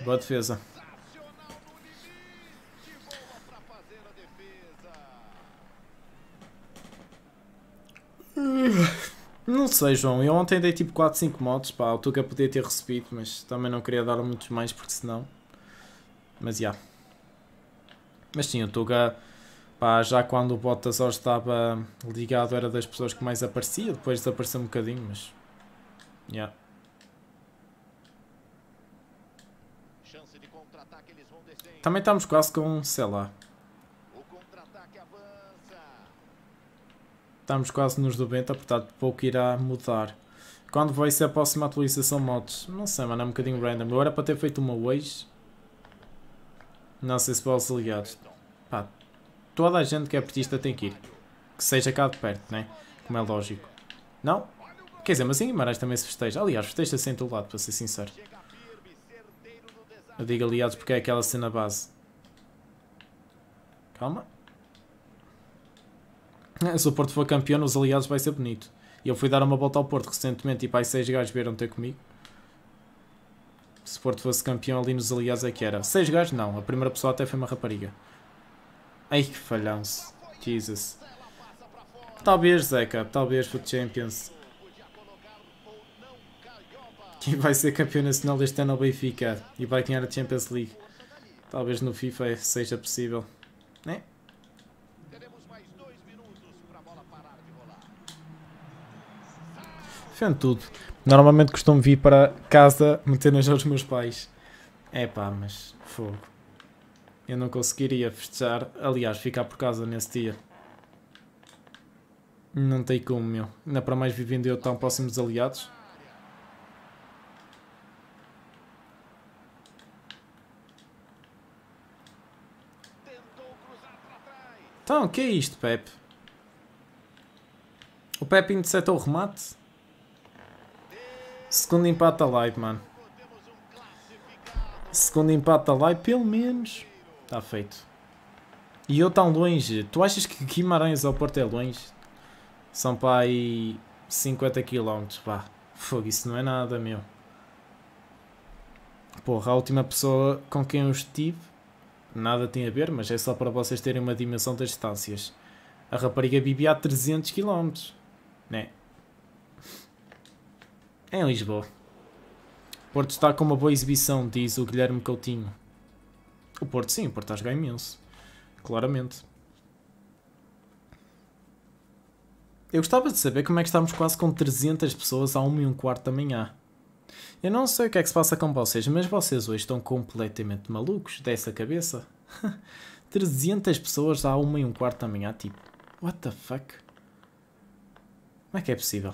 Speaker 1: Boa defesa. Hum, não sei, João. Eu ontem dei tipo 4, 5 motos. Pá, o Tuca podia ter recebido, mas também não queria dar muitos mais porque senão. Mas já. Yeah. Mas sim, o Tuga, pá, já quando o Bottasor estava ligado, era das pessoas que mais aparecia. Depois desapareceu um bocadinho, mas. Yeah. Também estamos quase com, sei lá. Estamos quase nos 90, portanto pouco irá mudar. Quando vai ser a próxima atualização mods? Não sei, mano, é um bocadinho random. Eu era para ter feito uma hoje. Não sei se posso ligar. Pá, toda a gente que é petista tem que ir. Que seja cá de perto, né? Como é lógico. Não? Quer dizer, mas em Guimarães também se festeja. Aliás, festeja-se em todo lado, para ser sincero. Eu digo aliados porque é aquela cena base. Calma. Se o Porto for campeão, os aliados vai ser bonito. E eu fui dar uma volta ao Porto recentemente e pai seis gajos vieram ter comigo. Se o Porto fosse campeão ali nos aliados é que era. Seis gajos não, a primeira pessoa até foi uma rapariga. Ai que falhão-se. Jesus. Talvez, Zeca, talvez for Champions. Quem vai ser campeão nacional deste ano é o Benfica e vai ganhar a Champions League. Talvez no FIFA seja possível. Né? Fendo tudo. Normalmente costumo vir para casa meter nas aos meus pais. É pá, mas fogo. Eu não conseguiria festejar, aliás, ficar por casa nesse dia. Não tem como, meu. Ainda para mais vivendo eu tão próximos dos aliados. Então, que é isto, Pepe? O Pepe interceptou o remate. Segundo empate da live, mano. Segundo empate da live, pelo menos. Está feito. E eu tão longe. Tu achas que Guimarães ao Porto é longe? São para aí 50 km, pá. Fogo, isso não é nada, meu. Porra, a última pessoa com quem eu estive nada tem a ver, mas é só para vocês terem uma dimensão das distâncias. A rapariga vive a 300 km, né? É em Lisboa. Porto está com uma boa exibição, diz o Guilherme Coutinho. O Porto sim, o Porto está a jogar imenso. Claramente. Eu gostava de saber como é que estamos quase com 300 pessoas a 1 e um quarto da manhã. Eu não sei o que é que se passa com vocês, mas vocês hoje estão completamente malucos dessa cabeça. 300 pessoas à uma e um quarto da manhã, tipo, what the fuck? Como é que é possível?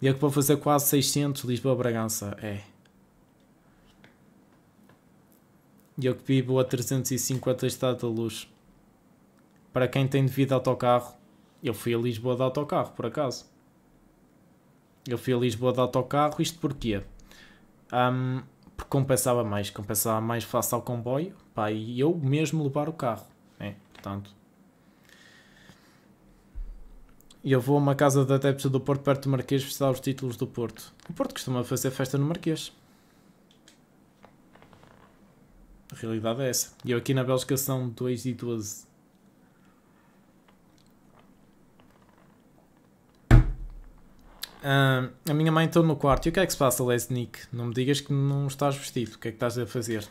Speaker 1: E é que vou fazer quase 600 Lisboa-Bragança, é. E eu que vivo a 350 Estado da Luz. Para quem tem devido autocarro, eu fui a Lisboa de autocarro, por acaso. Eu fui a Lisboa de autocarro, isto porquê? Um, porque compensava mais, compensava mais face ao comboio, pá, e eu mesmo levar o carro, É, Portanto, eu vou a uma casa da adeptos do Porto, perto do Marquês, visitar os títulos do Porto. O Porto costuma fazer festa no Marquês. A realidade é essa. E eu aqui na Bélgica são 2 e 12. Uh, a minha mãe entrou no quarto. E o que é que se passa, Lesnick? Não me digas que não estás vestido. O que é que estás a fazer?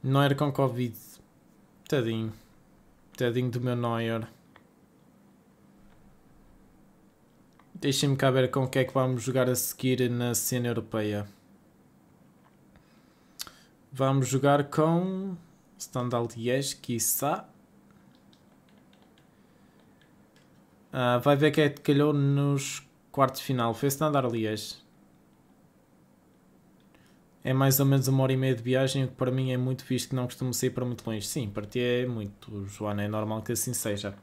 Speaker 1: Não era com Covid. Tadinho. Tadinho do meu Neuer. Deixem-me cá ver com o que é que vamos jogar a seguir na cena europeia. Vamos jogar com Standard Liège, quiçá. Uh, vai ver que é que calhou nos quartos de final. Foi-se nadar, aliás. É mais ou menos uma hora e meia de viagem, o que para mim é muito visto que não costumo sair para muito longe. Sim, para ti é muito, Joana, é normal que assim seja.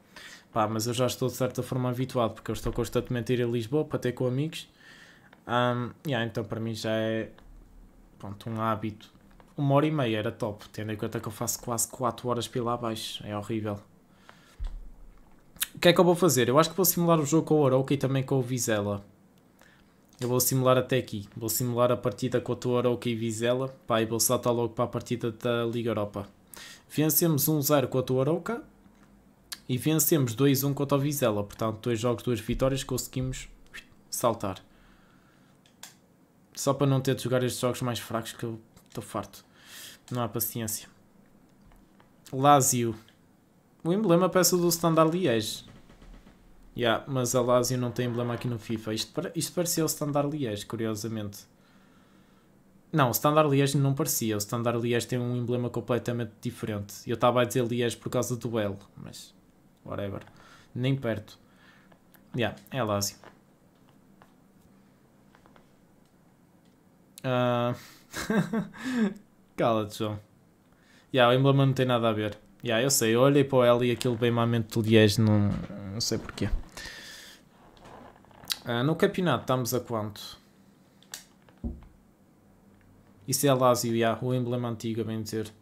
Speaker 1: Pá, mas eu já estou de certa forma habituado, porque eu estou constantemente a ir a Lisboa para ter com amigos. Um, yeah, então para mim já é pronto, um hábito. Uma hora e meia era top, tendo em conta que eu faço quase 4 horas pela abaixo. É horrível. O que é que eu vou fazer? Eu acho que vou simular o jogo com o Orochi e também com o Vizela. Eu vou simular até aqui. Vou simular a partida com o Orochi e Vizela. Pá, e vou saltar logo para a partida da Liga Europa. Vencemos 1-0 com o Oroca e vencemos 2-1 contra o Vizela. Portanto, dois jogos, duas vitórias, conseguimos saltar. Só para não ter de jogar estes jogos mais fracos que eu estou farto. Não há paciência. Lazio o emblema peça do Standard Liège. Yeah, mas a Lazio não tem emblema aqui no FIFA. Isto, isto parecia o Standard Liège, curiosamente. Não, o Standard Liège não parecia. O Standard Liège tem um emblema completamente diferente. Eu estava a dizer Liège por causa do L, mas whatever. Nem perto. Yeah, é a Lazio. Uh... Cala-te, João. Yeah, o emblema não tem nada a ver. Yeah, eu sei, eu olhei para ela e aquilo bem me à Liege, não, não sei porquê. Ah, no campeonato estamos a quanto? Isso é Lazio, yeah, o emblema antigo, a é bem dizer.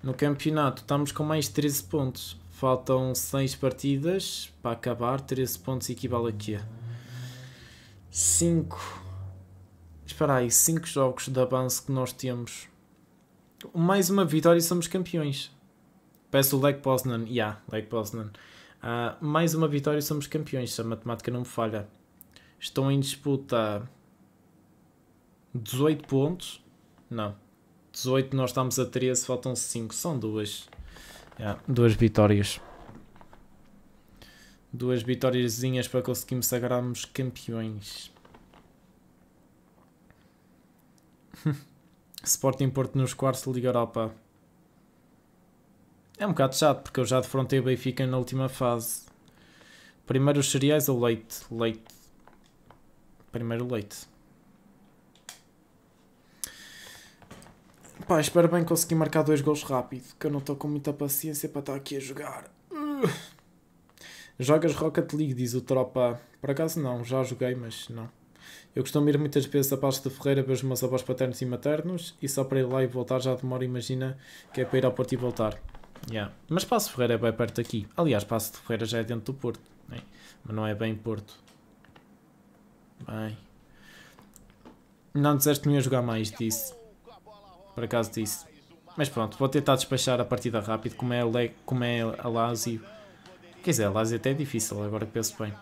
Speaker 1: No campeonato estamos com mais 13 pontos. Faltam 6 partidas para acabar. 13 pontos equivale a quê? 5. Espera aí, 5 jogos de avanço que nós temos mais uma vitória e somos campeões. Peço o Lech Poznan. Ya, yeah, Lech Poznan. Uh, mais uma vitória e somos campeões, se a matemática não me falha. Estão em disputa 18 pontos. Não. 18, nós estamos a 13, faltam 5. São duas. Yeah, duas vitórias. Duas vitóriazinhas para conseguirmos sagrarmos campeões. Sporting Porto nos quartos de Liga Europa. É um bocado chato, porque eu já defrontei o Benfica na última fase. Primeiro os cereais ou leite? Leite. Primeiro leite. Pá, espero bem conseguir marcar dois gols rápido, que eu não estou com muita paciência para estar aqui a jogar. Jogas Rocket League, diz o Tropa. Por acaso não, já joguei, mas não. Eu costumo ir muitas vezes a Passo de Ferreira ver os meus avós paternos e maternos e só para ir lá e voltar já demora, imagina, que é para ir ao Porto e voltar. Yeah. Mas Passo de Ferreira é bem perto aqui. Aliás, Passo de Ferreira já é dentro do Porto, né? mas não é bem Porto. Bem. Não disseste que não ia jogar mais, disse. Por acaso disse. Mas pronto, vou tentar despachar a partida rápido, como é, como é a Lazio. Quer dizer, a Lazio até é difícil, agora que penso bem.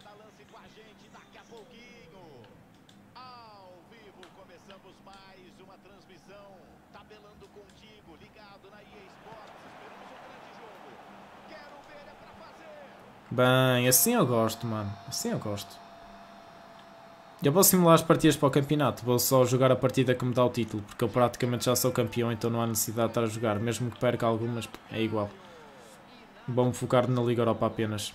Speaker 1: Bem, assim eu gosto, mano. Assim eu gosto. Eu vou simular as partidas para o campeonato, vou só jogar a partida que me dá o título, porque eu praticamente já sou campeão, então não há necessidade de estar a jogar, mesmo que perca algumas, é igual. Vou-me focar na Liga Europa apenas.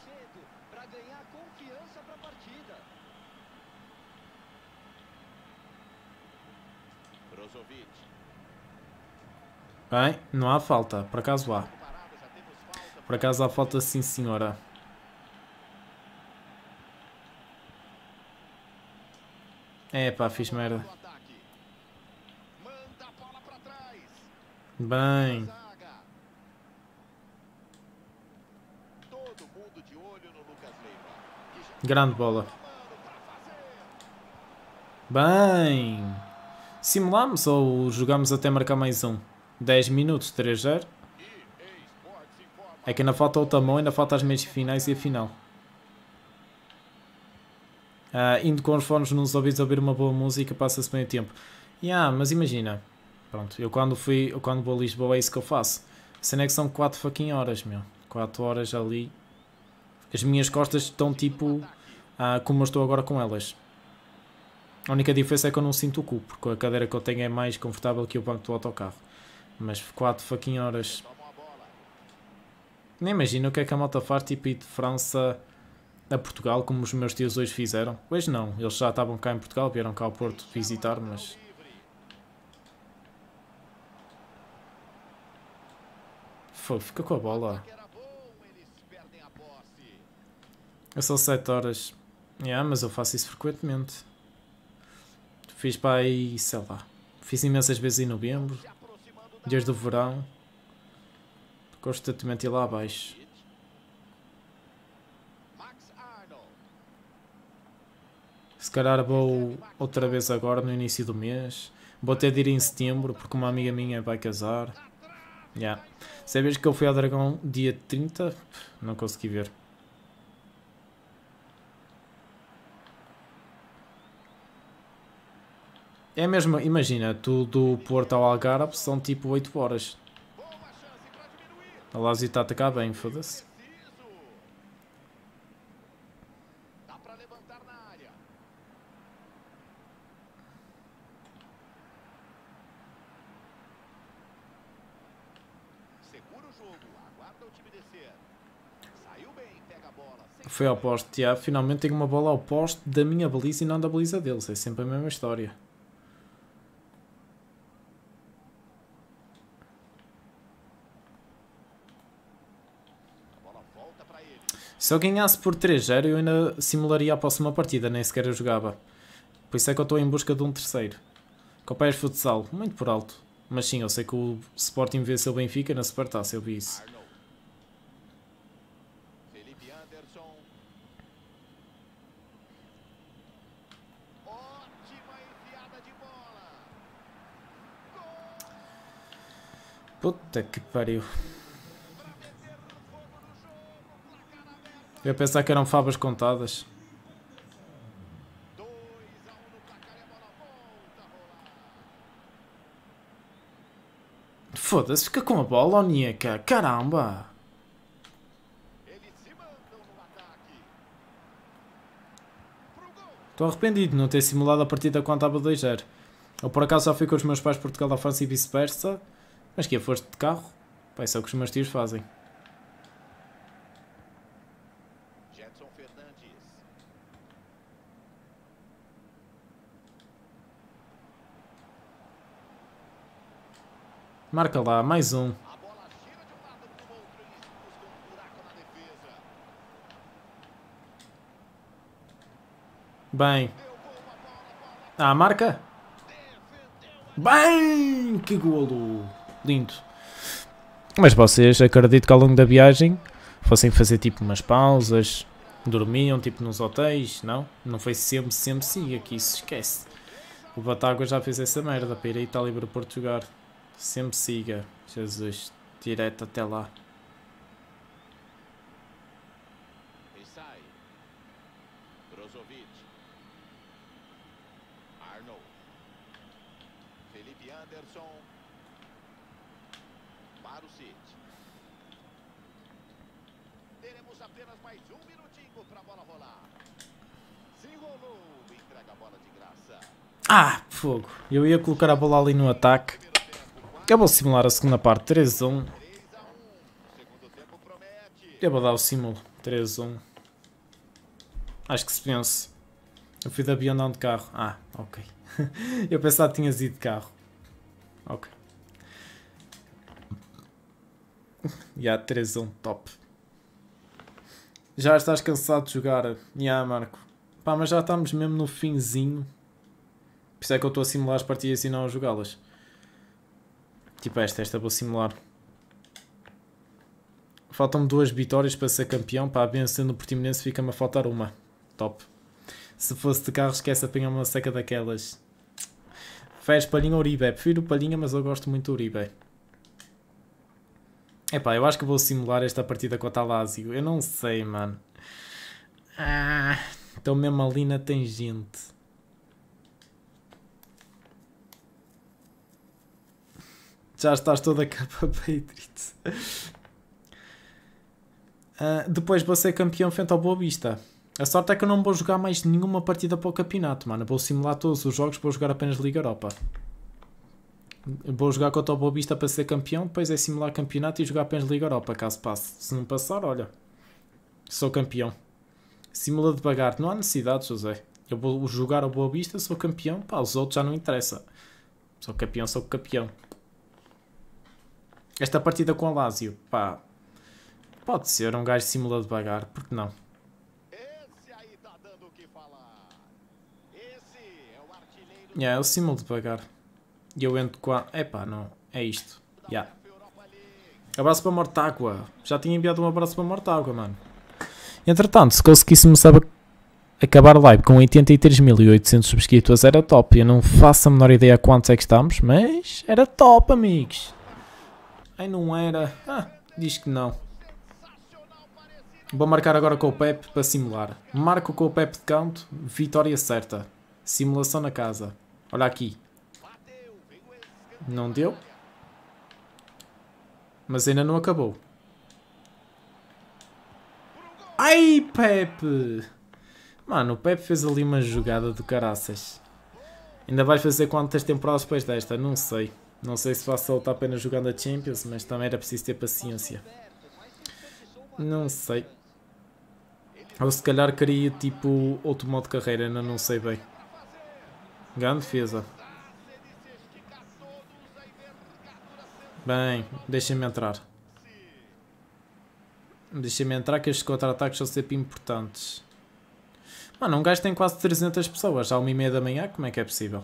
Speaker 1: Bem, não há falta, por acaso há. Por acaso há falta sim senhora. É pá, fiz merda. Bem. Grande bola. Bem. Simulamos ou jogamos até marcar mais um? 10 minutos, 3-0. É que ainda falta o tamanho, ainda falta as meias finais e a final. Uh, indo com os fones nos ouvidos a ouvir uma boa música, passa-se bem o tempo. Yeah, mas imagina, pronto, eu quando fui, eu quando vou a Lisboa é isso que eu faço. Sendo é que são 4 fucking horas, meu. 4 horas ali. As minhas costas estão tipo ah, como eu estou agora com elas. A única diferença é que eu não sinto o cu, porque a cadeira que eu tenho é mais confortável que o banco do autocarro. Mas 4 fucking horas. Nem imagino o que é que a malta faz, tipo, ir de França a Portugal, como os meus tios hoje fizeram. Hoje não, eles já estavam cá em Portugal, vieram cá ao Porto visitar, mas... Fô, fica com a bola. É só 7 horas. Yeah, mas eu faço isso frequentemente. Fiz para aí, sei lá. Fiz imensas vezes em novembro. Desde o verão. Constantemente ir lá abaixo. Se calhar vou outra vez agora, no início do mês. Vou até de ir em setembro, porque uma amiga minha vai casar. Já. Yeah. Sabes que eu fui ao Dragão dia 30? Não consegui ver. É mesmo, imagina, tu do Porto ao Algarve são tipo 8 horas. A Lazio está a atacar bem, foda-se. Foi ao poste, já. Finalmente tenho uma bola ao poste da minha baliza e não da baliza deles. É sempre a mesma história. Se eu ganhasse por 3-0, eu ainda simularia a próxima partida, nem sequer eu jogava. Por isso é que eu estou em busca de um terceiro. Copéias Futsal, muito por alto. Mas sim, eu sei que o Sporting venceu o Benfica na Supertaça, eu vi isso. Puta que pariu. Eu pensava que eram favas contadas. Foda-se, fica com a bola, Onieca. Caramba! Estou arrependido de não ter simulado a partida quando estava 2-0. Eu por acaso só fui com os meus pais Portugal da França e vice-versa. Mas que é, foste de carro? Pai, é o que os meus tios fazem.
Speaker 3: Jetson Fernandes.
Speaker 1: Marca lá, mais um. Bem. Ah, marca. Bem, que golo lindo. Mas vocês, acredito que ao longo da viagem fossem fazer tipo umas pausas, dormiam tipo nos hotéis, não? Não foi sempre, sempre sim, aqui se esquece. O Batagua já fez essa merda para ir a Itália para Portugal. Sempre siga, Jesus, direto até lá. Ah, fogo. Eu ia colocar a bola ali no ataque. Acabou de simular a segunda parte. 3 1. Eu vou dar o simulo. 3 1. Acho que se pense. Eu fui de avião não de carro. Ah, ok. Eu pensava que tinhas ido de carro. Ok. E há 3 1. Top. Já estás cansado de jogar. Já, yeah, Marco. Pá, mas já estamos mesmo no finzinho. Por isso é que eu estou a simular as partidas e não a jogá-las. Tipo esta, esta vou simular. Faltam-me duas vitórias para ser campeão. Para a benção no Portimonense fica-me a faltar uma. Top. Se fosse de carro, esquece apanhar uma seca daquelas. Fez Palhinha ou Uribe? Prefiro Palhinha, mas eu gosto muito do Uribe. Epá, eu acho que vou simular esta partida com o Talásio. Eu não sei, mano. Ah, estão mesmo ali na tangente. Já estás toda a capa Patriots. Uh, ah, depois vou ser campeão frente ao Boa Vista. A sorte é que eu não vou jogar mais nenhuma partida para o campeonato, mano. Vou simular todos os jogos, vou jogar apenas Liga Europa. Vou jogar contra o Boa Vista para ser campeão, depois é simular campeonato e jogar apenas Liga Europa, caso passe. Se não passar, olha, sou campeão. Simula devagar, não há necessidade, José. Eu vou jogar ao Boa Vista, sou campeão, pá, os outros já não interessa. Sou campeão, sou campeão. Esta partida com o Lazio, pá, pode ser um gajo simula devagar, porque não? Tá é É, eu simulo devagar. E eu entro com a... Epá, não. É isto. Yeah. Abraço para Mortágua. Já tinha enviado um abraço para Mortágua, mano. Entretanto, se conseguíssemos acabar a live com 83.800 subscritos era top. Eu não faço a menor ideia a quantos é que estamos, mas era top, amigos. Ai, não era. Ah, diz que não. Vou marcar agora com o Pep para simular. Marco com o Pep de canto, vitória certa. Simulação na casa. Olha aqui. Não deu. Mas ainda não acabou. Ai, Pep! Mano, o Pep fez ali uma jogada de caraças. Ainda vai fazer quantas temporadas depois desta? Não sei. Não sei se faço saltar apenas jogando a Champions, mas também era preciso ter paciência. Não sei. Ou se calhar queria tipo outro modo de carreira, ainda não sei bem. Grande defesa. Bem, deixem-me entrar. Deixem-me entrar que estes contra-ataques são sempre importantes. Mano, um gajo tem quase 300 pessoas, já uma e meia da manhã, como é que é possível?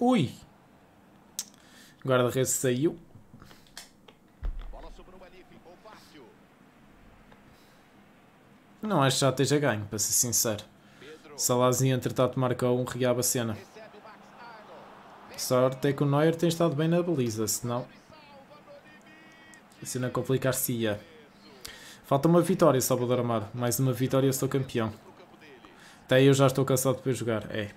Speaker 1: Ui! Guarda-redes saiu. Não acho que já esteja ganho, para ser sincero. Salazinho, entretanto, marcou um, regava a cena. Sorte é que o Neuer tem estado bem na baliza, senão... A cena complicar-se-ia. Falta uma vitória, Salvador Amado. Mais uma vitória, eu sou campeão. Até eu já estou cansado de poder jogar. É,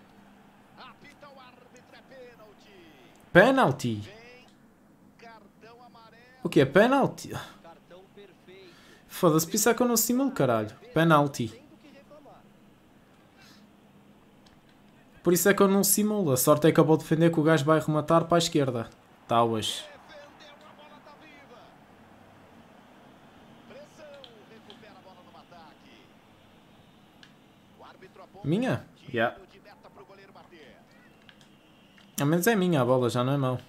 Speaker 1: Penalty. O que é? Penalty? Foda-se, pensar que eu não simulo, caralho. Penalty. Por isso é que eu não simulo. A sorte é que eu vou defender que o gajo vai rematar para a esquerda. Tauas. Tá Minha? Yeah. Ao menos é minha a bola, já não é mão.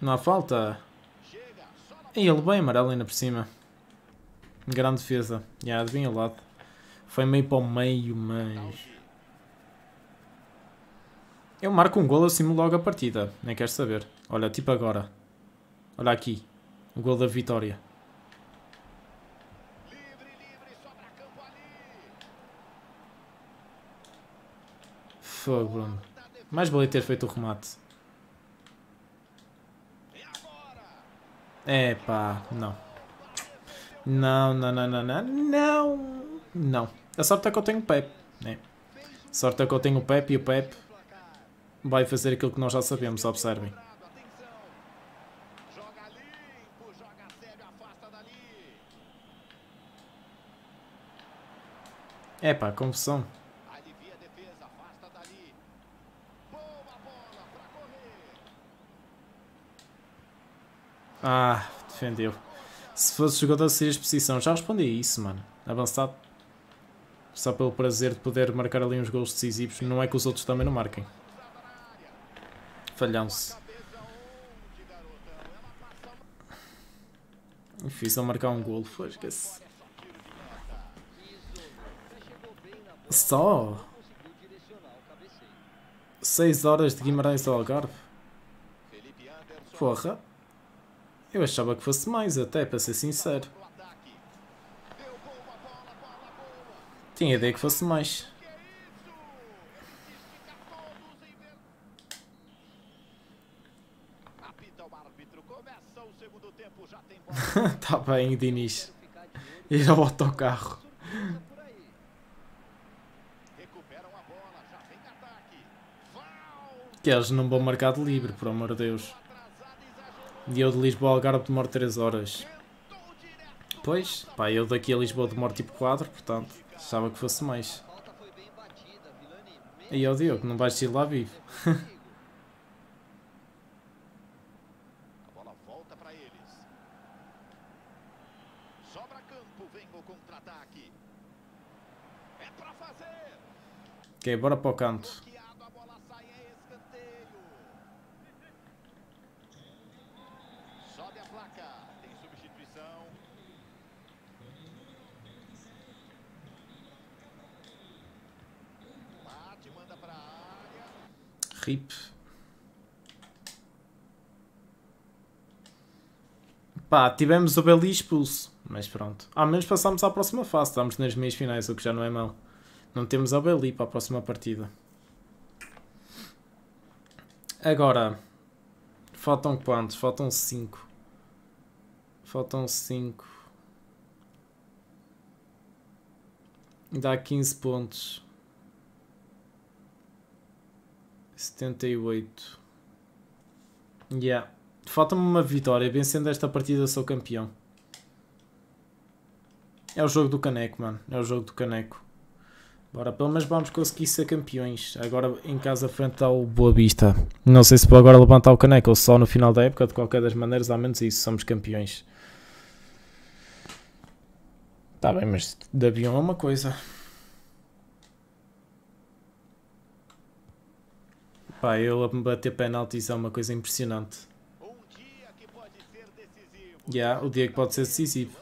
Speaker 1: Não há falta. E ele bem amarelo ainda por cima. Grande defesa. Já, yeah, adivinha o lado. Foi meio para o meio, mas... Eu marco um gol, assim logo a partida. Nem queres saber. Olha, tipo agora. Olha aqui. O gol da vitória. Fogo, Bruno. Mais vale ter feito o remate. É pá, não. Não, não, não, não, não, não. Não. A sorte é que eu tenho o Pep, né? A sorte é que eu tenho o Pep e o Pep vai fazer aquilo que nós já sabemos, observem. É pá, confusão. Ah, defendeu. Se fosse jogador serias posição. Já respondi a isso, mano. Avançado. Só pelo prazer de poder marcar ali uns gols decisivos. Não é que os outros também não marquem. Falhamos. se Difícil marcar um golo. Foi, esquece. Só? 6 horas de Guimarães ao Algarve? Porra. Eu achava que fosse mais, até, para ser sincero. Tinha ideia que fosse mais. tá bem, Diniz. Ir ao autocarro. Que eles não vão marcar de livre, por amor de Deus. E eu de Lisboa ao Algarve demoro 3 horas. Pois, pá, eu daqui a Lisboa demoro tipo 4, portanto, achava que fosse mais. E ó Diogo, não vais ir lá vivo. Ok, bora para o canto. RIP. Pá, tivemos o Beli expulso, mas pronto. Ao ah, menos passámos à próxima fase, estamos nas meias finais, o que já não é mau. Não temos o Beli para a próxima partida. Agora, faltam quantos? Faltam 5. Faltam 5. Dá 15 pontos. 78. Yeah. Falta-me uma vitória. Vencendo esta partida sou campeão. É o jogo do caneco, mano. É o jogo do caneco. Bora, pelo menos vamos conseguir ser campeões. Agora em casa frente ao Boa Vista. Não sei se vou agora levantar o caneco ou só no final da época. De qualquer das maneiras, ao menos isso, somos campeões. Tá bem, mas de avião é uma coisa. Pá, ele a bater penaltis é uma coisa impressionante. Um dia que pode ser decisivo. Yeah, o dia que pode ser decisivo.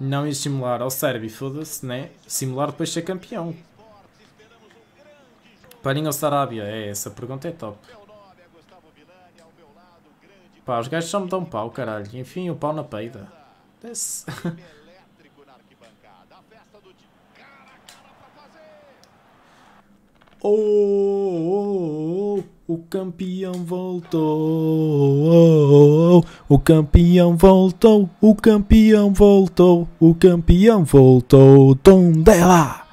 Speaker 1: Não ia simular ao Sérvio, foda-se, né? Simular depois ser campeão. Parem ao Sarabia, é, essa pergunta é top. Pá, os gajos só me dão pau, caralho. Enfim, o pau na peida. Desce. Oh, oh, oh, o campeão voltou. Oh, o campeão voltou. O campeão voltou. O campeão voltou. Tondela!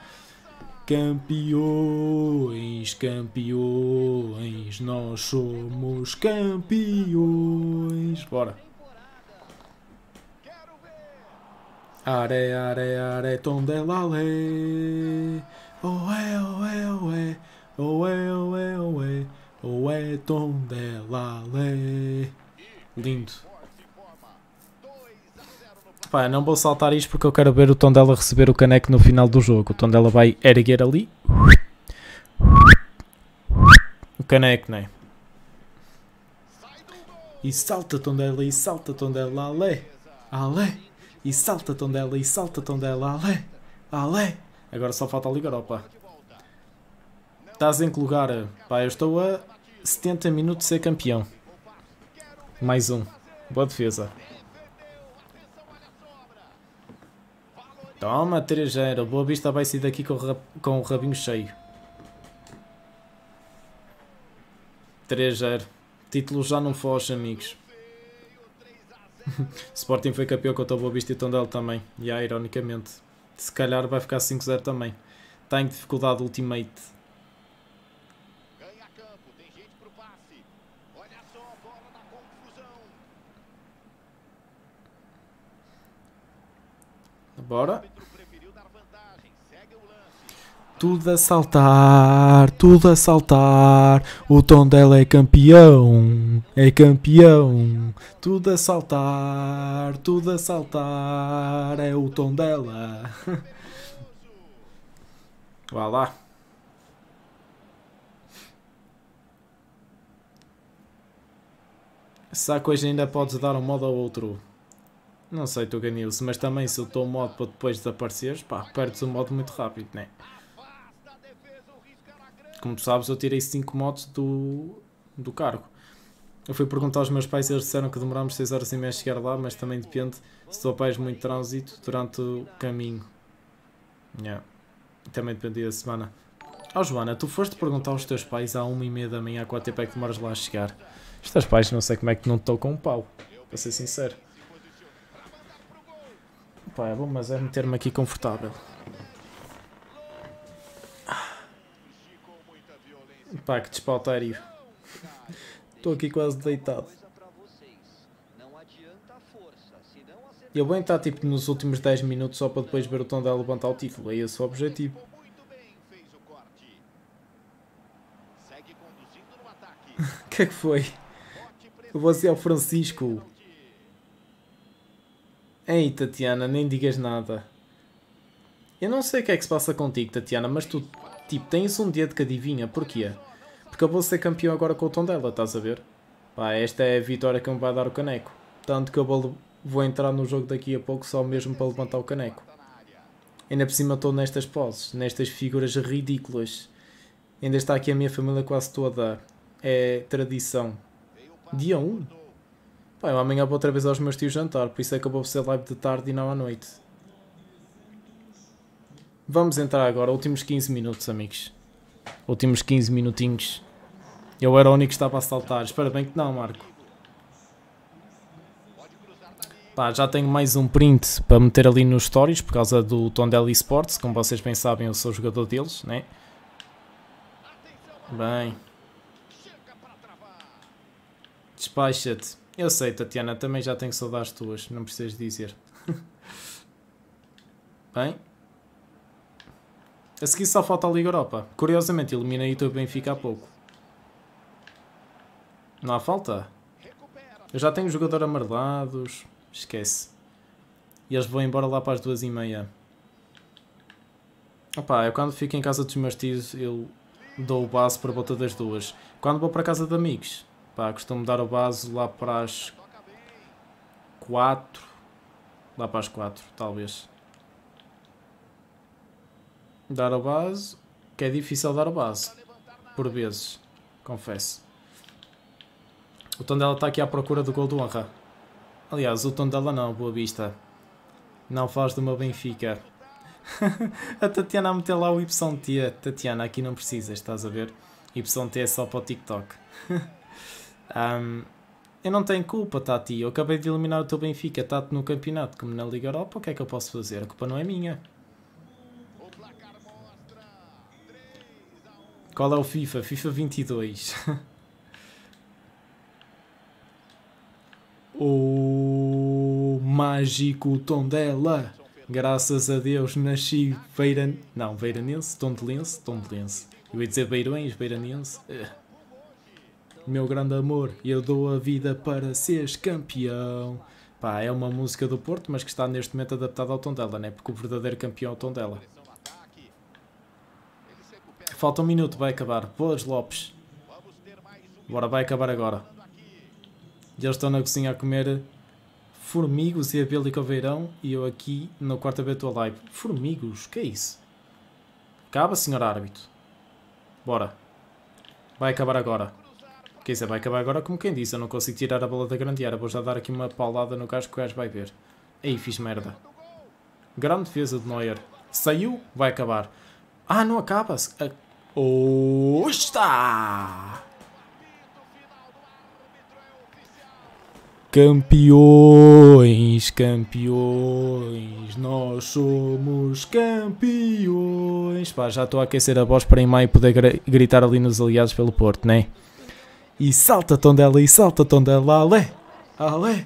Speaker 1: Campeões, campeões, nós somos campeões. Bora. Are, are, are, Tondela, lê é o é O é o tom tondela, lê. Lindo. Pá, não vou saltar isto porque eu quero ver o Tondela receber o caneco no final do jogo. O Tondela vai erguer ali. O caneco, não é? E salta Tondela, e salta Tondela, lê. alé. E salta Tondela, e salta Tondela, alé, alé. Agora só falta a Liga Europa. Estás em que lugar? Pá, eu estou a 70 minutos de ser campeão. Mais um. Boa defesa. Toma, 3-0. Boa Vista vai sair daqui com, com o rabinho cheio. 3-0. Título já não foge, amigos. Sporting foi campeão contra o Boa Vista e o Tondela também. E yeah, ironicamente. Se calhar vai ficar 5-0 também. Está em dificuldade ultimate. Bora. Tudo a saltar, tudo a saltar, o tom dela é campeão, é campeão. Tudo a saltar, tudo a saltar, é o tom dela. Vá lá. Se coisa ainda podes dar um modo ou outro. Não sei, tu mas também se eu estou modo para depois desapareceres, pá, perdes o modo muito rápido, é? como tu sabes, eu tirei 5 motos do, do cargo. Eu fui perguntar aos meus pais e eles disseram que demorámos 6 horas e meia a chegar lá, mas também depende se tu apais muito trânsito durante o caminho. Yeah. Também depende da semana. Ó oh, Joana, tu foste perguntar aos teus pais à 1 e meia da manhã quanto tempo é que demoras lá a chegar. Os teus pais não sei como é que não te com um pau, para ser sincero. Pá, é bom, mas é meter-me aqui confortável. Pá, que despautário. Estou aqui quase deitado. E o bem está tipo nos últimos 10 minutos só para depois ver o dela levantar o título. É esse o objetivo. O que é que foi? Eu vou ser ao Francisco. Ei, Tatiana, nem digas nada. Eu não sei o que é que se passa contigo, Tatiana, mas tu, tipo, tens um dia de cadivinha, porquê? Acabou de ser campeão agora com o tom dela, estás a ver? Pá, esta é a vitória que me vai dar o caneco. Tanto que eu vou, vou entrar no jogo daqui a pouco só mesmo para levantar o caneco. Ainda por cima estou nestas poses, nestas figuras ridículas. Ainda está aqui a minha família quase toda. É tradição. Dia 1? Pá, eu amanhã vou outra vez aos meus tios jantar, por isso acabou é de ser live de tarde e não à noite. Vamos entrar agora, últimos 15 minutos, amigos. Últimos 15 minutinhos. Eu era o único que estava a saltar. Espera bem que não, Marco. Pá, já tenho mais um print para meter ali nos stories por causa do Tondela Esports. Como vocês bem sabem, eu sou jogador deles, né? Bem. Despacha-te. Eu sei, Tatiana, também já tenho saudades tuas, não precisas dizer. Bem. A seguir só falta a Liga Europa. Curiosamente, eliminei o teu Benfica há pouco. Não há falta? Eu já tenho jogador amarelados. Esquece. E eles vão embora lá para as duas e meia. opa eu quando fico em casa dos meus tios, eu dou o base para volta das duas. Quando vou para casa de amigos, pá, costumo dar o base lá para as quatro. Lá para as quatro, talvez. Dar o base, que é difícil dar o base. Por vezes, confesso. O Tondela está aqui à procura do gol do Honra. Aliás, o Tondela não, Boa Vista. Não faz do meu Benfica. a Tatiana a meter lá o YT. Tatiana, aqui não precisas, estás a ver? YT é só para o TikTok. um, eu não tenho culpa, Tati. Eu acabei de eliminar o teu Benfica, Tá-te no campeonato. Como na Liga Europa, o que é que eu posso fazer? A culpa não é minha. Qual é o FIFA? FIFA 22. o mágico Tondela. Graças a Deus nasci beiran... Não, beiranense, tondelense, tondelense. Eu ia dizer beirões, beiranense. Eh, meu grande amor, eu dou a vida para seres campeão. Pá, é uma música do Porto, mas que está neste momento adaptada ao Tondela, né? Porque o verdadeiro campeão é o Tondela. Falta um minuto, vai acabar. Boas Lopes. Bora, vai acabar agora. E eles estão na cozinha a comer formigos e abelha é e caveirão e eu aqui no quarto ver a live. Formigos? que é isso? Acaba, senhor árbitro. Bora. Vai acabar agora. Quer dizer, vai acabar agora como quem diz. Eu não consigo tirar a bola da grande área. Vou já dar aqui uma paulada no gajo que o gajo vai ver. Aí, fiz merda. Grande defesa de Neuer. Saiu, vai acabar. Ah, não acaba. -se. Oh, está! Campeões, campeões, nós somos campeões. Pá, já estou a aquecer a voz para em maio poder gritar ali nos aliados pelo Porto, né? E salta Tondela, e salta Tondela, alé, alé.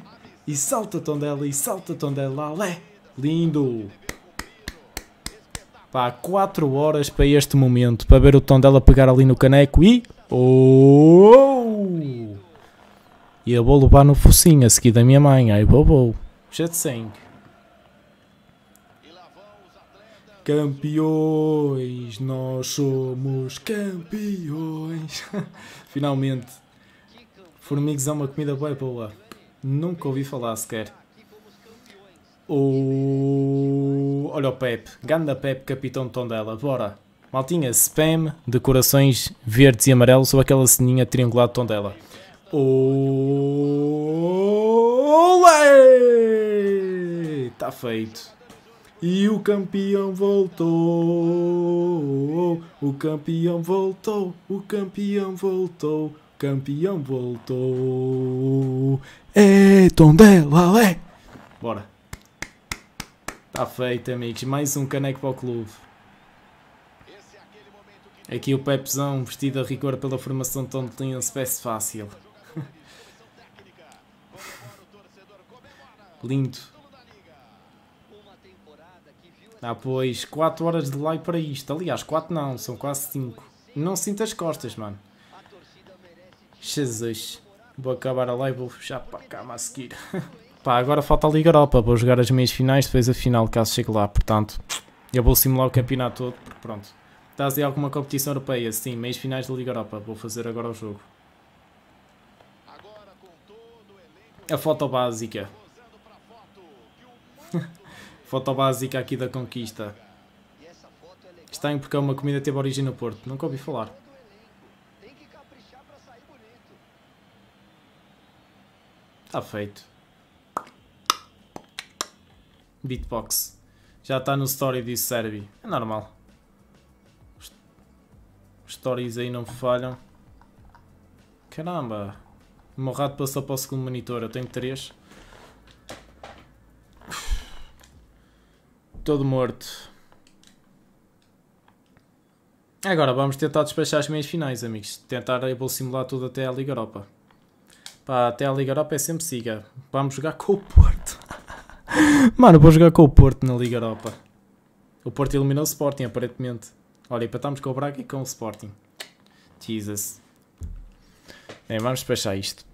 Speaker 1: E salta Tondela, e salta Tondela, alé. Lindo. Pá, 4 horas para este momento, para ver o Tondela pegar ali no caneco e... Oh! E eu vou levar no focinho a seguir da minha mãe. aí bobo. Já de sangue. Campeões, nós somos campeões. Finalmente. Formigos é uma comida bem boa. Nunca ouvi falar sequer. O... Olha o Pep. Ganda Pep, capitão de Tondela. Bora. Maltinha, spam, decorações verdes e amarelos ou aquela sininha triangular de Tondela. Olé! Está feito. E o campeão voltou. O campeão voltou. O campeão voltou. O campeão voltou.
Speaker 2: É Tondela, é.
Speaker 1: Bora. Está feito, amigos. Mais um caneco para o clube. Aqui o Pepezão vestido a rigor pela formação tontelense, parece fácil. Lindo. Ah, pois, 4 horas de live para isto. Aliás, 4 não, são quase 5. Não sinto as costas, mano. Jesus. Vou acabar a live e vou puxar para cá a seguir. Pá, agora falta a Liga Europa. Vou jogar as meias finais, depois a final, caso chegue lá. Portanto, eu vou simular o campeonato todo, porque pronto. Estás em alguma competição europeia? Sim, meias finais da Liga Europa. Vou fazer agora o jogo. A foto básica. foto básica aqui da Conquista. Estranho porque é uma comida que teve origem no Porto, nunca ouvi falar. Está feito. Beatbox. Já está no story de Serbi. É normal. Os stories aí não falham. Caramba. O meu rato passou para o segundo monitor. Eu tenho três. Todo morto. Agora vamos tentar despachar as meias finais, amigos. Tentar simular tudo até a Liga Europa. Pá, até a Liga Europa é sempre siga. Vamos jogar com o Porto. Mano, vou jogar com o Porto na Liga Europa. O Porto eliminou o Sporting, aparentemente. Olha, empatamos com o Braga e com o Sporting. Jesus. Bem, vamos despachar isto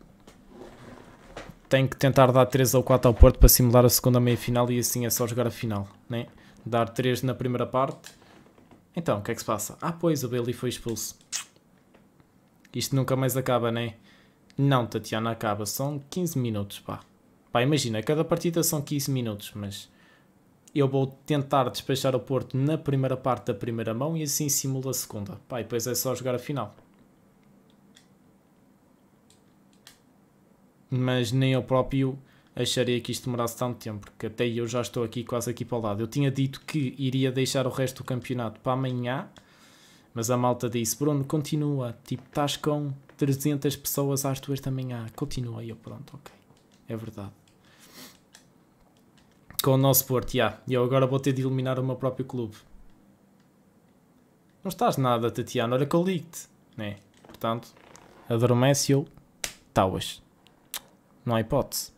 Speaker 1: tem que tentar dar 3 ou 4 ao Porto para simular a segunda meia-final e assim é só jogar a final, né? Dar 3 na primeira parte. Então, o que é que se passa? Ah, pois, o Bailey foi expulso. Isto nunca mais acaba, né? Não, Tatiana, acaba. São 15 minutos, pá. Pá, imagina, cada partida são 15 minutos, mas eu vou tentar despachar o Porto na primeira parte da primeira mão e assim simula a segunda. Pá, e depois é só jogar a final. mas nem eu próprio acharia que isto demorasse tanto tempo, porque até eu já estou aqui quase aqui para o lado. Eu tinha dito que iria deixar o resto do campeonato para amanhã, mas a malta disse: Bruno, continua, tipo, estás com 300 pessoas às tuas da manhã, continua. E eu, pronto, ok, é verdade. Com o nosso Porto, já. Yeah. Eu agora vou ter de iluminar o meu próprio clube. Não estás nada, Tatiana, olha que eu ligo-te, né? Portanto, adormece eu, tauas. Não há hipótese.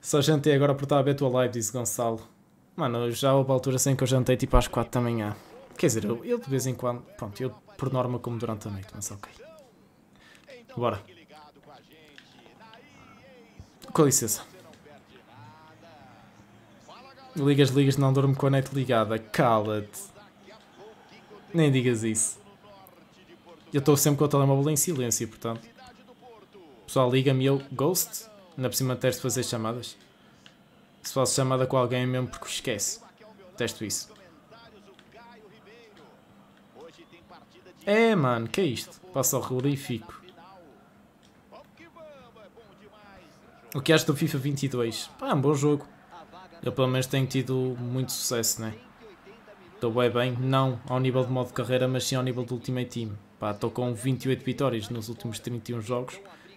Speaker 1: Só jantei agora por estar a ver a tua live, disse Gonçalo. Mano, já houve altura sem que eu jantei tipo às 4 da manhã. Quer dizer, eu, eu de vez em quando. Pronto, eu por norma como durante a noite, mas ok. Bora. Com licença. Ligas, ligas, não durmo com a net ligada. Cala-te. Nem digas isso eu estou sempre com o telemóvel em silêncio, portanto. pessoal liga-me eu, ghost, na por cima teres de fazer chamadas. Se faço chamada com alguém é mesmo porque esquece. Testo isso. É, mano, que é isto? Passo ao relé e fico. O que achas do FIFA 22? Pá, é um bom jogo. Eu pelo menos tenho tido muito sucesso, né? Estou bem bem, não ao nível de modo de carreira, mas sim ao nível do Ultimate Team. Pá, estou com 28 vitórias nos últimos 31 jogos.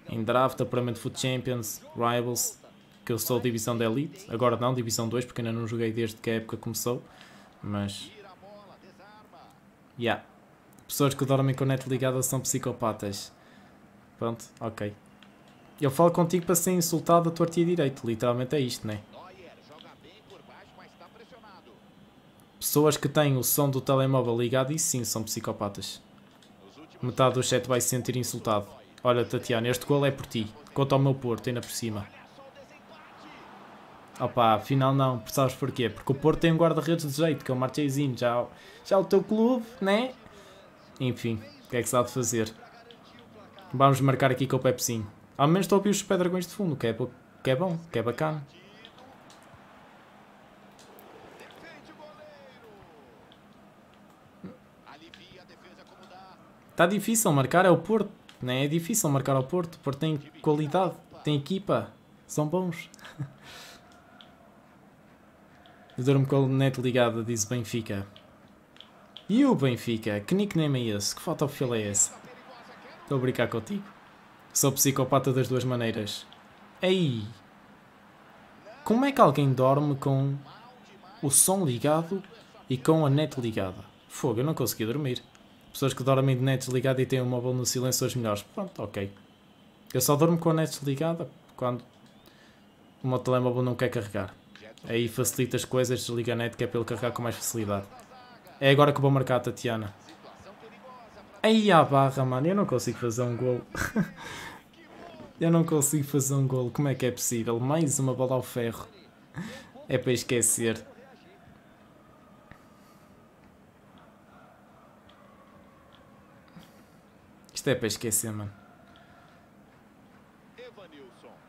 Speaker 1: Em draft, apuramento Foot Champions, Rivals, que eu sou divisão da Elite. Agora não, divisão 2, porque ainda não joguei desde que a época começou. Mas... Yeah. Pessoas que dormem com a net ligada são psicopatas. Pronto, ok. Eu falo contigo para ser insultado a tua e direito. Literalmente é isto, né? Pessoas que têm o som do telemóvel ligado, e sim, são psicopatas. Metade do chat vai se sentir insultado. Olha, Tatiana, este gol é por ti. Conta ao meu Porto, ainda por cima. Opa, afinal não, sabes porquê? Porque o Porto tem um guarda-redes de jeito, que é o Marchezinho, já, já é o teu clube, né? Enfim, o que é que se há de fazer? Vamos marcar aqui com o Pepsinho. Ao menos estou a ouvir os pedragões de fundo, que é, que é bom, que é bacana. Está difícil marcar é o Porto, né? é difícil marcar ao Porto, porque tem qualidade, tem equipa, são bons. Eu durmo com a net ligada, diz Benfica. E o Benfica? Que nickname é esse? Que foto é esse? Estou a brincar contigo? Sou psicopata das duas maneiras. Ei! Como é que alguém dorme com o som ligado e com a net ligada? Fogo, eu não consegui dormir pessoas que dormem de net ligado e têm o móvel no silêncio são as melhores. Pronto, ok. Eu só durmo com a net desligada quando o meu telemóvel não quer carregar. Aí facilita as coisas, desliga a net que é para ele carregar com mais facilidade. É agora que vou marcar a Tatiana. Aí a barra, mano, eu não consigo fazer um gol. eu não consigo fazer um gol, como é que é possível? Mais uma bola ao ferro. É para esquecer. Isto é para esquecer, mano.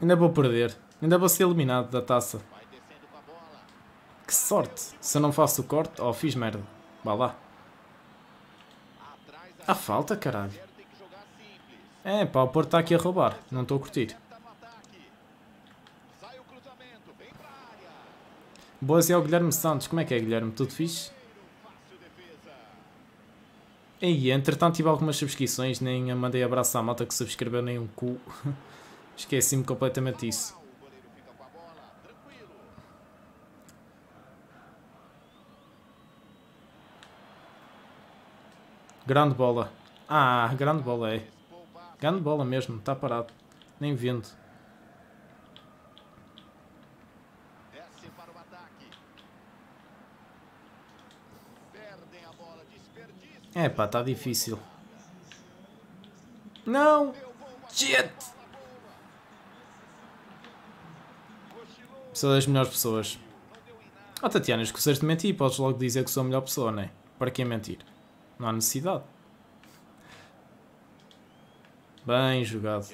Speaker 1: Ainda vou perder. Ainda vou ser eliminado da taça. Que sorte! Se eu não faço o corte... Oh, fiz merda. Vá lá. Há falta, caralho. É, pá, o Porto está aqui a roubar. Não estou a curtir. Boas é o Guilherme Santos. Como é que é, Guilherme? Tudo fixe? E entretanto tive algumas subscrições, nem a mandei abraço à malta que subscreveu nem um cu. Esqueci-me completamente disso. Grande bola. Ah, grande bola é. Grande bola mesmo, está parado. Nem vindo. É pá, está difícil. Não! Shit! Sou das melhores pessoas. Oh Tatiana, esqueceste de mentir, podes logo dizer que sou a melhor pessoa, não é? Para que mentir? Não há necessidade. Bem jogado.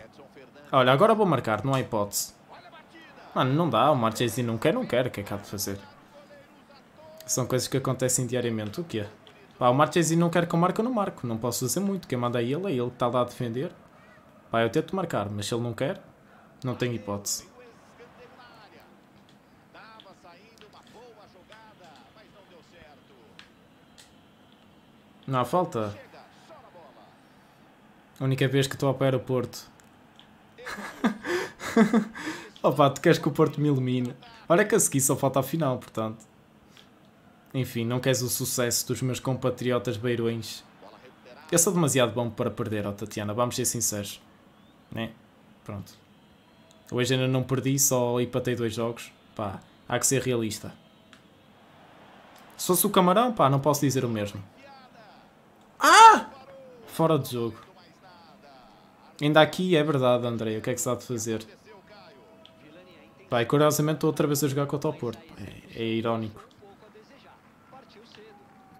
Speaker 1: Olha, agora vou marcar, não há hipótese. Mano, não dá, o Marchesi não quer, não quer, o que é que há de fazer? São coisas que acontecem diariamente, o que é? Pá, o Marchesi não quer que eu marque, eu não marco. Não posso fazer muito. Quem manda é ele, é ele que está lá a defender. Pá, eu tento marcar, mas se ele não quer, não tem hipótese. Não há falta. A única vez que estou a apoiar o Porto. Opa, tu queres que o Porto me ilumine? Olha que a seguir só falta a final, portanto. Enfim, não queres o sucesso dos meus compatriotas beirões. Eu sou demasiado bom para perder, ó oh, Tatiana, vamos ser sinceros. Né? Pronto. Hoje ainda não perdi, só empatei dois jogos. Pá, há que ser realista. Se fosse o camarão, pá, não posso dizer o mesmo. Ah! Fora de jogo. Ainda aqui é verdade, André. O que é que se há de fazer? Pá, e curiosamente estou outra vez a jogar contra o Porto. É, é irónico.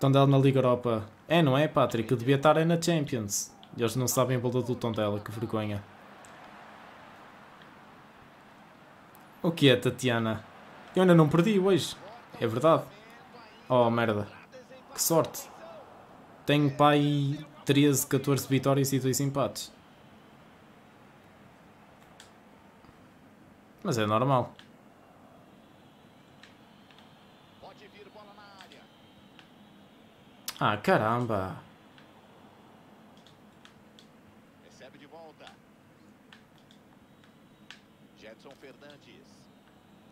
Speaker 1: Tondela na Liga Europa. É, não é, Patrick? Eu devia estar é na Champions. eles não sabem a bola do Tondela, que vergonha. O que é, Tatiana? Eu ainda não perdi hoje. É verdade. Oh, merda. Que sorte. Tenho pai 13, 14 vitórias e 2 empates. Mas é normal. Ah, caramba! Recebe
Speaker 3: de volta. Jetson Fernandes.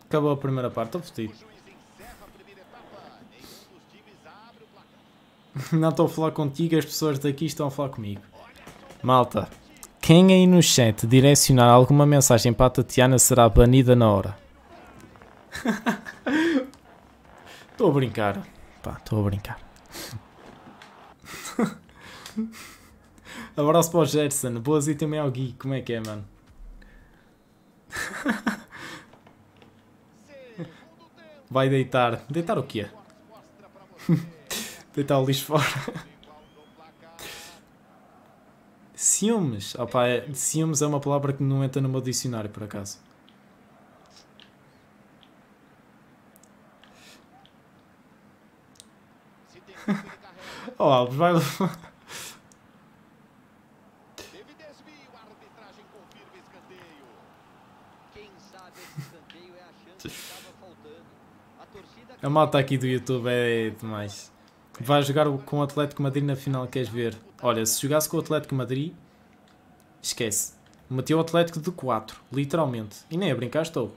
Speaker 1: Acabou a primeira parte, estou vestido. Não estou a falar contigo, as pessoas daqui estão a falar comigo. Malta, quem aí no chat direcionar alguma mensagem para a Tatiana será banida na hora. Estou a brincar. Estou a brincar. Abraço para o Gerson. Boas e também ao Gui. Como é que é, mano? Vai deitar. Deitar o quê? deitar o lixo fora. Ciúmes. Opa, é, ciúmes é uma palavra que não entra no meu dicionário, por acaso. oh, Alves, vai levar... A malta aqui do YouTube é demais. Vai jogar com o Atlético Madrid na final, queres ver? Olha, se jogasse com o Atlético Madrid, esquece. Meteu o Atlético de 4, literalmente. E nem a brincar estou.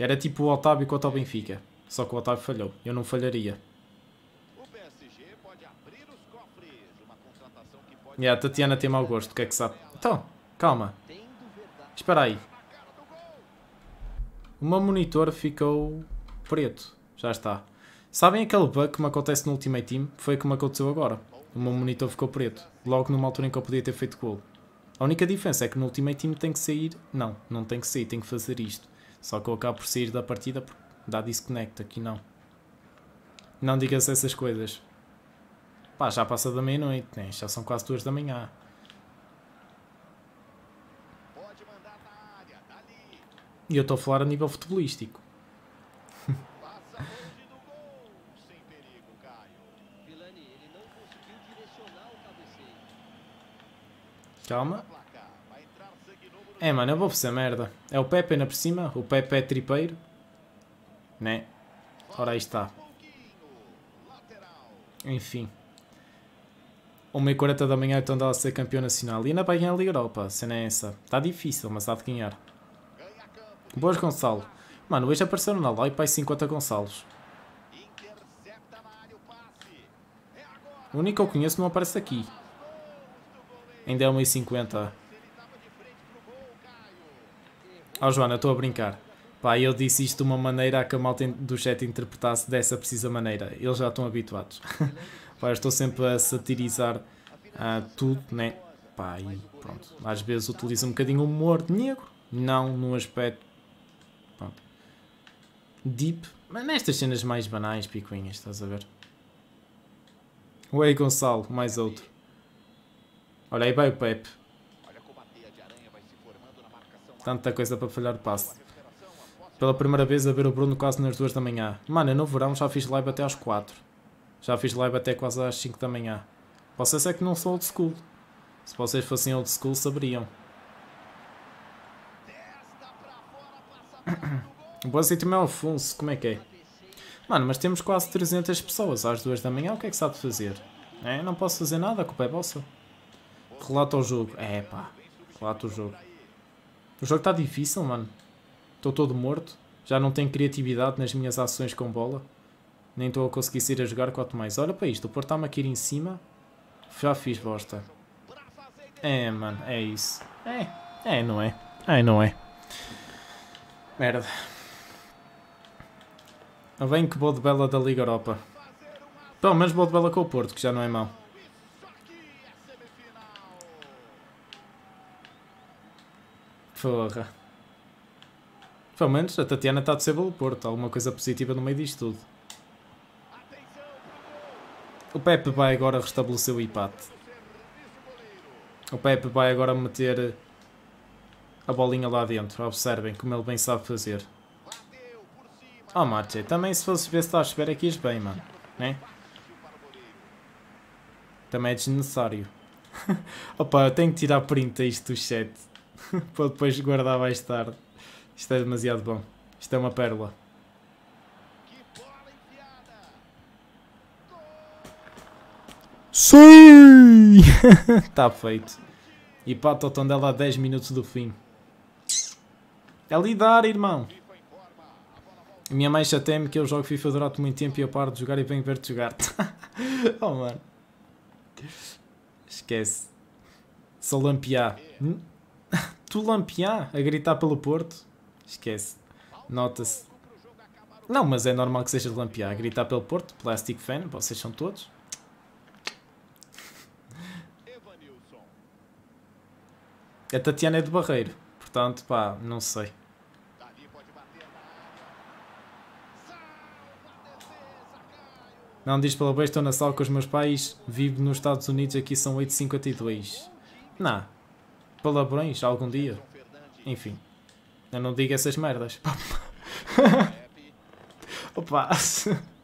Speaker 1: Era tipo o Otávio contra o Benfica. Só que o Otávio falhou. Eu não falharia. E yeah, a Tatiana tem mau gosto, o que é que sabe? Então, calma. Espera aí. O meu monitor ficou preto, já está. Sabem aquele bug que me acontece no Ultimate Team? Foi o que me aconteceu agora. O meu monitor ficou preto, logo numa altura em que eu podia ter feito gol. A única diferença é que no Ultimate Team tem que sair... Não, não tem que sair, tem que fazer isto. Só que eu acabo por sair da partida porque dá disconnect, aqui não. Não digas essas coisas. Pá, já passa da meia-noite, né? já são quase duas da manhã. E eu estou a falar a nível futebolístico. Calma. É, mano, eu vou fazer merda. É o Pepe ainda por cima. O Pepe é tripeiro. Né? Ora, aí está. Enfim. 1h40 da manhã, então dá a ser campeão nacional. E ainda vai ganhar a Liga Europa. A cena é essa. Está difícil, mas há de ganhar. Boas, Gonçalo. Mano, hoje apareceu na live Pai 50 Gonçalos. O único que eu conheço não aparece aqui. Ainda é 1,50. Ó oh, Joana, estou a brincar. Pá, eu disse isto de uma maneira a que a malta do chat interpretasse dessa precisa maneira. Eles já estão habituados. Pá, eu estou sempre a satirizar uh, tudo, né? Pá, e pronto. Às vezes utilizo um bocadinho o humor negro. Não no aspecto... Pronto. Deep. Mas nestas cenas mais banais, picuinhas, estás a ver? Oi, Gonçalo, mais outro. Olha aí vai o Pepe. Tanta coisa para falhar o passe. Pela primeira vez a ver o Bruno quase nas duas da manhã. Mano, eu no verão já fiz live até às quatro. Já fiz live até quase às cinco da manhã. Vocês é que não são old school. Se vocês fossem old school, saberiam. Boa sítio, meu Afonso. como é que é? Mano, mas temos quase 300 pessoas às duas da manhã, o que é que sabe fazer? É, não posso fazer nada, a culpa é vossa. Relata o jogo. É, pá. Relata o jogo. O jogo está difícil, mano. Estou todo morto. Já não tenho criatividade nas minhas ações com bola. Nem estou a conseguir sair a jogar quanto mais. Olha para isto. O Porto está-me aqui em cima. Já fiz bosta. É, mano. É isso. É. É, não é. É, não é. Merda. Vem que boa de bela da Liga Europa. Pelo menos boa de bela com o Porto, que já não é mau. Forra. Pelo menos a Tatiana está de ser pelo Porto. Alguma coisa positiva no meio disto tudo. O Pepe vai agora restabelecer o empate. O Pepe vai agora meter a bolinha lá dentro. Observem como ele bem sabe fazer. Oh, Mate, também se fosse ver se está a chover aqui, és bem, mano. Né? Também é desnecessário. Opa, eu tenho que tirar print a isto do chat. para depois guardar mais tarde. Isto é demasiado bom. Isto é uma pérola.
Speaker 2: Sim!
Speaker 1: Está feito. E pata o Tondela a 10 minutos do fim. É lidar, irmão. A minha mãe já teme que eu jogo FIFA durante muito tempo e eu paro de jogar e venho ver-te jogar. oh, mano. Esquece. Sou lampear. Hum? Tulampian a gritar pelo Porto. Esquece. Nota-se. Não, mas é normal que seja lampiá a gritar pelo Porto. Plastic Fan, vocês são todos. A Tatiana é de Barreiro. Portanto, pá, não sei. Não diz pela bem, estou na sala com os meus pais, vivo nos Estados Unidos, aqui são 8h52. Não, palavrões algum dia. Enfim, eu não digo essas merdas. Opa,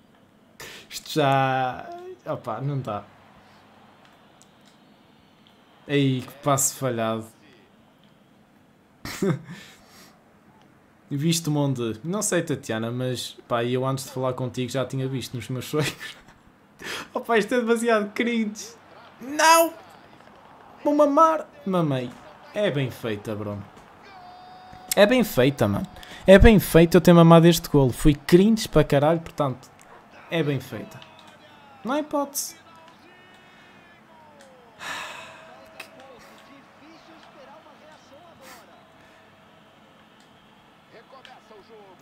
Speaker 1: isto já. Opa, não dá. Aí, que passo falhado. Visto-me onde? Não sei, Tatiana, mas pá, eu antes de falar contigo já tinha visto nos meus sonhos. Opa, isto é demasiado cringe. Não! Vou mamar! Mamei. É bem feita, Bruno. É bem feita, mano. É bem feita eu ter mamado este golo. Fui cringe para caralho, portanto, é bem feita. Não há
Speaker 2: hipótese.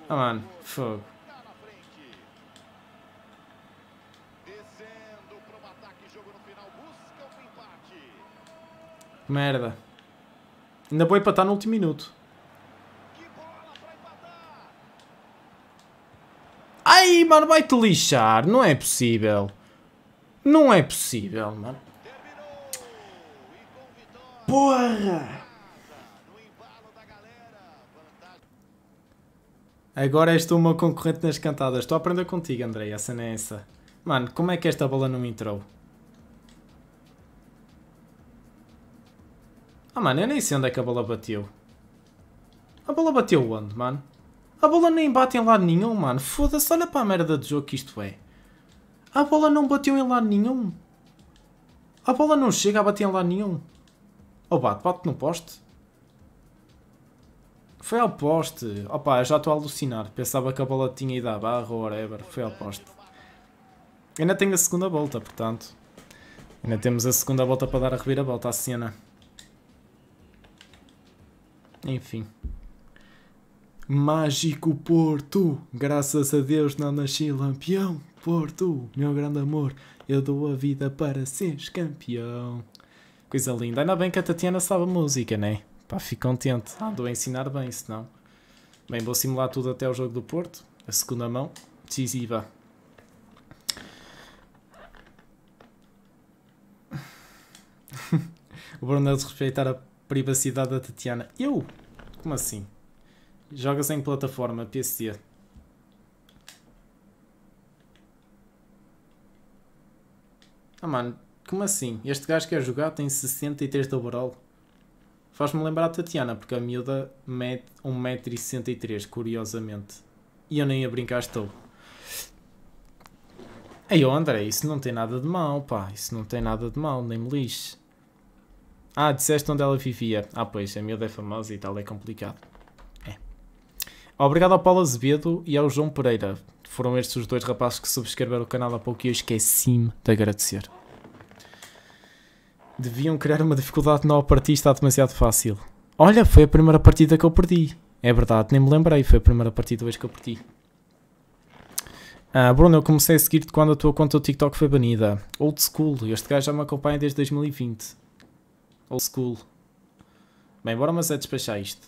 Speaker 2: Ah, mano, fogo.
Speaker 1: Merda. Ainda vou empatar no último minuto. Ai, mano, vai-te lixar. Não é possível. Não é possível, mano.
Speaker 2: Porra!
Speaker 1: Agora és tu uma concorrente nas cantadas. Estou a aprender contigo, André. Essa não é essa. Mano, como é que esta bola não entrou? Ah, mano, eu nem sei onde é que a bola bateu. A bola bateu onde, mano? A bola nem bate em lado nenhum, mano. Foda-se, olha para a merda de jogo que isto é. A bola não bateu em lado nenhum. A bola não chega a bater em lado nenhum. Ou oh, bate, bate no poste. Foi ao poste. Opa, já estou a alucinar. Pensava que a bola tinha ido à barra ou whatever. Foi ao poste. Ainda tenho a segunda volta, portanto. Ainda temos a segunda volta para dar a reviravolta à cena. Enfim. Mágico Porto, graças a Deus não nasci lampião. Porto, meu grande amor, eu dou a vida para seres campeão. Coisa linda. Ainda bem que a Tatiana sabe a música, né? Pá, fico contente. ando a ensinar bem, senão. Bem, vou simular tudo até o jogo do Porto. A segunda mão, decisiva. o Bruno é de respeitar a Privacidade da Tatiana. Eu? Como assim? Jogas em plataforma PC. Ah mano, como assim? Este gajo que é jogar tem 63 de overall. Faz-me lembrar a Tatiana, porque a miúda mete 1,63m, curiosamente. E eu nem a brincar estou. Ei, oh André, isso não tem nada de mal, pá. Isso não tem nada de mal, nem me lixe. Ah, disseste onde ela vivia. Ah, pois, a miúda é famosa e tal, é complicado. É. Obrigado ao Paulo Azevedo e ao João Pereira. Foram estes os dois rapazes que subscreveram o canal há pouco e eu esqueci-me de agradecer. Deviam criar uma dificuldade nova para ti, está demasiado fácil. Olha, foi a primeira partida que eu perdi. É verdade, nem me lembrei, foi a primeira partida hoje que eu perdi. Ah, Bruno, eu comecei a seguir-te quando a tua conta do TikTok foi banida. Old school, este gajo já me acompanha desde 2020. Old school. Bem, bora mas é despachar isto.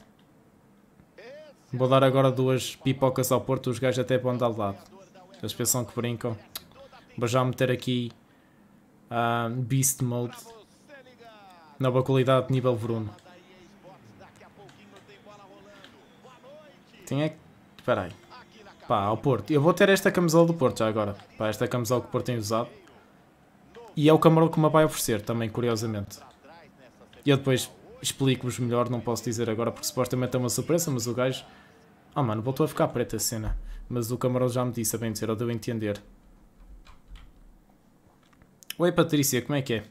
Speaker 1: Vou dar agora duas pipocas ao Porto, os gajos até vão dar de lado. Eles pensam que brincam. Vou já meter aqui a ah, Beast Mode. Nova qualidade de nível Bruno. é que... Espera aí. Pá, ao Porto. Eu vou ter esta camisola do Porto já agora. Pá, esta camisola que o Porto tem usado. E é o camarão que me vai oferecer também, curiosamente. E eu depois explico-vos melhor, não posso dizer agora porque supostamente é uma surpresa, mas o gajo. Ah mano, voltou a ficar preta a cena. Mas o camarão já me disse, a bem dizer, ou deu a entender. Oi Patrícia, como é que é?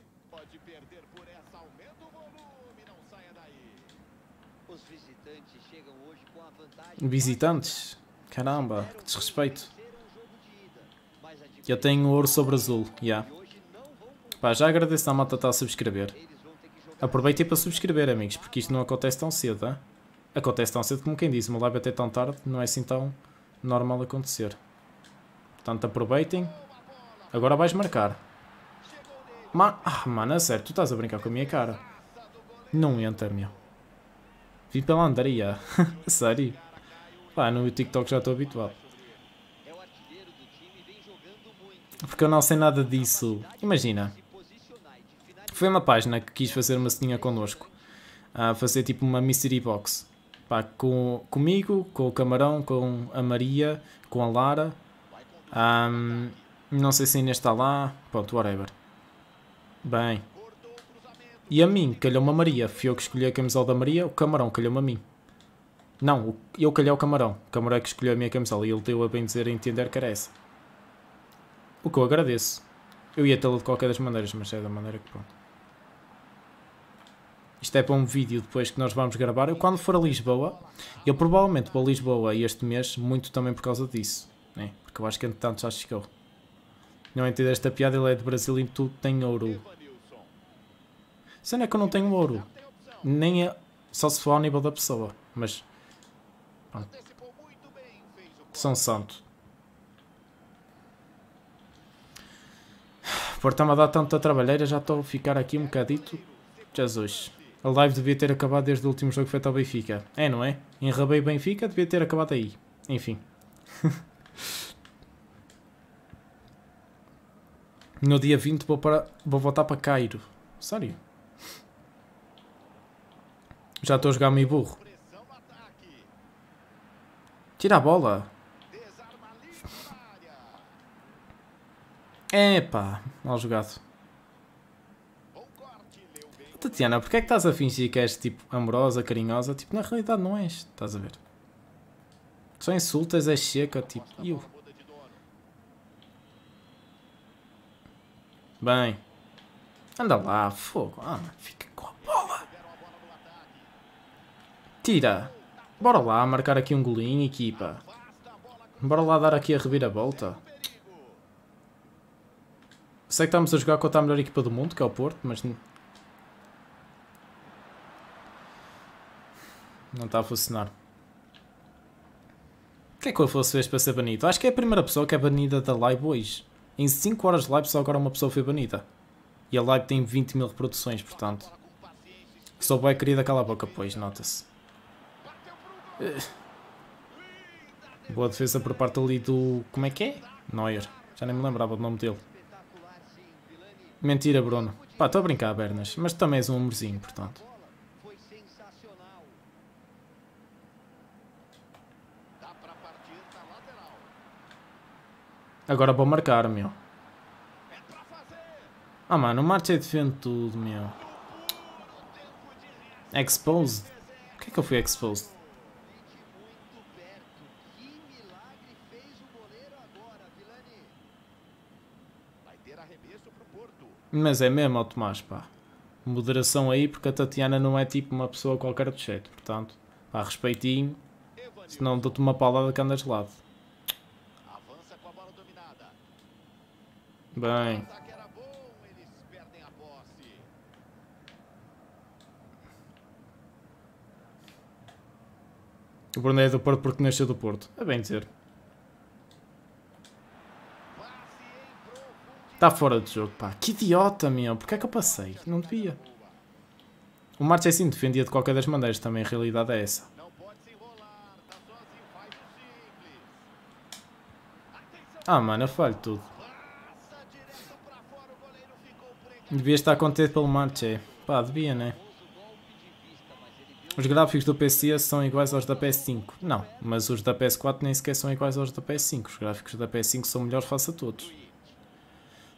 Speaker 1: Visitantes? Caramba, que desrespeito. Eu tenho ouro sobre é azul, já. Yeah. Pá, já agradeço à malta estar a subscrever. Aproveitem para subscrever, amigos, porque isto não acontece tão cedo, hein? Acontece tão cedo como quem diz, uma live até tão tarde, não é assim tão normal acontecer. Portanto, aproveitem. Agora vais marcar. Ma ah, mano, é sério, tu estás a brincar com a minha cara. Não entra, meu. Vim pela andaria. sério. Pá, no TikTok já estou habituado. Porque eu não sei nada disso. Imagina, foi uma página que quis fazer uma ceninha connosco. A fazer tipo uma mystery box. Pá, com, comigo, com o Camarão, com a Maria, com a Lara. Um, não sei se ainda está lá. Pronto, whatever. Bem. E a mim, calhou-me a Maria. Fui eu que escolhi a camisola da Maria, o Camarão calhou-me a mim. Não, eu calhei o Camarão. O Camarão é que escolheu a minha camisola e ele deu a bem dizer a entender que era essa. O que eu agradeço. Eu ia tê-lo de qualquer das maneiras, mas é da maneira que pronto isto é para um vídeo depois que nós vamos gravar. Eu, quando for a Lisboa, eu provavelmente vou a Lisboa este mês, muito também por causa disso, né? porque eu acho que entretanto já chegou. Não entendo esta piada, ele é de Brasil e tudo tem ouro. Sendo é que eu não tenho ouro, nem é só se for ao nível da pessoa, mas. Pronto. São Santo. Por estar-me a dar tanta trabalheira, já estou a ficar aqui um bocadito. Jesus. A live devia ter acabado desde o último jogo feito ao Benfica. É, não é? Enrabei Benfica, devia ter acabado aí. Enfim. no dia 20 vou, para, vou voltar para Cairo. Sério? Já estou a jogar meio burro. Tira a bola. Epá, mal jogado. Tatiana, porquê é que estás a fingir que és tipo amorosa, carinhosa? Tipo, na realidade não és, estás a ver? Só insultas, és seca, tipo, eu. Bem. Anda lá, fogo. Ah, fica com a bola. Tira. Bora lá marcar aqui um golinho, equipa. Bora lá dar aqui a reviravolta. Sei que estamos a jogar contra a melhor equipa do mundo, que é o Porto, mas Não está a funcionar. O que é que eu fosse fez para ser banido? Acho que é a primeira pessoa que é banida da live hoje. Em 5 horas de live só agora uma pessoa foi banida. E a live tem 20 mil reproduções, portanto. Sou bem querida, cala a boca, pois, nota-se. Eh, boa defesa por parte ali do... como é que é? Neuer. Já nem me lembrava do nome dele. Mentira, Bruno. Pá, estou a brincar, Bernas. Mas também és um humorzinho, portanto. Agora para marcar, meu. Ah, mano, o Marcha defende tudo, meu. Exposed? O que é que eu fui exposed? Mas é mesmo, ó Tomás, pá. Moderação aí, porque a Tatiana não é tipo uma pessoa qualquer do jeito. Portanto, pá, respeitinho. Senão dou-te uma paulada que andas de lado. Bem. O Bruno é do Porto porque nasceu do Porto. É bem dizer. Está fora de jogo, pá. Que idiota, meu. Porquê é que eu passei? Não devia. O é assim defendia de qualquer das maneiras também. A realidade é essa. Ah, mano, eu falho tudo. Devia estar contente pelo é. Pá, devia, né? Os gráficos do PC são iguais aos da PS5. Não, mas os da PS4 nem sequer são iguais aos da PS5. Os gráficos da PS5 são melhores face a todos.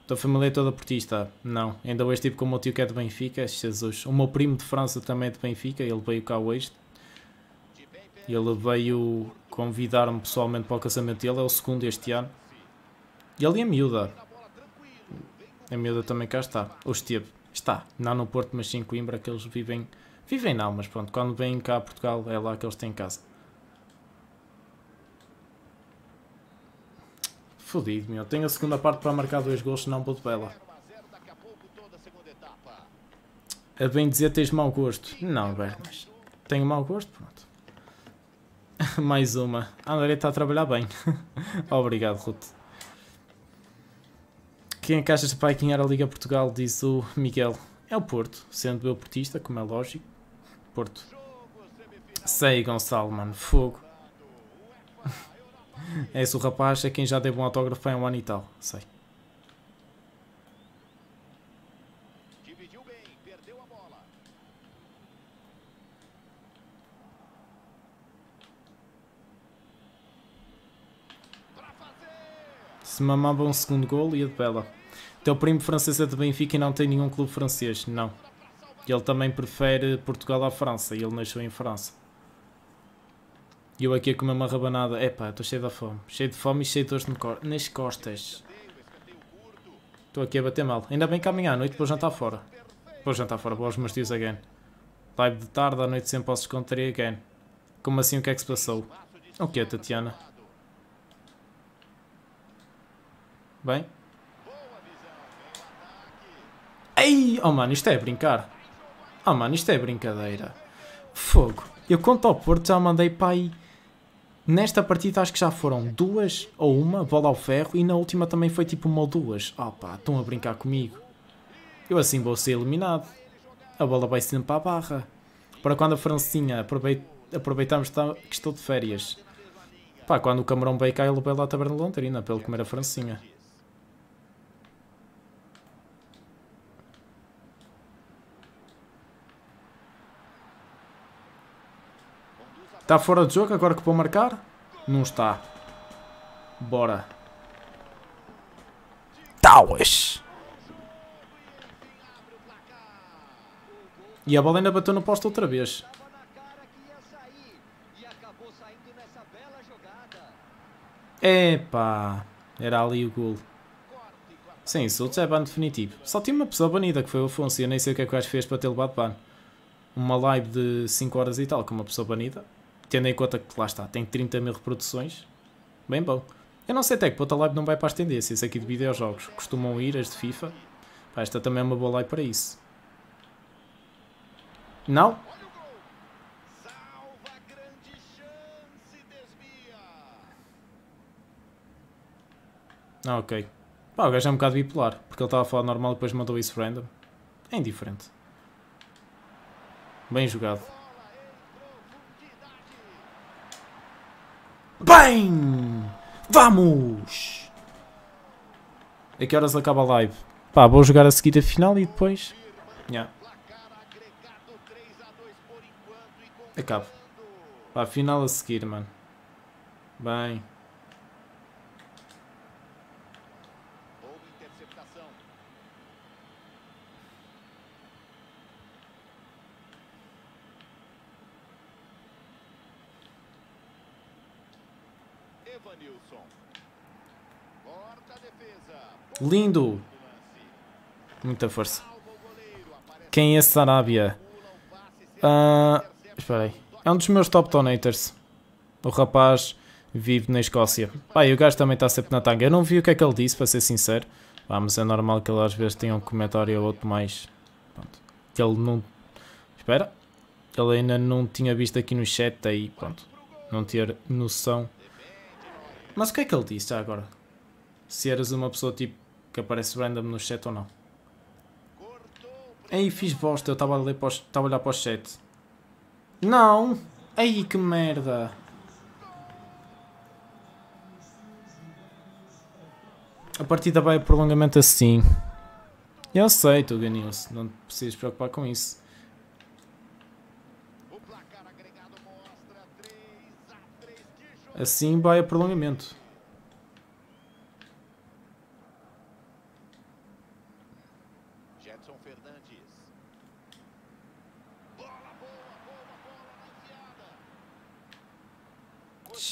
Speaker 1: Tua família é toda portista? Não. Ainda hoje tipo com o meu tio que é de Benfica, é Jesus. O meu primo de França também é de Benfica, ele veio cá hoje. Ele veio convidar-me pessoalmente para o casamento dele, é o segundo este ano. E ele é miúda. A miúda também cá está. Ou esteve. Está. Não no Porto, mas sim em Coimbra, que eles vivem... Vivem não, mas pronto, quando vêm cá a Portugal é lá que eles têm casa. Fodido, meu. Tenho a segunda parte para marcar dois gols, senão vou de bela. A bem dizer, tens mau gosto. Não, Bernas. Tenho mau gosto? Pronto. Mais uma. A ah, André está a trabalhar bem. Obrigado, Ruth. Quem encaixa para de era a Liga Portugal, diz o Miguel, é o Porto, sendo eu portista, como é lógico. Porto. Sei, Gonçalo, mano, fogo. é esse o rapaz, é quem já deu um autógrafo em um ano e tal, sei. se mamava um segundo gol ia de bela. Teu primo francês é de Benfica e não tem nenhum clube francês? Não. Ele também prefere Portugal à França. e Ele nasceu em França. E eu aqui a comer uma rabanada. Epá, estou cheio de fome. Cheio de fome e cheio de dores nas costas. Estou aqui a bater mal. Ainda bem que amanhã à noite vou jantar fora. Vou jantar fora, vou aos meus tios again. Live de tarde, à noite sempre posso esconder again. Como assim o que é que se passou? O que é, Tatiana? Bem. Ei! Oh mano, isto é brincar. Oh mano, isto é brincadeira. Fogo. Eu conto ao Porto, já mandei para aí... Nesta partida acho que já foram duas ou uma bola ao ferro e na última também foi tipo uma ou duas. Oh pá, estão a brincar comigo. Eu assim vou ser eliminado. A bola vai sempre para a barra. Para quando a Francinha aproveita, aproveitamos que estou de férias. Pá, quando o Camarão veio cá ele veio lá à Taberna Londrina, pelo comer a Francinha. Está fora de jogo agora que vou marcar? Não está. Bora. Tauas! E a bola ainda bateu no posto outra vez. epa era ali o gol. Sem insultos é ban definitivo. Só tinha uma pessoa banida que foi o Afonso e eu nem sei o que é que o gajo fez para ter levado ban. Uma live de 5 horas e tal com uma pessoa banida tendo em conta que lá está, tem 30 mil reproduções, bem bom. Eu não sei até que ponto a live não vai para as tendências aqui de videojogos. Costumam ir as de FIFA. Pá, esta também é uma boa live para isso. Não? Ah, ok. Pá, o gajo é um bocado bipolar, porque ele estava a falar normal e depois mandou isso random. É indiferente. Bem jogado. Bem! Vamos! A que horas acaba a live? Pá, vou jogar a seguir a final e depois... Yeah. Acabo. Pá, final a seguir, mano. Bem... Lindo! Muita força. Quem é esse Arábia? Uh, ah, espera aí. É um dos meus top donators. O rapaz vive na Escócia. Pai, o gajo também está sempre na tanga. Eu não vi o que é que ele disse, para ser sincero. Pá, mas é normal que ele às vezes tenha um comentário ou outro mais... Pronto. Que ele não... Espera. Ele ainda não tinha visto aqui no chat, aí pronto. Não ter noção. Mas o que é que ele disse já agora? Se eras uma pessoa tipo que aparece random no chat ou não. Ei, fiz bosta, eu estava a, a olhar para o chat. Não! Ei, que merda! A partida vai a prolongamento assim. Eu sei, Tuganils, não te precisas preocupar com isso. Assim vai a prolongamento.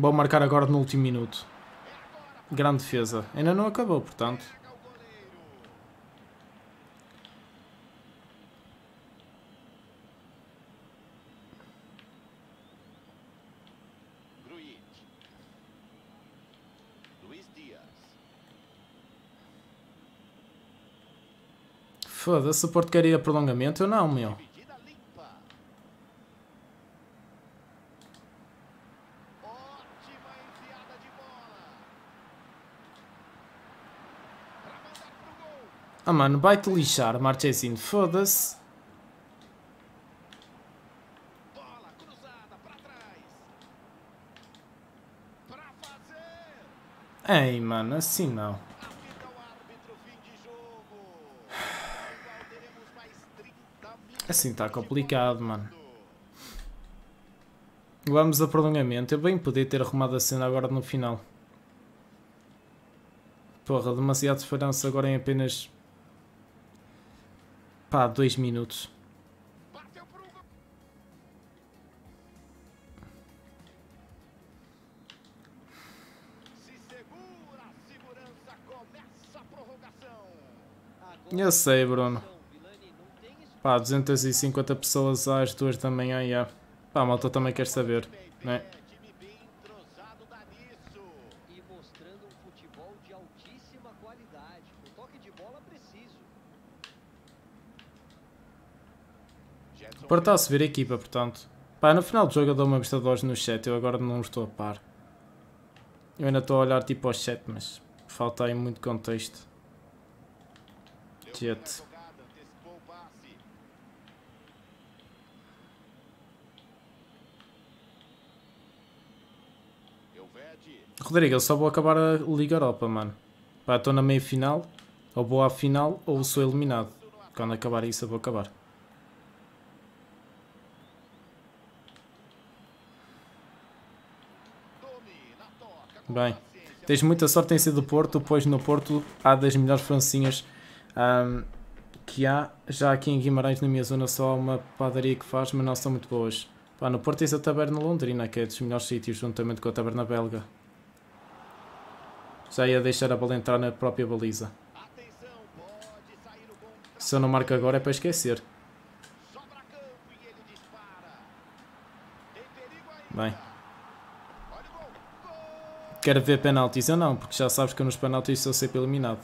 Speaker 1: Vão marcar agora no último minuto. Grande defesa. Ainda não acabou, portanto. Foda-se, o Porto queria prolongamento, ou não, meu. Ah mano, vai-te lixar, Marchesino, foda-se. Ei, mano, assim não. Assim está complicado, mano. Vamos a prolongamento. Eu bem podia ter arrumado a cena agora no final. Porra, demasiada diferença agora em apenas Pá, dois minutos. Eu sei, Bruno. Pá, 250 pessoas às duas da manhã, yeah. Pá, a malta também quer saber, né? Porto está a subir a equipa, portanto. Pá, no final do jogo eu dou uma vista de olhos no chat, eu agora não estou a par. Eu ainda estou a olhar tipo ao chat, mas falta aí muito contexto. Jet. Rodrigo, eu só vou acabar a Liga Europa, mano. Pá, estou na meia final, ou vou à final, ou sou eliminado. Quando acabar isso, eu vou acabar. Bem, tens muita sorte em ser do Porto, pois no Porto há das melhores francinhas um, que há. Já aqui em Guimarães, na minha zona, só há uma padaria que faz, mas não são muito boas. Pá, no Porto tens a Taberna Londrina, que é dos melhores sítios, juntamente com a Taberna Belga. Já ia deixar a bola entrar na própria baliza. Se eu não marco agora é para esquecer. Bem, quer ver penaltis. ou não, porque já sabes que eu nos penaltis sou sempre eliminado.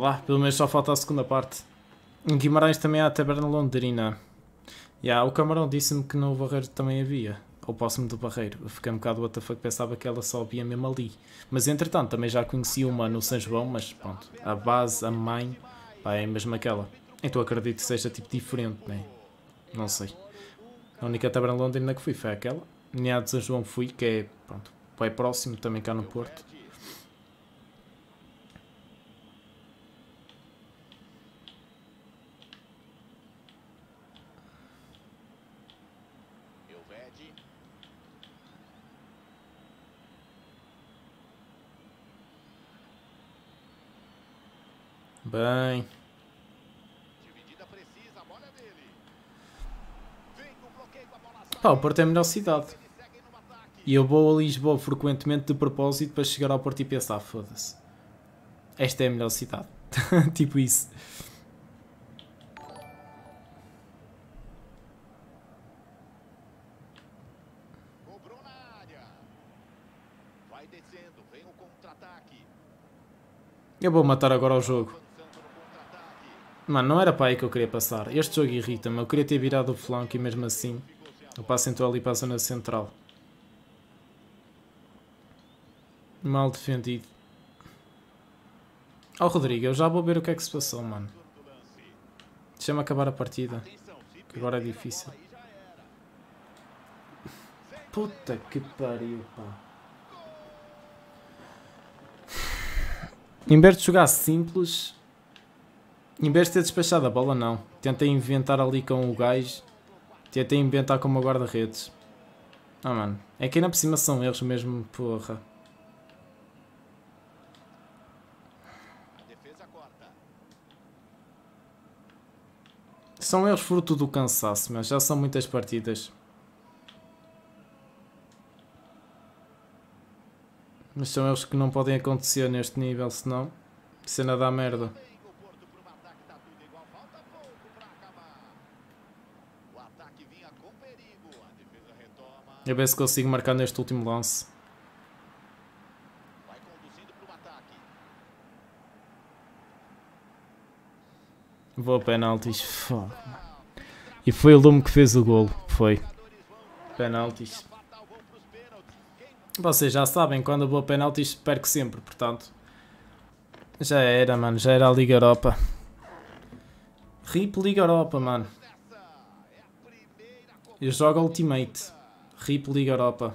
Speaker 1: vá, pelo menos só falta a segunda parte. Em Guimarães também há a taberna londrina. Yeah, o camarão disse-me que no Barreiro também havia. Ou próximo do Barreiro. Eu fiquei um bocado WTF, pensava que ela só havia mesmo ali. Mas entretanto, também já conheci uma no São João, mas pronto. A base, a mãe, pá, é mesmo aquela. Então acredito que seja tipo diferente, né? Não sei. A única taberna londrina que fui foi aquela. Nem a de São João fui, que é, pronto, é próximo, também cá no Porto. Bem. Pá, o Porto é a melhor cidade. E eu vou a Lisboa frequentemente de propósito para chegar ao Porto e pensar, foda-se. Esta é a melhor cidade. tipo isso. Eu vou matar agora o jogo. Mano, não era para aí que eu queria passar. Este jogo irrita-me. Eu queria ter virado o flanco e mesmo assim eu passo então ali para a zona central. Mal defendido. Ó oh, Rodrigo, eu já vou ver o que é que se passou, mano. Deixa-me acabar a partida. Que agora é difícil. Puta que pariu, pá. Em vez de jogar simples, em vez de ter despachado a bola, não. Tentei inventar ali com o gajo. Tentei inventar com uma guarda-redes. Ah, mano. É que ainda por cima são erros mesmo, porra. São erros fruto do cansaço, mas já são muitas partidas. Mas são erros que não podem acontecer neste nível, senão... Cena dá merda. Eu ver se consigo marcar neste último lance. Vou a penaltis. E foi o Lume que fez o golo. Foi. Penaltis. Vocês já sabem, quando eu vou a penaltis perco sempre, portanto. Já era, mano. Já era a Liga Europa. RIP Liga Europa, mano. Eu jogo Ultimate. RIP Liga Europa.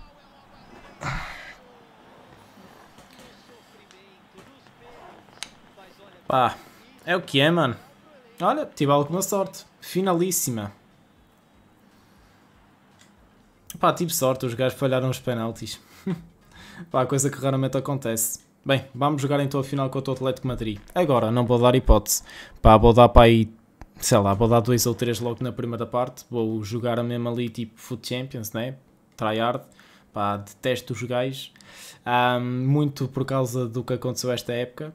Speaker 1: que é, mano. Olha, tive alguma sorte. Finalíssima. Pá, tive sorte, os gajos falharam os penaltis. Pá, coisa que raramente acontece. Bem, vamos jogar então a final contra o Atlético Madrid. Agora, não vou dar hipótese. Pá, vou dar para aí, sei lá, vou dar dois ou três logo na primeira parte. Vou jogar a mesma ali tipo Foot Champions, né? Tryhard. Pá, detesto os gajos. Um, muito por causa do que aconteceu esta época.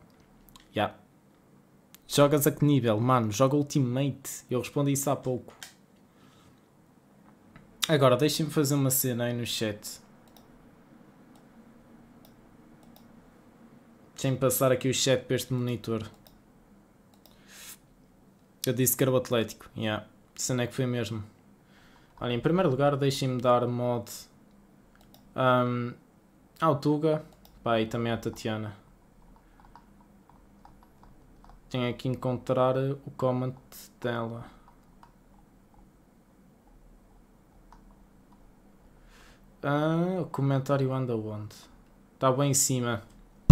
Speaker 1: Já. Yeah. Jogas a que nível? Mano, joga Ultimate. Eu respondi isso há pouco. Agora, deixem-me fazer uma cena aí no chat. Deixem-me passar aqui o chat para este monitor. Eu disse que era o Atlético. Yeah. Cena é que foi mesmo. Olha, em primeiro lugar, deixem-me dar mod um, ao ah, Tuga. Pá, e também à Tatiana. Tenho que encontrar o comment dela. Ah, o comentário anda onde? Está bem em cima.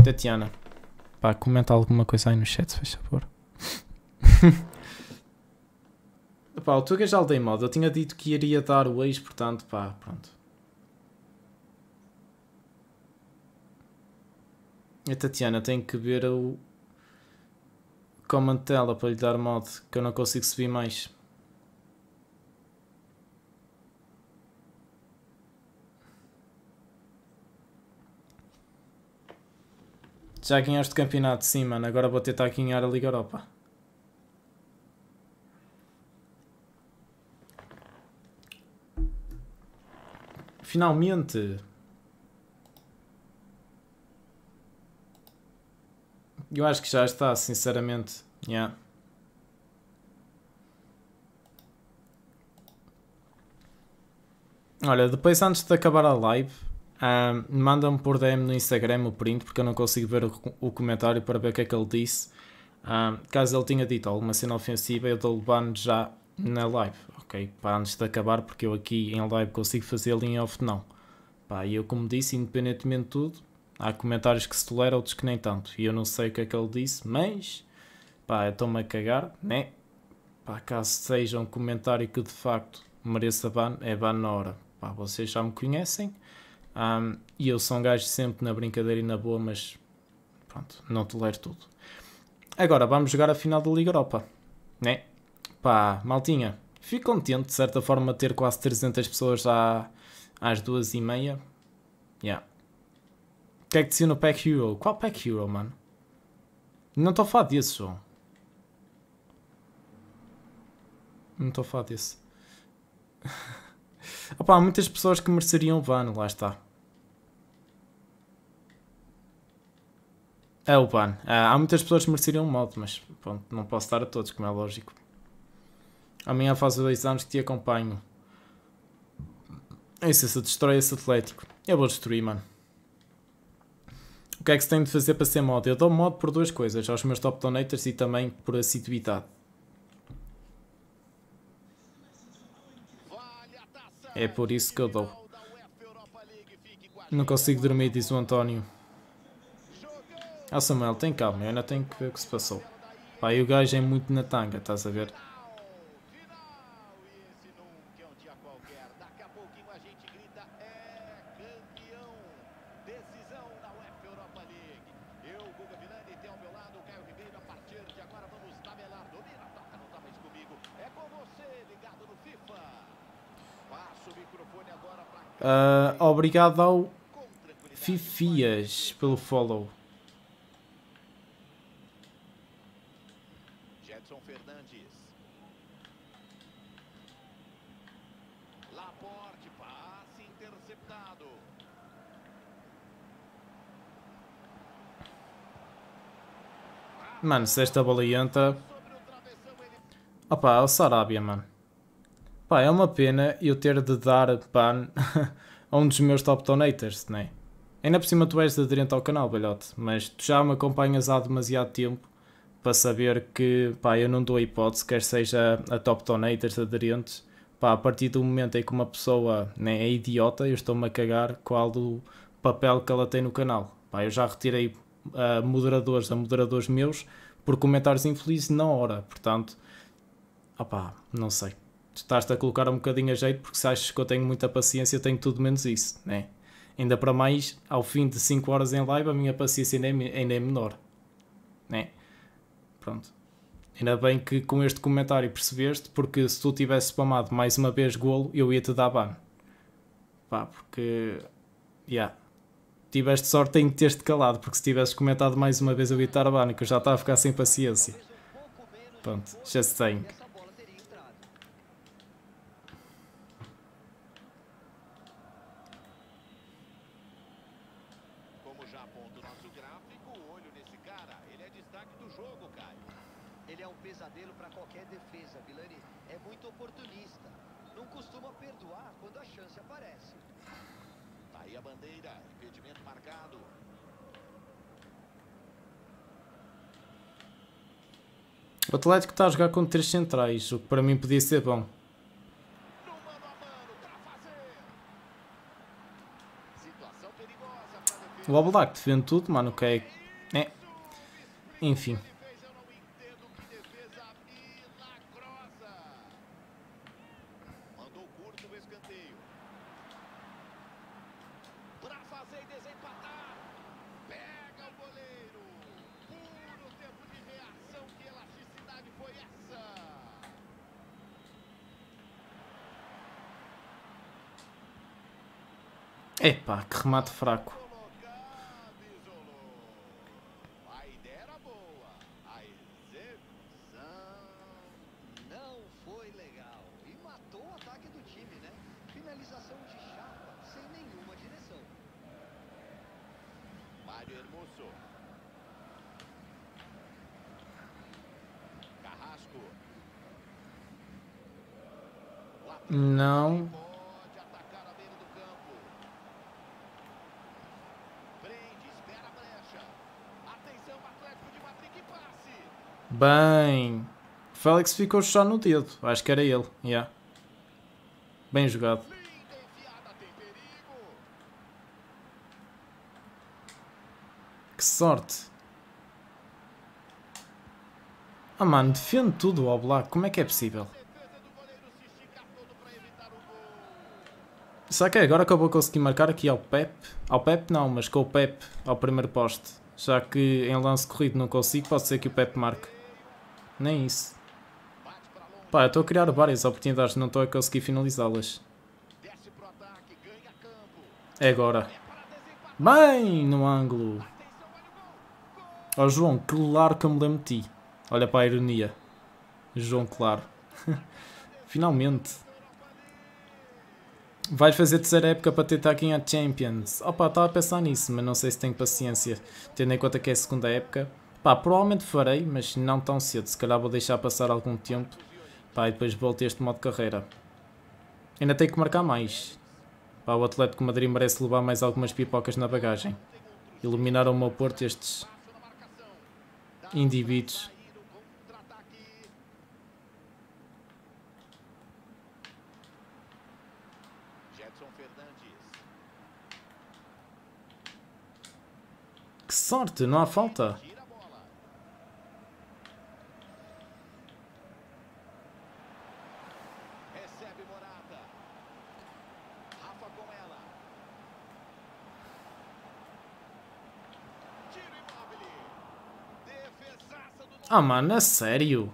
Speaker 1: Tatiana. Pá, comenta alguma coisa aí no chat, se faz favor. pá, o Tuga já lhe dei modo. Eu tinha dito que iria dar o ex, portanto, pá, pronto. A Tatiana tem que ver o, com a tela para lhe dar mod que eu não consigo subir mais. Já ganhaste campeonato, sim, mano. Agora vou tentar ganhar a Liga Europa. Finalmente! Eu acho que já está, sinceramente. Yeah. Olha, depois antes de acabar a live, um, manda-me por DM no Instagram o print, porque eu não consigo ver o, o comentário para ver o que é que ele disse. Um, caso ele tenha dito alguma cena ofensiva, eu dou-lhe ban já na live, ok? Para antes de acabar, porque eu aqui em live consigo fazer lo em off não. Pá, eu como disse, independentemente de tudo, Há comentários que se tolera, outros que nem tanto. E eu não sei o que é que ele disse, mas pá, estou-me a cagar, né? Pá, caso seja um comentário que de facto mereça ban, é ban na hora. Pá, vocês já me conhecem. Um, e eu sou um gajo sempre na brincadeira e na boa, mas pronto, não tolero tudo. Agora vamos jogar a final da Liga Europa, né? Pá, maltinha, fico contente de certa forma ter quase 300 pessoas à, às duas e meia. Yeah que Team no Pack Hero. Qual Pack Hero, mano? Não estou a falar disso. Não estou a falar disso. Opa, há muitas pessoas que mereceriam o ban, lá está. É o ban. Ah, há muitas pessoas que mereceriam o mod, mas pronto, não posso dar a todos, como é lógico. Amanhã faz dois anos que te acompanho. Isso, se destrói esse Atlético. Eu vou destruir, mano. O que é que se tem de fazer para ser mod? Eu dou mod por duas coisas, aos meus top donators e também por assiduidade. É por isso que eu dou. Não consigo dormir, diz o António. Ah Samuel, tem calma, eu ainda tenho que ver o que se passou. Pá, e o gajo é muito na tanga, estás a ver? Obrigado ao Fifias pelo follow.
Speaker 3: Jetson Fernandes. Laporte, passe interceptado.
Speaker 1: Mano, se esta bola entra... Opa, é o Sarabia, mano. Pá, é uma pena eu ter de dar ban a um dos meus top donators, não é? Ainda por cima tu és aderente ao canal, Balhote, mas tu já me acompanhas há demasiado tempo para saber que, pá, eu não dou hipótese, quer seja a top donators aderentes, pá, a partir do momento em que uma pessoa né, é idiota, eu estou-me a cagar qual do papel que ela tem no canal. Pá, eu já retirei uh, moderadores a moderadores meus por comentários infelizes na hora, portanto, opá, não sei tu estás-te a colocar um bocadinho a jeito porque se achas que eu tenho muita paciência, eu tenho tudo menos isso, né? Ainda para mais, ao fim de 5 horas em live, a minha paciência ainda é, ainda é menor, né? Pronto. Ainda bem que com este comentário percebeste, porque se tu tivesse spamado mais uma vez golo, eu ia-te dar ban. Pá, porque... Yeah. Tiveste sorte em ter-te calado, porque se tivesses comentado mais uma vez, eu ia-te dar ban, que eu já estava a ficar sem paciência. Pronto, já se tenho. O Atlético está a jogar com três centrais, o que para mim podia ser bom. O Oblak defende tudo, mano, o que é. é. Enfim. Epá, que remate fraco. Félix ficou só no dedo. Acho que era ele. Yeah. Bem jogado. Que sorte. Ah mano, defende tudo o Black. Como é que é possível? Será que é agora que eu vou conseguir marcar aqui ao Pep? Ao Pep não, mas com o Pep ao primeiro poste. Já que em lance corrido não consigo, pode ser que o Pep marque. Nem isso. Pá, estou a criar várias oportunidades, não estou a conseguir finalizá-las. É agora. Bem no ângulo. Ó oh, João, claro que eu me lembro de ti. Olha para a ironia. João, claro. Finalmente. Vai fazer terceira época para tentar ganhar Champions. Opa, estava a pensar nisso, mas não sei se tenho paciência. Tendo em conta que é a segunda época. Pá, provavelmente farei, mas não tão cedo. Se calhar vou deixar passar algum tempo. Tá, e depois voltei este modo de carreira. Ainda tenho que marcar mais. Pá, o Atlético Madrid merece levar mais algumas pipocas na bagagem. Iluminaram o meu porto estes indivíduos. Que sorte, não há falta. Ah, mano, é sério?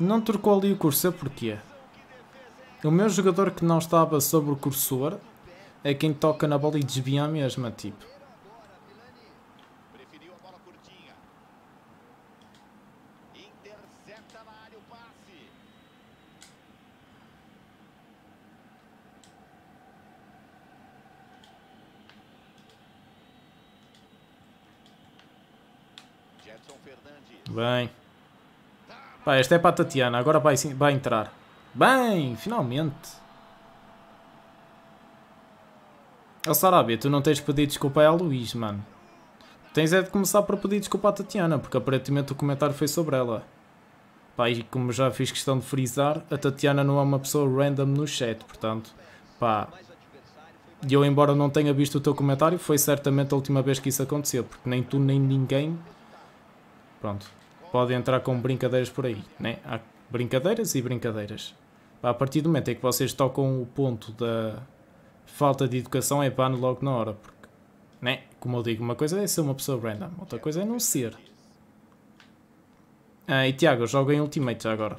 Speaker 1: Não trocou ali o cursor porquê? O meu jogador que não estava sobre o cursor é quem toca na bola e desvia mesmo, tipo. Bem. Pá, esta é para a Tatiana. Agora vai, vai entrar. Bem, finalmente. Ó Sarabia, tu não tens pedido desculpa a Luís, mano. Tens é de começar para pedir desculpa à Tatiana, porque aparentemente o comentário foi sobre ela. Pá, e como já fiz questão de frisar, a Tatiana não é uma pessoa random no chat, portanto, pá. E eu, embora não tenha visto o teu comentário, foi certamente a última vez que isso aconteceu, porque nem tu nem ninguém. Pronto, pode entrar com brincadeiras por aí, né? Há brincadeiras e brincadeiras. A partir do momento em que vocês tocam o ponto da falta de educação, é pano logo na hora, porque, né? Como eu digo, uma coisa é ser uma pessoa random, outra coisa é não ser. Ah, e Tiago, joga em Ultimate agora.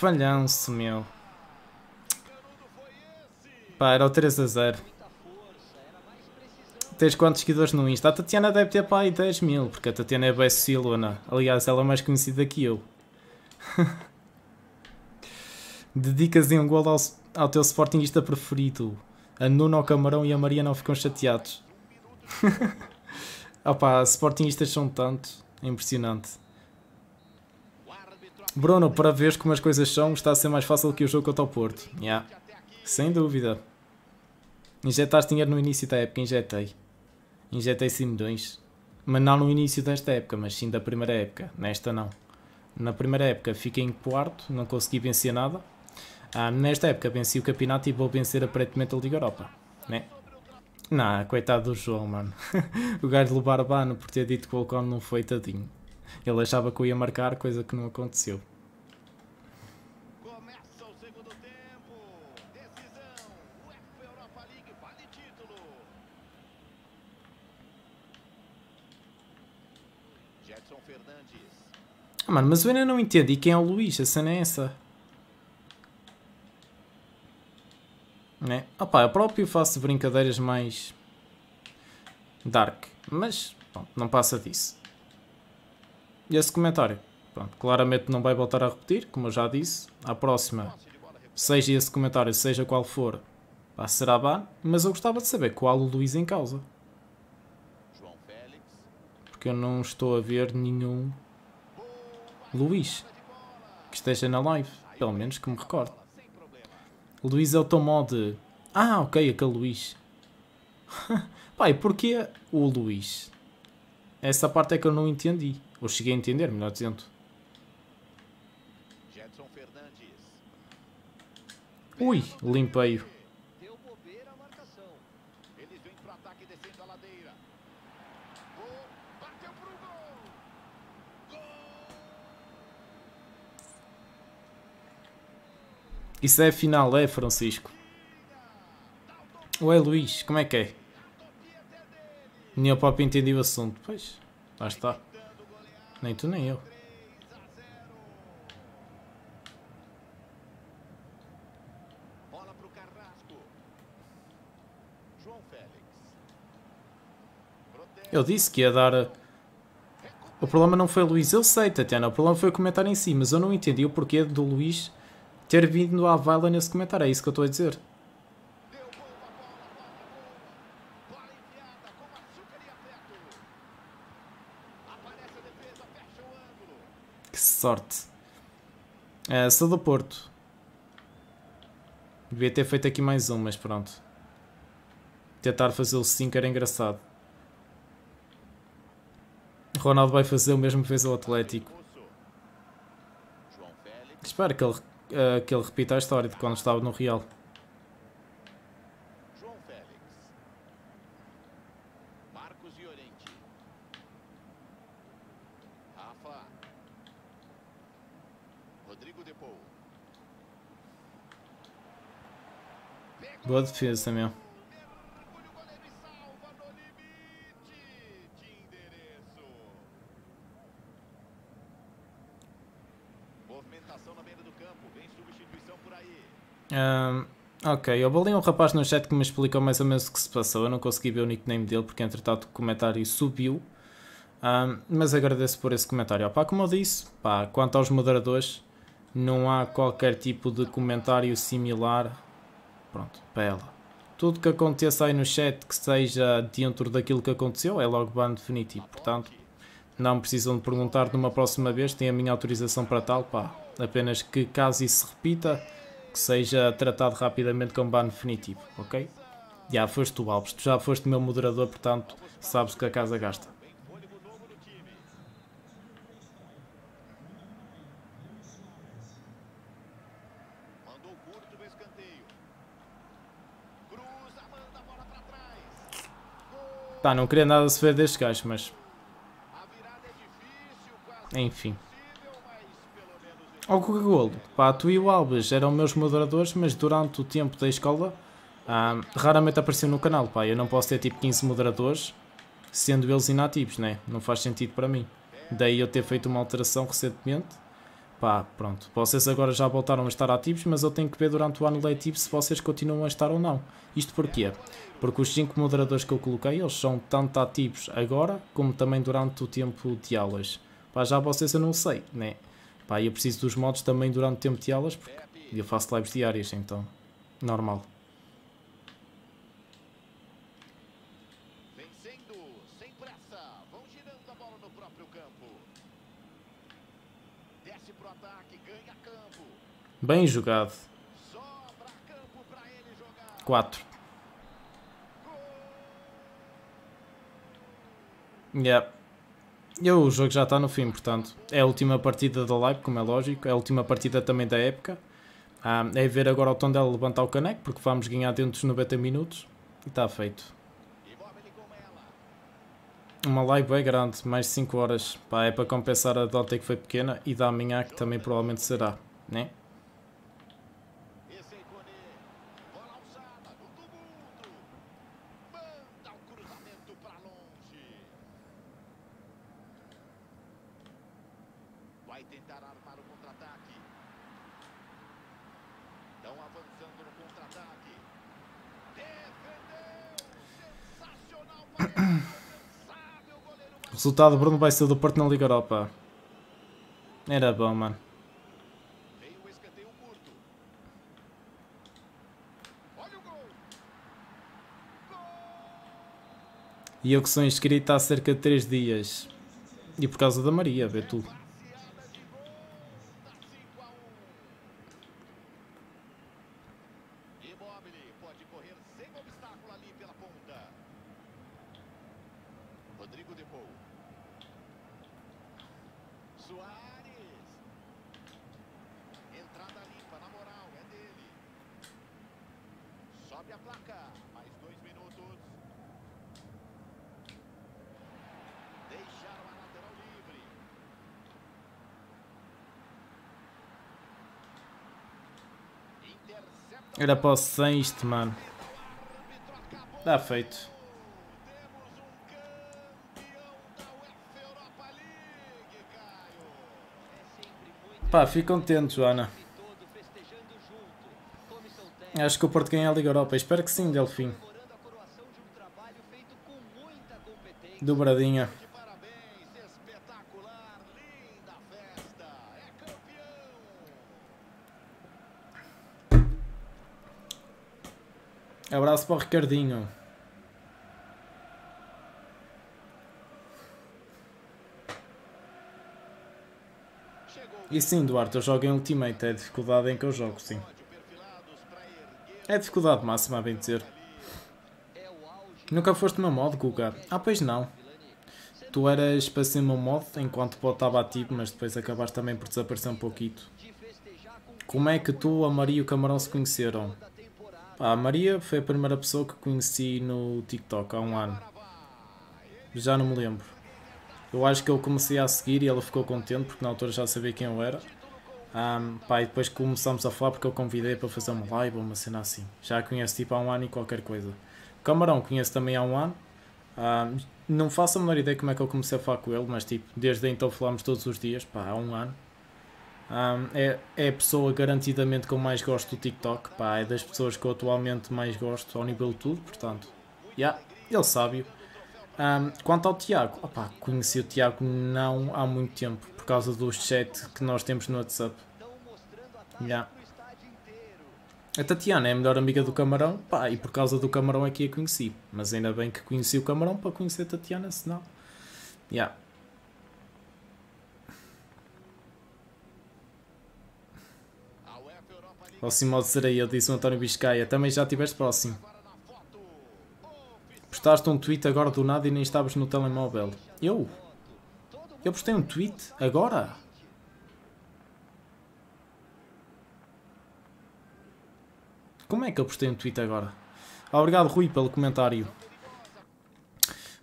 Speaker 1: Falhanço, meu. Pá, era o 3 a 0. Tens quantos seguidores no Insta? A Tatiana deve ter pá aí 10 mil, porque a Tatiana é Bessilona. Aliás, ela é mais conhecida que eu. Dedicas em um gol ao, ao teu Sportingista preferido. A Nuno, ao Camarão e a Maria não ficam chateados. Opa, Sportingistas são tantos. É impressionante. Bruno, para ver como as coisas são, está a ser mais fácil que o jogo contra o Porto. Yeah. Sem dúvida. Injetaste dinheiro no início da época, injetei. Injetei sim milhões. Mas não no início desta época, mas sim da primeira época. Nesta não. Na primeira época fiquei em quarto, não consegui vencer nada. Ah, nesta época venci o campeonato e vou vencer aparentemente a Liga Europa. Né? Não, coitado do João, mano. o gajo levar bano por ter dito que o Ocon não foi tadinho. Ele achava que eu ia marcar, coisa que não aconteceu. Ah, mano, mas eu ainda não entendo. E quem é o Luís? A cena é essa. Né? Opa, eu próprio faço brincadeiras mais dark. Mas, bom, não passa disso. E esse comentário. Pronto, claramente não vai voltar a repetir, como eu já disse. À próxima, seja esse comentário, seja qual for, pá, será ban. Mas eu gostava de saber qual o Luís em causa. Porque eu não estou a ver nenhum Luís que esteja na live. Pelo menos que me recordo. Luís é o tom mod. Ah, ok, aquele Luís. Pai, porquê o Luís? Essa parte é que eu não entendi. Ou cheguei a entender, melhor dizendo. Ui, limpei-o. Isso é final, é Francisco. Ou é Luís, como é que é? Nem eu próprio entendi o assunto. Pois, lá está. Nem tu, nem eu. Eu disse que ia dar. O problema não foi o Luís, eu sei, Tatiana. O problema foi o comentário em si, mas eu não entendi o porquê do Luís ter vindo à vaila nesse comentário. É isso que eu estou a dizer. sorte. Uh, sou do Porto. Devia ter feito aqui mais um, mas pronto. Tentar fazer o 5 era engraçado. Ronaldo vai fazer o mesmo que fez ao Atlético. Espero que ele, uh, que ele repita a história de quando estava no Real. Boa defesa também. Um, ok, eu ali um rapaz no chat que me explicou mais ou menos o que se passou. Eu não consegui ver o nickname dele porque, entretanto, o comentário subiu. Um, mas agradeço por esse comentário. Opa, como eu disse, pá, quanto aos moderadores, não há qualquer tipo de comentário similar Pronto, para ela. Tudo que aconteça aí no chat que seja dentro daquilo que aconteceu é logo ban definitivo. Portanto, não precisam de perguntar numa próxima vez, têm a minha autorização para tal, pá. Apenas que caso isso se repita, que seja tratado rapidamente como ban definitivo, ok? Já foste tu, Alves, tu já foste meu moderador, portanto, sabes o que a casa gasta. Tá, não queria nada se ver deste gajo, mas... Enfim. Ao Golo, pá, tu e o Alves eram meus moderadores, mas durante o tempo da escola ah, raramente apareciam no canal, pá. Eu não posso ter tipo 15 moderadores, sendo eles inativos, né? Não faz sentido para mim. Daí eu ter feito uma alteração recentemente pá, pronto, vocês agora já voltaram a estar ativos, mas eu tenho que ver durante o ano letivo se vocês continuam a estar ou não. Isto porquê? Porque os 5 moderadores que eu coloquei, eles são tanto ativos agora, como também durante o tempo de aulas. Pá, já vocês eu não sei, né? Pá, eu preciso dos mods também durante o tempo de aulas, porque eu faço lives diárias, então, normal. Bem jogado. 4. Yeah. E o jogo já está no fim, portanto. É a última partida da live, como é lógico. É a última partida também da época. Ah, é ver agora o Tondela levantar o caneco, porque vamos ganhar dentro dos 90 minutos. E está feito. Uma live é grande, mais de 5 horas. Pá, é para compensar a dota que foi pequena e da amanhã que também provavelmente será. Né? Resultado, Bruno vai ser do Porto na Liga Europa. Era bom, mano. E eu que sou inscrito há cerca de 3 dias. E por causa da Maria, vê tudo. era para o mano. dá tá feito. Pá, fico contente, Joana. Acho que o Porto ganha a Liga Europa. Espero que sim, Delfim. Dobradinha. passo para o Ricardinho. E sim, Duarte, eu jogo em Ultimate, é a dificuldade em que eu jogo, sim. É a dificuldade máxima, a bem dizer. Nunca foste meu mod, Guga? Ah, pois não. Tu eras para ser meu mod enquanto o estava ativo, mas depois acabaste também por desaparecer um pouquito. Como é que tu, a Maria e o Camarão se conheceram? Pá, a Maria foi a primeira pessoa que conheci no TikTok há um ano. Já não me lembro. Eu acho que eu comecei a seguir e ela ficou contente porque na altura já sabia quem eu era. Um, pá, e depois começámos a falar porque eu convidei para fazer uma live ou uma cena assim. Já a conheço tipo há um ano e qualquer coisa. Camarão conheço também há um ano. Um, não faço a menor ideia como é que eu comecei a falar com ele, mas tipo, desde então falámos todos os dias, pá, há um ano. Um, é, é a pessoa garantidamente que eu mais gosto do TikTok, pá, é das pessoas que eu atualmente mais gosto ao nível de tudo, portanto, já, yeah, ele sabe Um, quanto ao Tiago, opá, conheci o Tiago não há muito tempo, por causa do chat que nós temos no WhatsApp. Yeah. A Tatiana é a melhor amiga do Camarão, pá, e por causa do Camarão é que a conheci. Mas ainda bem que conheci o Camarão para conhecer a Tatiana, senão. Yeah. Próximo ao de sereia, disse o António Biscaia. Também já estiveste próximo. Postaste um tweet agora do nada e nem estavas no telemóvel. Eu? Eu postei um tweet agora? Como é que eu postei um tweet agora? Obrigado, Rui, pelo comentário.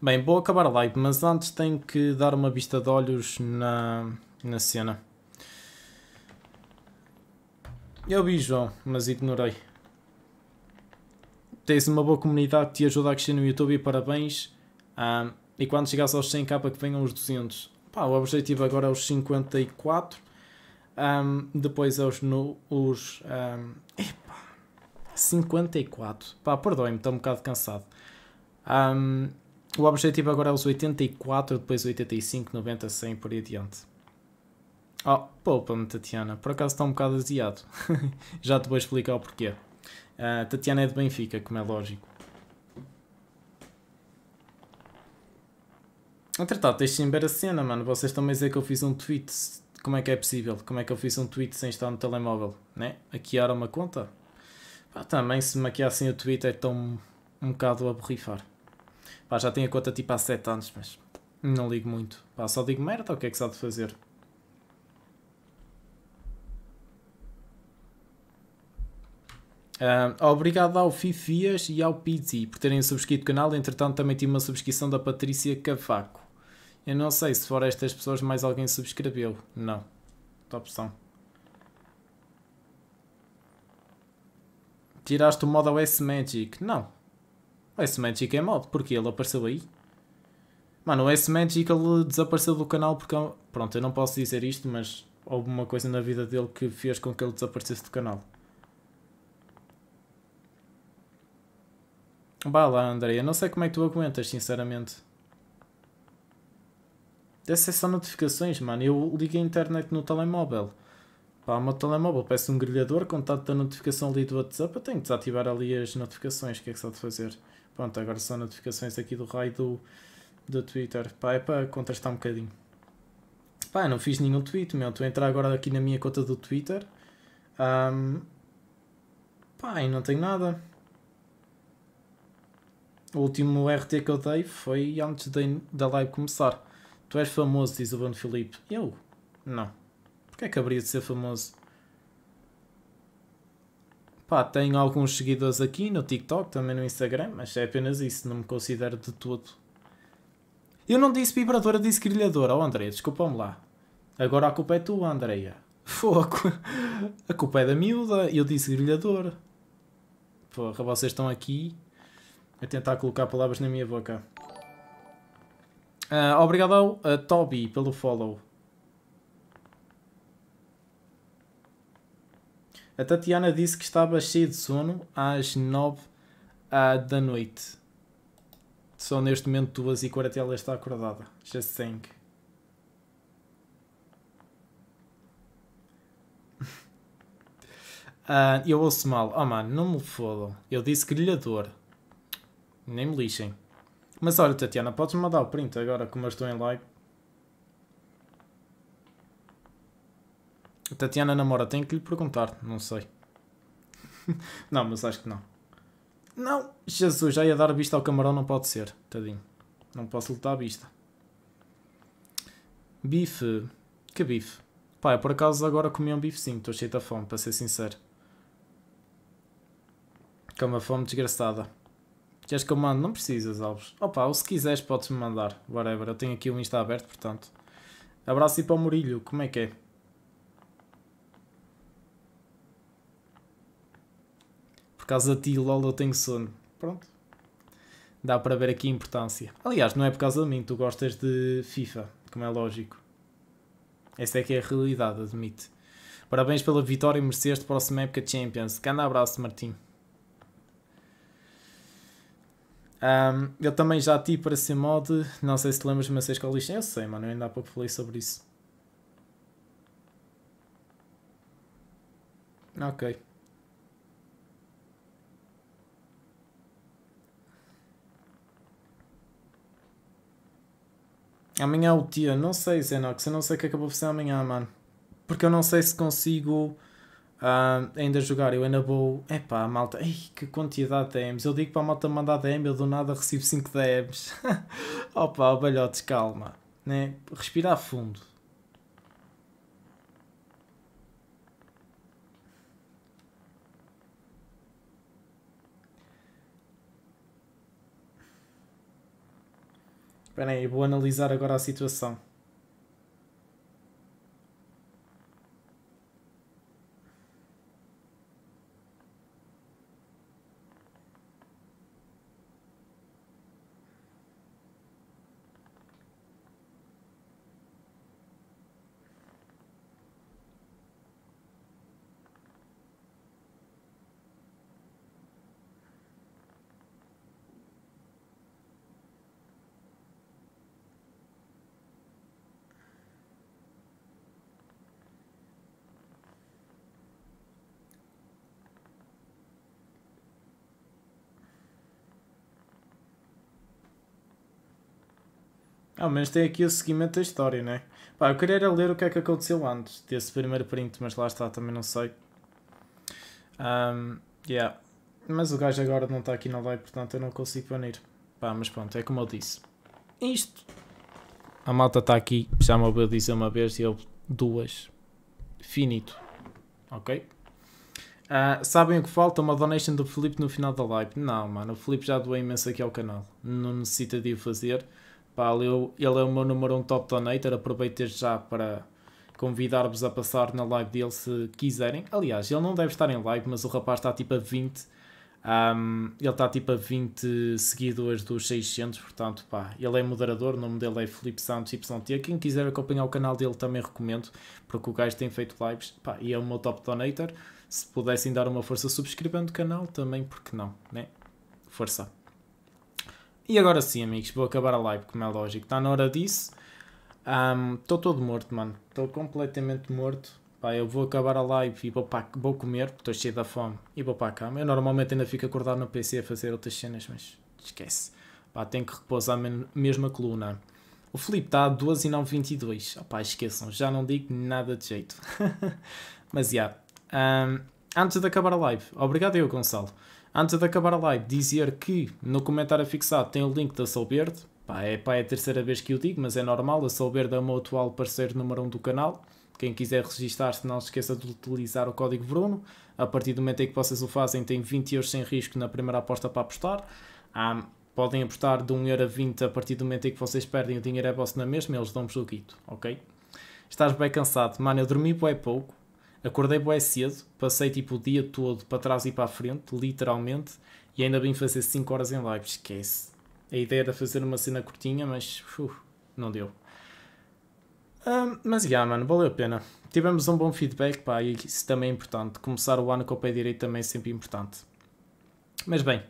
Speaker 1: Bem, vou acabar a live, mas antes tenho que dar uma vista de olhos na, na cena. Eu vi, João, mas ignorei. Tens uma boa comunidade que te ajuda a crescer no YouTube e parabéns. Um, e quando chegares aos 100k que venham os 200. Pá, o objetivo agora é os 54. Um, depois é os... No, os um, 54. Pá, perdoem-me, estou um bocado cansado. Um, o objetivo agora é os 84, depois 85, 90, 100 por aí adiante. Oh, poupa-me, Tatiana. Por acaso está um bocado aziado. Já te vou explicar o porquê. Uh, Tatiana é de Benfica, como é lógico. Entretanto, deixem ver a cena, mano. Vocês estão a dizer que eu fiz um tweet. Como é que é possível? Como é que eu fiz um tweet sem estar no telemóvel? Né? Hackearam uma conta? Pá, também, se maquiassem o tweet é tão um bocado a borrifar. Pá, já tenho a conta tipo há 7 anos, mas não ligo muito. Pá, só digo merda, o que é que se há de fazer? Uh, obrigado ao Fifias e ao Pizzi por terem subscrito o canal. Entretanto, também tive uma subscrição da Patrícia Cavaco. Eu não sei se fora estas pessoas mais alguém subscreveu. Não. Top opção. Tiraste o modo ao S-Magic? Não. O S-Magic é modo. Porque ele apareceu aí. Mano, o S-Magic ele desapareceu do canal porque... É Pronto, eu não posso dizer isto, mas houve uma coisa na vida dele que fez com que ele desaparecesse do canal. Vá lá, André. Eu não sei como é que tu aguentas, sinceramente. Deve ser só notificações, mano. Eu ligo a internet no telemóvel. Pá, o meu telemóvel parece um grelhador. Contato da notificação ali do WhatsApp. Eu tenho que desativar ali as notificações. O que é que se há de fazer? Pronto, agora são notificações aqui do raio do, do Twitter. Pá, é para contrastar um bocadinho. Pá, eu não fiz nenhum tweet, meu. Estou a entrar agora aqui na minha conta do Twitter. Um, pá, e não tenho nada. O último RT que eu dei foi antes de, da live começar. Tu és famoso, diz o Bruno Filipe. Eu? Não. Porquê é que haveria de ser famoso? Pá, tenho alguns seguidores aqui no TikTok, também no Instagram, mas é apenas isso, não me considero de todo. Eu não disse vibradora, disse grilhadora. Oh, André, desculpa-me lá. Agora a culpa é tua, Andréia. Foco. A culpa é da miúda, eu disse grilhadora. Porra, vocês estão aqui a tentar colocar palavras na minha boca. Uh, obrigado ao Toby pelo follow. A Tatiana disse que estava cheia de sono às 9 uh, da noite. só neste momento 2 e 40 ela está acordada. Just sei uh, ah, eu ouço mal. Oh mano, não me fodam. Eu disse grilhador. Nem me lixem. Mas olha, Tatiana, podes-me mandar o print agora, como eu estou em live? Tatiana namora, tenho que lhe perguntar, não sei. não, mas acho que não. Não, Jesus, já ia dar vista ao camarão, não pode ser, tadinho. Não posso lutar dar vista. Bife. Que bife? Pá, eu por acaso agora comi um bife sim estou cheio da fome, para ser sincero. Que é uma fome desgraçada. Queres que eu mando? Não precisas, Alves. Opa, ou se quiseres podes-me mandar. Whatever, eu tenho aqui o um Insta aberto, portanto. Abraço e para o Murilo, como é que é? Por causa de ti, lol, eu tenho sono. Pronto. Dá para ver aqui a importância. Aliás, não é por causa de mim, tu gostas de FIFA, como é lógico. Essa é que é a realidade, admite. Parabéns pela vitória e mereceste próxima época de Champions. Grande abraço, Martim. Um, eu também já tive para ser mod, não sei se te lembras, mas sei qual lixo. Eu sei, mano, eu ainda há pouco falei sobre isso. Ok. Amanhã é o dia, não sei, Zenox, eu não sei o que acabou de ser amanhã, mano. Porque eu não sei se consigo Uh, ainda jogar, eu ainda vou. Epá, malta, ei, que quantidade de DMs. Eu digo para a malta mandar DM, eu do nada recebo 5 DMs. Opa, balhote calma. Né? Respirar fundo. Espera aí, vou analisar agora a situação. Ao ah, menos tem aqui o seguimento da história, né? Pá, eu queria era ler o que é que aconteceu antes desse primeiro print, mas lá está, também não sei. Um, yeah. Mas o gajo agora não está aqui na live, portanto eu não consigo banir. Pá, mas pronto, é como eu disse. Isto. A malta está aqui, já me ouviu dizer uma vez e eu duas. Finito. Ok? Uh, sabem o que falta? Uma donation do Felipe no final da live. Não, mano, o Felipe já doou imenso aqui ao canal. Não necessita de o fazer. Paulo, eu, ele é o meu número um top donator, aproveito já para convidar-vos a passar na live dele se quiserem. Aliás, ele não deve estar em live, mas o rapaz está tipo a 20. Um, ele está tipo a 20 seguidores dos 600, portanto, pá, ele é moderador, o nome dele é Felipe Santos YT. Quem quiser acompanhar o canal dele também recomendo, porque o gajo tem feito lives pá, e é o meu top donator. Se pudessem dar uma força subscrevendo o canal também, porque não, né? Força. E agora sim, amigos, vou acabar a live, como é lógico. Está na hora disso. Estou um, todo morto, mano. Estou completamente morto. Pá, eu vou acabar a live e vou, pá, vou comer, porque estou cheio da fome, e vou para a cama. Eu normalmente ainda fico acordado no PC a fazer outras cenas, mas esquece. Pá, tenho que repousar mesmo a coluna. O Felipe está a 12 e não 22. esqueçam, já não digo nada de jeito. mas já. Yeah. Um, antes de acabar a live, obrigado eu, Gonçalo. Antes de acabar a live, dizer que no comentário fixado tem o link da Solverde. Pá, é, pá, é a terceira vez que eu digo, mas é normal. A Solverde é o meu atual parceiro número 1 um do canal. Quem quiser registar-se, não se esqueça de utilizar o código Bruno. A partir do momento em que vocês o fazem, tem 20 euros sem risco na primeira aposta para apostar. Ah, podem apostar de 1 euro a 20 a partir do momento em que vocês perdem, o dinheiro é vosso na mesma, eles dão-vos o quito, ok? Estás bem cansado. Mano, eu dormi bem pouco. Acordei bem cedo, passei tipo o dia todo para trás e para a frente, literalmente, e ainda bem fazer 5 horas em live, esquece. A ideia era fazer uma cena curtinha, mas uf, não deu. Um, mas já, yeah, mano, valeu a pena. Tivemos um bom feedback, pá, e isso também é importante. Começar o ano com o pé direito também é sempre importante. Mas bem,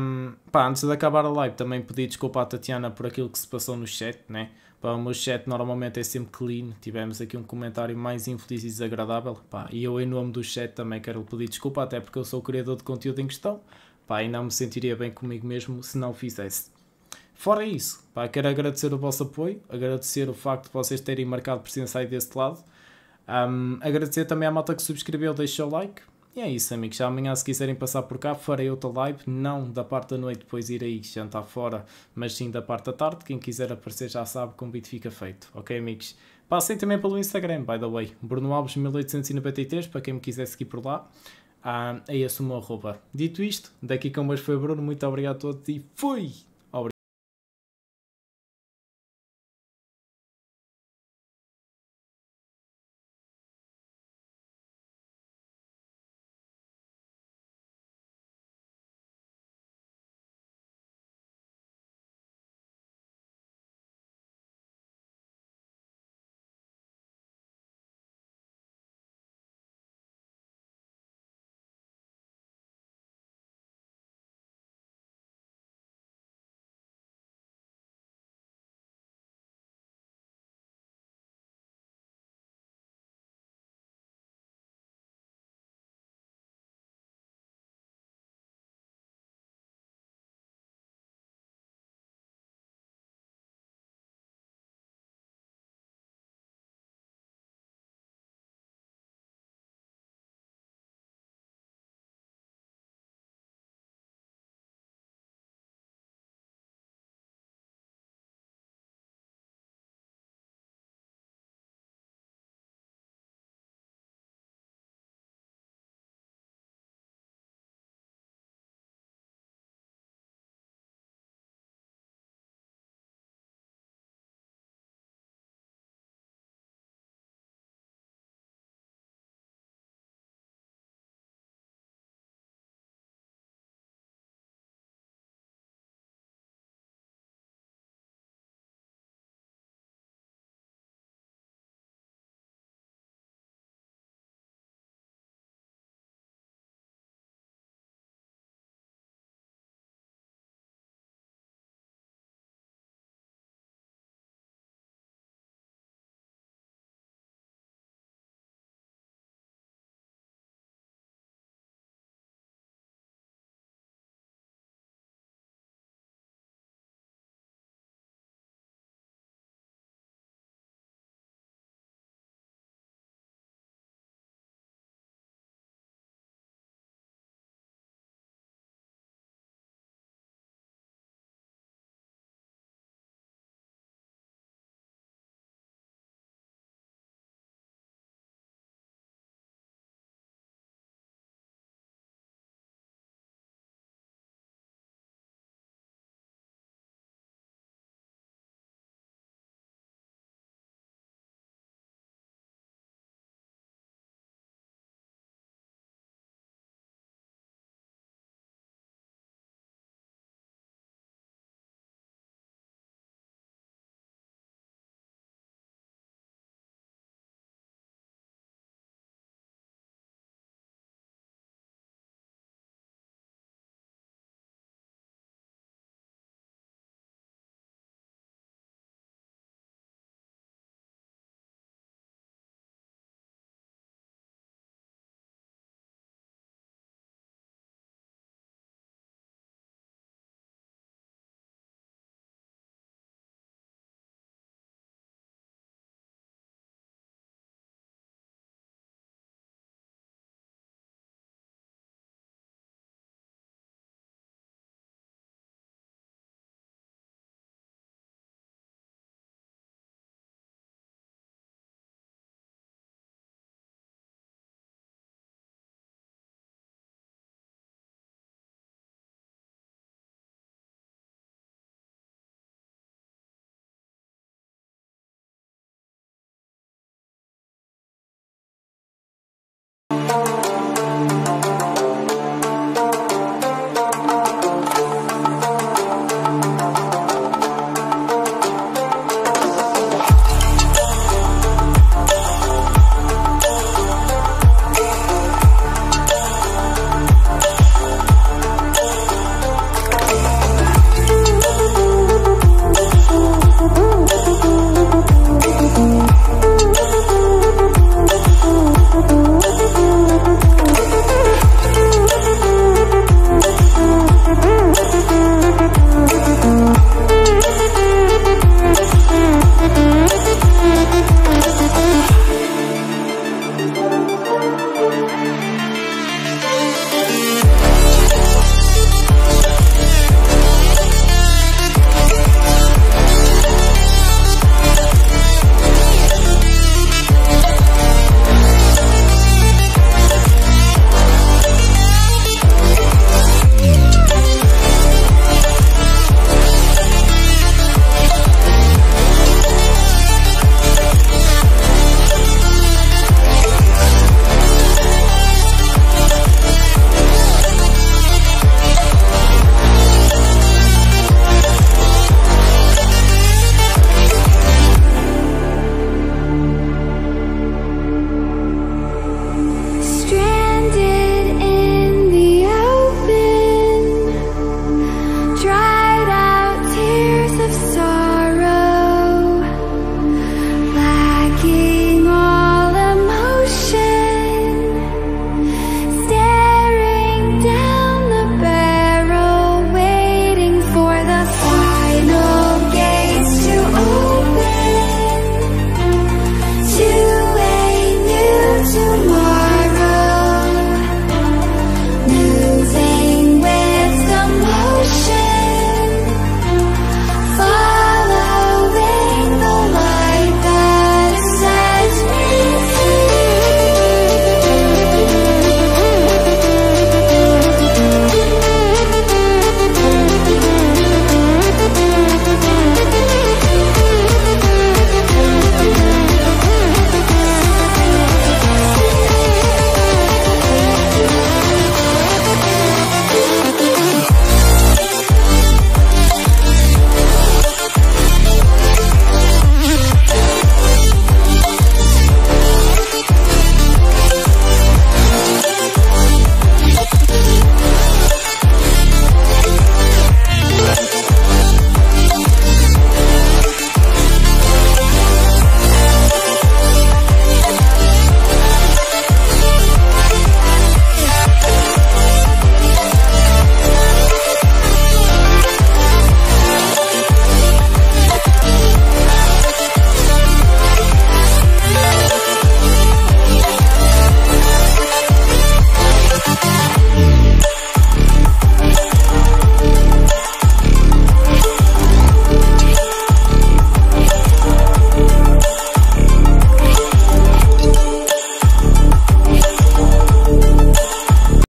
Speaker 1: um, pá, antes de acabar a live também pedi desculpa à Tatiana por aquilo que se passou no chat, né? Pá, o meu chat normalmente é sempre clean. Tivemos aqui um comentário mais infeliz e desagradável. Pá, e eu, em nome do chat, também quero pedir desculpa, até porque eu sou o criador de conteúdo em questão. Pá, e não me sentiria bem comigo mesmo se não o fizesse. Fora isso, pá, quero agradecer o vosso apoio, agradecer o facto de vocês terem marcado presença aí desse lado. Um, agradecer também à malta que subscreveu, deixou o like. E é isso, amigos. Amanhã, se quiserem passar por cá, farei outra live. Não da parte da noite, depois irei jantar fora, mas sim da parte da tarde. Quem quiser aparecer já sabe que o convite fica feito. Ok, amigos? Passem também pelo Instagram, by the way. Bruno Alves 1893, para quem me quiser seguir por lá. Ah, é esse o meu arroba. Dito isto, daqui com hoje foi Bruno. Muito obrigado a todos e fui!